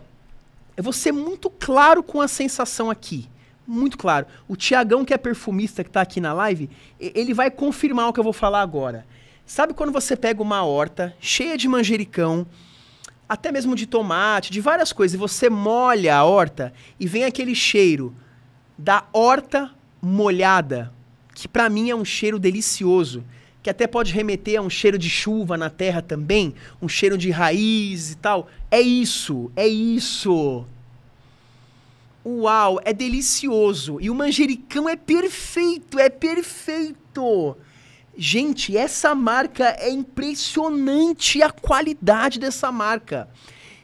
Eu é vou ser muito claro com a sensação aqui. Muito claro. O Tiagão, que é perfumista, que está aqui na live, ele vai confirmar o que eu vou falar agora. Sabe quando você pega uma horta cheia de manjericão, até mesmo de tomate, de várias coisas, e você molha a horta e vem aquele cheiro da horta molhada, que para mim é um cheiro delicioso que até pode remeter a um cheiro de chuva na terra também, um cheiro de raiz e tal. É isso, é isso. Uau, é delicioso. E o manjericão é perfeito, é perfeito. Gente, essa marca é impressionante a qualidade dessa marca.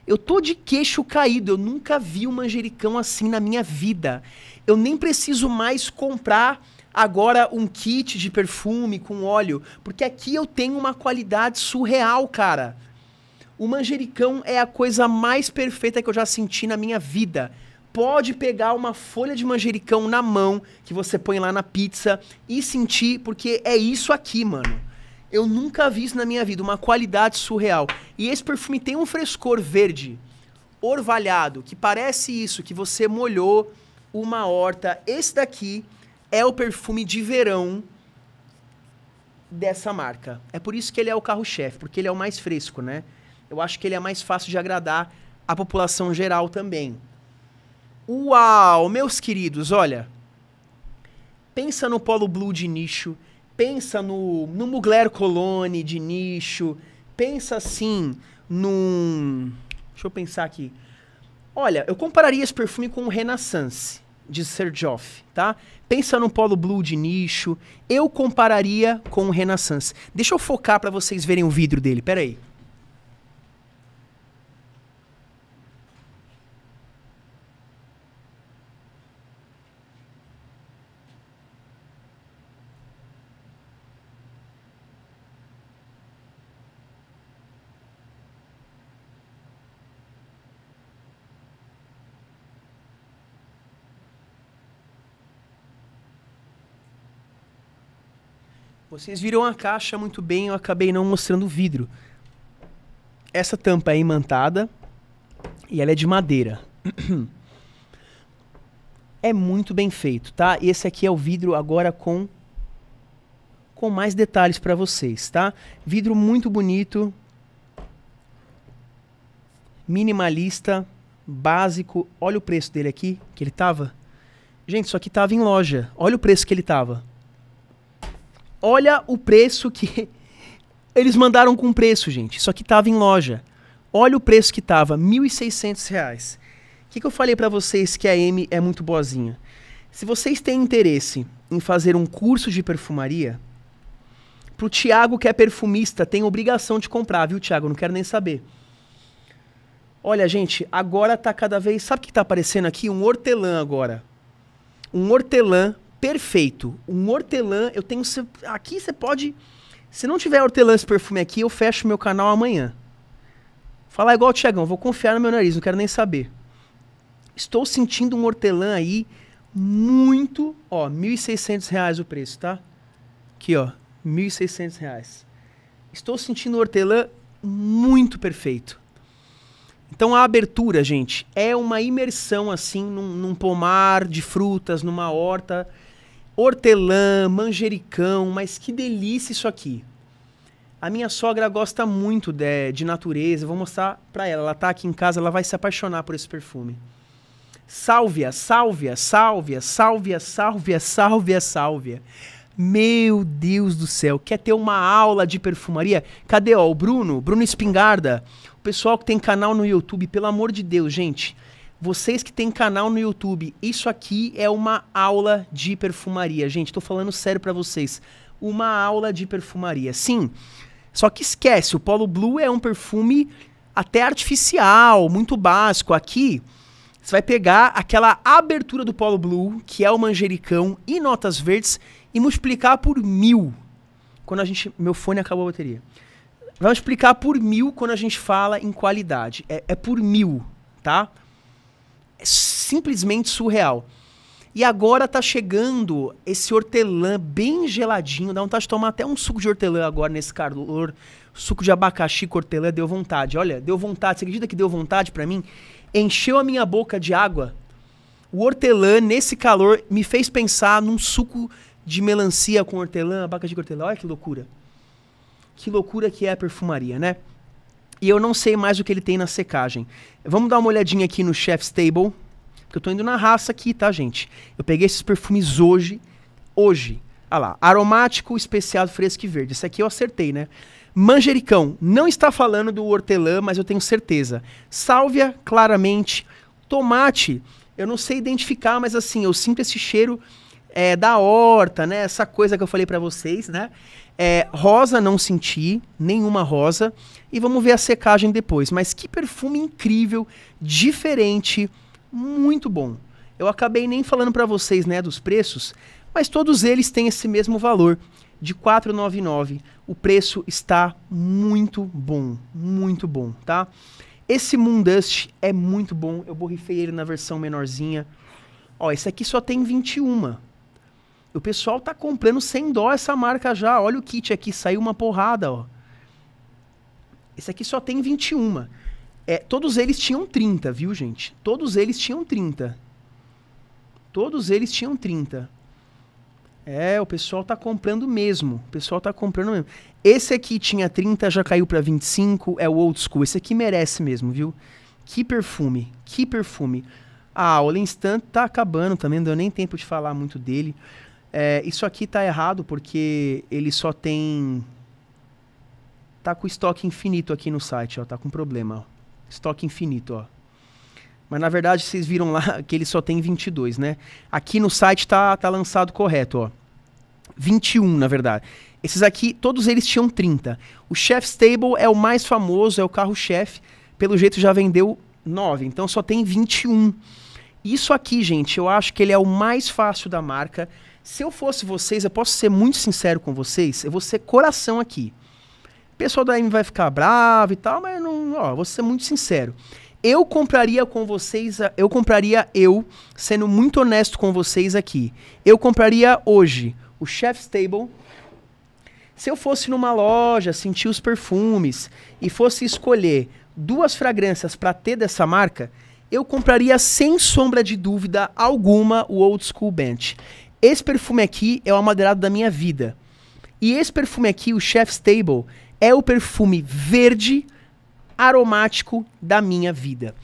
Eu tô de queixo caído, eu nunca vi um manjericão assim na minha vida. Eu nem preciso mais comprar agora um kit de perfume com óleo, porque aqui eu tenho uma qualidade surreal, cara. O manjericão é a coisa mais perfeita que eu já senti na minha vida. Pode pegar uma folha de manjericão na mão, que você põe lá na pizza, e sentir, porque é isso aqui, mano. Eu nunca vi isso na minha vida, uma qualidade surreal. E esse perfume tem um frescor verde, orvalhado, que parece isso, que você molhou uma horta. Esse daqui é o perfume de verão dessa marca. É por isso que ele é o carro-chefe, porque ele é o mais fresco, né? Eu acho que ele é mais fácil de agradar a população geral também. Uau, meus queridos, olha. Pensa no Polo Blue de nicho, pensa no, no Mugler Cologne de nicho, pensa assim num. Deixa eu pensar aqui. Olha, eu compararia esse perfume com o Renaissance de Serjoff, tá? Pensa num polo blue de nicho. Eu compararia com o Renaissance. Deixa eu focar para vocês verem o vidro dele. Pera aí. Vocês viram a caixa muito bem, eu acabei não mostrando o vidro. Essa tampa é imantada e ela é de madeira. é muito bem feito, tá? Esse aqui é o vidro agora com com mais detalhes para vocês, tá? Vidro muito bonito, minimalista, básico. Olha o preço dele aqui, que ele tava. Gente, isso aqui tava em loja. Olha o preço que ele tava olha o preço que. Eles mandaram com preço, gente. Isso aqui tava em loja. Olha o preço que tava, R$ 1.600. O que, que eu falei para vocês que a M é muito boazinha? Se vocês têm interesse em fazer um curso de perfumaria, pro Tiago que é perfumista, tem obrigação de comprar, viu, Tiago? Não quero nem saber. Olha, gente, agora tá cada vez. Sabe o que tá aparecendo aqui? Um hortelã agora. Um hortelã perfeito. Um hortelã, eu tenho. Aqui você pode. Se não tiver hortelã esse perfume aqui, eu fecho meu canal amanhã. Falar igual o Tiagão, vou confiar no meu nariz, não quero nem saber. Estou sentindo um hortelã aí muito. Ó, R$ 1.600 o preço, tá? Aqui, ó, R$ 1.600. Estou sentindo um hortelã muito perfeito. Então a abertura, gente, é uma imersão assim num, num pomar de frutas, numa horta hortelã, manjericão, mas que delícia isso aqui. A minha sogra gosta muito de, de natureza, vou mostrar para ela. Ela tá aqui em casa, ela vai se apaixonar por esse perfume. Sálvia, sálvia, sálvia, sálvia, sálvia, sálvia, sálvia. Meu Deus do céu, quer ter uma aula de perfumaria? Cadê ó, o Bruno, Bruno Espingarda? O pessoal que tem canal no YouTube, pelo amor de Deus, gente. Vocês que têm canal no YouTube, isso aqui é uma aula de perfumaria. Gente, tô falando sério para vocês. Uma aula de perfumaria. Sim. Só que esquece, o Polo Blue é um perfume até artificial, muito básico. Aqui, você vai pegar aquela abertura do Polo Blue, que é o manjericão, e notas verdes, e multiplicar por mil. Quando a gente. Meu fone acabou a bateria. Vamos explicar por mil quando a gente fala em qualidade. É, é por mil, tá? simplesmente surreal. E agora tá chegando esse hortelã bem geladinho. Dá vontade de tomar até um suco de hortelã agora nesse calor. Suco de abacaxi com hortelã deu vontade. Olha, deu vontade. Você acredita que deu vontade para mim? Encheu a minha boca de água. O hortelã, nesse calor, me fez pensar num suco de melancia com hortelã, abacaxi com hortelã. Olha que loucura. Que loucura que é a perfumaria, né? e eu não sei mais o que ele tem na secagem. Vamos dar uma olhadinha aqui no Chef's Table, porque eu tô indo na raça aqui, tá, gente? Eu peguei esses perfumes hoje, hoje. Olha lá, aromático, especial, fresco e verde. Esse aqui eu acertei, né? Manjericão, não está falando do hortelã, mas eu tenho certeza. Sálvia, claramente. Tomate, eu não sei identificar, mas assim, eu sinto esse cheiro é, da horta, né? Essa coisa que eu falei para vocês, né? É, rosa não senti, nenhuma rosa. E vamos ver a secagem depois. Mas que perfume incrível, diferente, muito bom. Eu acabei nem falando para vocês, né, dos preços, mas todos eles têm esse mesmo valor de 499. O preço está muito bom, muito bom, tá? Esse Dust é muito bom. Eu borrifei ele na versão menorzinha. Ó, esse aqui só tem 21. O pessoal tá comprando sem dó essa marca já. Olha o kit aqui, saiu uma porrada, ó. Esse aqui só tem 21. É, todos eles tinham 30, viu, gente? Todos eles tinham 30. Todos eles tinham 30. É, o pessoal tá comprando mesmo. O pessoal tá comprando mesmo. Esse aqui tinha 30, já caiu para 25, é o old school. Esse aqui merece mesmo, viu? Que perfume, que perfume. Ah, o Linstan tá acabando também, não deu nem tempo de falar muito dele. É, isso aqui tá errado porque ele só tem. Tá com estoque infinito aqui no site, ó. Tá com problema, ó. Estoque infinito, ó. Mas na verdade vocês viram lá que ele só tem 22, né? Aqui no site tá, tá lançado correto, ó. 21, na verdade. Esses aqui, todos eles tinham 30. O Chef Stable é o mais famoso, é o carro-chefe. Pelo jeito já vendeu 9, então só tem 21. Isso aqui, gente, eu acho que ele é o mais fácil da marca se eu fosse vocês, eu posso ser muito sincero com vocês, eu vou ser coração aqui. O pessoal da M vai ficar bravo e tal, mas não, ó, vou ser muito sincero. Eu compraria com vocês, eu compraria eu, sendo muito honesto com vocês aqui. Eu compraria hoje o Chef's Table. Se eu fosse numa loja, sentir os perfumes e fosse escolher duas fragrâncias para ter dessa marca, eu compraria sem sombra de dúvida alguma o Old School Bench. Esse perfume aqui é o amadeirado da minha vida. E esse perfume aqui, o Chef's Table, é o perfume verde aromático da minha vida.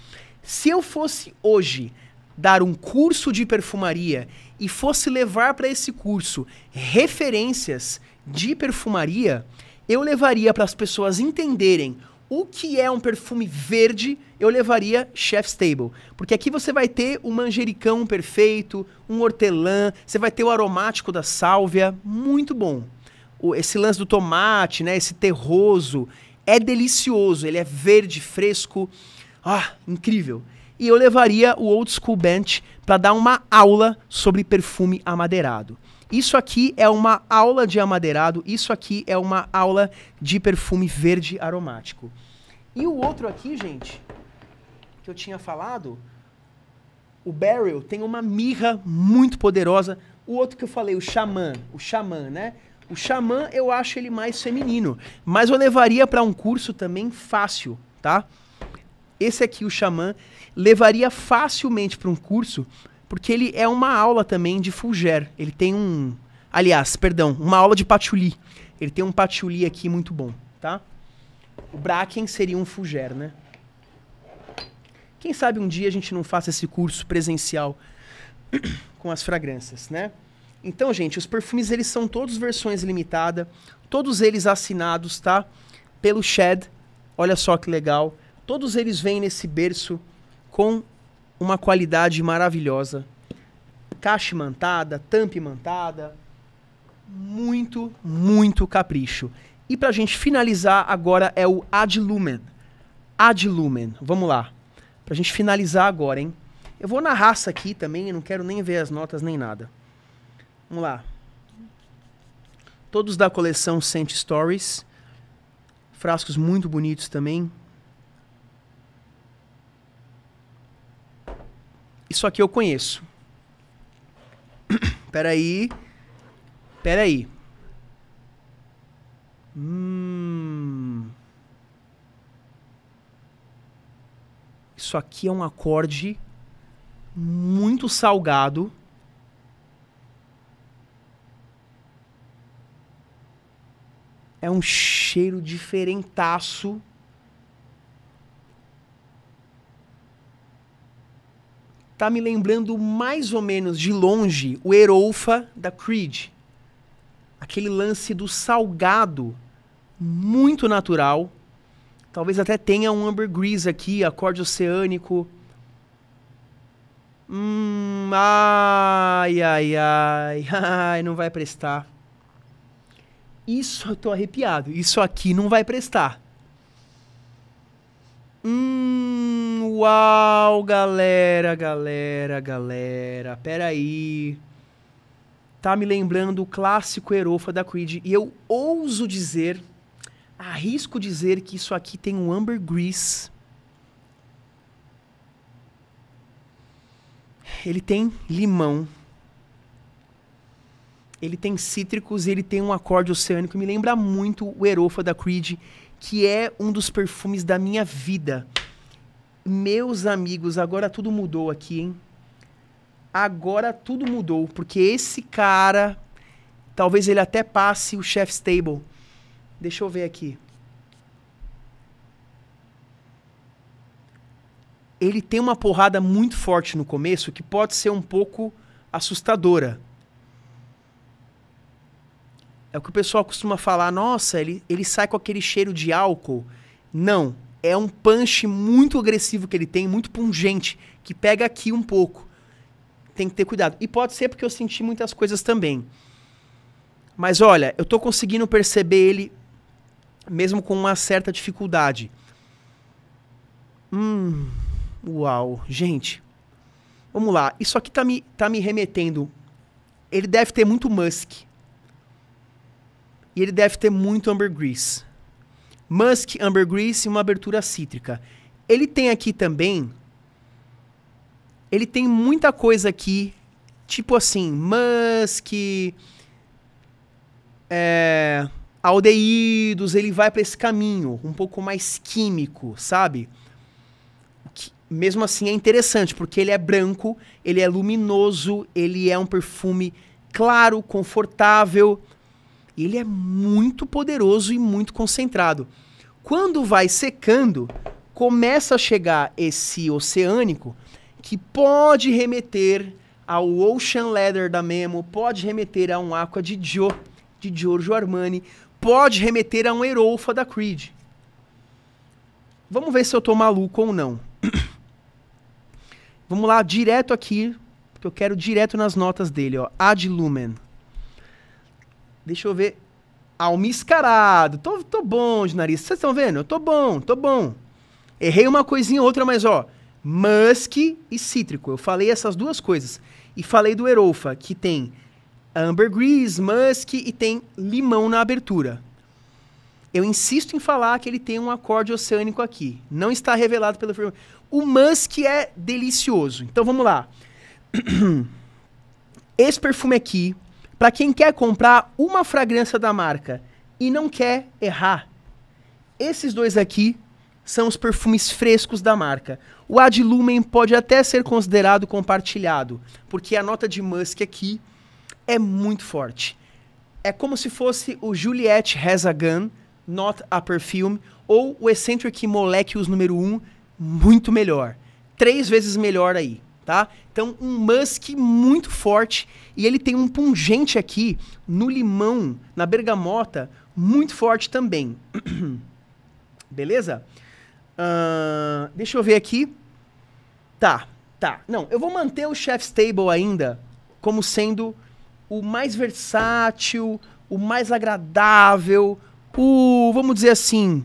Se eu fosse hoje dar um curso de perfumaria e fosse levar para esse curso referências de perfumaria, eu levaria para as pessoas entenderem o que é um perfume verde, eu levaria Chef's Table. Porque aqui você vai ter o manjericão perfeito, um hortelã, você vai ter o aromático da sálvia, muito bom. O, esse lance do tomate, né, esse terroso, é delicioso, ele é verde, fresco, ah, incrível. E eu levaria o Old School Bench para dar uma aula sobre perfume amadeirado. Isso aqui é uma aula de amadeirado, isso aqui é uma aula de perfume verde aromático. E o outro aqui, gente, que eu tinha falado, o Barrel tem uma mirra muito poderosa. O outro que eu falei, o Xamã, o Xamã, né? O Xamã eu acho ele mais feminino, mas eu levaria para um curso também fácil, tá? Esse aqui, o Xamã, levaria facilmente para um curso porque ele é uma aula também de Fulger. Ele tem um. Aliás, perdão, uma aula de patchouli. Ele tem um patchouli aqui muito bom, tá? O Bracken seria um Fulger, né? Quem sabe um dia a gente não faça esse curso presencial com as fragrâncias, né? Então, gente, os perfumes eles são todos versões limitada, todos eles assinados, tá? Pelo Shed. Olha só que legal. Todos eles vêm nesse berço com uma qualidade maravilhosa. Caixa mantada, tampa mantada. Muito, muito capricho. E para a gente finalizar agora é o Ad Lumen. Ad Lumen, vamos lá. Para a gente finalizar agora, hein? Eu vou na raça aqui também, eu não quero nem ver as notas nem nada. Vamos lá. Todos da coleção Scent Stories. Frascos muito bonitos também. Isso aqui eu conheço. peraí. Peraí. Hum. Isso aqui é um acorde muito salgado. É um cheiro diferentaço. tá me lembrando mais ou menos de longe o Eroufa da Creed. Aquele lance do salgado muito natural. Talvez até tenha um Amber Grease aqui, acorde oceânico. Hum, ai, ai, ai, ai, não vai prestar. Isso eu tô arrepiado. Isso aqui não vai prestar. Hum, uau, galera, galera, galera. Pera aí. Tá me lembrando o clássico Erofa da Creed. E eu ouso dizer, arrisco dizer que isso aqui tem um ambergris. Ele tem limão. Ele tem cítricos, ele tem um acorde oceânico. Me lembra muito o Erofa da Creed que é um dos perfumes da minha vida. Meus amigos, agora tudo mudou aqui, hein? Agora tudo mudou, porque esse cara, talvez ele até passe o Chef's Table. Deixa eu ver aqui. Ele tem uma porrada muito forte no começo que pode ser um pouco assustadora. É o que o pessoal costuma falar, nossa, ele, ele sai com aquele cheiro de álcool. Não, é um punch muito agressivo que ele tem, muito pungente, que pega aqui um pouco. Tem que ter cuidado. E pode ser porque eu senti muitas coisas também. Mas olha, eu tô conseguindo perceber ele mesmo com uma certa dificuldade. Hum, uau, gente. Vamos lá, isso aqui tá me, tá me remetendo. Ele deve ter muito musk. E ele deve ter muito ambergris. Musk, ambergris e uma abertura cítrica. Ele tem aqui também. Ele tem muita coisa aqui, tipo assim, musk, é, aldeídos. Ele vai para esse caminho um pouco mais químico, sabe? mesmo assim é interessante, porque ele é branco, ele é luminoso, ele é um perfume claro, confortável ele é muito poderoso e muito concentrado. Quando vai secando, começa a chegar esse oceânico que pode remeter ao Ocean Leather da Memo, pode remeter a um Aqua de Gio, de Giorgio Armani, pode remeter a um Eroufa da Creed. Vamos ver se eu tô maluco ou não. Vamos lá direto aqui, porque eu quero direto nas notas dele, ó. Ad Lumen. Deixa eu ver. Almiscarado. Tô, tô bom de nariz. Vocês estão vendo? Eu tô bom, tô bom. Errei uma coisinha outra, mas ó. Musk e cítrico. Eu falei essas duas coisas. E falei do Erofa, que tem ambergris, musk e tem limão na abertura. Eu insisto em falar que ele tem um acorde oceânico aqui. Não está revelado pela firma. O musk é delicioso. Então vamos lá. Esse perfume aqui para quem quer comprar uma fragrância da marca e não quer errar, esses dois aqui são os perfumes frescos da marca. O Ad Lumen pode até ser considerado compartilhado, porque a nota de musk aqui é muito forte. É como se fosse o Juliette Has a Gun, Not a Perfume, ou o Eccentric Molecules número 1, muito melhor. Três vezes melhor aí tá? Então, um musk muito forte e ele tem um pungente aqui no limão, na bergamota, muito forte também. Beleza? Uh, deixa eu ver aqui. Tá, tá. Não, eu vou manter o Chef's Table ainda como sendo o mais versátil, o mais agradável, o, vamos dizer assim,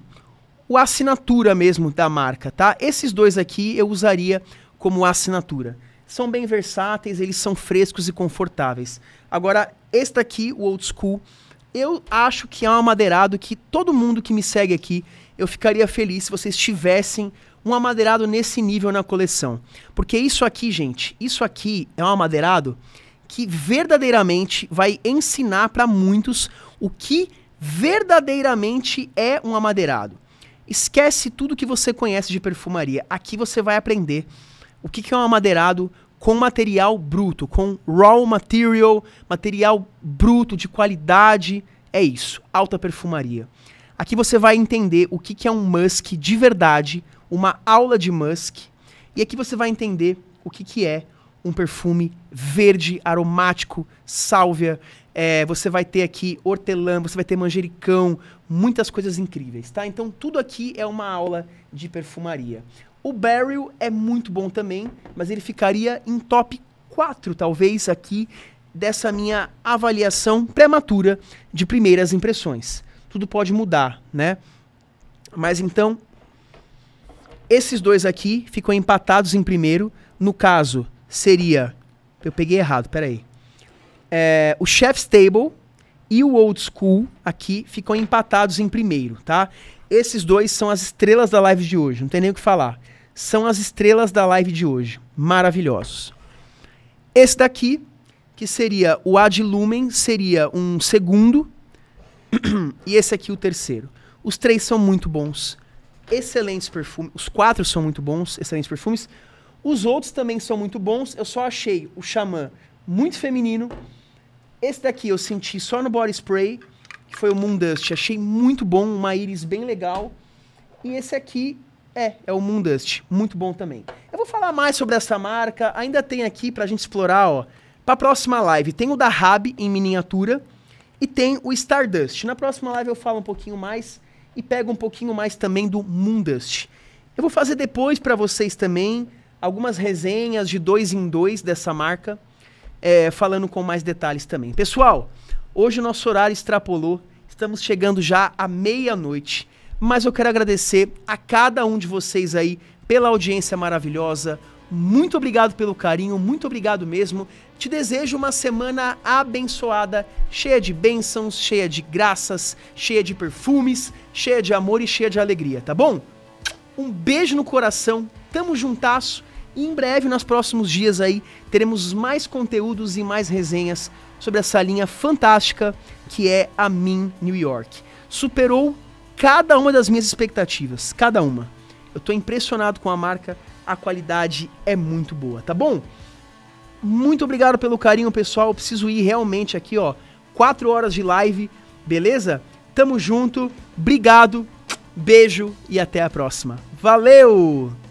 o assinatura mesmo da marca, tá? Esses dois aqui eu usaria como assinatura. São bem versáteis, eles são frescos e confortáveis. Agora, este aqui o Old School, eu acho que é um amadeirado que todo mundo que me segue aqui, eu ficaria feliz se vocês tivessem um amadeirado nesse nível na coleção. Porque isso aqui, gente, isso aqui é um amadeirado que verdadeiramente vai ensinar para muitos o que verdadeiramente é um amadeirado. Esquece tudo que você conhece de perfumaria. Aqui você vai aprender o que, que é um amadeirado com material bruto, com raw material, material bruto de qualidade. É isso, alta perfumaria. Aqui você vai entender o que, que é um musk de verdade, uma aula de musk. E aqui você vai entender o que, que é um perfume verde, aromático, sálvia. É, você vai ter aqui hortelã, você vai ter manjericão, muitas coisas incríveis, tá? Então tudo aqui é uma aula de perfumaria. O Barrel é muito bom também, mas ele ficaria em top 4, talvez, aqui dessa minha avaliação prematura de primeiras impressões. Tudo pode mudar, né? Mas então, esses dois aqui ficam empatados em primeiro. No caso, seria. Eu peguei errado, peraí. É, o Chef's Table e o Old School aqui ficam empatados em primeiro, tá? Esses dois são as estrelas da live de hoje, não tem nem o que falar são as estrelas da live de hoje. Maravilhosos. Esse daqui, que seria o Ad Lumen, seria um segundo. e esse aqui, o terceiro. Os três são muito bons. Excelentes perfumes. Os quatro são muito bons, excelentes perfumes. Os outros também são muito bons. Eu só achei o Xamã muito feminino. Esse daqui eu senti só no body spray, que foi o Moon Dust. Achei muito bom, uma íris bem legal. E esse aqui é, é o Moondust. Muito bom também. Eu vou falar mais sobre essa marca. Ainda tem aqui pra gente explorar, ó. Pra próxima live, tem o da Rab em miniatura e tem o Stardust. Na próxima live eu falo um pouquinho mais e pego um pouquinho mais também do Moondust. Eu vou fazer depois para vocês também algumas resenhas de dois em dois dessa marca, é, falando com mais detalhes também. Pessoal, hoje o nosso horário extrapolou. Estamos chegando já à meia-noite mas eu quero agradecer a cada um de vocês aí pela audiência maravilhosa. Muito obrigado pelo carinho, muito obrigado mesmo. Te desejo uma semana abençoada, cheia de bênçãos, cheia de graças, cheia de perfumes, cheia de amor e cheia de alegria, tá bom? Um beijo no coração, tamo juntasso e em breve, nos próximos dias aí, teremos mais conteúdos e mais resenhas sobre essa linha fantástica que é a Min New York. Superou cada uma das minhas expectativas, cada uma. Eu tô impressionado com a marca, a qualidade é muito boa, tá bom? Muito obrigado pelo carinho, pessoal. Eu preciso ir realmente aqui, ó. 4 horas de live, beleza? Tamo junto, obrigado, beijo e até a próxima. Valeu!